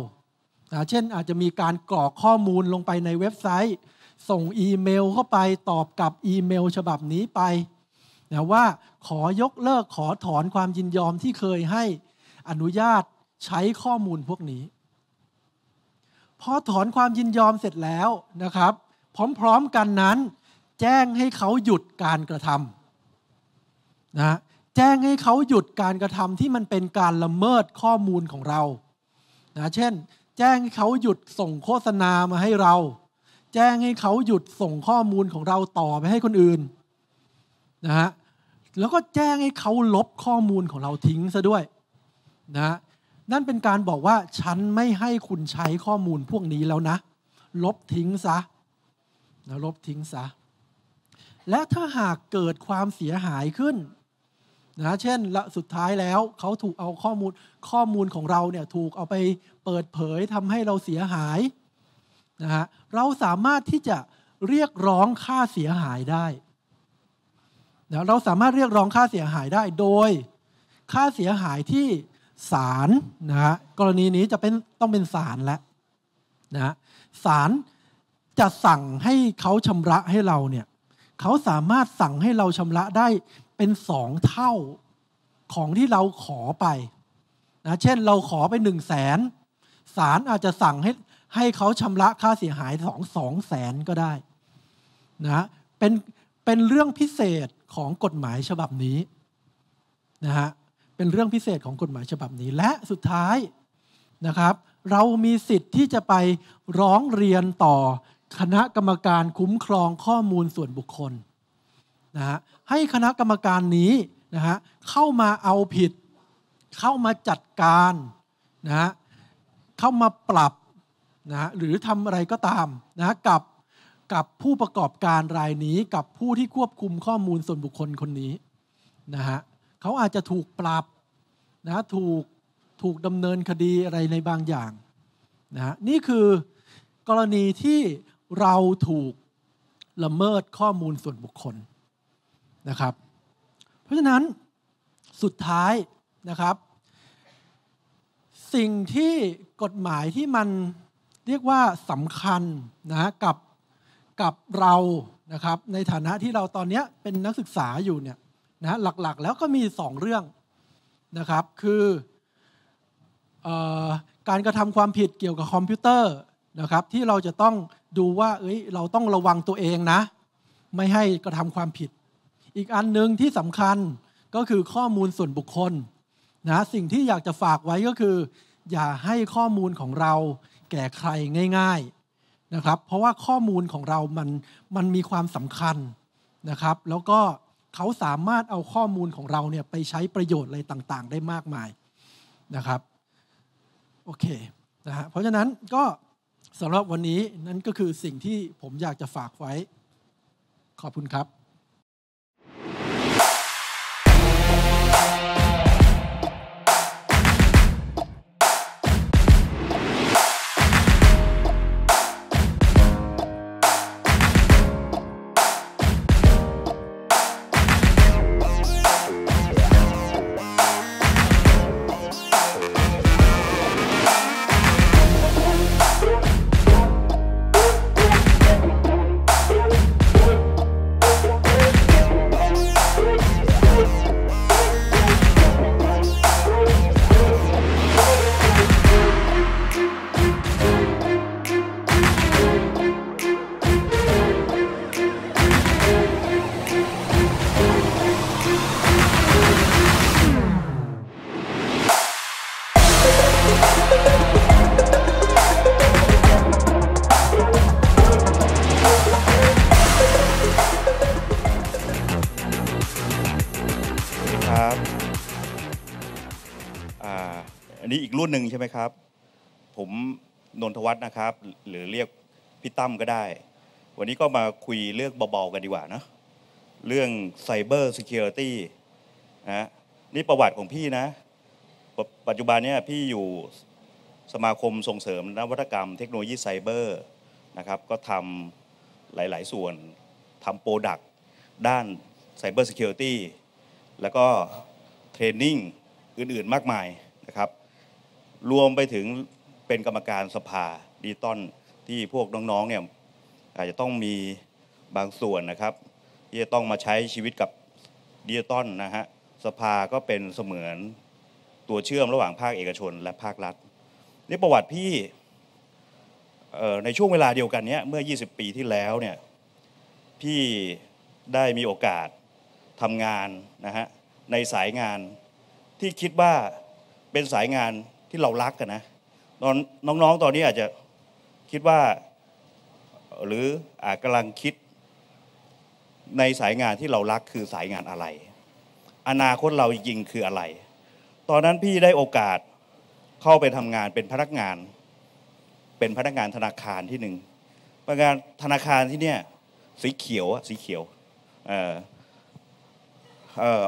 นะเช่นอาจจะมีการกรอกข้อมูลลงไปในเว็บไซต์ ส่งอีเมลเข้าไปตอบกับอีเมลฉบับนี้ไปนะว่าขอยกเลิกขอถอนความยินยอมที่เคยให้อนุญาตใช้ข้อมูลพวกนี้ พอถอนความยินยอมเสร็จแล้วนะครับพร้อมๆกันนั้นแจ้งให้เขาหยุดการกระทำนะแจ้งให้เขาหยุดการกระทำที่มันเป็นการละเมิดข้อมูลของเรานะเช่น แจ้งให้เขาหยุดส่งโฆษณามาให้เรา แจ้งให้เขาหยุดส่งข้อมูลของเราต่อไปให้คนอื่นนะฮะแล้วก็แจ้งให้เขาลบข้อมูลของเราทิ้งซะด้วยนะนั่นเป็นการบอกว่าฉันไม่ให้คุณใช้ข้อมูลพวกนี้แล้วนะ ลบทิ้งซะนะลบทิ้งซะและถ้าหากเกิดความเสียหายขึ้นนะเช่นสุดท้ายแล้วเขาถูกเอาข้อมูลข้อมูลของเราเนี่ยถูกเอาไปเปิดเผยทำให้เราเสียหายนะฮะเราสามารถที่จะเรียกร้องค่าเสียหายได้นะเราสามารถเรียกร้องค่าเสียหายได้โดย ค่าเสียหายที่ศาลนะฮะกรณีนี้จะเป็นต้องเป็นศาลแล้วนะศาลจะสั่งให้เขาชำระให้เราเนี่ยเขาสามารถสั่งให้เราชำระได้เป็นสองเท่าของที่เราขอไปนะเช่นเราขอไปหนึ่งแสนศาลอาจจะสั่งให้ให้เขาชำระค่าเสียหายสองสองแสนก็ได้นะเป็นเป็นเรื่องพิเศษของกฎหมายฉบับนี้นะฮะเป็นเรื่องพิเศษของกฎหมายฉบับนี้และสุดท้ายนะครับ เรามีสิทธิ์ที่จะไปร้องเรียนต่อคณะกรรมการคุ้มครองข้อมูลส่วนบุคคลนะฮะให้คณะกรรมการนี้นะฮะเข้ามาเอาผิดเข้ามาจัดการนะฮะเข้ามาปรับนะฮะหรือทำอะไรก็ตามนะฮะกับกับผู้ประกอบการรายนี้กับผู้ที่ควบคุมข้อมูลส่วนบุคคลคนนี้นะฮะเขาอาจจะถูกปรับนะถูกถูกดำเนินคดีอะไรในบางอย่างนะนี่คือกรณีที่เราถูกละเมิดข้อมูลส่วนบุคคลนะครับเพราะฉะนั้นสุดท้ายนะครับ สิ่งที่กฎหมายที่มันเรียกว่าสำคัญนะกับกับเรานะครับในฐานะที่เราตอนนี้เป็นนักศึกษาอยู่เนี่ยนะหลักๆแล้วก็มี 2 เรื่องนะครับคือออการกระทำความผิดเกี่ยวกับคอมพิวเตอร์นะครับที่เราจะต้องดูว่าเอ้ยเราต้องระวังตัวเองนะ ไม่ให้กระทำความผิดอีกอันหนึ่งที่สำคัญก็คือข้อมูลส่วนบุคคลนะสิ่งที่อยากจะฝากไว้ก็คือ อย่าให้ข้อมูลของเราแก่ใครง่าย ๆนะครับ เพราะว่าข้อมูลของเรามันมันมีความสำคัญนะครับ แล้วก็เขาสามารถเอาข้อมูลของเราเนี่ยไปใช้ประโยชน์อะไรต่างๆได้มากมายนะครับโอเคนะฮะเพราะฉะนั้นก็สำหรับวันนี้นั่นก็คือสิ่งที่ผมอยากจะฝากไว้ ขอบคุณครับธวัฒน์นะครับหรือเรียกพี่ตั้มก็ได้ วันนี้ก็มาคุยเรื่องเบาๆกันดีกว่านะเรื่องไซเบอร์ซิเคียวริตี้นะนี่ประวัติของพี่นะ ปัจจุบันเนี่ยพี่อยู่สมาคมส่งเสริมนวัตกรรมเทคโนโลยีไซเบอร์นะครับก็ทำหลายๆส่วนทำโปรดักต์ด้านไซเบอร์ซิเคียวริตี้แล้วก็เทรนนิ่งอื่นๆมากมายนะครับ รวมไปถึงเป็นกรรมการสภาดิต้อนที่พวกน้องๆเนี่ยอาจจะต้องมีบางส่วนนะครับที่จะต้องมาใช้ชีวิตกับดิต้อนนะฮะสภาก็เป็นเสมือนตัวเชื่อมระหว่างภาคเอกชน และภาครัฐนี่ประวัติพี่ในช่วงเวลาเดียวกันนี้เมื่อ 20 ปีที่แล้วเนี่ยพี่ได้มีโอกาสทำงานนะฮะในสายงานที่คิดว่าเป็นสายงานที่เรารักกันนะตอนน้องๆ ตอนนี้อาจจะคิดว่า หรืออาจกำลังคิดในสายงานที่เรารักคือสายงานอะไร อนาคตเราจริงคืออะไร ตอนนั้นพี่ได้โอกาสเข้าไปทำงานเป็นพนักงาน เป็นพนักงานธนาคารที่หนึ่งพนักงานธนาคารที่เนี่ย สีเขียวอะสีเขียวอ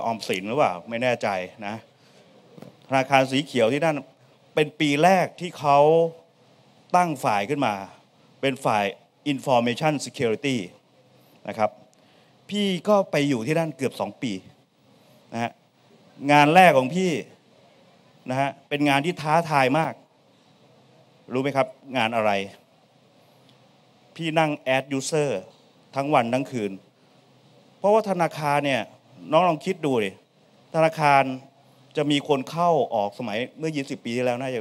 อมสินหรือเปล่า ไม่แน่ใจนะ ธนาคารสีเขียวที่นั่นเป็นปีแรกที่เขาตั้งฝ่ายขึ้นมา เป็นฝ่าย Information Security นะครับพี่ก็ไปอยู่ที่นั่นเกือบ 2 ปีนะฮะงานแรกของพี่นะฮะเป็นงานที่ท้าทายมาก รู้ไหมครับ งานอะไร พี่นั่งแอดยูเซอร์ทั้งวันทั้งคืน เพราะว่าธนาคารเนี่ย น้องลองคิดดูดิธนาคารจะมีคนเข้าออกสมัยเมื่อ20ปีที่แล้วน่าจะ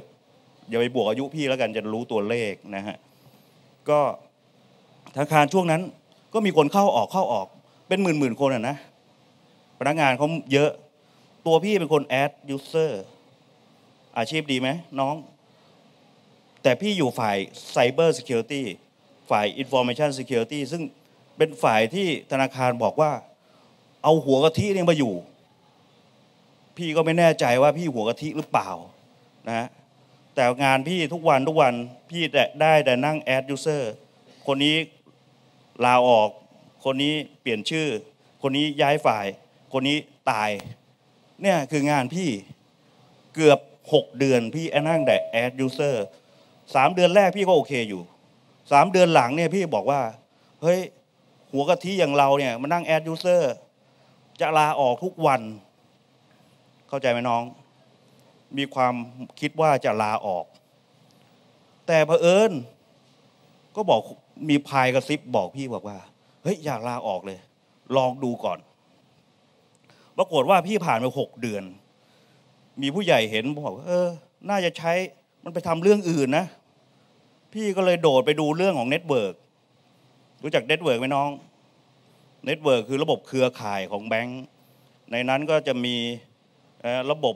อย่าไปบวกอายุพี่แล้วกันจะรู้ตัวเลขนะฮะ ก็ธนาคารช่วงนั้น ก็มีคนเข้าออกเข้าออกเป็นหมื่นหมื่นคนอ่ะนะพนักงานเขาเยอะตัวพี่เป็นคนแอดยูเซอร์อาชีพดีไหม น้อง แต่พี่อยู่ฝ่ายไซเบอร์ซิเคียวตี้ฝ่ายอินโฟมชันซิเคียวตี้ซึ่งเป็นฝ่ายที่ธนาคารบอกว่า เอาหัวกะทิเนี่ยมาอยู่พี่ก็ไม่แน่ใจว่าพี่หัวกะทิหรือเปล่านะแต่งานพี่ทุกวันทุกวันพี่ได้แต่นั่งแอดยูเซอร์คนนี้ลาออกคนนี้เปลี่ยนชื่อ คนนี้ย้ายฝ่ายคนนี้ตายเนี่ยคืองานพี่เกือบ 6 เดือนพี่แอนั่งแต่แอดยูเซอร์สามเดือนแรกพี่ก็โอเคอยู่สามเดือนหลังเนี่ยพี่บอกว่าเฮ้ยหัวกะทิอย่างเราเนี่ยมานั่งแอดยูเซอร์จะลาออกทุกวันเข้าใจไหมน้อง มีความคิดว่าจะลาออก แต่เผอิญ ก็บอกมีพายกระซิบบอกพี่บอกว่า เฮ้ยอยากลาออกเลย ลองดูก่อน ปรากฏว่าพี่ผ่านไปหกเดือน มีผู้ใหญ่เห็นบอก เออ น่าจะใช้ มันไปทำเรื่องอื่นนะ พี่ก็เลยโดดไปดูเรื่องของเน็ตเวิร์ก รู้จักเน็ตเวิร์กไหมน้อง เน็ตเวิร์กคือระบบเครือข่ายของแบงก์ในนั้นก็จะมีระบบ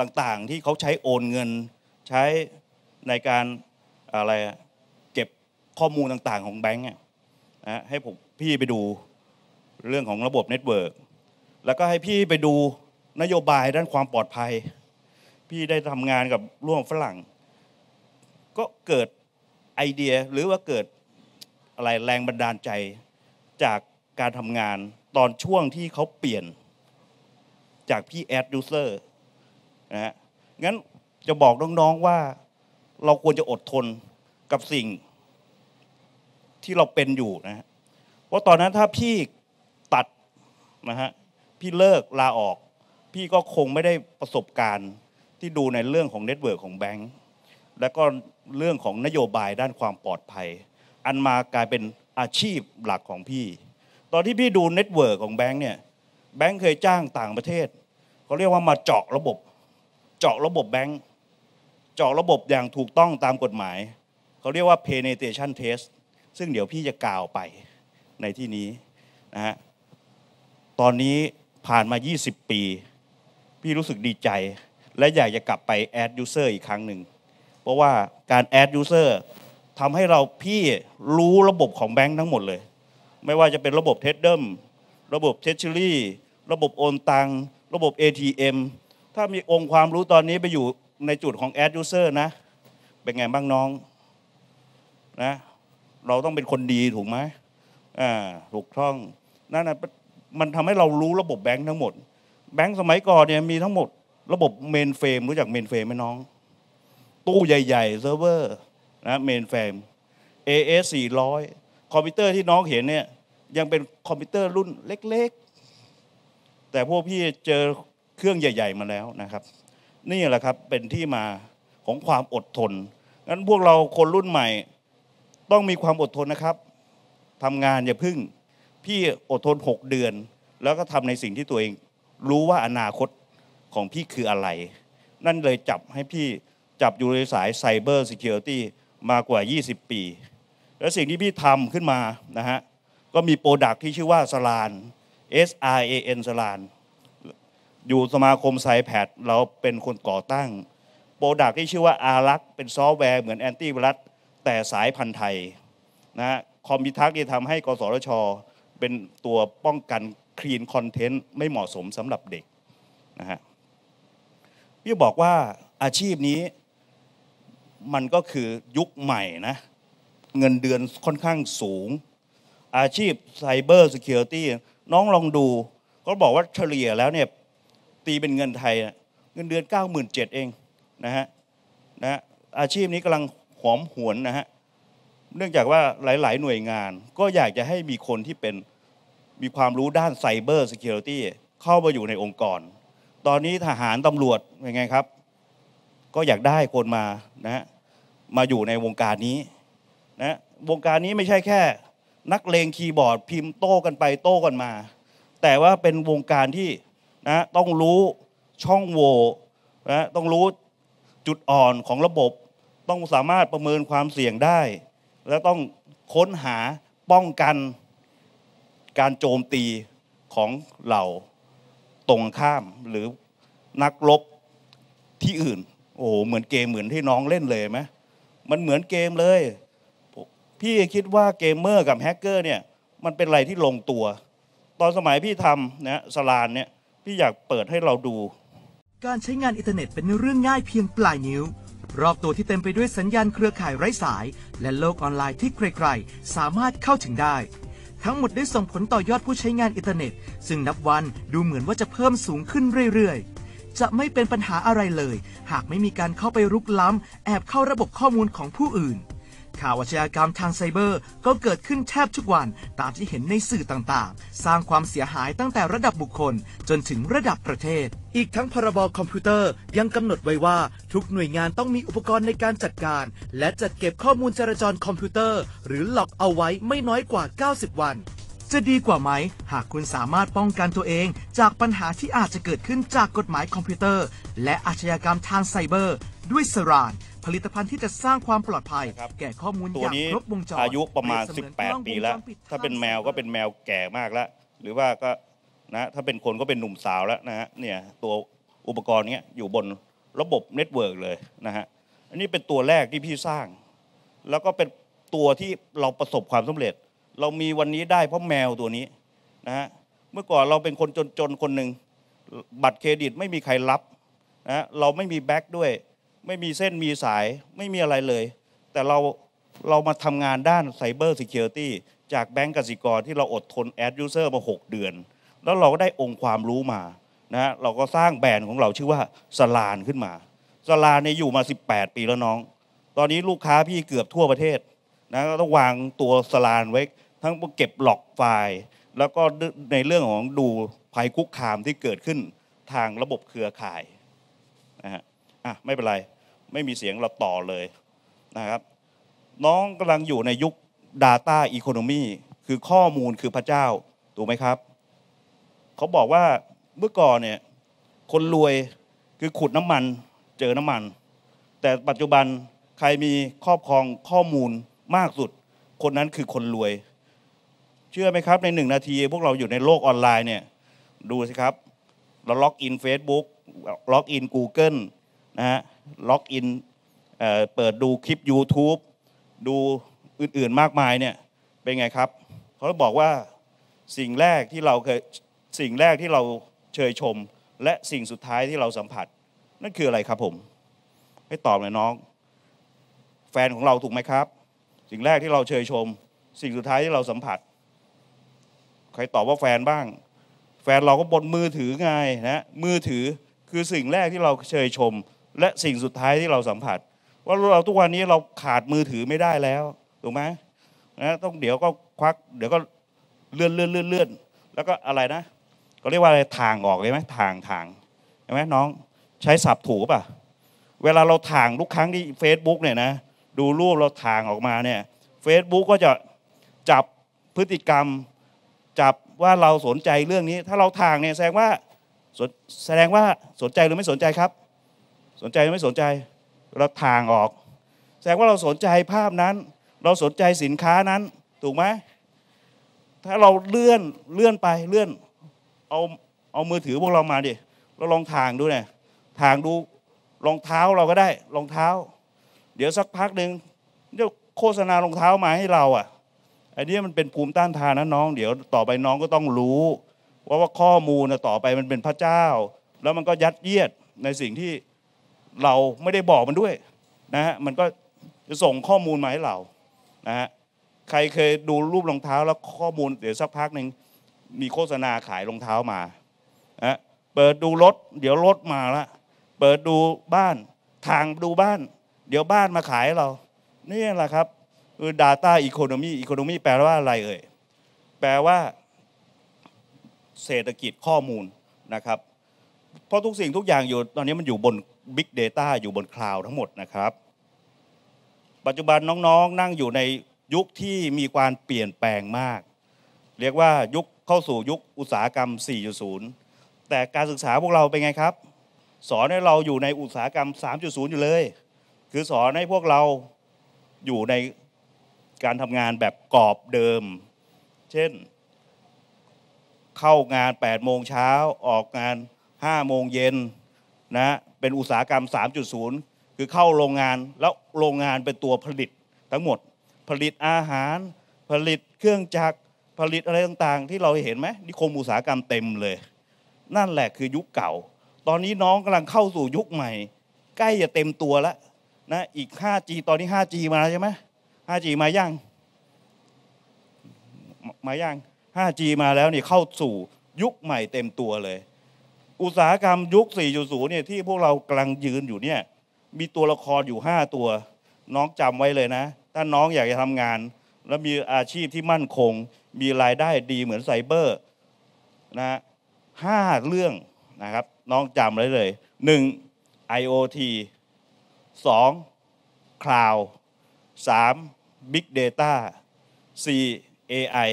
ต่างๆที่เขาใช้โอนเงิน ใช้ในการอะไรเก็บข้อมูลต่างๆของแบงก์ให้ผมพี่ไปดูเรื่องของระบบเน็ตเวิร์กแล้วก็ให้พี่ไปดูนโยบายด้านความปลอดภัย พี่ได้ทำงานกับร่วมฝรั่ง ก็เกิดไอเดียหรือว่าเกิดอะไรแรงบันดาลใจ จากการทำงานตอนช่วงที่เขาเปลี่ยนจากพี่แอดยูเซอร์นะฮะงั้นจะบอกน้องๆว่าเราควรจะอดทนกับสิ่งที่เราเป็นอยู่นะฮะว่าตอนนั้นถ้าพี่ตัดนะฮะพี่เลิกลาออก พี่ก็คงไม่ได้ประสบการณ์ที่ดูในเรื่องของเน็ตเวิร์กของแบงก์และก็เรื่องของนโยบายด้านความปลอดภัย อันมากลายเป็นอาชีพหลักของพี่ ตอนที่พี่ดูเน็ตเวิร์กของแบงก์เนี่ยแบงค์เคยจ้างต่างประเทศเขาเรียกว่ามาเจาะระบบเจาะระบบแบงค์เจาะระบบอย่างถูกต้องตามกฎหมาย เขาเรียกว่า penetration test ซึ่งเดี๋ยวพี่จะกล่าวไปในที่นี้นะฮะตอนนี้ผ่านมา 20 ปี พี่รู้สึกดีใจ และอยากจะกลับไป add user อีกครั้งหนึ่ง เพราะว่าการ add user ทำให้เราพี่รู้ระบบของแบงค์ทั้งหมดเลย ไม่ว่าจะเป็นระบบเทสเดิมระบบเทชเชอรี่ระบบโอนตังระบบ ATM ถ้ามีองค์ความรู้ตอนนี้ไปอยู่ในจุดของแอดยูเซอร์นะ เป็นไงบ้างน้องนะเราต้องเป็นคนดีถูกไหมอ่าถูกต้องนั่นนะมันทำให้เรารู้ระบบแบงค์ทั้งหมด แบงค์สมัยก่อนเนี่ยมีทั้งหมด ระบบเมนเฟรมรู้จักเมนเฟรมไหมน้อง ตู้ใหญ่ๆเซิร์ฟเวอร์นะเมนเฟรม AS 400คอมพิวเตอร์ที่น้องเห็นเนี่ยยังเป็นคอมพิวเตอร์รุ่นเล็ก ๆ แต่พวกพี่เจอเครื่องใหญ่ ๆมาแล้วนะครับ นี่แหละครับเป็นที่มาของความอดทน งั้นพวกเราคนรุ่นใหม่ ต้องมีความอดทนนะครับทำงานอย่าพึ่ง พี่อดทน 6 เดือน แล้วก็ทำในสิ่งที่ตัวเองรู้ว่าอนาคตของพี่คืออะไร นั่นเลยจับให้พี่จับอยู่ในสายไซเบอร์ซิเคียวตี้มากว่า 20 ปี และสิ่งที่พี่ทำขึ้นมานะฮะก็มีโปรดักที่ชื่อว่าสลาน S R A N สลานอยู่สมาคมไซแพดเราเป็นคนก่อตั้งโปรดักที่ชื่อว่าอารักเป็นซอฟต์แวร์เหมือนแอนตี้ไวรัสแต่สายพันธุ์ไทยนะคอมพิทักษ์ที่ทำให้กสชเป็นตัวป้องกันคลีนคอนเทนต์ไม่เหมาะสมสำหรับเด็กนะฮะพี่บอกว่าอาชีพนี้มันก็คือยุคใหม่นะเงินเดือนค่อนข้างสูงอาชีพไซเบอร์ซิเคียวตี้น้องลองดู ก็บอกว่าเฉลี่ยแล้วเนี่ยตีเป็นเงินไทยเงินเดือน9 7 0 0เองนะฮะนะฮะอาชีพนี้กำลังหอมหวนนะฮะเนื่องจากว่าหลาย ๆ หน่วยงาน ก็อยากจะให้มีคนที่เป็นมีความรู้ด้านไซเบอร์ซิเคียวริตี้เข้ามาอยู่ในองค์กร ตอนนี้ทหารตำรวจยังไงครับ ก็อยากได้คนมานะมาอยู่ในวงการนี้นะวงการนี้ไม่ใช่แค่นักเลงคีย์บอร์ดพิมพ์โต้กันไปโต้กันมา แต่ว่าเป็นวงการที่นะต้องรู้ช่องโหว่นะต้องรู้จุดอ่อนของระบบ ต้องสามารถประเมินความเสี่ยงได้ และต้องค้นหาป้องกัน การโจมตีของเหล่า ตรงข้ามหรือนักรบที่อื่น โอ้เหมือนเกมเหมือนที่น้องเล่นเลยไหมมันเหมือนเกมเลยพี่คิดว่าเกมเมอร์ กับแฮกเกอร์เนี่ยมันเป็นอะไรที่ลงตัว ตอนสมัยพี่ทำนะสลานเนี่ยพี่อยากเปิดให้เราดู การใช้งานอินเทอร์เน็ต เป็นเรื่องง่ายเพียงปลายนิ้ว รอบตัวที่เต็มไปด้วยสัญญาณเครือข่ายไร้สาย และโลกออนไลน์ที่ใครๆสามารถเข้าถึงได้ ทั้งหมดได้ส่งผลต่อยอดผู้ใช้งานอินเทอร์เน็ต ซึ่งนับวันดูเหมือนว่าจะเพิ่มสูงขึ้นเรื่อยๆจะไม่เป็นปัญหาอะไรเลย หากไม่มีการเข้าไปรุกล้ำแอบเข้าระบบข้อมูลของผู้อื่นข่าวอาชญากรรมทางไซเบอร์ ก็เกิดขึ้นแทบทุกวันตามที่เห็นในสื่อต่างๆ สร้างความเสียหายตั้งแต่ระดับบุคคลจนถึงระดับประเทศ อีกทั้งพรบคอมพิวเตอร์ยังกำหนดไว้ว่าทุกหน่วยงานต้องมีอุปกรณ์ในการจัดการ และจัดเก็บข้อมูลจราจรคอมพิวเตอร์ หรือล็อกเอาไว้ไม่น้อยกว่า 90 วัน จะดีกว่าไหม หากคุณสามารถป้องกันตัวเอง จากปัญหาที่อาจจะเกิดขึ้นจากกฎหมายคอมพิวเตอร์ และอาชญากรรมทางไซเบอร์ ด้วยสรานผลิตภัณฑ์ที่จะสร้างความปลอดภัยแก่ข้อมูลตัอวย่างนี้ครบวงจรอายุประมาณส18 ปีแล้ว ถ้าเป็นแมวก็เป็นแมวแก่มากแล้ว หรือว่าก็นะถ้าเป็นคนก็เป็นหนุ่มสาวแล้วนะฮะเนี่ย ตัวอุปกรณ์เนี้ยอยู่บนระบบเน็ตเวิร์กเลยนะฮะอันนี้เป็นตัวแรกที่พี่สร้าง แล้วก็เป็นตัวที่เราประสบความสำเร็จ เรามีวันนี้ได้เพราะแมวตัวนี้นะฮะเมื่อก่อนเราเป็นคนจนๆคนหนึ่งบัตรเครดิตไม่มีใครรับนะเราไม่มีแบ็กด้วยไม่มีเส้นมีสายไม่มีอะไรเลย แต่เราเรามาทำงานด้านไซเบอร์ซิเคียวริตี้จากแบงก์กสิกรที่เราอดทนแอดยูเซอร์มา6เดือน แล้วเราก็ได้องค์ความรู้มานะเราก็สร้างแบรนด์ของเราชื่อว่าสลานขึ้นมา สลานเนี่ยอยู่มา18 ปีแล้วน้อง ตอนนี้ลูกค้าพี่เกือบทั่วประเทศนะก็ต้องวางตัวสลานไว้ทั้งเก็บหลอกไฟล์ แล้วก็ในเรื่องของดูภัยคุกคามที่เกิดขึ้นทางระบบเครือข่ายนะฮะอ่ะไม่เป็นไรไม่มีเสียง เราต่อเลยนะครับ น้องกำลังอยู่ในยุค Data Economy คือข้อมูลคือพระเจ้าถูกไหมครับ เขาบอกว่าเมื่อก่อนเนี่ย คนรวยคือขุดน้ำมัน เจอน้ำมัน แต่ปัจจุบันใครมีครอบครองข้อมูลมากสุด คนนั้นคือคนรวย เชื่อไหมครับ ในหนึ่งนาทีพวกเราอยู่ในโลกออนไลน์เนี่ย ดูสิครับ เราล็อกอิน Facebook ล็อกอิน Google นะฮะล็อกอิน เปิดดูคลิป YouTube ดูอื่นๆมากมายเนี่ย เป็นไงครับ เขาบอกว่าสิ่งแรกที่เราเคย สิ่งแรกที่เราเชยชม และสิ่งสุดท้ายที่เราสัมผัส นั่นคืออะไรครับผม ให้ตอบหน่อยน้อง แฟนของเราถูกไหมครับ สิ่งแรกที่เราเชยชม สิ่งสุดท้ายที่เราสัมผัส ใครตอบว่าแฟนบ้าง แฟนเราก็บนมือถือไงนะ มือถือคือสิ่งแรกที่เราเชยชมและสิ่งสุดท้ายที่เราสัมผัส ว่าเราทุกวันนี้เราขาดมือถือไม่ได้แล้วถูกไหมนะต้องเดี๋ยวก็ควัก เดี๋ยวก็เลื่อนเลื่อนเลื่อนเลื่อนแล้วก็อะไรนะก็เรียกว่าอะไรทางออกเลยไหมทางทางใช่ไหมน้องใช้สับถูป่ะ เวลาเราถ่างทุกครั้งที่ Facebook เนี่ยนะดูรูปเราถ่างออกมาเนี่ย Facebook ก็จะจับพฤติกรรม จับว่าเราสนใจเรื่องนี้ ถ้าเราถ่างเนี่ยแสดงว่าแสดงว่าสนใจหรือไม่สนใจครับสนใจไม่สนใจเราทางออก แสดงว่าเราสนใจภาพนั้น เราสนใจสินค้านั้น ถูกไหมถ้าเราเลื่อนเลื่อนไปเลื่อน เอาเอามือถือพวกเรามาดิเราลองทางดูเนี่ยทางดูรองเท้าเราก็ได้รองเท้า เดี๋ยวสักพักหนึ่งเดี๋ยวโฆษณารองเท้ามาให้เราอ่ะไอ้นี่มันเป็นภูมิต้านทานนะน้อง เดี๋ยวต่อไปน้องก็ต้องรู้ ว่าว่าข้อมูลนะต่อไปมันเป็นพระเจ้า แล้วมันก็ยัดเยียดในสิ่งที่เราไม่ได้บอกมันด้วยนะฮะ มันก็จะส่งข้อมูลมาให้เรานะฮะ ใครเคยดูรูปรองเท้าแล้วข้อมูลเดี๋ยวสักพักหนึ่งมีโฆษณาขายรองเท้ามานะเปิดดูรถ เดี๋ยวรถมาละ เปิดดูบ้าน ทางดูบ้าน เดี๋ยวบ้านมาขายเรา นี่แหละครับ คือ Data Economy Economy แปลว่าอะไรเอ่ย แปลว่าเศรษฐกิจข้อมูลนะครับ เพราะทุกสิ่งทุกอย่างอยู่ตอนนี้มันอยู่บน Big Data อยู่บนคลาวด์ทั้งหมดนะครับ ปัจจุบันน้องๆนนั่งอยู่ในยุคที่มีการเปลี่ยนแปลงมาก เรียกว่ายุคเข้าสู่ยุคอุตสาหกรรม 4.0 แต่การศึกษาพวกเราเป็นไงครับ สอนให้เราอยู่ในอุตสาหกรรม 3.0 อยู่เลย คือสอนให้พวกเราอยู่ในการทำงานแบบกรอบเดิม เช่นเข้างาน 8 โมงเช้าออกงาน 5 โมงเย็นนะเป็นอุตสาหกรรม 3.0 คือเข้าโรงงานแล้วโรงงานเป็นตัวผลิต ทั้งหมด ผลิตอาหาร ผลิตเครื่องจักร ผลิตอะไรต่างๆ ที่เราเห็นไหมนิคมอุตสาหกรรมเต็มเลย นั่นแหละคือยุคเก่า ตอนนี้น้องกำลังเข้าสู่ยุคใหม่ ใกล้จะเต็มตัวแล้วนะอีก 5G ตอนนี้ 5G มาใช่ไหม 5G มายังมายัง 5G มาแล้วนี่เข้าสู่ยุคใหม่เต็มตัวเลยอุตสาหกรรมยุค 4.0 เนี่ย ที่พวกเรากำลังยืนอยู่เนี่ย มีตัวละครอยู่ 5 ตัว น้องจำไว้เลยนะ ถ้าน้องอยากจะทำงาน แล้วมีอาชีพที่มั่นคง มีรายได้ดีเหมือนไซเบอร์นะห้าเรื่องนะครับน้องจำไว้เลยหนึ่ง IoT สอง Cloud สาม Big Data สี่ AI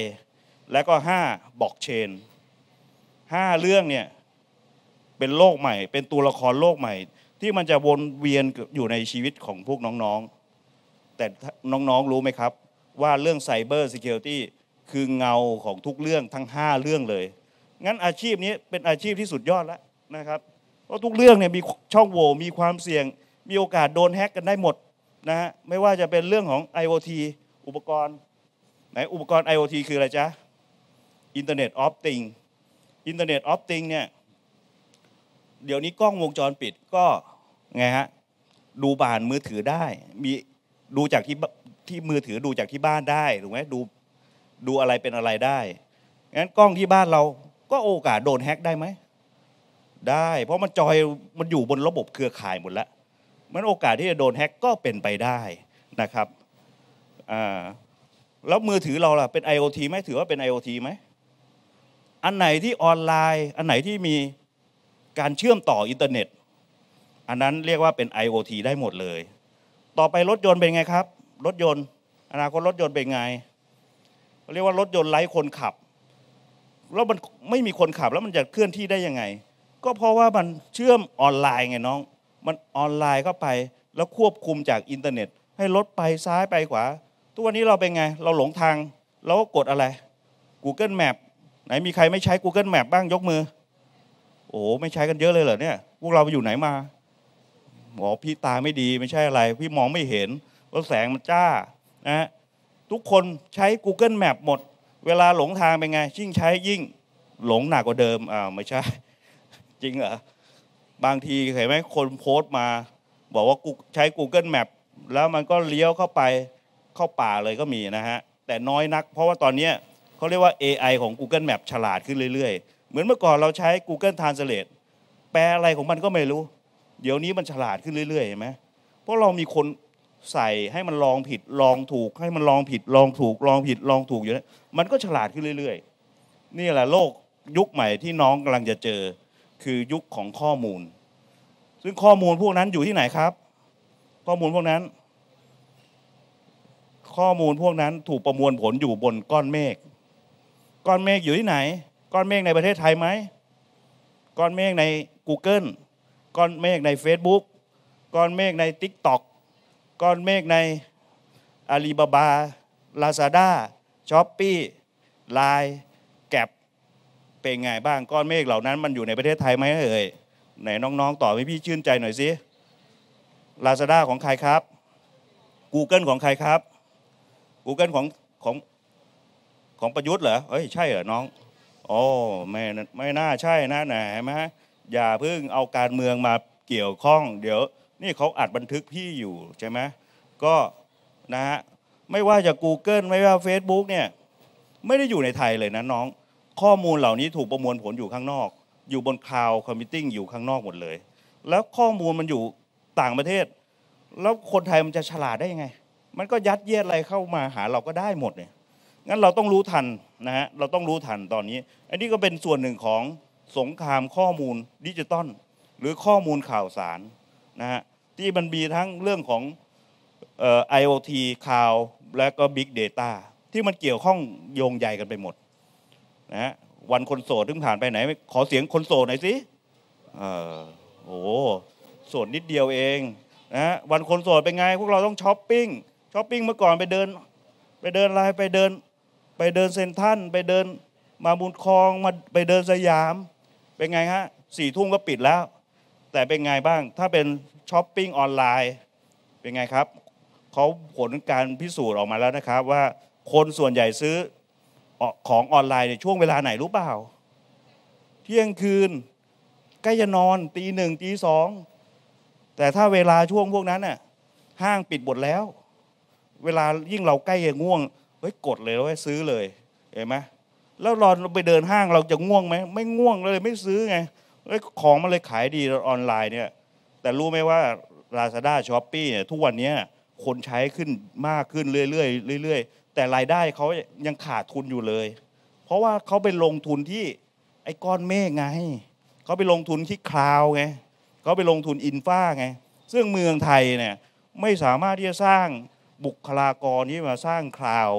และก็ห้า Blockchain ห้าเรื่องเนี่ยเป็นโลกใหม่ เป็นตัวละครโลกใหม่ ที่มันจะวนเวียนอยู่ในชีวิตของพวกน้องๆ แต่น้องๆรู้ไหมครับ ว่าเรื่องไซเบอร์ซิเคียวตี้คือเงาของทุกเรื่องทั้ง 5 เรื่องเลย งั้นอาชีพนี้เป็นอาชีพที่สุดยอดแล้วนะครับเพราะทุกเรื่องเนี่ยมีช่องโหว่มีความเสี่ยง มีโอกาสโดนแฮ็กกันได้หมดนะฮะไม่ว่าจะเป็นเรื่องของ IoT อุปกรณ์ไหนอุปกรณ์ IoT คืออะไรจ๊ะ Internet of Things Internet of t h i n g งเนี่ยเดี๋ยวนี้กล้องวงจรปิดก็ไงฮะดูบานมือถือได้ มีดูจากที่ที่มือถือดูจากที่บ้านได้ถูกไหมดูดูอะไรเป็นอะไรได้งั้นกล้องที่บ้านเราก็โอกาสโดนแฮ็กได้ไหมได้ เพราะมันจอยมันอยู่บนระบบเครือข่ายหมดแล้ว มันโอกาสที่จะโดนแฮ็กก็เป็นไปได้นะครับอ่าแล้วมือถือเราล่ะเป็น IoT ไหมถือว่าเป็น IoT ไหมอันไหนที่ออนไลน์ อันไหนที่มีการเชื่อมต่ออินเทอร์เน็ตอันนั้นเรียกว่าเป็น IoT ได้หมดเลย ต่อไปรถยนต์เป็นไงครับ รถยนต์ อนาคตรถยนต์เป็นไงเรียกว่ารถยนต์ไร้คนขับแล้วมันไม่มีคนขับแล้วมันจะเคลื่อนที่ได้ยังไง ก็เพราะว่ามันเชื่อมออนไลน์ไงน้อง มันออนไลน์เข้าไปแล้วควบคุมจากอินเทอร์เน็ต ให้รถไปซ้ายไปขวาทุกวันนี้เราเป็นไง เราหลงทางเราก็กดอะไร Google Map ไหนมีใครไม่ใช้ Google Map บ้างยกมือโอ้ ไม่ใช้กันเยอะเลยเหรอเนี่ย พวกเราไปอยู่ไหนมา หมอพี่ตาไม่ดีไม่ใช่อะไร พี่มองไม่เห็นว่าแสงมันจ้านะทุกคนใช้ Google Map หมด เวลาหลงทางเป็นไงยิ่งใช้ยิ่งหลงหนักกว่าเดิมอ่าไม่ใช่ จริงเหรอบางทีเห็นไหมคนโพสต์มา บอกว่ากูใช้ Google Map แล้วมันก็เลี้ยวเข้าไปเข้าป่าเลยก็มีนะฮะ แต่น้อยนักเพราะว่าตอนนี้เขาเรียกว่า AI ของ Google Map ฉลาดขึ้นเรื่อย ๆเหมือนเมื่อก่อนเราใช้ Google Translate แปลอะไรของมันก็ไม่รู้ เดี๋ยวนี้มันฉลาดขึ้นเรื่อยๆเห็นไหมเพราะเรามีคนใส่ให้มันลองผิดลองถูก ให้มันลองผิด ลองถูกลองผิดลองถูกอยู่นะมันก็ฉลาดขึ้นเรื่อยๆนี่แหละโลกยุคใหม่ที่น้องกำลังจะเจอ คือยุคของข้อมูล ซึ่งข้อมูลพวกนั้นอยู่ที่ไหนครับ ข้อมูลพวกนั้น ข้อมูลพวกนั้นถูกประมวลผลอยู่บนก้อนเมฆก้อนเมฆอยู่ที่ไหนก้อนเมฆในประเทศไทยไหม ก้อนเมฆใน Google ก้อนเมฆใน Facebook ก้อนเมฆใน TikTok ก้อนเมฆในอาลีบาบาลาซาด้าช้อปปี้ไลน์แกบเป็นไงบ้าง ก้อนเมฆเหล่านั้น มันอยู่ในประเทศไทยไหมเอ่ย ไหนน้องๆต่อให้พี่ชื่นใจหน่อยสิลาซาด้าของใครครับ Google ของใครครับ Google ของของของประยุทธ์เหรอ เอ้ยใช่เหรอน้องโอ้ไม่ไม่น่าใช่นะไหนไหมอย่าเพิ่งเอาการเมืองมาเกี่ยวข้อง เดี๋ยว นี่เขาอัดบันทึกพี่อยู่ใช่ไหมก็นะฮะ ไม่ว่าจะ Google ไม่ว่า Facebook เนี่ย ไม่ได้อยู่ในไทยเลยนะน้อง ข้อมูลเหล่านี้ถูกประมวลผลอยู่ข้างนอก อยู่บนคลาวด์คอมพิวติ้งอยู่ข้างนอกหมดเลย แล้วข้อมูลมันอยู่ต่างประเทศ แล้วคนไทยมันจะฉลาดได้ยังไง มันก็ยัดเยียดอะไรเข้ามาหาเราก็ได้หมดเนี่ยงั้นเราต้องรู้ทันนะฮะ เราต้องรู้ทันตอนนี้ อันนี้ก็เป็นส่วนหนึ่งของสงครามข้อมูลดิจิตอลหรือข้อมูลข่าวสารนะฮะ ที่มันมีทั้งเรื่องของไอโอ IoT ข่าว และก็ Big Data ที่มันเกี่ยวข้องโยงใหญ่กันไปหมดนะฮะวันคนโสดถึงผ่านไปไหนขอเสียงคนโสดหน่อยสิเออโอ้โสดนิดเดียวเองนะฮะวันคนโสดเป็นไงพวกเราต้องช้อปปิ้งช้อปปิ้งเมื่อก่อนไปเดิน ไปเดินไลน์ไปเดินไปเดินเซนทันไปเดินมาบุญคลองมาไปเดินสยาม เป็นไงฮะสี่ทุ่มก็ปิดแล้ว แต่เป็นไงบ้างถ้าเป็นช้อปปิ้งออนไลน์เป็นไงครับเขาผลการพิสูจน์ออกมาแล้วนะครับ ว่าคนส่วนใหญ่ซื้อของออนไลน์ในช่วงเวลาไหนรู้เปล่า เที่ยงคืน ใกล้จะนอนตีหนึ่งตีสองแต่ถ้าเวลาช่วงพวกนั้นน่ะห้างปิดหมดแล้ว เวลายิ่งเราใกล้จะง่วงเฮ้ย กดเลยแล้วซื้อเลยเห็นไหมแล้วรอนไปเดินห้างเราจะง่วงไหม ไม่ง่วงเลยไม่ซื้อไงของมันเลยขายดีออนไลน์เนี่ยแต่รู้ไหมว่า Lazada s h อป e e เนี่ยทุกวันนี้คนใช้ขึ้นมากขึ้นเรื่อยๆเรื่อย ๆ แต่รายได้เขายังขาดทุนอยู่เลย เพราะว่าเขาไปลงทุนที่ไอ้ก้อนเมฆไง เขาไปลงทุนที่คลาวไงเขาไปลงทุนอินฟ้าไงซึ่งเมืองไทยเนี่ยไม่สามารถที่จะสร้างบุคลากรที่มาสร้างคลาว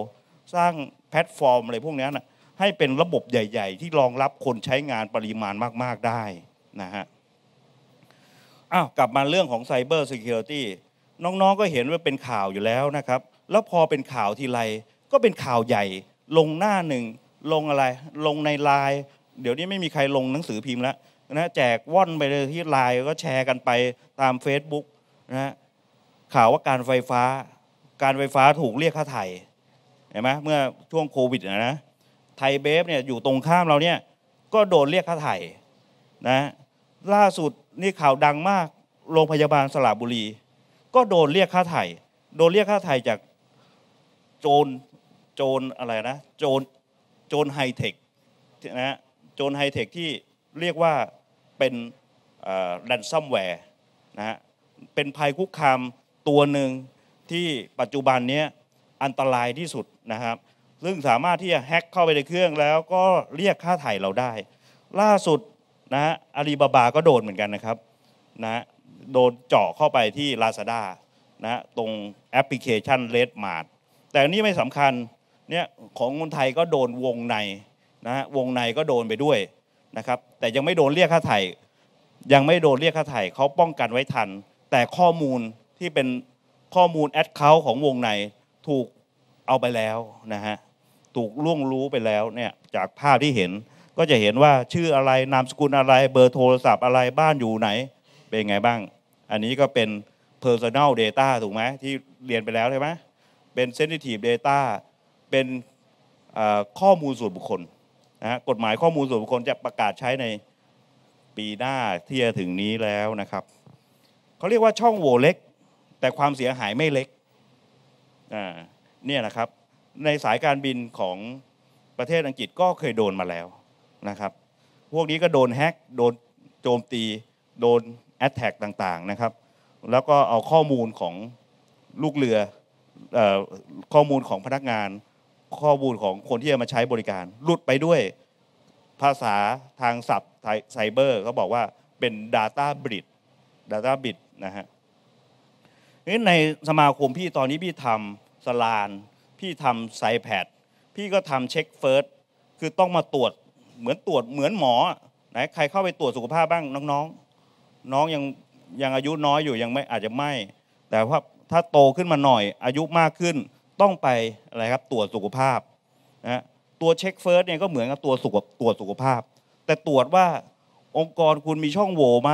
สร้างแพลตฟอร์มอะไรพวกนี้นะให้เป็นระบบใหญ่ ๆ ที่รองรับคนใช้งานปริมาณมากๆได้นะฮะอ้าวกลับมาเรื่องของไซเบอร์ซิเคียวตี้น้องๆ ก็เห็นว่าเป็นข่าวอยู่แล้วนะครับแล้วพอเป็นข่าวทีไรก็เป็นข่าวใหญ่ลงหน้าหนึ่งลงอะไรลงในไลน์เดี๋ยวนี้ไม่มีใครลงหนังสือพิมพ์แล้วนะแจกว่อนไปเลยที่ไลน์ก็แชร์กันไปตาม Facebook นะข่าวว่าการไฟฟ้าการไฟฟ้าถูกเรียกค่าไถ่เห็นไหมเมื่อช่วงโควิดนะไทยเบฟเนี่ยอยู่ตรงข้ามเราเนี่ยก็โดนเรียกค่าไถ่นะล่าสุดนี่ข่าวดังมากโรงพยาบาลสระบุรี ก็โดนเรียกค่าไถ่โดนเรียกค่าไถ่จากโจรโจรอะไรนะโจรโจรไฮเทคนะโจรไฮเทคที่เรียกว่าเป็นดันซัมแวร์นะฮะเป็นภัยคุกคามตัวหนึ่งที่ปัจจุบันนี้อันตรายที่สุดนะครับ ซึ่งสามารถที่จะแฮ็กเข้าไปในเครื่องแล้วก็เรียกค่าไถ่เราได้ ล่าสุดนะอาลีบาบา ก็โดนเหมือนกันนะครับนะโดนเจาะเข้าไปที่ Lazada นะตรงแอปพลิเคชัน Red Mart แต่นี่ไม่สำคัญเนี่ยของคนไทยก็โดนวงในนะฮะวงในก็โดนไปด้วยนะครับแต่ยังไม่โดนเรียกค่าไถ่ยังไม่โดนเรียกค่าไถ่เขาป้องกันไว้ทัน แต่ข้อมูลที่เป็นข้อมูลแอดเคาท์ของวงในถูกเอาไปแล้วนะฮะ ถูกล่วงรู้ไปแล้วเนี่ยจากภาพที่เห็นก็จะเห็นว่าชื่ออะไร นามสกุลอะไรเบอร์โทรศัพท์อะไรบ้านอยู่ไหน เป็นไงบ้าง อันนี้ก็เป็น personal data ถูกไหมที่เรียนไปแล้วใช่ไหมเป็น sensitive data เป็นข้อมูลส่วนบุคคลนะกฎหมายข้อมูลส่วนบุคคลจะประกาศใช้ในปีหน้าที่จะถึงนี้แล้วนะครับเขาเรียกว่าช่องโหว่เล็กแต่ความเสียหายไม่เล็กเนี่ยนะครับ ในสายการบินของประเทศอังกฤษ ก็เคยโดนมาแล้วนะครับ พวกนี้ก็โดนแฮก โดนโจมตี โดนแอตแทกต่างๆนะครับ แล้วก็เอาข้อมูลของลูกเรืออข้อมูลของพนักงาน ข้อมูลของคนที่จะมาใช้บริการหลุดไปด้วยภาษาทางศัพท์ไซเบอร์เขาบอกว่าเป็น Data b r i d Data b r i d นะฮะในสมาคมพี่ตอนนี้พี่ทำสลาน พี่ทำไซแพดพี่ก็ทำเช็คเฟิร์สคือต้องมาตรวจเหมือนตรวจเหมือนหมอไหนใครเข้าไปตรวจสุขภาพบ้างน้องๆน้องยังยังอายุน้อยอยู่ยังไม่อาจจะไม่ แต่ว่าถ้าโตขึ้นมาหน่อยอายุมากขึ้นต้องไปอะไรครับตรวจสุขภาพนะตัวเช็คเฟิร์สเนี่ยก็เหมือนกับตัวสุขตรวจสุขภาพ แต่ตรวจว่าองค์กรคุณมีช่องโหว่ไหม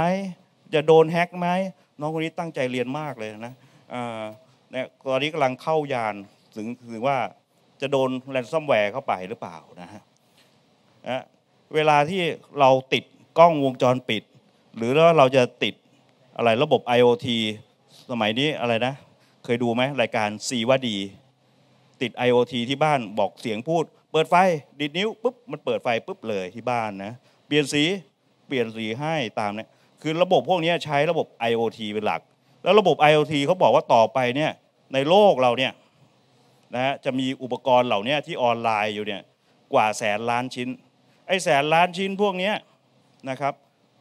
จะโดนแฮ็กไหมน้องคนนี้ตั้งใจเรียนมากเลยนะเนี่ยตอนนี้กำลังเข้ายาน ถึงถึงว่าจะโดนแรนซอมแวร์เข้าไปหรือเปล่านะฮะเวลาที่เราติดกล้องวงจรปิด หรือว่าเราจะติดอะไรระบบ IoT สมัยนี้อะไรนะ เคยดูไหมรายการซีว่าดี ติด IoT ที่บ้านบอกเสียงพูด เปิดไฟ ดิดนิ้วปุ๊บ มันเปิดไฟปุ๊บเลยที่บ้านนะเปลี่ยนสีเปลี่ยนสีให้ ตามเนี่ยคือระบบพวกนี้ใช้ระบบ IoT เป็นหลัก แล้วระบบ IoT เขาบอกว่าต่อไปเนี่ย ในโลกเราเนี่ยนะฮะจะมีอุปกรณ์เหล่านี้ที่ออนไลน์อยู่เนี่ย กว่าแสนล้านชิ้น ไอ้แสนล้านชิ้นพวกนี้นะครับ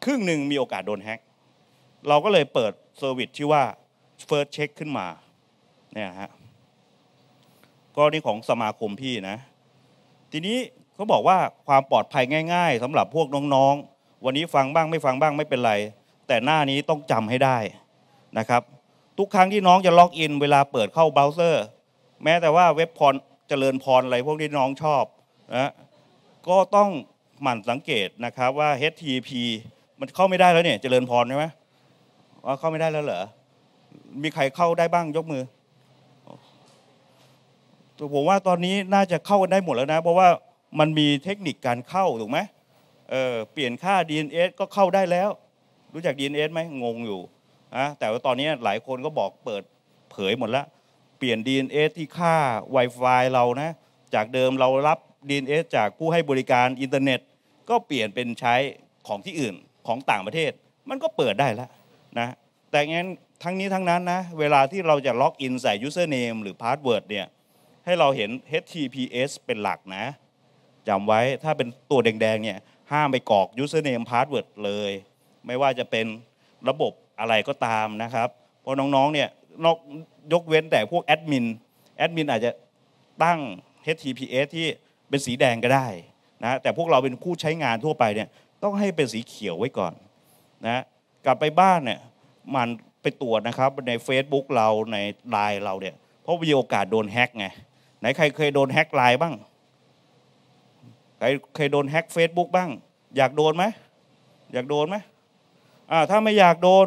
ครึ่งหนึ่งมีโอกาสโดนแฮ็กเราก็เลยเปิดเซอร์วิสที่ว่า First Check ขึ้นมาเนี่ยฮะกรณีของสมาคมพี่นะ ทีนี้เขาบอกว่าความปลอดภัยง่าย ๆสำหรับพวกน้องๆวันนี้ฟังบ้างไม่ฟังบ้างไม่เป็นไรแต่หน้านี้ต้องจำให้ได้นะครับ ทุกครั้งที่น้องจะล็อกอิน เวลาเปิดเข้าเบราว์เซอร์ แม้แต่ว่าเว็บพรเจริญพรอะไรพวกที่น้องชอบนะก็ต้องหมั่นสังเกตนะครับ ว่า HTTP มันเข้าไม่ได้แล้วเนี่ยเจริญพรใช่ไหมว่าเข้าไม่ได้แล้วเหรอมีใครเข้าได้บ้างยกมือผมว่าตอนนี้น่าจะเข้ากันได้หมดแล้วนะ เพราะว่ามันมีเทคนิคการเข้าถูกไหมเเปลี่ยนค่า DNA ก็เข้าได้แล้ว รู้จัก DNA ไหมงงอยู่นะแต่ว่าตอนนี้หลายคนก็บอกเปิดเผยหมดแล้วเปลี่ยน DNA ที่ค่า Wi-Fi เรานะ จากเดิมเรารับ DNA จากผู้ให้บริการอินเทอร์เน็ต ก็เปลี่ยนเป็นใช้ของที่อื่นของต่างประเทศ มันก็เปิดได้แล้วนะ แต่งั้นทั้งนี้ทั้งนั้นนะ เวลาที่เราจะล็อกอินใส่ username หรือ password เนี่ย ให้เราเห็น HTTPS เป็นหลักนะจำไว้ ถ้าเป็นตัวแดงๆเนี่ยห้ามไปกรอก username password เลย ไม่ว่าจะเป็นระบบอะไรก็ตามนะครับเพราะน้องๆเนี่ยนอกยกเว้นแต่พวกแอดมินแอดมินอาจจะตั้ง HTTPS ที่เป็นสีแดงก็ได้นะแต่พวกเราเป็นผู้ใช้งานทั่วไปเนี่ยต้องให้เป็นสีเขียวไว้ก่อนนะกลับไปบ้านเนี่ยมันไปตรวจนะครับใน Facebook เราในไลน์เราเนี่ยเพราะมีโอกาสโดนแฮกไงไหนใครเคยโดนแฮกไลน์บ้างใครใครโดนแฮ็กเฟซบุ๊กบ้าง อยากโดนไหมอยากโดนไหมอ่าถ้าไม่อยากโดน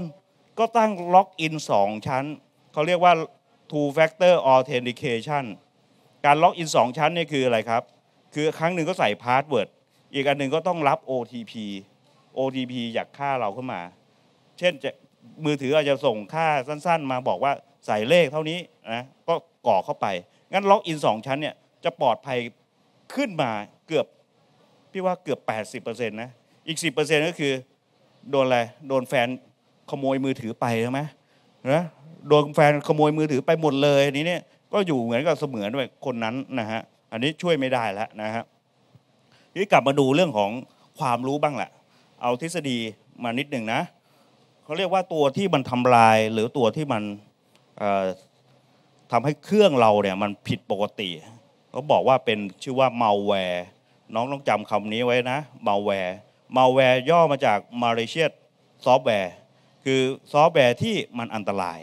ก็ตั้งล็อกอินสองชั้น เขาเรียกว่า two factor authentication การล็อกอินสองชั้นนี่คืออะไรครับ คือครั้งหนึ่งก็ใส่พาสเวิร์ดอีกอันหนึ่งก็ต้องรับ OTP OTP อยากค่าเราเข้ามา เช่นจะมือถืออาจจะส่งค่าสั้นๆ มาบอกว่าใส่เลขเท่านี้นะก็กรอกเข้าไปงั้นล็อกอินสองชั้นเนี่ยจะปลอดภัยขึ้นมาเกือบพี่ว่าเกือบ80%นะ อีก10%ก็คือโดนอะไร โดนแฟนขโมยมือถือไปใช่ไหมนะโดนแฟนขโมยมือถือไปหมดเลยนี้เนี่ย ก็อยู่เหมือนกับเสมือนด้วยคนนั้นนะฮะ อันนี้ช่วยไม่ได้แล้วนะฮะนี่กลับมาดูเรื่องของความรู้บ้างแหละ เอาทฤษฎีมานิดหนึ่งนะ เขาเรียกว่าตัวที่มันทำลายหรือตัวที่มันทำให้เครื่องเราเนี่ยมันผิดปกติเขาบอกว่าเป็นชื่อว่า malware น้องต้องจำคำนี้ไว้นะมาแวร์มาแวร์ย่อมาจากมาเลเซียซอฟต์แวร์ คือซอฟต์แวร์ที่มันอันตราย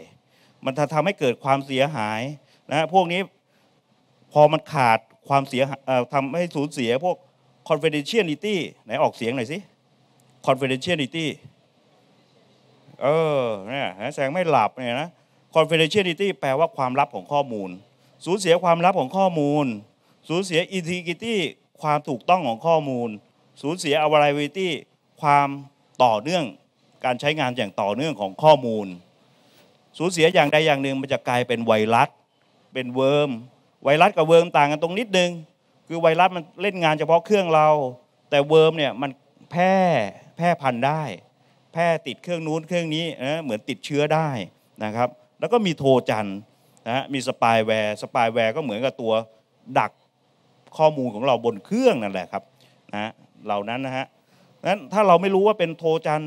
มันจะทำให้เกิดความเสียหาย นะ พวกนี้พอมันขาดความเสียทำให้สูญเสียพวก confidentiality ไหนออกเสียงหน่อยสิ confidentiality เออเนี่ยแสงไม่หลับเนี่ยนะ confidentiality แปลว่าความลับของข้อมูล สูญเสียความลับของข้อมูล สูญเสีย integrity ความถูกต้องของข้อมูลสูญเสีย availability ความต่อเนื่องการใช้งานอย่างต่อเนื่องของข้อมูล สูญเสียอย่างใดอย่างหนึ่งมันจะกลายเป็นไวรัสเป็นเวิร์มไวรัสกับเวิร์มต่างกันตรงนิดนึง คือไวรัสมันเล่นงานเฉพาะเครื่องเรา แต่เวิร์มเนี่ยมันแพร่แพร่พันได้ แพร่ติดเครื่องนู้นเครื่องนี้นะเหมือนติดเชื้อได้นะครับ แล้วก็มีโทรจันนะมีสปายแวร์สปายแวร์ก็เหมือนกับตัวดักข้อมูลของเราบนเครื่องนั่นแหละครับนะ เหล่านั้นนะฮะนั้น ถ้าเราไม่รู้ว่าเป็นโทจัน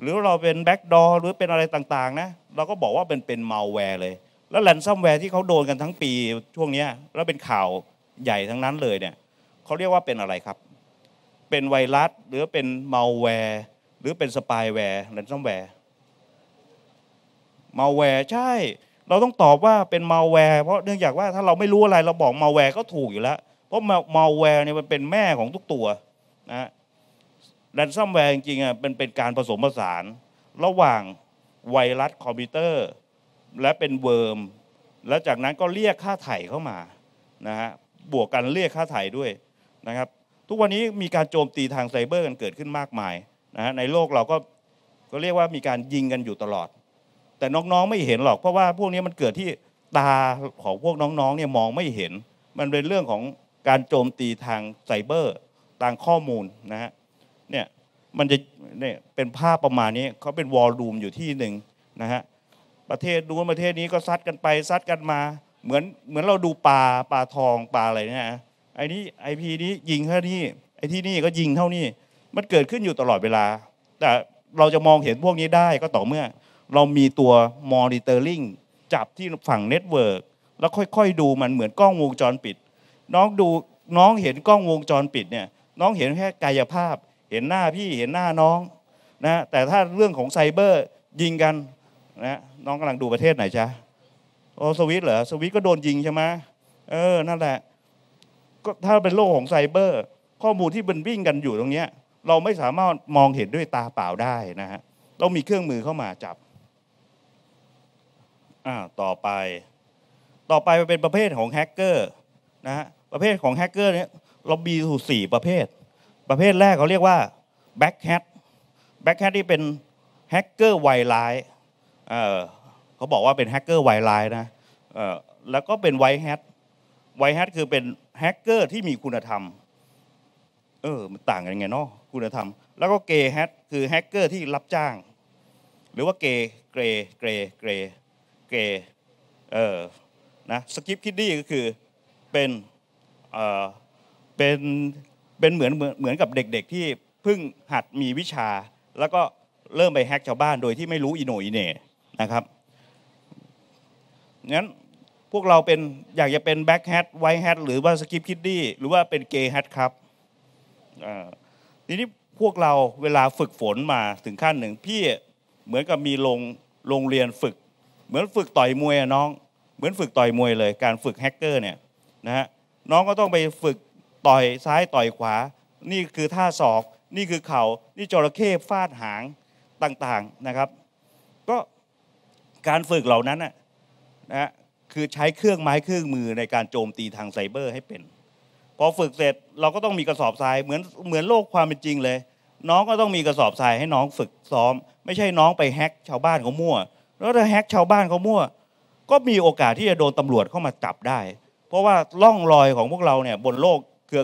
หรือเราเป็นแบ็กดอหรือเป็นอะไรต่างๆนะ เราก็บอกว่าเป็นเป็นมาแวร์เลย แล้วแลนซัมแวร์ที่เขาโดนกันทั้งปีช่วงนี้แล้วเป็นข่าวใหญ่ทั้งนั้นเลยเนี่ยเขาเรียกว่าเป็นอะไรครับ เป็นไวรัสหรือเป็นมาแวร์หรือเป็นสปายแวร์แลนซัมแวร์มาแวร์ใช่ เราต้องตอบว่าเป็นมาแวร์เพราะเนื่องจากว่าถ้าเราไม่รู้อะไรเราบอกมาแวร์ก็ถูกอยู่แล้วเพราะมาลแวร์เนี่ยมันเป็นแม่ของทุกตัวนะดันซัมแวร์จริงๆอ่ะเป็นเป็นการผสมผสาน ระหว่างไวรัสคอมพิวเตอร์ และเป็นเวิร์ม แล้วจากนั้นก็เรียกค่าไถ่เข้ามานะฮะบวกกันเรียกค่าไถ่ด้วยนะครับ ทุกวันนี้มีการโจมตีทางไซเบอร์กันเกิดขึ้นมากมายนะฮะในโลกเราก็ก็เรียกว่ามีการยิงกันอยู่ตลอด แต่น้องๆไม่เห็นหรอกเพราะว่าพวกนี้มันเกิดที่ตาของพวกน้องๆเนี่ยมองไม่เห็นมันเป็นเรื่องของการโจมตีทางไซเบอร์ทางข้อมูลนะฮะเนี่ยมันจะเนี่ยเป็นภาพประมาณนี้เขาเป็นวอลลุ่มอยู่ที่หนึ่งนะฮะประเทศนู้นประเทศนี้ก็ซัดกันไปซัดกันมาเหมือนเหมือนเราดูปลาปลาทองปลาอะไรเนี่ยไอ้นี้ไอพีนี้ยิงเท่านี้ไอ้ที่นี่ก็ยิงเท่านี้มันเกิดขึ้นอยู่ตลอดเวลาแต่เราจะมองเห็นพวกนี้ได้ก็ต่อเมื่อ เรามีตัวมอนิเตอร์ลิงจับที่ฝั่งเน็ตเวิร์กแล้วค่อยๆ ดูมันเหมือนกล้องวงจรปิดน้องดูน้องเห็นกล้องวงจรปิดเนี่ย น้องเห็นแค่กายภาพ เห็นหน้าพี่เห็นหน้าน้อง นะ แต่ถ้าเรื่องของไซเบอร์ยิงกัน นะน้องกำลังดูประเทศไหนจ๊ะโอสวิตเหรอสวิตก็โดนยิงใช่ไหมเออ นั่นแหละ ก็ถ้าเป็นโลกของไซเบอร์ ข้อมูลที่มันวิ่งกันอยู่ตรงเนี้ยเราไม่สามารถมองเห็นด้วยตาเปล่าได้นะฮะเรามีเครื่องมือเข้ามาจับ อ่า ต่อไป ต่อไปเป็นประเภทของแฮกเกอร์ นะฮะประเภทของแฮกเกอร์เนี่ยเรามีถึู่สี่ประเภท ประเภทแรกเขาเรียกว่าแบ็กแฮทแบ็กแฮทที่เป็นแฮกเกอร์ไวร้ายเเขาบอกว่าเป็นแฮกเกอร์ไวร้ายนะแล้วก็เป็นไวแฮทไวแฮทคือเป็นแฮกเกอร์ที่มีคุณธรรมเออมันต่างกันยังไงเนาะคุณธรรม แล้วก็เกย์แฮทคือแฮกเกอร์ที่รับจ้าง หรือว่าเกย์เกย์เกย์เกย์เกย์เออนะสกิปคิดดี้ก็คือเป็นเป็นเป็นเหมือนเหมือนกับเด็กๆที่เพิ่งหัดมีวิชา แล้วก็เริ่มไปแฮกชาวบ้านโดยที่ไม่รู้อิโนอิเน่นะครับ งั้นพวกเราเป็นอยากจะเป็นแบ็กแฮทไวท์แฮทหรือว่าสกิปคิดดี้หรือว่าเป็นเกย์แฮทครับทีนี้พวกเราเวลาฝึกฝนมาถึงขั้นหนึ่งพี่เหมือนกับมีโรงโรงเรียนฝึกเหมือนฝึกต่อยมวยน้องเหมือนฝึกต่อยมวยเลยการฝึกแฮกเกอร์เนี่ยนะฮะน้องก็ต้องไปฝึกต่อยซ้ายต่อยขวา นี่คือท่าศอก นี่คือเขา่า นี่จระเข้ฟาดหางต่างๆนะครับ ก็การฝึกเหล่านั้นนะนะคือใช้เครื่องไม้เครื่องมือในการโจมตีทางไซเบอร์ให้เป็น พอฝึกเสร็จเราก็ต้องมีกระสอบทรายเหมือนเหมือนโลกความเป็นจริงเลย น้องก็ต้องมีกระสอบทรายให้น้องฝึกซ้อม ไม่ใช่น้องไปแฮกชาวบ้านเขามั่ว แล้วถ้าแฮกชาวบ้านเขามั่ว ก็มีโอกาสที่จะโดนตำรวจเข้ามาจับได้เพราะว่าล่องรอยของพวกเราเนี่ยบนโลกเครือ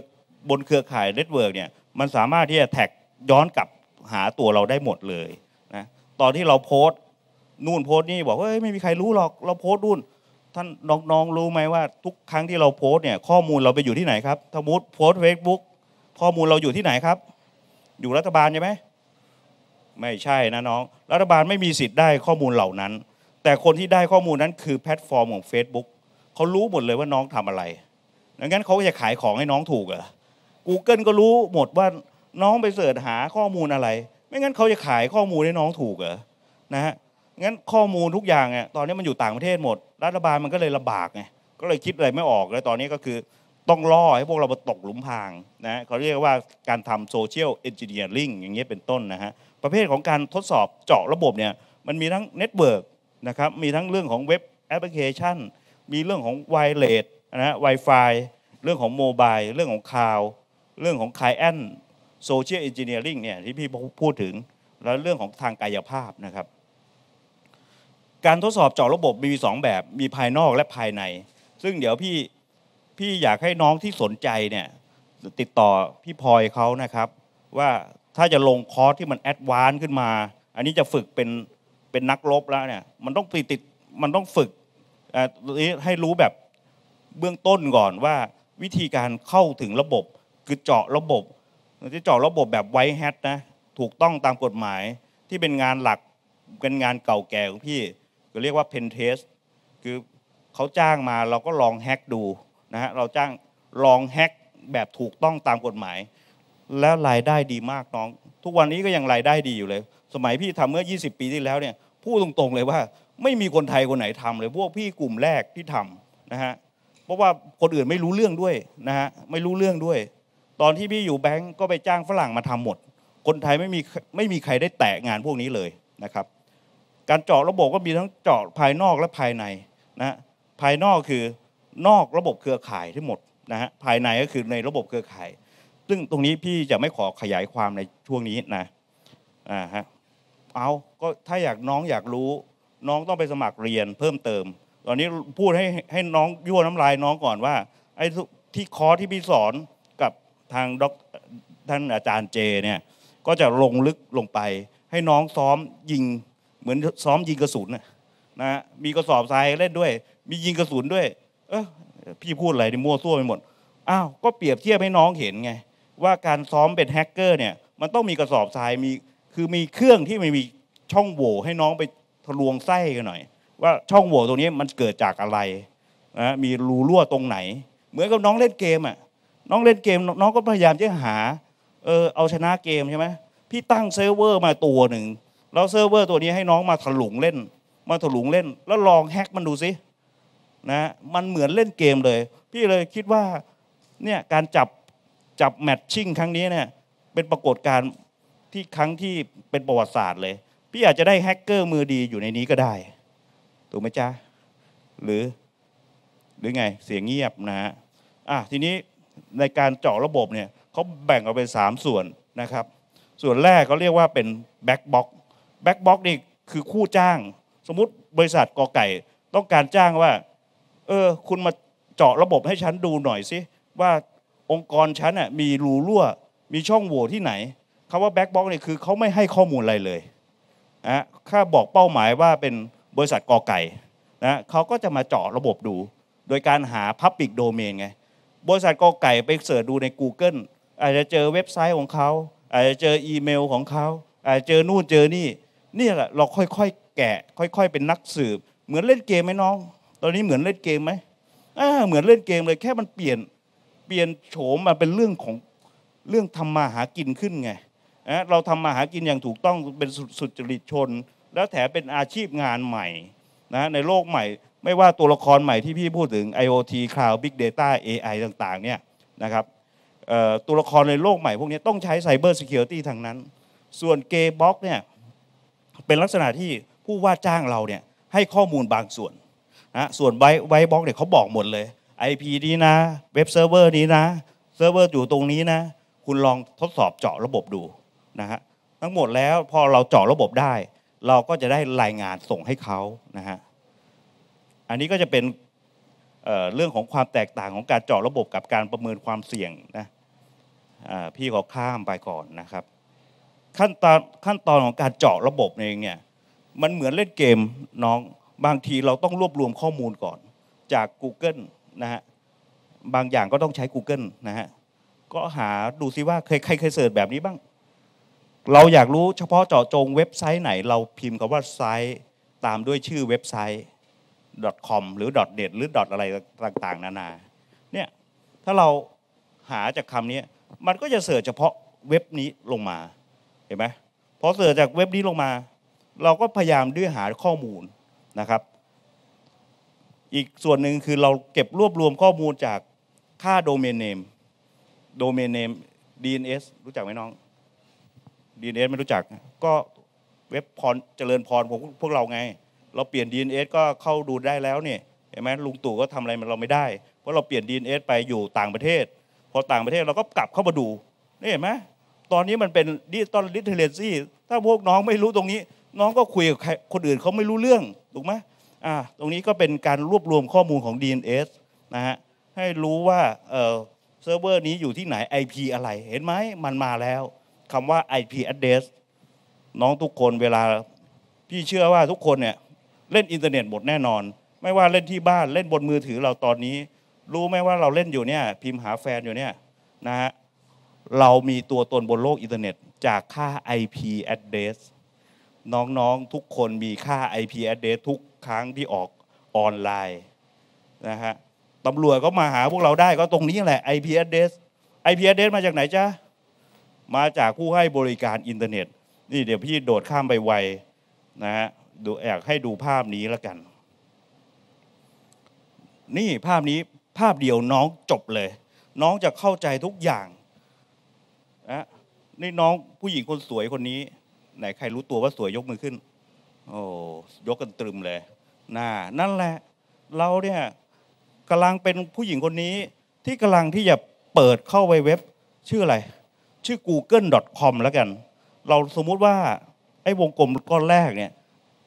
บนเครือข่ายเน็ตเวิร์กเนี่ยมันสามารถที่จะแท็กย้อนกลับหาตัวเราได้หมดเลยนะตอนที่เราโพสนู่นโพสนี่บอกว่าไม่มีใครรู้หรอกเราโพสนู่น ท่านน้องน้องรู้ไหมว่าทุกครั้งที่เราโพสเนี่ยข้อมูลเราไปอยู่ที่ไหนครับสมมติโพสเฟซบุ๊กข้อมูลเราอยู่ที่ไหนครับ อยู่รัฐบาลใช่ไหมไม่ใช่นะน้องรัฐบาลไม่มีสิทธิ์ได้ข้อมูลเหล่านั้น แต่คนที่ได้ข้อมูลนั้นคือแพลตฟอร์มของ Facebook เขารู้หมดเลยว่าน้องทำอะไรดังนั้นเขาจะขายของให้น้องถูกเหรอ Google ก็รู้หมดว่าน้องไปเสิร์ชหาข้อมูลอะไร ไม่งั้นเขาจะขายข้อมูลให้น้องถูกเหรอ นะฮะ งั้นข้อมูลทุกอย่างเนี่ย ตอนนี้มันอยู่ต่างประเทศหมด รัฐบาลมันก็เลยลำบากไง ก็เลยคิดอะไรไม่ออกเลย ตอนนี้ก็คือต้องล่อให้พวกเราตกหลุมพรางนะเขาเรียกว่าการทำโซเชียลเอนจิเนียริงอย่างเงี้ยเป็นต้นนะฮะ ประเภทของการทดสอบเจาะระบบเนี่ย มันมีทั้งเน็ตเวิร์กนะครับ มีทั้งเรื่องของเว็บแอปพลิเคชันมีเรื่องของไวเลสนะฮะไวไฟเรื่องของโมบายเรื่องของคลาวเรื่องของคลายแอนโซเชียลเอนจิเนียริงเนี่ยที่พี่พูดถึงแล้วเรื่องของทางกายภาพนะครับ การทดสอบเจาะระบบมีสองแบบมีภายนอกและภายใน ซึ่งเดี๋ยวพี่พี่อยากให้น้องที่สนใจเนี่ยติดต่อพี่พลอยเขานะครับ ว่าถ้าจะลงคอร์สที่มันแอดวานซ์ขึ้นมา อันนี้จะฝึกเป็นเป็นนักรบแล้วเนี่ยมันต้องติดติดมันต้องฝึกให้รู้แบบเบื้องต้นก่อนว่าวิธีการเข้าถึงระบบ คือเจาะระบบจะเจาะระบบแบบไวท์แฮทนะถูกต้องตามกฎหมาย ที่เป็นงานหลักเป็นงานเก่าแก่ของพี่ก็เรียกว่าเพนเทสคือเขาจ้างมาเราก็ลองแฮกดูนะฮะเราจ้างลองแฮกแบบถูกต้องตามกฎหมาย แล้วรายได้ดีมากน้อง ทุกวันนี้ก็ยังรายได้ดีอยู่เลย สมัยพี่ทำเมื่อ 20 ปีที่แล้วเนี่ยพูดตรงๆเลยว่าไม่มีคนไทยคนไหนทำเลยพวกพี่กลุ่มแรกที่ทำนะฮะเพราะว่าคนอื่นไม่รู้เรื่องด้วยนะฮะไม่รู้เรื่องด้วย ตอนที่พี่อยู่แบงก์ก็ไปจ้างฝรั่งมาทำหมด คนไทยไม่มีไม่มีใครได้แตะงานพวกนี้เลยนะครับ การเจาะระบบก็มีทั้งเจาะภายนอกและภายในนะภายนอกคือนอกระบบเครือข่าย ทั้งหมดนะฮะภายในก็คือในระบบเครือข่ายซึ่งตรงนี้พี่จะไม่ขอขยายความในช่วงนี้นะอ่าฮะเอาก็ถ้าอยากน้องอยากรู้น้องต้องไปสมัครเรียนเพิ่มเติม ตอนนี้พูดให้ให้น้องยั่วน้ำลายน้องก่อนว่า ไอ้ที่คอที่พี่สอนกับทางด็อกท่านอาจารย์เจเนี่ย ก็จะลงลึกลงไปให้น้องซ้อมยิงเหมือนซ้อมยิงกระสุนนะมีกระสอบทรายเล่นด้วย มียิงกระสุนด้วย เออพี่พูดอะไรนี่มั่วซั่วไปหมด อ้าว ก็เปรียบเทียบให้น้องเห็นไงว่าการซ้อมเป็นแฮกเกอร์เนี่ย มันต้องมีกระสอบทรายมี คือมีเครื่องที่มันมีช่องโหว่ให้น้องไปทะลวงไส้กันหน่อย ว่าช่องโหว่ตรงนี้มันเกิดจากอะไรนะมีรูรั่วตรงไหน เหมือนกับน้องเล่นเกมอ่ะ น้องเล่นเกมน้องก็พยายามจะหาเออเอาชนะเกมใช่ไหมพี่ตั้งเซิร์ฟเวอร์มาตัวหนึ่งแล้วเซิร์ฟเวอร์ตัวนี้ให้น้องมาถลุงเล่น มาถลุงเล่น แล้วลองแฮกมันดูสินะ มันเหมือนเล่นเกมเลย พี่เลยคิดว่าเนี่ยการจับจับแมทชิ่งครั้งนี้เนี่ย เป็นปรากฏการณ์ที่ครั้งที่เป็นประวัติศาสตร์เลยพี่อาจจะได้แฮกเกอร์มือดีอยู่ในนี้ก็ได้ ถูกไหมจ๊ะ หรือ หรือไง เสียงเงียบนะฮะอ่ะ ทีนี้ในการเจาะระบบเนี่ย เขาแบ่งออกเป็น 3 ส่วนนะครับ ส่วนแรกเขาเรียกว่าเป็นแบ็กบ็อกแบ็กบ็อกนี่คือคู่จ้าง สมมติบริษัทกอไก่ ต้องการจ้างว่า เออ คุณมาเจาะระบบให้ฉันดูหน่อยสิ ว่าองค์กรฉันน่ะมีรูรั่ว มีช่องโหว่ที่ไหนคำว่าแบ็กบ็อกนี่คือเขาไม่ให้ข้อมูลอะไรเลยนะถ้าบอกเป้าหมายว่าเป็นบริษัทกอไก่นะเขาก็จะมาเจาะระบบดู โดยการหา Public Domain ไง บริษัทกอไก่ไปเสิร์ชดูใน Google อาจจะเจอเว็บไซต์ของเขา อาจจะเจออีเมลของเขา อาจจะเจอนู่นเจอนี่ นี่แหละเราค่อยๆแกะ ค่อยๆเป็นนักสืบ เหมือนเล่นเกมไหมน้อง ตอนนี้เหมือนเล่นเกมไหมอ่าเหมือนเล่นเกมเลยแค่มันเปลี่ยนเปลี่ยนโฉมมาเป็นเรื่องของเรื่องทำมาหากินขึ้นไงนะเราทำมาหากินอย่างถูกต้องเป็นสุจริตชน แล้วแถมเป็นอาชีพงานใหม่นะในโลกใหม่ ไม่ว่าตัวละครใหม่ที่พี่พูดถึง IoT Cloud Big Data AI ต่างๆเนี่ยนะครับตัวละครในโลกใหม่ พวกนี้ต้องใช้ไซเบอร์ c ิ r i t y ตี้ทางนั้น ส่วนเกย์บ็อกเนี่ยเป็นลักษณะที่ผู้ว่าจ้างเราเนี่ยให้ข้อมูลบางส่วนนะส่วนไวไวบ็อกเนี่ยเขาบอกหมดเลย IP นี้นะเว็บเซิร์ฟเวอร์นี้นะเซิร์ฟเวอร์อยู่ตรงนี้นะ คุณลองทดสอบเจาะระบบดูนะฮะทั้งหมดแล้วพอเราเจาะระบบได้ เราก็จะได้รายงานส่งให้เขานะฮะอันนี้ก็จะเป็นเเรื่องของความแตกต่างของการเจาะระบบกับการประเมินความเสี่ยงนะพี่ขอข้ามไปก่อนนะครับ ขั้นตอนขั้นตอนของการเจาะระบบเองเนี่ยมันเหมือนเล่นเกมน้องบางทีเราต้องรวบรวมข้อมูลก่อนจาก Google นะฮะบางอย่างก็ต้องใช้ Google นะฮะก็หาดูซิว่าเคยใครเคยเสิร์ชแบบนี้บ้างเราอยากรู้เฉพาะเจาะจงเว็บไซต์ไหนเราพิมพ์คำว่าไซต์ตามด้วยชื่อเว็บไซต์ .com หรือ .net หรืออะไรต่างๆ นานาเนี่ยถ้าเราหาจากคำนี้มันก็จะเสิร์ชเฉพาะเว็บนี้ลงมาเห็นไหมพอเสิร์ชจากเว็บนี้ลงมา เราก็พยายามด้วยหาข้อมูลนะครับ อีกส่วนหนึ่งคือเราเก็บรวบรวมข้อมูลจากค่าโดเมนเนมโดเมนเนม DNS รู้จักไหมน้องดีเอไม่รู้จัก ก็เว็บพรเจริญพรของพวกเราไง เราเปลี่ยน DNS ก็เข้าดูได้แล้วเนี่ยเห็นไหมลุงตู่ก็ทำอะไรมันเราไม่ได้เพราะเราเปลี่ยน DNS ไปอยู่ต่างประเทศ พอต่างประเทศเราก็กลับเข้ามาดูนี่เห็นไหมตอนนี้มันเป็นดิจิตอลลิเทเลซี่ถ้าพวกน้องไม่รู้ตรงนี้ น้องก็คุยกับคนอื่นเขาไม่รู้เรื่องถูกไหมอ่าตรงนี้ก็เป็นการรวบรวมข้อมูลของ DNS นะฮะให้รู้ว่าเซิร์ฟเวอร์นี้อยู่ที่ไหน IP อะไรเห็นไหมมันมาแล้วคำว่า IP address น้องทุกคนเวลาพี่เชื่อว่าทุกคนเนี่ยเล่นอินเทอร์เน็ตหมดแน่นอน ไม่ว่าเล่นที่บ้านเล่นบนมือถือเราตอนนี้ รู้ไหมว่าเราเล่นอยู่เนี่ยพิมพ์หาแฟนอยู่เนี่ยนะฮะเรามีตัวตนบนโลกอินเทอร์เน็ตจากค่า IP address น้องๆทุกคนมีค่า IP address ทุกครั้งที่ออกออนไลน์นะฮะตำรวจก็มาหาพวกเราได้ก็ตรงนี้แหละ IP address IP address มาจากไหนจ้ามาจากผู้ให้บริการอินเทอร์เน็ตนี่เดี๋ยวพี่โดดข้ามไปไวนะฮะดูแอบให้ดูภาพนี้แล้วกัน นี่ภาพนี้ภาพเดียวน้องจบเลย น้องจะเข้าใจทุกอย่างนะนี่น้องผู้หญิงคนสวยคนนี้ ไหนใครรู้ตัวว่าสวยยกมือขึ้นโอ้ยกกันตรึมเลย น่า นั่นแหละ เราเนี่ยกำลังเป็นผู้หญิงคนนี้ ที่กำลังที่จะเปิดเข้าไปเว็บชื่ออะไรชื่อ google.com แล้วกัน เราสมมุติว่า ไอ้วงกลมก้อนแรกเนี่ย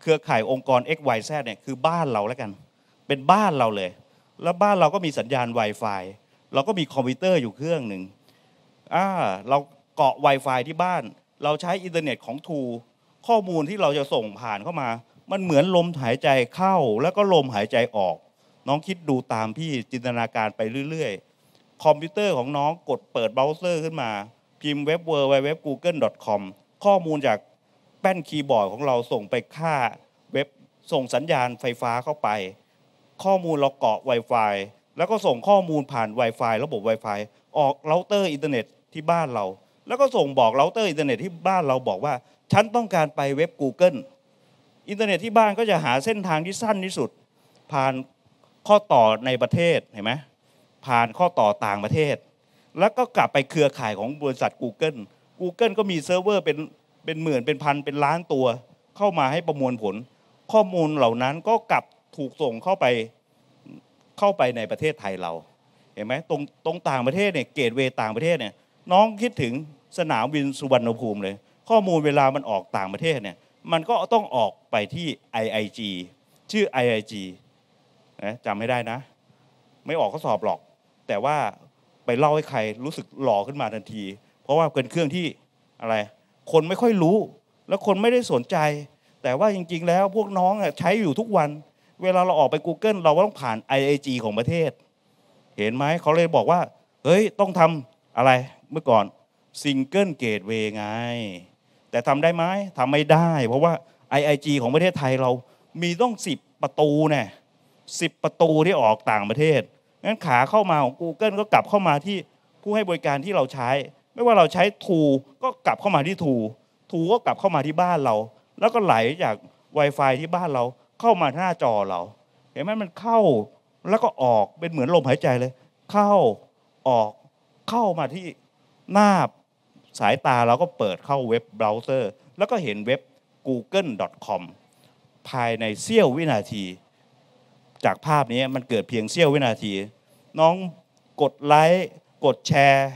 เครือข่ายองค์กร XYZ เนี่ยคือบ้านเราแล้วกัน เป็นบ้านเราเลย แล้วบ้านเราก็มีสัญญาณ Wi-Fi เราก็มีคอมพิวเตอร์อยู่เครื่องหนึ่งอ่า เราเกาะ Wi-Fi ที่บ้าน เราใช้อินเทอร์เน็ตของทูข้อมูลที่เราจะส่งผ่านเข้ามา มันเหมือนลมหายใจเข้า แล้วก็ลมหายใจออก น้องคิดดูตามพี่จินตนาการไปเรื่อยๆ คอมพิวเตอร์ของน้องกดเปิดเบราว์เซอร์ขึ้นมาพิมพ์เว็บเววอร์ไ w w w g o o g l e c o m ข้อมูลจากแป้นคีย์บอร์ดของเราส่งไปค่าเว็บส่งสัญญาณไฟฟ้าเข้าไป ข้อมูลเราเกาะ Wi-Fi แล้วก็ส่งข้อมูลผ่าน Wi-Fi ระบบ Wi-Fi ออกเราเตอร์อินเทอร์เน็ตที่บ้านเราแล้วก็ส่งบอกเราเตอร์อินเทอร์เน็ตที่บ้านเราบอกว่าฉันต้องการไปเว็บ Google อินเทอร์เน็ตที่บ้านก็จะหาเส้นทางที่สั้นที่สุดผ่านข้อต่อในประเทศเห็นไหมผ่านข้อต่อต่างประเทศแล้วก็กลับไปเครือข่ายของบริษัท Google Google ก็มีเซิร์ฟเวอร์ เป็นเป็นหมื่นเป็นพันเป็นล้านตัว เข้ามาให้ประมวลผล ข้อมูลเหล่านั้นก็กลับถูกส่งเข้าไปเข้าไปในประเทศไทยเราเห็นไหมตรงตรงต่างประเทศเนี่ยเกตเวต่างประเทศเนี่ย น้องคิดถึงสนามบินสุวรรณภูมิเลยข้อมูลเวลามันออกต่างประเทศเนี่ย มันก็ต้องออกไปที่ IIG ชื่อ IIG นะจำไม่ได้นะ ไม่ออกก็สอบหรอก แต่ว่าไปเล่าให้ใครรู้สึกหล่อขึ้นมาทันที เพราะว่าเป็นเครื่องที่อะไร คนไม่ค่อยรู้ แล้วคนไม่ได้สนใจ แต่ว่าจริงๆแล้วพวกน้องใช้อยู่ทุกวัน เวลาเราออกไป Google เราก็ต้องผ่าน IAG ของประเทศ เห็นไหมเขาเลยบอกว่า เฮ้ยต้องทำอะไรเมื่อก่อนซิงเกิลเกตเวไง แต่ทำได้ไหมทำไม่ได้ เพราะว่า IIG ของประเทศไทยเรามีต้อง 10 ประตูเนี่ยสิประตูที่ออกต่างประเทศงั้นขาเข้ามาของ Google ก็กลับเข้ามาที่ผู้ให้บริการที่เราใช้ไม่ว่าเราใช้ทูก็กลับเข้ามาที่ทูทูก็กลับเข้ามาที่บ้านเรา แล้วก็ไหลจาก Wi-Fi ที่บ้านเรา เข้ามาหน้าจอเรา เห็นไหมมันเข้า แล้วก็ออกเป็นเหมือนลมหายใจเลย เข้าออกเข้ามาที่หน้าสายตาเราก็เปิดเข้าเว็บเบราว์เซอร์ แล้วก็เห็นเว็บ google.com ภายในเสี้ยววินาทีจากภาพนี้มันเกิดเพียงเสี้ยววินาที น้องกดไลค์กดแชร์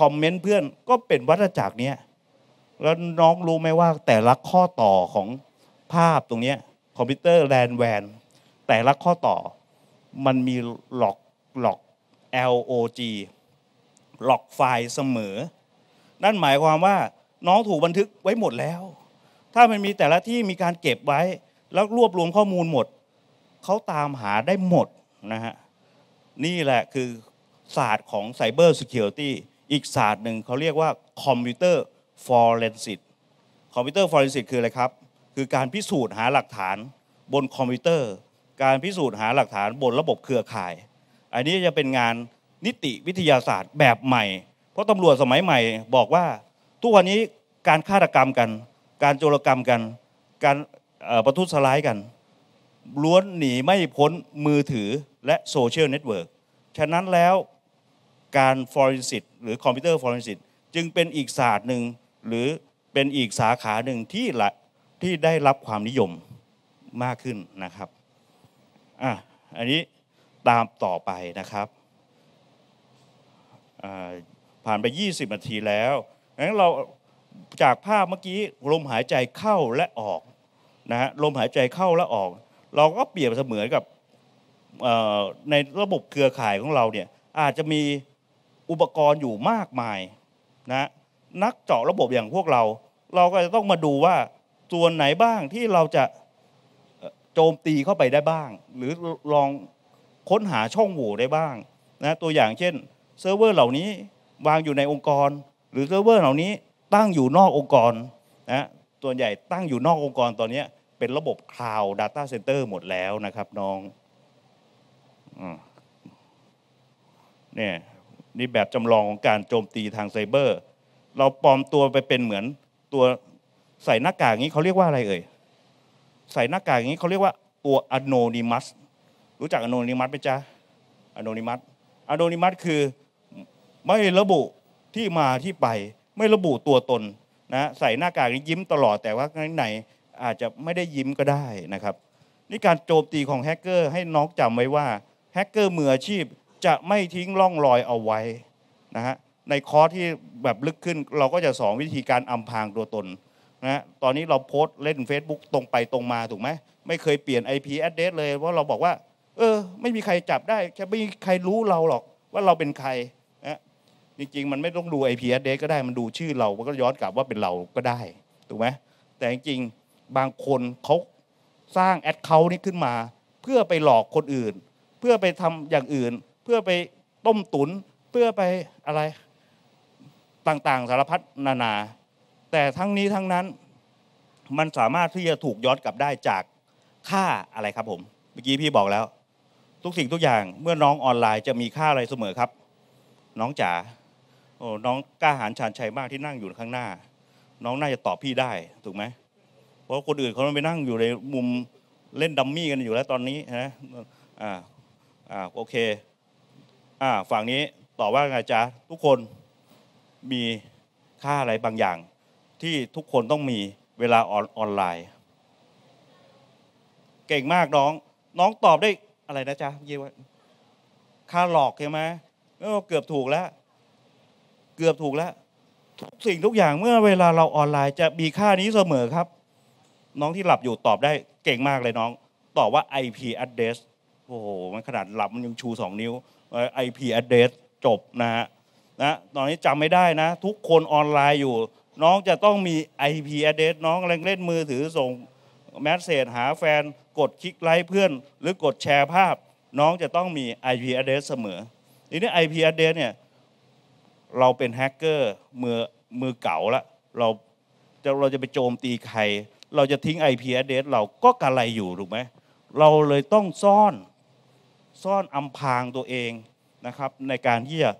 คอมเมนต์เพื่อนก็เป็นวัฏจักรนี้แล้วน้องรู้ไหมว่าแต่ละข้อต่อของภาพตรงนี้คอมพิวเตอร์แลนแวนแต่ละข้อต่อ มันมีหลอกหลอก log หลอกไฟล์เสมอ นั่นหมายความว่าน้องถูกบันทึกไว้หมดแล้ว ถ้ามันมีแต่ละที่มีการเก็บไว้แล้วรวบรวมข้อมูลหมดเขาตามหาได้หมดนะฮะนี่แหละคือศาสตร์ของไซเบอร์ซิเคียวตี้อีกศาสตร์หนึ่งเขาเรียกว่าคอมพิวเตอร์ฟอร์เรนซิตคอมพิวเตอร์ฟอร์เรนซิตคืออะไรครับคือการพิสูจน์หาหลักฐาน บนคอมพิวเตอร์ การพิสูจน์หาหลักฐานบนระบบเครือข่าย อันนี้จะเป็นงานนิติวิทยาศาสตร์แบบใหม่เพราะตำรวจสมัยใหม่บอกว่าทุกวันนี้การฆาตกรรมกัน การโจรกรรมกัน การประทุษร้ายกันล้วนหนีไม่พ้นมือถือและโซเชียลเน็ตเวิร์ก ฉะนั้นแล้วการฟอร์เรนซิตหรือคอมพิวเตอร์ฟอร์เรนซิตจึงเป็นอีกศาสตร์หนึ่งหรือเป็นอีกสาขาหนึ่งที่ละที่ได้รับความนิยมมากขึ้นนะครับ อ่ะ อันนี้ตามต่อไปนะครับ ผ่านไป 20นาทีแล้ว งั้นเราจากภาพเมื่อกี้ลมหายใจเข้าและออกนะฮะลมหายใจเข้าและออกเราก็เปรียบเสมือนกับในระบบเครือข่ายของเราเนี่ย อาจจะมีอุปกรณ์อยู่มากมายนะนักเจาะระบบอย่างพวกเรา เราก็จะต้องมาดูว่าส่วนไหนบ้างที่เราจะโจมตีเข้าไปได้บ้าง หรือลองค้นหาช่องโหว่ได้บ้างนะตัวอย่างเช่นเซิร์ฟเวอร์เหล่านี้วางอยู่ในองค์กร หรือเซิร์ฟเวอร์เหล่านี้ตั้งอยู่นอกองค์กรนะส่วนใหญ่ตั้งอยู่นอกองค์กรตอนนี้เป็นระบบ Cloud Data Center หมดแล้วนะครับน้องเนี่ย นี่แบบจำลองของการโจมตีทางไซเบอร์ เราปลอมตัวไปเป็นเหมือนตัว ใส่หน้ากากนี้เขาเรียกว่าอะไรเอ่ยใส่หน้ากากนี้เขาเรียกว่าตัวอโนนิมัสรู้จักอโนนิมัสไหมจ๊ะอโนนิมัสอโนนิมัสคือไม่ระบุที่มาที่ไป ไม่ระบุตัวตนนะ ใส่หน้ากากนี้ยิ้มตลอดแต่ว่าข้างในอาจจะไม่ได้ยิ้มก็ได้นะครับนี่การโจมตีของแฮกเกอร์ให้น้องจำไว้ว่าแฮกเกอร์มืออาชีพจะไม่ทิ้งร่องรอยเอาไว้นะฮะในคอร์สที่แบบลึกขึ้นเราก็จะสอนวิธีการอำพรางตัวตนนะตอนนี้เราโพสต์เล่น Facebook ตรงไปตรงมาถูกไหมไม่เคยเปลี่ยน IP address เลยว่าเราบอกว่า เออไม่มีใครจับได้ไม่มีใครรู้เราหรอกว่าเราเป็นใครนะจริงๆมันไม่ต้องดู IP address ก็ได้มันดูชื่อเราก็ย้อนกลับว่าเป็นเราก็ได้ถูกไหมแต่จริงๆบางคนเขาสร้างแอดเคาท์นี้ขึ้นมา เพื่อไปหลอกคนอื่น เพื่อไปทำอย่างอื่น เพื่อไปต้มตุนเพื่อไปอะไรต่างๆ สารพัดนานา แต่ทั้งนี้ทั้งนั้น มันสามารถที่จะถูกย้อนกลับได้จากค่าอะไรครับผมเมื่อกี้พี่บอกแล้ว ทุกสิ่งทุกอย่างเมื่อน้องออนไลน์จะมีค่าอะไรเสมอครับ น้องจ๋าโอ้น้องกล้าหาญชาญชัยมากที่นั่งอยู่ข้างหน้า น้องน่าจะตอบพี่ได้ถูกไหมเพราะคนอื่นเขาไปนั่งอยู่ในมุมเล่นดัมมี่กันอยู่แล้วตอนนี้นะ อ่า อ่าโอเค อ่าฝั่งนี้ตอบว่าไงจ๊ะทุกคนมีค่าอะไรบางอย่าง ที่ทุกคนต้องมีเวลาออนออนไลน์ เก่งมากน้อง น้องตอบได้อะไรนะจ๊ะเยี่ว่าค่าหลอกใช่ไหมเกือบถูกแล้ว เกือบถูกแล้วทุกสิ่งทุกอย่างเมื่อเวลาเราออนไลน์ จะมีค่านี้เสมอครับน้องที่หลับอยู่ตอบได้เก่งมากเลยน้อง ตอบว่า IP address โอ้โหมันขนาดหลับมันยังชู 2 นิ้ว IP address จบนะฮะนะตอนนี้จำไม่ได้นะ ทุกคนออนไลน์อยู่ น้องจะต้องมี IP address น้องเล่นมือถือส่งแมสเซจหาแฟนกดคลิกไลค์เพื่อนหรือกดแชร์ภาพ น้องจะต้องมี IP address เสมอทีนี้ IP address เนี่ยเราเป็นแฮกเกอร์มือมือเก่าละเราจะเราจะไปโจมตีใครเราจะทิ้ง IP address เราก็กระไรอยู่ถูกไหม เราเลยต้องซ่อนซ่อนอำพรางตัวเองนะครับ ในการที่จะ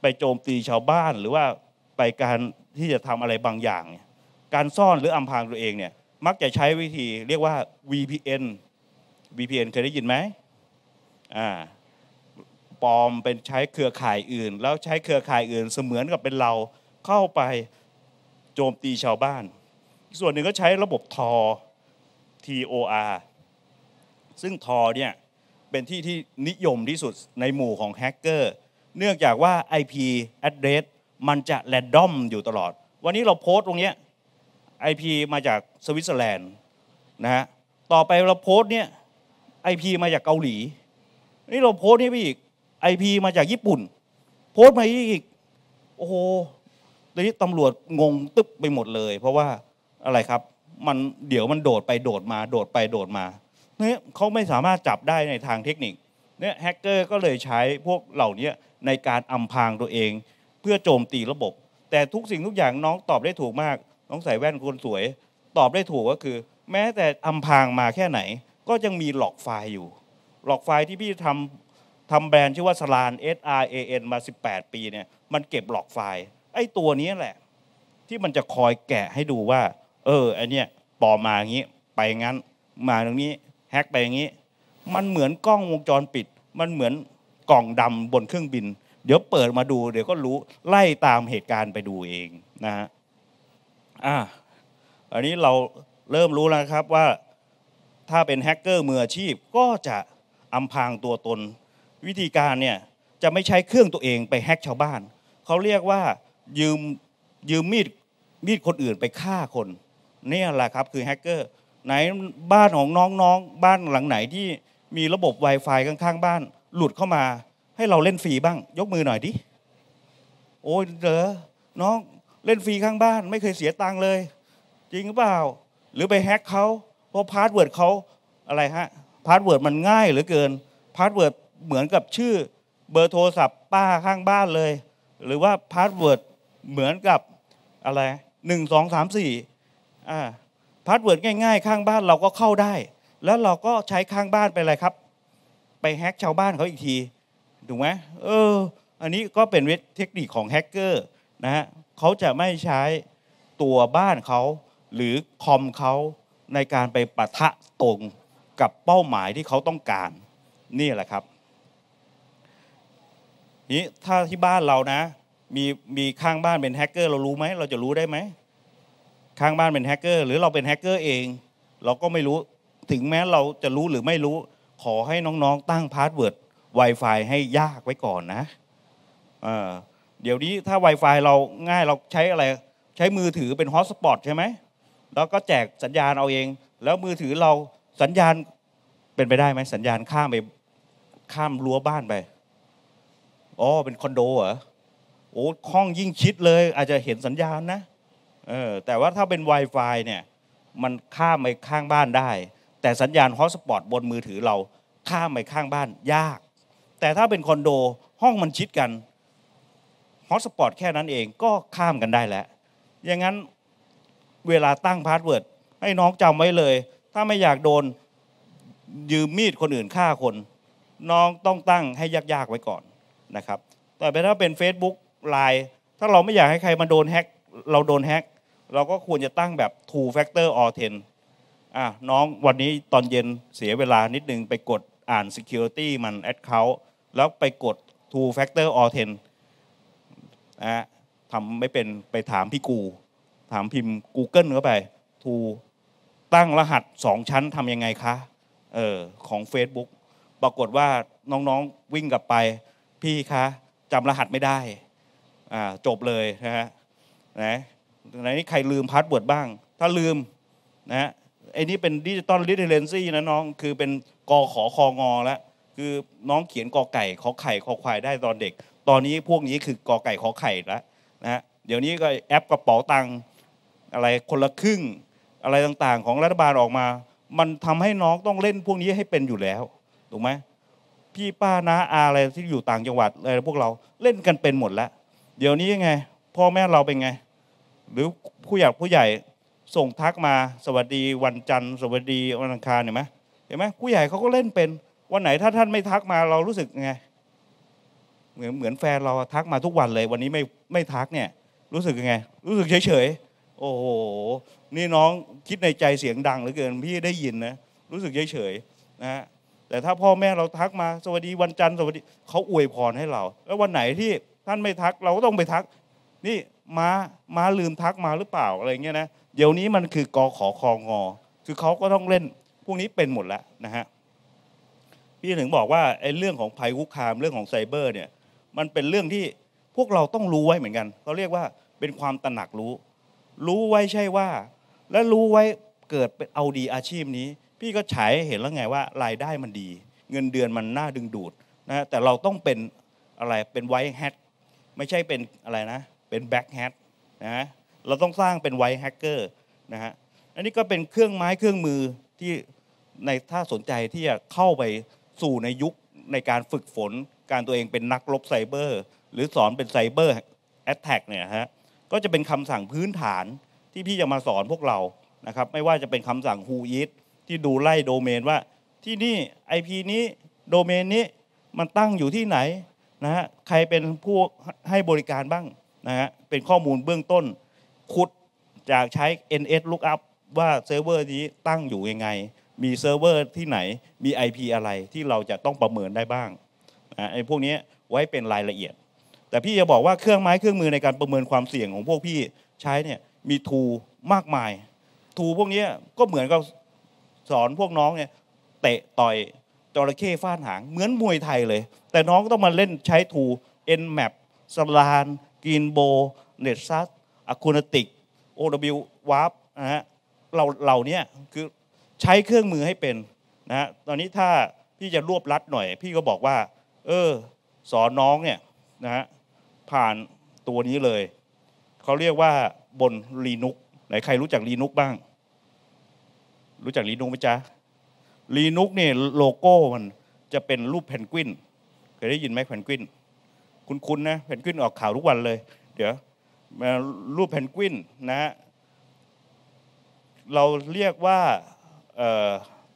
ไปโจมตีชาวบ้านหรือว่าไปการที่จะทำอะไรบางอย่าง การซ่อนหรืออำพรางตัวเองเนี่ยมักจะใช้วิธีเรียกว่า VPN VPN เคยได้ยินไหมอ่าปลอมเป็นใช้เครือข่ายอื่น แล้วใช้เครือข่ายอื่นเสมือนกับเป็นเราเข้าไปโจมตีชาวบ้านอีกส่วนหนึ่งก็ใช้ระบบทอ TOR ซึ่งทอเนี่ยเป็นที่ที่นิยมที่สุดในหมู่ของแฮกเกอร์ เนื่องจากว่า IP address มันจะแรนดอมอยู่ตลอด วันนี้เราโพสต์ตรงนี้ IP มาจากสวิตเซอร์แลนด์นะฮะ ต่อไปเราโพสต์เนี่ย IP มาจากเกาหลี นี่เราโพสต์นี่ไปอีก IP มาจากญี่ปุ่น โพสต์มาอีก โอ้โหตอนนี้ตำรวจงงตึ๊บไปหมดเลย เพราะว่าอะไรครับ มันเดี๋ยวมันโดดไปโดดมาโดดไปโดดมาเนี่ยเขาไม่สามารถจับได้ในทางเทคนิคเนี่ยแฮกเกอร์ก็เลยใช้พวกเหล่านี้ในการอำพรางตัวเองเพื่อโจมตีระบบ แต่ทุกสิ่งทุกอย่างน้องตอบได้ถูกมาก น้องใส่แว่นคนสวย ตอบได้ถูกก็คือ แม้แต่อำพรางมาแค่ไหน ก็ยังมีหลอกไฟล์อยู่หลอกไฟล์ที่พี่ทำทำแบรนด์ชื่อว่าสลาน S R A N มา18ปีเนี่ย มันเก็บหลอกไฟล์ ไอ้ตัวนี้แหละ ที่มันจะคอยแกะให้ดูว่าเออไอเนี้ยปอมาอย่างนี้ไปงั้น มาตรงนี้แฮกไปอย่างนี้ มันเหมือนกล้องวงจรปิด มันเหมือนกล่องดำบนเครื่องบิน เดี๋ยวเปิดมาดู เดี๋ยวก็รู้ไล่ตามเหตุการณ์ไปดูเองนะฮะอ่าอันนี้เราเริ่มรู้แล้วครับว่าถ้าเป็นแฮกเกอร์มืออาชีพ ก็จะอำพางตัวตน วิธีการเนี่ยจะไม่ใช้เครื่องตัวเองไปแฮกชาวบ้านเขาเรียกว่ายืมยืมมีดมีดคนอื่นไปฆ่าคนนี่แหละครับ คือแฮกเกอร์ไหนบ้านของน้องๆบ้านหลังไหนที่มีระบบ Wi-Fi ข้างๆบ้าน หลุดเข้ามา ให้เราเล่นฟรีบ้าง ยกมือหน่อยดิ โอ้ยเด้อน้องเล่นฟรีข้างบ้านไม่เคยเสียตังค์เลย จริงหรือเปล่า หรือไปแฮกเขาเพราะพาสเวิร์ดเขาอะไรฮะพาสเวิร์ดมันง่ายเหลือเกินพาสเวิร์ดเหมือนกับชื่อเบอร์โทรศัพท์ป้าข้างบ้านเลย หรือว่าพาสเวิร์ดเหมือนกับอะไรหนึ่งสองสามสี่อ่าพาสเวิร์ดง่ายๆ ข้างบ้านเราก็เข้าได้ แล้วเราก็ใช้ข้างบ้านไปอะไรครับ ไปแฮกชาวบ้านเขาอีกทีถูกไหมเออ อันนี้ก็เป็นเทคนิคของแฮกเกอร์นะฮะเขาจะไม่ใช้ตัวบ้านเขาหรือคอมเขาในการไปปะทะตรงกับเป้าหมายที่เขาต้องการนี่แหละครับนี้ถ้าที่บ้านเรานะ มีมีข้างบ้านเป็นแฮกเกอร์เรารู้ไหมเราจะรู้ได้ไหมข้างบ้านเป็นแฮกเกอร์ หรือเราเป็นแฮกเกอร์เอง เราก็ไม่รู้ถึงแม้เราจะรู้หรือไม่รู้ขอให้น้องๆ ตั้งพาสเวิร์ด Wi-Fi ให้ยากไว้ก่อนนะ เดี๋ยวนี้ถ้า Wi-Fi เราง่ายเราใช้อะไร ใช้มือถือเป็นฮอตสปอตใช่ไหม แล้วก็แจกสัญญาณเอาเอง แล้วมือถือเราสัญญาณเป็นไปได้ไหมสัญญาณข้ามไปข้ามรั้วบ้านไปอ๋อเป็นคอนโดเหรอโอ้ห้องยิ่งชิดเลย อาจจะเห็นสัญญาณนะเออแต่ว่าถ้าเป็น Wi-Fi เนี่ยมันข้ามไปข้างบ้านได้ แต่สัญญาณฮอสปอตบนมือถือเราข้ามไปข้างบ้านยากแต่ถ้าเป็นคอนโดห้องมันชิดกันฮอสปอตแค่นั้นเองก็ข้ามกันได้แล้วอย่างนั้นเวลาตั้งพาสเวิร์ดให้น้องจำไว้เลย ถ้าไม่อยากโดนยืมมีดคนอื่นฆ่าคน น้องต้องตั้งให้ยากๆไว้ก่อนนะครับแต่ถ้าเป็น Facebook ไลน์ถ้าเราไม่อยากให้ใครมาโดนแฮกเราโดนแฮกเราก็ควรจะตั้งแบบ two factor a l t e n อ่ะน้องวันนี้ตอนเย็นเสียเวลานิดนึงไปกดอ่าน security มัน account แล้วไปกด two factor a l t 10นะทำไม่เป็นไปถามพี่กู ถามพิมพ์ Google เข้าไป two ตั้งรหัสสองชั้นทำยังไงคะ เออของ Facebook ปรากฏว่าน้องๆวิ่งกลับไปพี่คะจำรหัสไม่ได้ อ่าจบเลยนะฮะนะไหนใครลืมพาสเวิร์ดบ้าง ถ้าลืมนะฮะไอ้นี้เป็นดิจิตอลลิเทเรนซี่นะน้อง คือเป็นกอขอคองอแล้วคือน้องเขียนกอไก่ขอไข่ขอควายได้ตอนเด็ก ตอนนี้พวกนี้คือกอไก่ขอไข่แล้ว นะฮะ เดี๋ยวนี้ก็แอปกระเป๋าตังค์อะไรคนละครึ่ง อะไรต่างๆ ของรัฐบาลออกมา มันทำให้น้องต้องเล่นพวกนี้ให้เป็นอยู่แล้ว ถูกไหม พี่ป้าน้าอาอะไรที่อยู่ต่างจังหวัดอะไรพวกเราเล่นกันเป็นหมดแล้วเดี๋ยวนี้ยังไง พ่อแม่เราเป็นไงหรือผู้ใหญ่ผู้ใหญ่ส่งทักมา สวัสดีวันจันทร์ สวัสดีวันอังคารเห็นไหมเห็นไหมผู้ใหญ่เขาก็เล่นเป็น วันไหนถ้าท่านไม่ทักมาเรารู้สึกไงเหมือนเหมือนแฟนเราทักมาทุกวันเลย วันนี้ไม่ไม่ทักเนี่ย รู้สึกยังไง รู้สึกเฉยเฉยโอ้โหนี่น้องคิดในใจเสียงดังเหลือเกินพี่ได้ยินนะ รู้สึกเฉยเฉยนะฮะแต่ถ้าพ่อแม่เราทักมาสวัสดีวันจันทร์สวัสดีเขาอวยพรให้เรา แล้ววันไหนที่ท่านไม่ทักเราก็ต้องไปทักนี่ม้าม้าลืมทักมาหรือเปล่าอะไรเงี้ยนะ เดี๋ยวนี้มันคือกอขอคองอคือเขาก็ต้องเล่นพวกนี้เป็นหมดแล้วนะฮะพี่ถึงบอกว่าไอ้เรื่องของภัยคุกคามเรื่องของไซเบอร์เนี่ย มันเป็นเรื่องที่พวกเราต้องรู้ไว้เหมือนกันเขาเรียกว่าเป็นความตระหนักรู้ รู้ไว้ใช่ว่า และรู้ไว้เกิดเป็นเอาดีอาชีพนี้ พี่ก็ฉายเห็นแล้วไงว่ารายได้มันดี เงินเดือนมันน่าดึงดูดนะแต่เราต้องเป็นอะไรเป็นไวท์แฮทไม่ใช่เป็นอะไรนะเป็นแบ็กแฮทนะเราต้องสร้างเป็นไวท์แฮกเกอร์นะฮะอันนี้ก็เป็นเครื่องไม้เครื่องมือที่ในถ้าสนใจที่จะเข้าไปสู่ในยุคในการฝึกฝนการตัวเองเป็นนักลบไซเบอร์ หรือสอนเป็นไซเบอร์แอตแทกเนี่ยฮะ ก็จะเป็นคำสั่งพื้นฐานที่พี่จะมาสอนพวกเรานะครับไม่ว่าจะเป็นคำสั่ง who is ที่ดูไล่โดเมนว่าที่นี่ IP นี้โดเมนนี้มันตั้งอยู่ที่ไหนนะฮะใครเป็นผู้ให้บริการบ้างนะฮะเป็นข้อมูลเบื้องต้นขุดจากใช้ NS lookup ว่าเซิร์ฟเวอร์นี้ตั้งอยู่ยังไง มีเซิร์ฟเวอร์ที่ไหน มี IP อะไรที่เราจะต้องประเมินได้บ้างนะไอ้พวกนี้ไว้เป็นรายละเอียด แต่พี่จะบอกว่าเครื่องไม้เครื่องมือในการประเมินความเสี่ยงของพวกพี่ใช้เนี่ยมีทูมากมายทูพวกนี้ก็เหมือนกับสอนพวกน้องเนี่ยเตะต่อยจระเข้ฟาดหาง เหมือนมวยไทยเลย แต่น้องก็ต้องมาเล่นใช้ทู Nmap สลานกินโบเนตซัสอะคูนติกโอววาร์ปนะฮะ เราเหล่านี้คือ ใช้เครื่องมือให้เป็น นะฮะ ตอนนี้ถ้า พี่จะรวบรัดหน่อย พี่ก็บอกว่า เออสอนน้องเนี่ยนะฮะ ผ่านตัวนี้เลย เขาเรียกว่า บนลีนุก ไหนใครรู้จักลีนุกบ้าง รู้จักลีนุกไหมจ๊ะลีนุกเนี่ยโลโก้มัน จะเป็นรูปแพนกวิน เคยได้ยินไหมแพนกวินคุคุๆนะเพนกวินออกข่าวทุกวันเลย เดี๋ยวรูปเพนกวินนะฮะเราเรียกว่า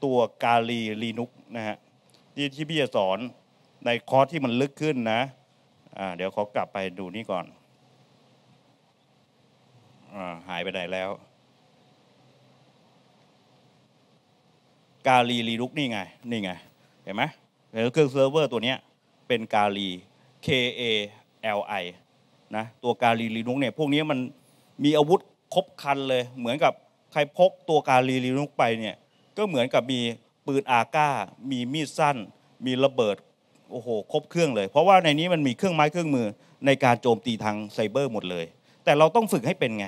ตัวกาลีลีนุกนะฮะที่ที่พี่จะสอนในคอร์สที่มันลึกขึ้นนะะเดี๋ยวขอกลับไปดูนี่ก่อนอหายไปไหนแล้วกาลีลีนุกนี่ไงนี่ไงเห็นไหมเครื่องเซิร์ฟเวอร์ตัวนี้เป็นกาลี K A L I นะตัวกาลีลีนุกเนี่ยพวกนี้มันมีอาวุธครบคันเลย เหมือนกับใครพกตัวกาลีลีนุกไปเนี่ยก็เหมือนกับมีปืนอาก้า มีมีดสั้น มีระเบิดโอ้โห ครบเครื่องเลย เพราะว่าในนี้มันมีเครื่องไม้เครื่องมือในการโจมตีทางไซเบอร์หมดเลย แต่เราต้องฝึกให้เป็นไง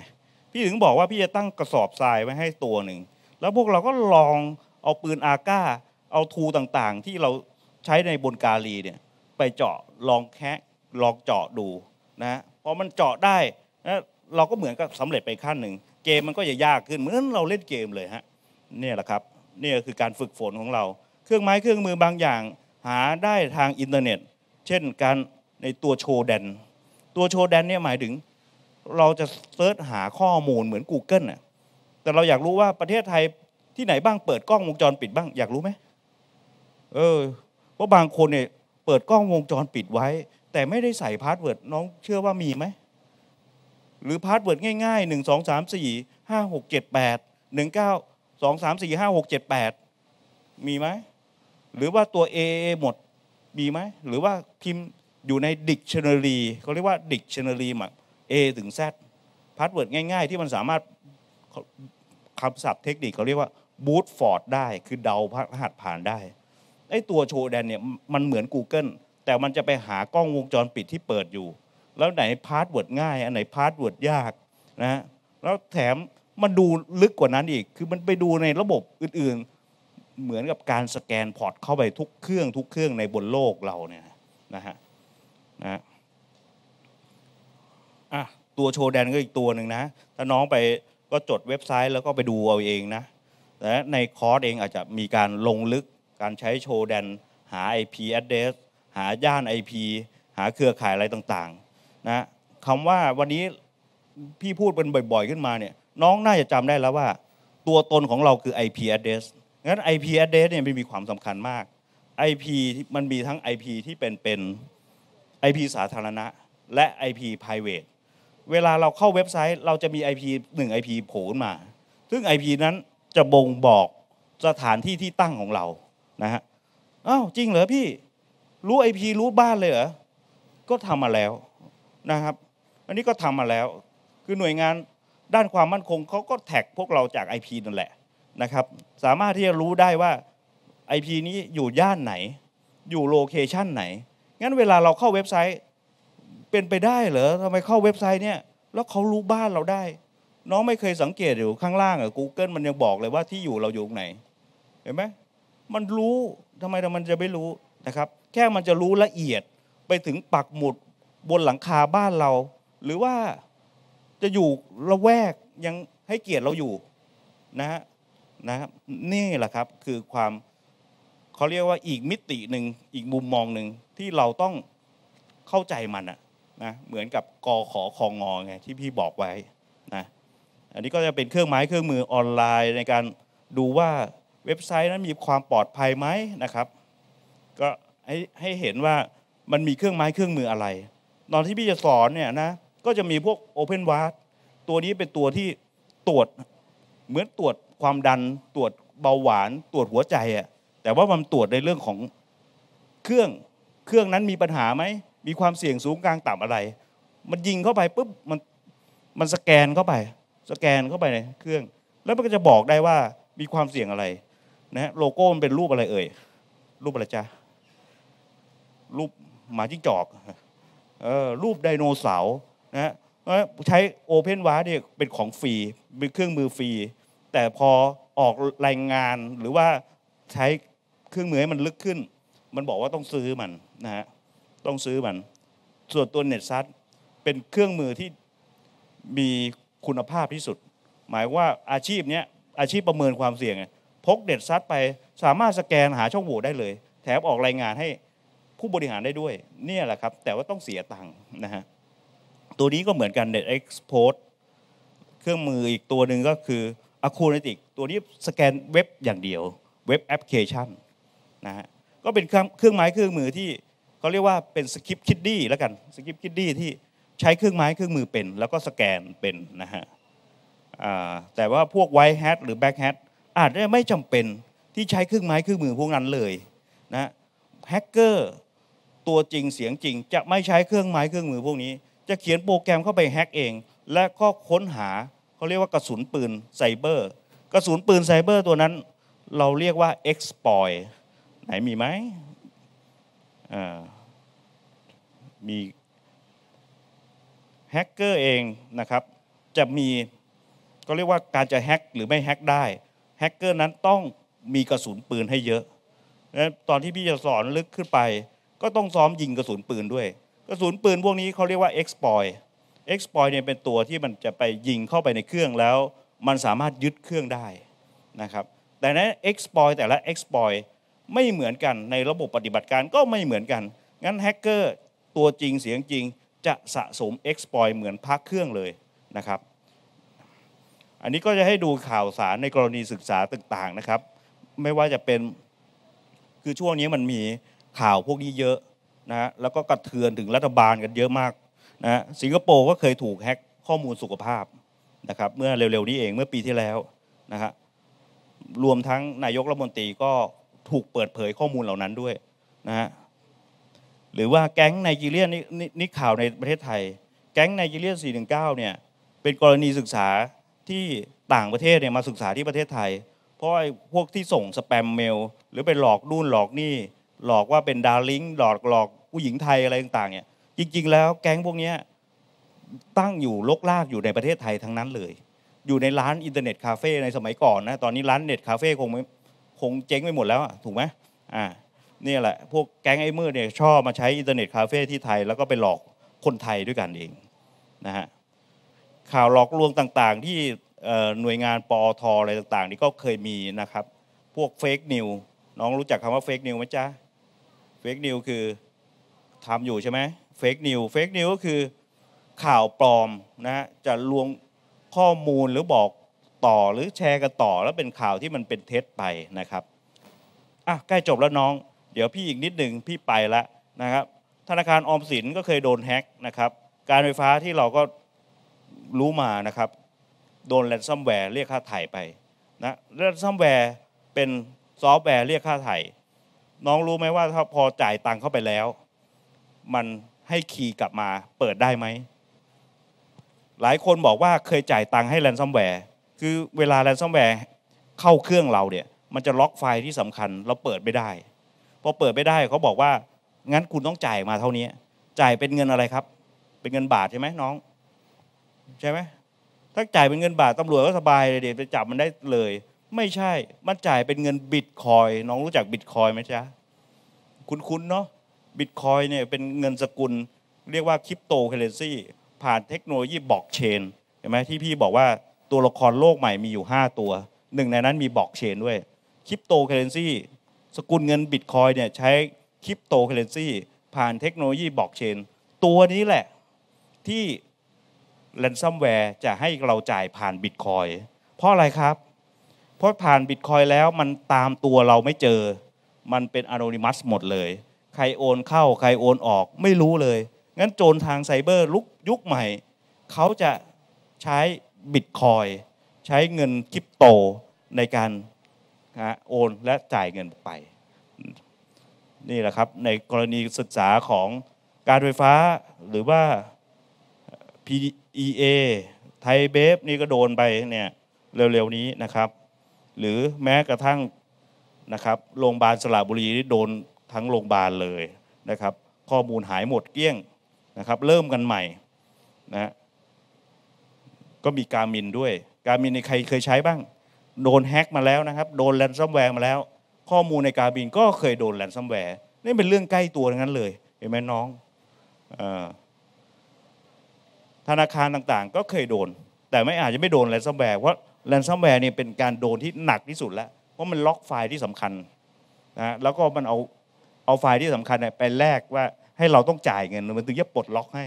พี่ถึงบอกว่าพี่จะตั้งกระสอบทรายไว้ให้ตัวหนึ่งแล้วพวกเราก็ลองเอาปืนอาก้าเอาทูต่างๆ ที่เราใช้ในบนกาลีเนี่ยไปเจาะลองแคะลองเจาะดูนะพอมันเจาะได้นะเราก็เหมือนกับสำเร็จไปขั้นหนึ่งเกมมันก็จะยากขึ้นเหมือนเราเล่นเกมเลยฮะนี่แหละครับนี่คือการฝึกฝนของเรา เครื่องไม้เครื่องมือบางอย่างหาได้ทางอินเทอร์เน็ต เช่น การในตัวโชว์แดนตัวโชว์แดนเนี่ยหมายถึง เราจะเซิร์ชหาข้อมูลเหมือน Google น่ะแต่เราอยากรู้ว่าประเทศไทยที่ไหนบ้างเปิดกล้องวงจรปิดบ้าง อยากรู้ไหมเออเพราะบางคนเนี่ยเปิดกล้องวงจรปิดไว้ แต่ไม่ได้ใส่พาสเวิร์ดน้องเชื่อว่ามีไหม หรือพาสเวิร์ดง่ายๆหนึ่งสองสามสี่ห้าหกเจ็ดแปดหนึ่งเก้าสองสามสี่ห้าหกเจ็ดแปดมีไหมหรือว่าตัว A หมด มีไหม หรือว่าพิมพ์อยู่ในดิ c ช i น n a r ีเขาเรียกว่าดิ c ช i น n a r ีหมัก A ถึง Z พาสเวิร์ดง่ายๆ ที่มันสามารถคำศัพท์เทคนิคเขาเรียกว่าบูตฟอร์ดได้ คือเดารหัสผ่านได้ไอ้ตัวโชแดนเนี่ยมันเหมือน Google แต่มันจะไปหากล้องวงจรปิดที่เปิดอยู่ แล้วไหนพาสเวิร์ดง่ายอันไหนพาสเวิร์ดยากนะแล้วแถมมันดูลึกกว่านั้นอีกคือมันไปดูในระบบอื่นๆเหมือนกับการสแกนพอร์ตเข้าไปทุกเครื่องทุกเครื่องในบนโลกเราเนี่ยนะฮะนะอ่ะตัวโชว์แดนก็อีกตัวหนึ่งนะถ้าน้องไปก็จดเว็บไซต์แล้วก็ไปดูเอาเองนะแต่ในคอร์สเองอาจจะมีการลงลึกการใช้โชว์แดน หา IP address หาย่าน IP หาเครือข่ายอะไรต่างๆนะคำว่าวันนี้พี่พูดเป็นบ่อย ๆขึ้นมาเนี่ยน้องน่าจะจำได้แล้วว่า ตัวตนของเราคือ IP address งั้น IP address เนี่ยมันมีความสำคัญมาก IP มันมีทั้ง IP ที่เป็นเป็น IP สาธารณะและ IP private เวลาเราเข้าเว็บไซต์ เราจะมี IP 1 IP โผล่ขึ้นมา ซึ่ง IP นั้นจะบ่งบอกสถานที่ที่ตั้งของเรานะฮะอ้าวจริงเหรอพี่รู้ไอพีรู้บ้านเลยเหรอก็ทำมาแล้วนะครับ อันนี้ก็ทำมาแล้ว คือหน่วยงานด้านความมั่นคงเขาก็แท็กพวกเราจากไอพีนั่นแหละนะครับ สามารถที่จะรู้ได้ว่าไอพีนี้อยู่ย่านไหน อยู่โลเคชันไหนงั้นเวลาเราเข้าเว็บไซต์ เป็นไปได้เหรอทำไมเข้าเว็บไซต์เนี่ยแล้วเขารู้บ้านเราได้ น้องไม่เคยสังเกตอยู่ข้างล่างอะ Google มันยังบอกเลยว่าที่อยู่เราอยู่ตรงไหนเห็นไหมมันรู้ทำไมแต่มันจะไม่รู้นะครับ แค่มันจะรู้ละเอียดไปถึงปักหมุดบนหลังคาบ้านเรา หรือว่าจะอยู่ละแวกยังให้เกียรติเราอยู่นะฮะนะนี่แหละครับ คือความเขาเรียกว่าอีกมิติหนึ่งอีกมุมมองหนึ่งที่เราต้องเข้าใจมันอะนะ เหมือนกับกอขอคองงอไงที่พี่บอกไว้นะ อันนี้ก็จะเป็นเครื่องไม้เครื่องมือออนไลน์ในการดูว่าเว็บไซต์นั้นมีความปลอดภัยไหมนะครับ ก็ให้ให้เห็นว่ามันมีเครื่องไม้เครื่องมืออะไรตอนที่พี่จะสอนเนี่ยนะก็จะมีพวก Open w a r d ตัวนี้เป็นตัวที่ตรวจเหมือนตรวจความดันตรวจเบาหวานตรวจหัวใจอะแต่ว่ามันตรวจในเรื่องของเครื่องเครื่องนั้นมีปัญหาไหมมีความเสี่ยงสูงกลางต่ำอะไร มันยิงเข้าไปปุ๊บมันมันสแกนเข้าไป สแกนเข้าไปในเครื่อง แล้วมันก็จะบอกได้ว่ามีความเสี่ยงอะไรนะโลโก้มันเป็นรูปอะไรเอ่ย รูปอะไรจ๊ารูปหมาจิ้งจอกเออรูปไดโนเสาร์นะฮะใช้โอเพนวาร์เนี่ยเป็นของฟรีเป็นเครื่องมือฟรี แต่พอออกรายงานหรือว่าใช้เครื่องมือให้มันลึกขึ้น มันบอกว่าต้องซื้อมันนะฮะ ต้องซื้อมัน ส่วนตัวเน็ตซัเป็นเครื่องมือที่มีคุณภาพที่สุด หมายว่าอาชีพเนี้ย อาชีพประเมินความเสี่ยงพกเด็ดซัดไปสามารถสแกนหาช่องโหว่ได้เลย แถมออกรายงานให้ผู้บริหารได้ด้วยเนี่ยแหละครับแต่ว่าต้องเสียตังค์นะฮะตัวนี้ก็เหมือนกันเเด็กซ์พอร์ตเครื่องมืออีกตัวหนึ่งก็คืออะคูนิติกตัวนี้สแกนเว็บอย่างเดียวเว็บแอปพลิเคชันนะฮะก็เป็นเครื่องไม้เครื่องมือที่เขาเรียกว่าเป็นสคริปต์คิดดี้แล้วกันสคริปต์คิดดี้ที่ใช้เครื่องไม้เครื่องมือเป็นแล้วก็สแกนเป็นนะฮะแต่ว่าพวกไวท์แฮทหรือแบ็กแฮทอาจจะไม่จำเป็นที่ใช้เครื่องไม้เครื่องมือพวกนั้นเลยนะแฮกเกอร์ตัวจริงเสียงจริงจะไม่ใช้เครื่องไม้เครื่องมือพวกนี้ จะเขียนโปรแกรมเข้าไปแฮกเองและก็ค้นหาเขาเรียกว่ากระสุนปืนไซเบอร์กระสุนปืนไซเบอร์ ตัวนั้นเราเรียกว่า exploit ไหนมีไหมมีแฮกเกอร์เองนะครับจะมีก็เรียกว่าการจะแฮกหรือไม่แฮกได้แฮกเกอร์นั้นต้องมีกระสุนปืนให้เยอะนะตอนที่พี่จะสอนลึกขึ้นไป ก็ต้องซ้อมยิงกระสุนปืนด้วย กระสุนปืนพวกนี้เขาเรียกว่า exploit exploit เนี่ยเป็นตัวที่มันจะไปยิงเข้าไปในเครื่องแล้ว มันสามารถยึดเครื่องได้นะครับ แต่นั้น exploit แต่ละ exploit ไม่เหมือนกันในระบบปฏิบัติการก็ไม่เหมือนกัน งั้นแฮกเกอร์ตัวจริงเสียงจริงจะสะสม exploit เหมือนพักเครื่องเลยนะครับอันนี้ก็จะให้ดูข่าวสารในกรณีศึกษาต่างๆนะครับ ไม่ว่าจะเป็น คือช่วงนี้มันมีข่าวพวกนี้เยอะนะฮะ แล้วก็กระเทือนถึงรัฐบาลกันเยอะมากนะฮะ สิงคโปร์ก็เคยถูกแฮ็กข้อมูลสุขภาพนะครับเมื่อเร็วๆนี้เองเมื่อปีที่แล้วนะฮะ รวมทั้งนายกรัฐมนตรีก็ถูกเปิดเผยข้อมูลเหล่านั้นด้วยนะฮะ หรือว่าแก๊งไนจีเรียนนี่นี่ข่าวในประเทศไทย แก๊งไนจีเรียน419เนี่ยเป็นกรณีศึกษาที่ต่างประเทศเนี่ยมาศึกษาที่ประเทศไทย เพราะไอ้พวกที่ส่งสแปมเมลหรือไปหลอกดูนหลอกนี่ หลอกว่าเป็นดาร์ลิงหลอกหลอกผู้หญิงไทยอะไรต่างๆเนี่ย จริง ๆ แล้ว แก๊งพวกนี้ตั้งอยู่ลกลากอยู่ในประเทศไทยทั้งนั้นเลย อยู่ในร้านอินเทอร์เน็ตคาเฟ่ในสมัยก่อนนะตอนนี้ร้านเน็ตคาเฟ่คงคงเจ๊งไปหมดแล้วถูกไหมอ่า นี่แหละพวกแก๊งไอ้มืดเนี่ยชอบมาใช้อินเทอร์เน็ตคาเฟ่ที่ไทย แล้วก็ไปหลอกคนไทยด้วยกันเองนะฮะข่าวหลอกลวงต่างๆ ที่หน่วยงานปอทอะไรต่างๆนี่ก็เคยมีนะครับ พวกเฟกนิวน้องรู้จักคำว่าเฟกนิวไหมจ๊ะเฟกนิวคือทำอยู่ใช่ไหมเฟกนิวเฟกนิวก็คือข่าวปลอมนะฮะจะลวงข้อมูลหรือบอกต่อหรือแชร์กันต่อแล้วเป็นข่าวที่มันเป็นเท็จไปนะครับอ่ะใกล้จบแล้วน้องเดี๋ยวพี่อีกนิดหนึ่งพี่ไปละนะครับ ธนาคารออมสินก็เคยโดนแฮกนะครับการไฟฟ้าที่เราก็รู้มานะครับ โดนแรนซัมแวร์เรียกค่าไถ่ไปนะแรนซัมแวร์เป็นซอฟต์แวร์เรียกค่าไถ่น้องรู้ไหมว่าถ้าพอจ่ายตังค์เข้าไปแล้ว มันให้คีย์กลับมาเปิดได้ไหมหลายคนบอกว่าเคยจ่ายตังค์ให้แรนซัมแวร์คือเวลาแรนซัมแวร์เข้าเครื่องเราเนี่ย มันจะล็อกไฟล์ที่สำคัญ เราเปิดไม่ได้ พอเปิดไม่ได้เขาบอกว่า งั้นคุณต้องจ่ายมาเท่านี้จ่ายเป็นเงินอะไรครับ เป็นเงินบาทใช่ไหมน้องใช่ไหม ถ้าจ่ายเป็นเงินบาทตำรวจก็สบายเลยเดี๋ยวไปจับมันได้เลย ไม่ใช่ มันจ่ายเป็นเงินบิตคอย น้องรู้จักบิตคอยไหมจ๊ะ คุ้นๆเนาะ บิตคอยเนี่ยเป็นเงินสกุล เรียกว่าคริปโตเคเรนซีผ่านเทคโนโลยีบล็อกเชนเห็นไหมที่พี่บอกว่าตัวละครโลกใหม่มีอยู่ 5 ตัวหนึ่งในนั้นมีบล็อกเชนด้วยคริปโตเคเรนซีสกุลเงินบิตคอยเนี่ยใช้คริปโตเคเรนซีผ่านเทคโนโลยีบล็อกเชนตัวนี้แหละที่แลนซัมแวร์จะให้เราจ่ายผ่านบิตคอยเพราะอะไรครับ เพราะผ่านบิตคอยแล้วมันตามตัวเราไม่เจอ มันเป็นอนอนิมัสหมดเลย ใครโอนเข้าใครโอนออก ไม่รู้เลย งั้นโจรทางไซเบอร์ลุกยุคใหม่ เขาจะใช้บิตคอยใช้เงินคริปโตในการโอนและจ่ายเงินไป นี่แหละครับ ในกรณีศึกษาของการไฟฟ้าหรือว่า PEA ไทยเบฟนี่ก็โดนไปเนี่ยเร็ว ๆนี้นะครับ หรือแม้กระทั่งนะครับโรงพยาบาลสระบุรีนี่โดนทั้งโรงพยาบาลเลยนะครับ ข้อมูลหายหมดเกลี้ยงนะครับ เริ่มกันใหม่ นะ ก็มีการมินด้วย การมินในใครเคยใช้บ้าง โดนแฮ็กมาแล้วนะครับ โดนแรนซัมแวร์มาแล้ว ข้อมูลในการมินก็เคยโดนแรนซัมแวร์นี่เป็นเรื่องใกล้ตัวทั้งนั้นเลยเห็นไหมน้องอ่าธนาคารต่าง ๆ ก็เคยโดน แต่ไม่อาจจะไม่โดนแลนซัมแวร์เพราะแลนซัมแวร์เนี่ยเป็นการโดนที่หนักที่สุดแล้ว เพราะมันล็อกไฟล์ที่สำคัญนะ แล้วก็มันเอาเอาไฟล์ที่สำคัญไปแลกว่าให้เราต้องจ่ายเงิน มันถึงจะปลดล็อกให้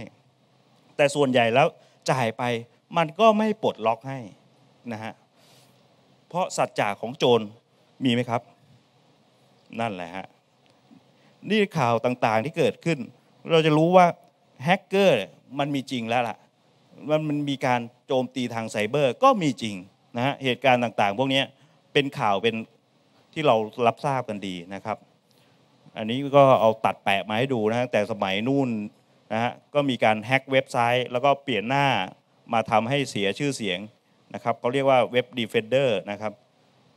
แต่ส่วนใหญ่แล้วจ่ายไป มันก็ไม่ปลดล็อกให้นะฮะ เพราะสัจจะของโจรมีไหมครับ นั่นแหละฮะนี่ข่าวต่างๆ ที่เกิดขึ้น เราจะรู้ว่าแฮกเกอร์มันมีจริงแล้วล่ะมันมีการโจมตีทางไซเบอร์ก็มีจริงนะฮะเหตุการณ์ต่างๆ พวกนี้เป็นข่าวเป็นที่เรารับทราบกันดีนะครับ อันนี้ก็เอาตัดแปะมาให้ดูนะแต่สมัยนู่นนะฮะก็มีการแฮ็กเว็บไซต์แล้วก็เปลี่ยนหน้ามาทำให้เสียชื่อเสียงนะครับเขาเรียกว่าเว็บดีเฟนเดอร์นะครับ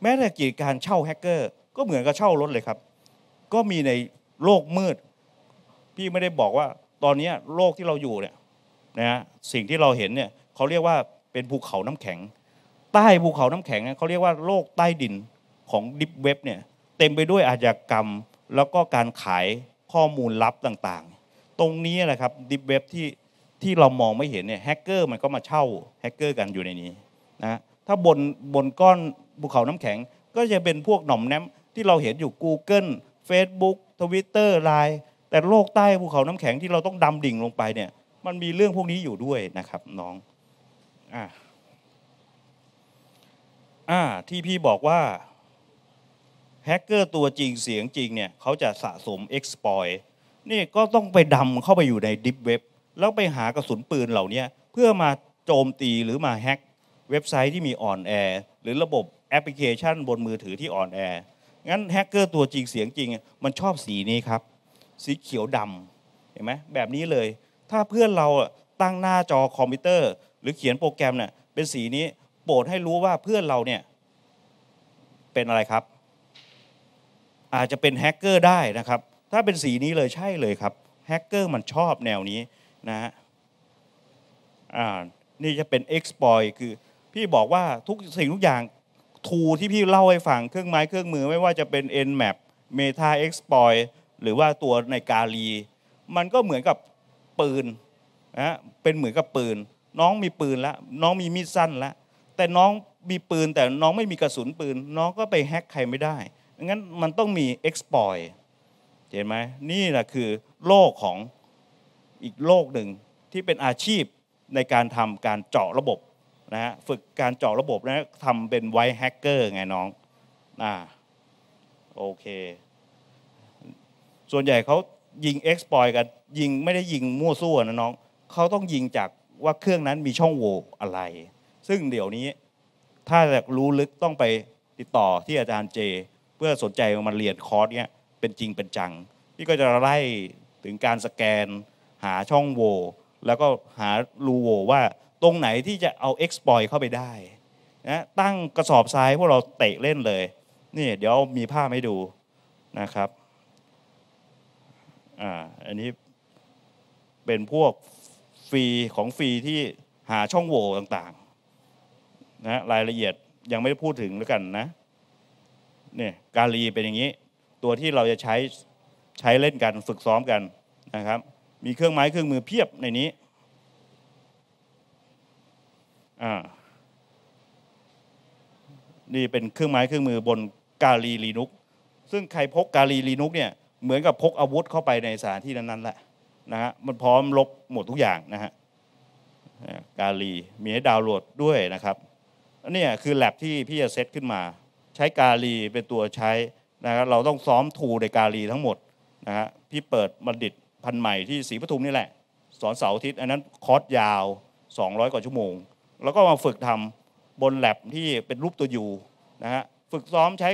แม้แต่กิจการเช่าแฮกเกอร์ก็เหมือนกับเช่ารถเลยครับ ก็มีในโลกมืด พี่ไม่ได้บอกว่าตอนนี้โลกที่เราอยู่เนี่ยนะฮะสิ่งที่เราเห็นเนี่ยเขาเรียกว่าเป็นภูเขาน้ำแข็ง ใต้ภูเขาน้ำแข็งเนี่ยเขาเรียกว่าโลกใต้ดินของดิฟเว็บเนี่ยเต็มไปด้วยอาชญากรรม แล้วก็การขายข้อมูลลับต่างๆตรงนี้แหละครับดิฟเว็บที่ที่เรามองไม่เห็นเนี่ยแฮกเกอร์มันก็มาเช่าแฮกเกอร์กันอยู่ในนี้นะถ้าบนบนก้อนภูเขาน้ำแข็ง ก็จะเป็นพวกหน่อมแนมที่เราเห็นอยู่ Google Facebook Twitter Line แต่โลกใต้ภูเขาน้ำแข็งที่เราต้องดำดิ่งลงไปเนี่ยมันมีเรื่องพวกนี้อยู่ด้วยนะครับ น้องอ่าอ่าที่พี่บอกว่า แฮกเกอร์ตัวจริงเสียงจริง เนี่ย เขาจะสะสม exploit นี่ก็ต้องไปดำเข้าไปอยู่ในดิฟเว็บ แล้วไปหากระสุนปืนเหล่านี้เพื่อมาโจมตีหรือมาแฮกเว็บไซต์ที่มีอ่อนแอหรือระบบแอปพลิเคชันบนมือถือที่อ่อนแอ งั้นแฮกเกอร์ตัวจริงเสียงจริง มันชอบสีนี้ครับสีเขียวดำเห็นไหมแบบนี้เลยถ้าเพื่อนเราตั้งหน้าจอคอมพิวเตอร์ หรือเขียนโปรแกรมเนี่ยเป็นสีนี้ โปรดให้รู้ว่าเพื่อนเราเนี่ย เป็นอะไรครับ อาจจะเป็นแฮกเกอร์ได้นะครับถ้าเป็นสีนี้เลยใช่เลยครับแฮกเกอร์มันชอบแนวนี้นะฮะอ่านี่จะเป็น exploit คือ พี่บอกว่าทุก สิ่งทุกอย่าง ทูที่พี่เล่าให้ฟังเครื่องไม้ เครื่องมือไม่ว่าจะเป็น nmap meta exploit หรือว่าตัวในกาลีมันก็เหมือนกับปืนนะเป็นเหมือนกับปืน น้องมีปืนแล้วน้องมีมีดสั้นแล้ว แต่น้องมีปืนแต่น้องไม่มีกระสุนปืน น้องก็ไปแฮ็กใครไม่ได้งั้นมันต้องมีเอ็กซ์พอยเห็นไหมนี่แหละคือโลกของอีกโลกหนึ่งที่เป็นอาชีพในการทำการเจาะระบบนะฮะฝึกการเจาะระบบนะทำเป็นไวแฮกเกอร์ไงน้องอ่าโอเค ส่วนใหญ่เขายิงเอ็กซ์พอยกับยิงไม่ได้ยิงมั่วซั่วนะน้องเขาต้องยิงจากว่าเครื่องนั้นมีช่องโหว่อะไร ซึ่งเดี๋ยวนี้ ถ้าอยากรู้ลึกต้องไปติดต่อที่อาจารย์เจ เพื่อสนใจมาเรียนคอร์สเนี้ย เป็นจริงเป็นจัง พี่ก็จะไล่ ถึงการสแกน หาช่องโหว่แล้วก็หารูโหว่ว่าตรงไหนที่จะเอาเอ็กซ์พอยเข้าไปได้นะตั้งกระสอบทรายพวกเราเตะเล่นเลยนี่เดี๋ยวมีภาพให้ดูนะครับอ่า อันนี้เป็นพวกฟรีของฟรีที่หาช่องโหว่ต่างๆ นะ รายละเอียดยังไม่พูดถึงแล้วกันนะเนี่ยกาลีเป็นอย่างนี้ ตัวที่เราจะใช้ใช้เล่นกันฝึกซ้อมกันนะครับ มีเครื่องไม้เครื่องมือเพียบในนี้ อ่านี่เป็นเครื่องไม้เครื่องมือบนกาลีลีนุก ซึ่งใครพกกาลีลีนุกเนี่ยเหมือนกับพกอาวุธเข้าไปในสถานที่นั้นๆแหละนะฮะ มันพร้อมลบหมดทุกอย่างนะฮะกาลีมีให้ดาวน์โหลดด้วยนะครับอันนี้คือแลบที่พี่จะเซตขึ้นมา ใช้กาลีเป็นตัวใช้นะครับเราต้องซ้อมทูในกาลีทั้งหมดนะฮะพี่เปิดบัณฑิตพันใหม่ที่ศรีปทุมนี่แหละสอนเสาร์อาทิตย์อันนั้นคอร์สยาว 200กว่าชั่วโมง แล้วก็มาฝึกทำบนแลบที่เป็นรูปตัวยูนะฮะฝึกซ้อมใช้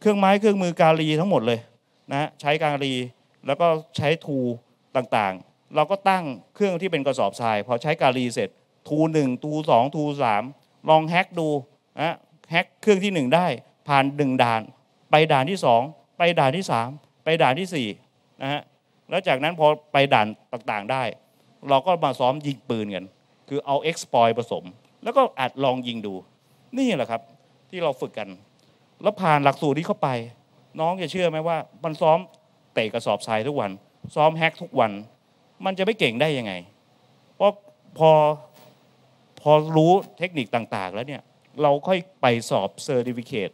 เครื่องไม้เครื่องมือกาลีทั้งหมดเลยนะใช้การีแล้วก็ใช้ทูต่างๆ เราก็ตั้งเครื่องที่เป็นกระสอบทรายพอใช้การีเสร็จ ทูหนึ่งทูสองทูสามลองแฮกดูนะแฮกเครื่องที่หนึ่งได้ ผ่านหนึ่งด่าน ไปด่านที่สองไปด่านที่สามไปด่านที่สี่นะฮะแล้วจากนั้นพอไปด่านต่างๆได้ เราก็มาซ้อมยิงปืนกัน คือเอาเอ็กซ์พอยผสม แล้วก็อาจลองยิงดู นี่แหละครับที่เราฝึกกัน แล้วผ่านหลักสูตรนี้เข้าไปน้องจะเชื่อไหมว่ามันซ้อมเตะกระสอบทรายทุกวัน ซ้อมแฮกทุกวัน มันจะไม่เก่งได้ยังไง เพราะพอพอรู้เทคนิคต่างๆ แล้วเนี่ย เราค่อยไปสอบเซอร์ติฟิเคต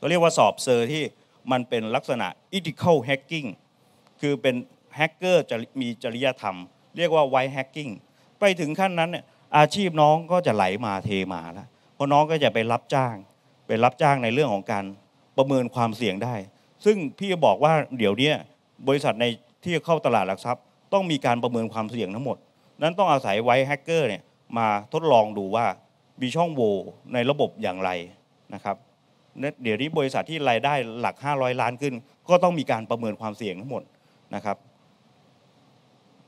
ก็เรียกว่าสอบเซอร์ที่มันเป็นลักษณะอ t h ิค a ลแฮกกิ้งคือเป็นแฮกเกอร์จะมีจริยธรรม เรียกว่าไวแฮกกิ้งไปถึงขั้นนั้นเนี่ยอาชีพน้องก็จะไหลมาเทมาแล้วเพราะน้องก็จะไปรับจ้างไปรับจ้างในเรื่องของการประเมินความเสี่ยงได้ ซึ่งพี่จะบอกว่าเดี๋ยวนี้บริษัทในที่เข้าตลาดหลักทรัพย์ต้องมีการประเมินความเสี่ยงทั้งหมด นั้นต้องอาศัยไว้แฮกเกอร์เนี่ย มาทดลองดูว่ามีช่องโหว่ในระบบอย่างไรนะครับ เดี๋ยวนี้บริษัทที่รายได้หลัก500ล้านขึ้น ก็ต้องมีการประเมินความเสี่ยงทั้งหมดนะครับ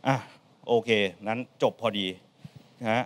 อ่ะโอเค นั้นจบพอดีนะฮะ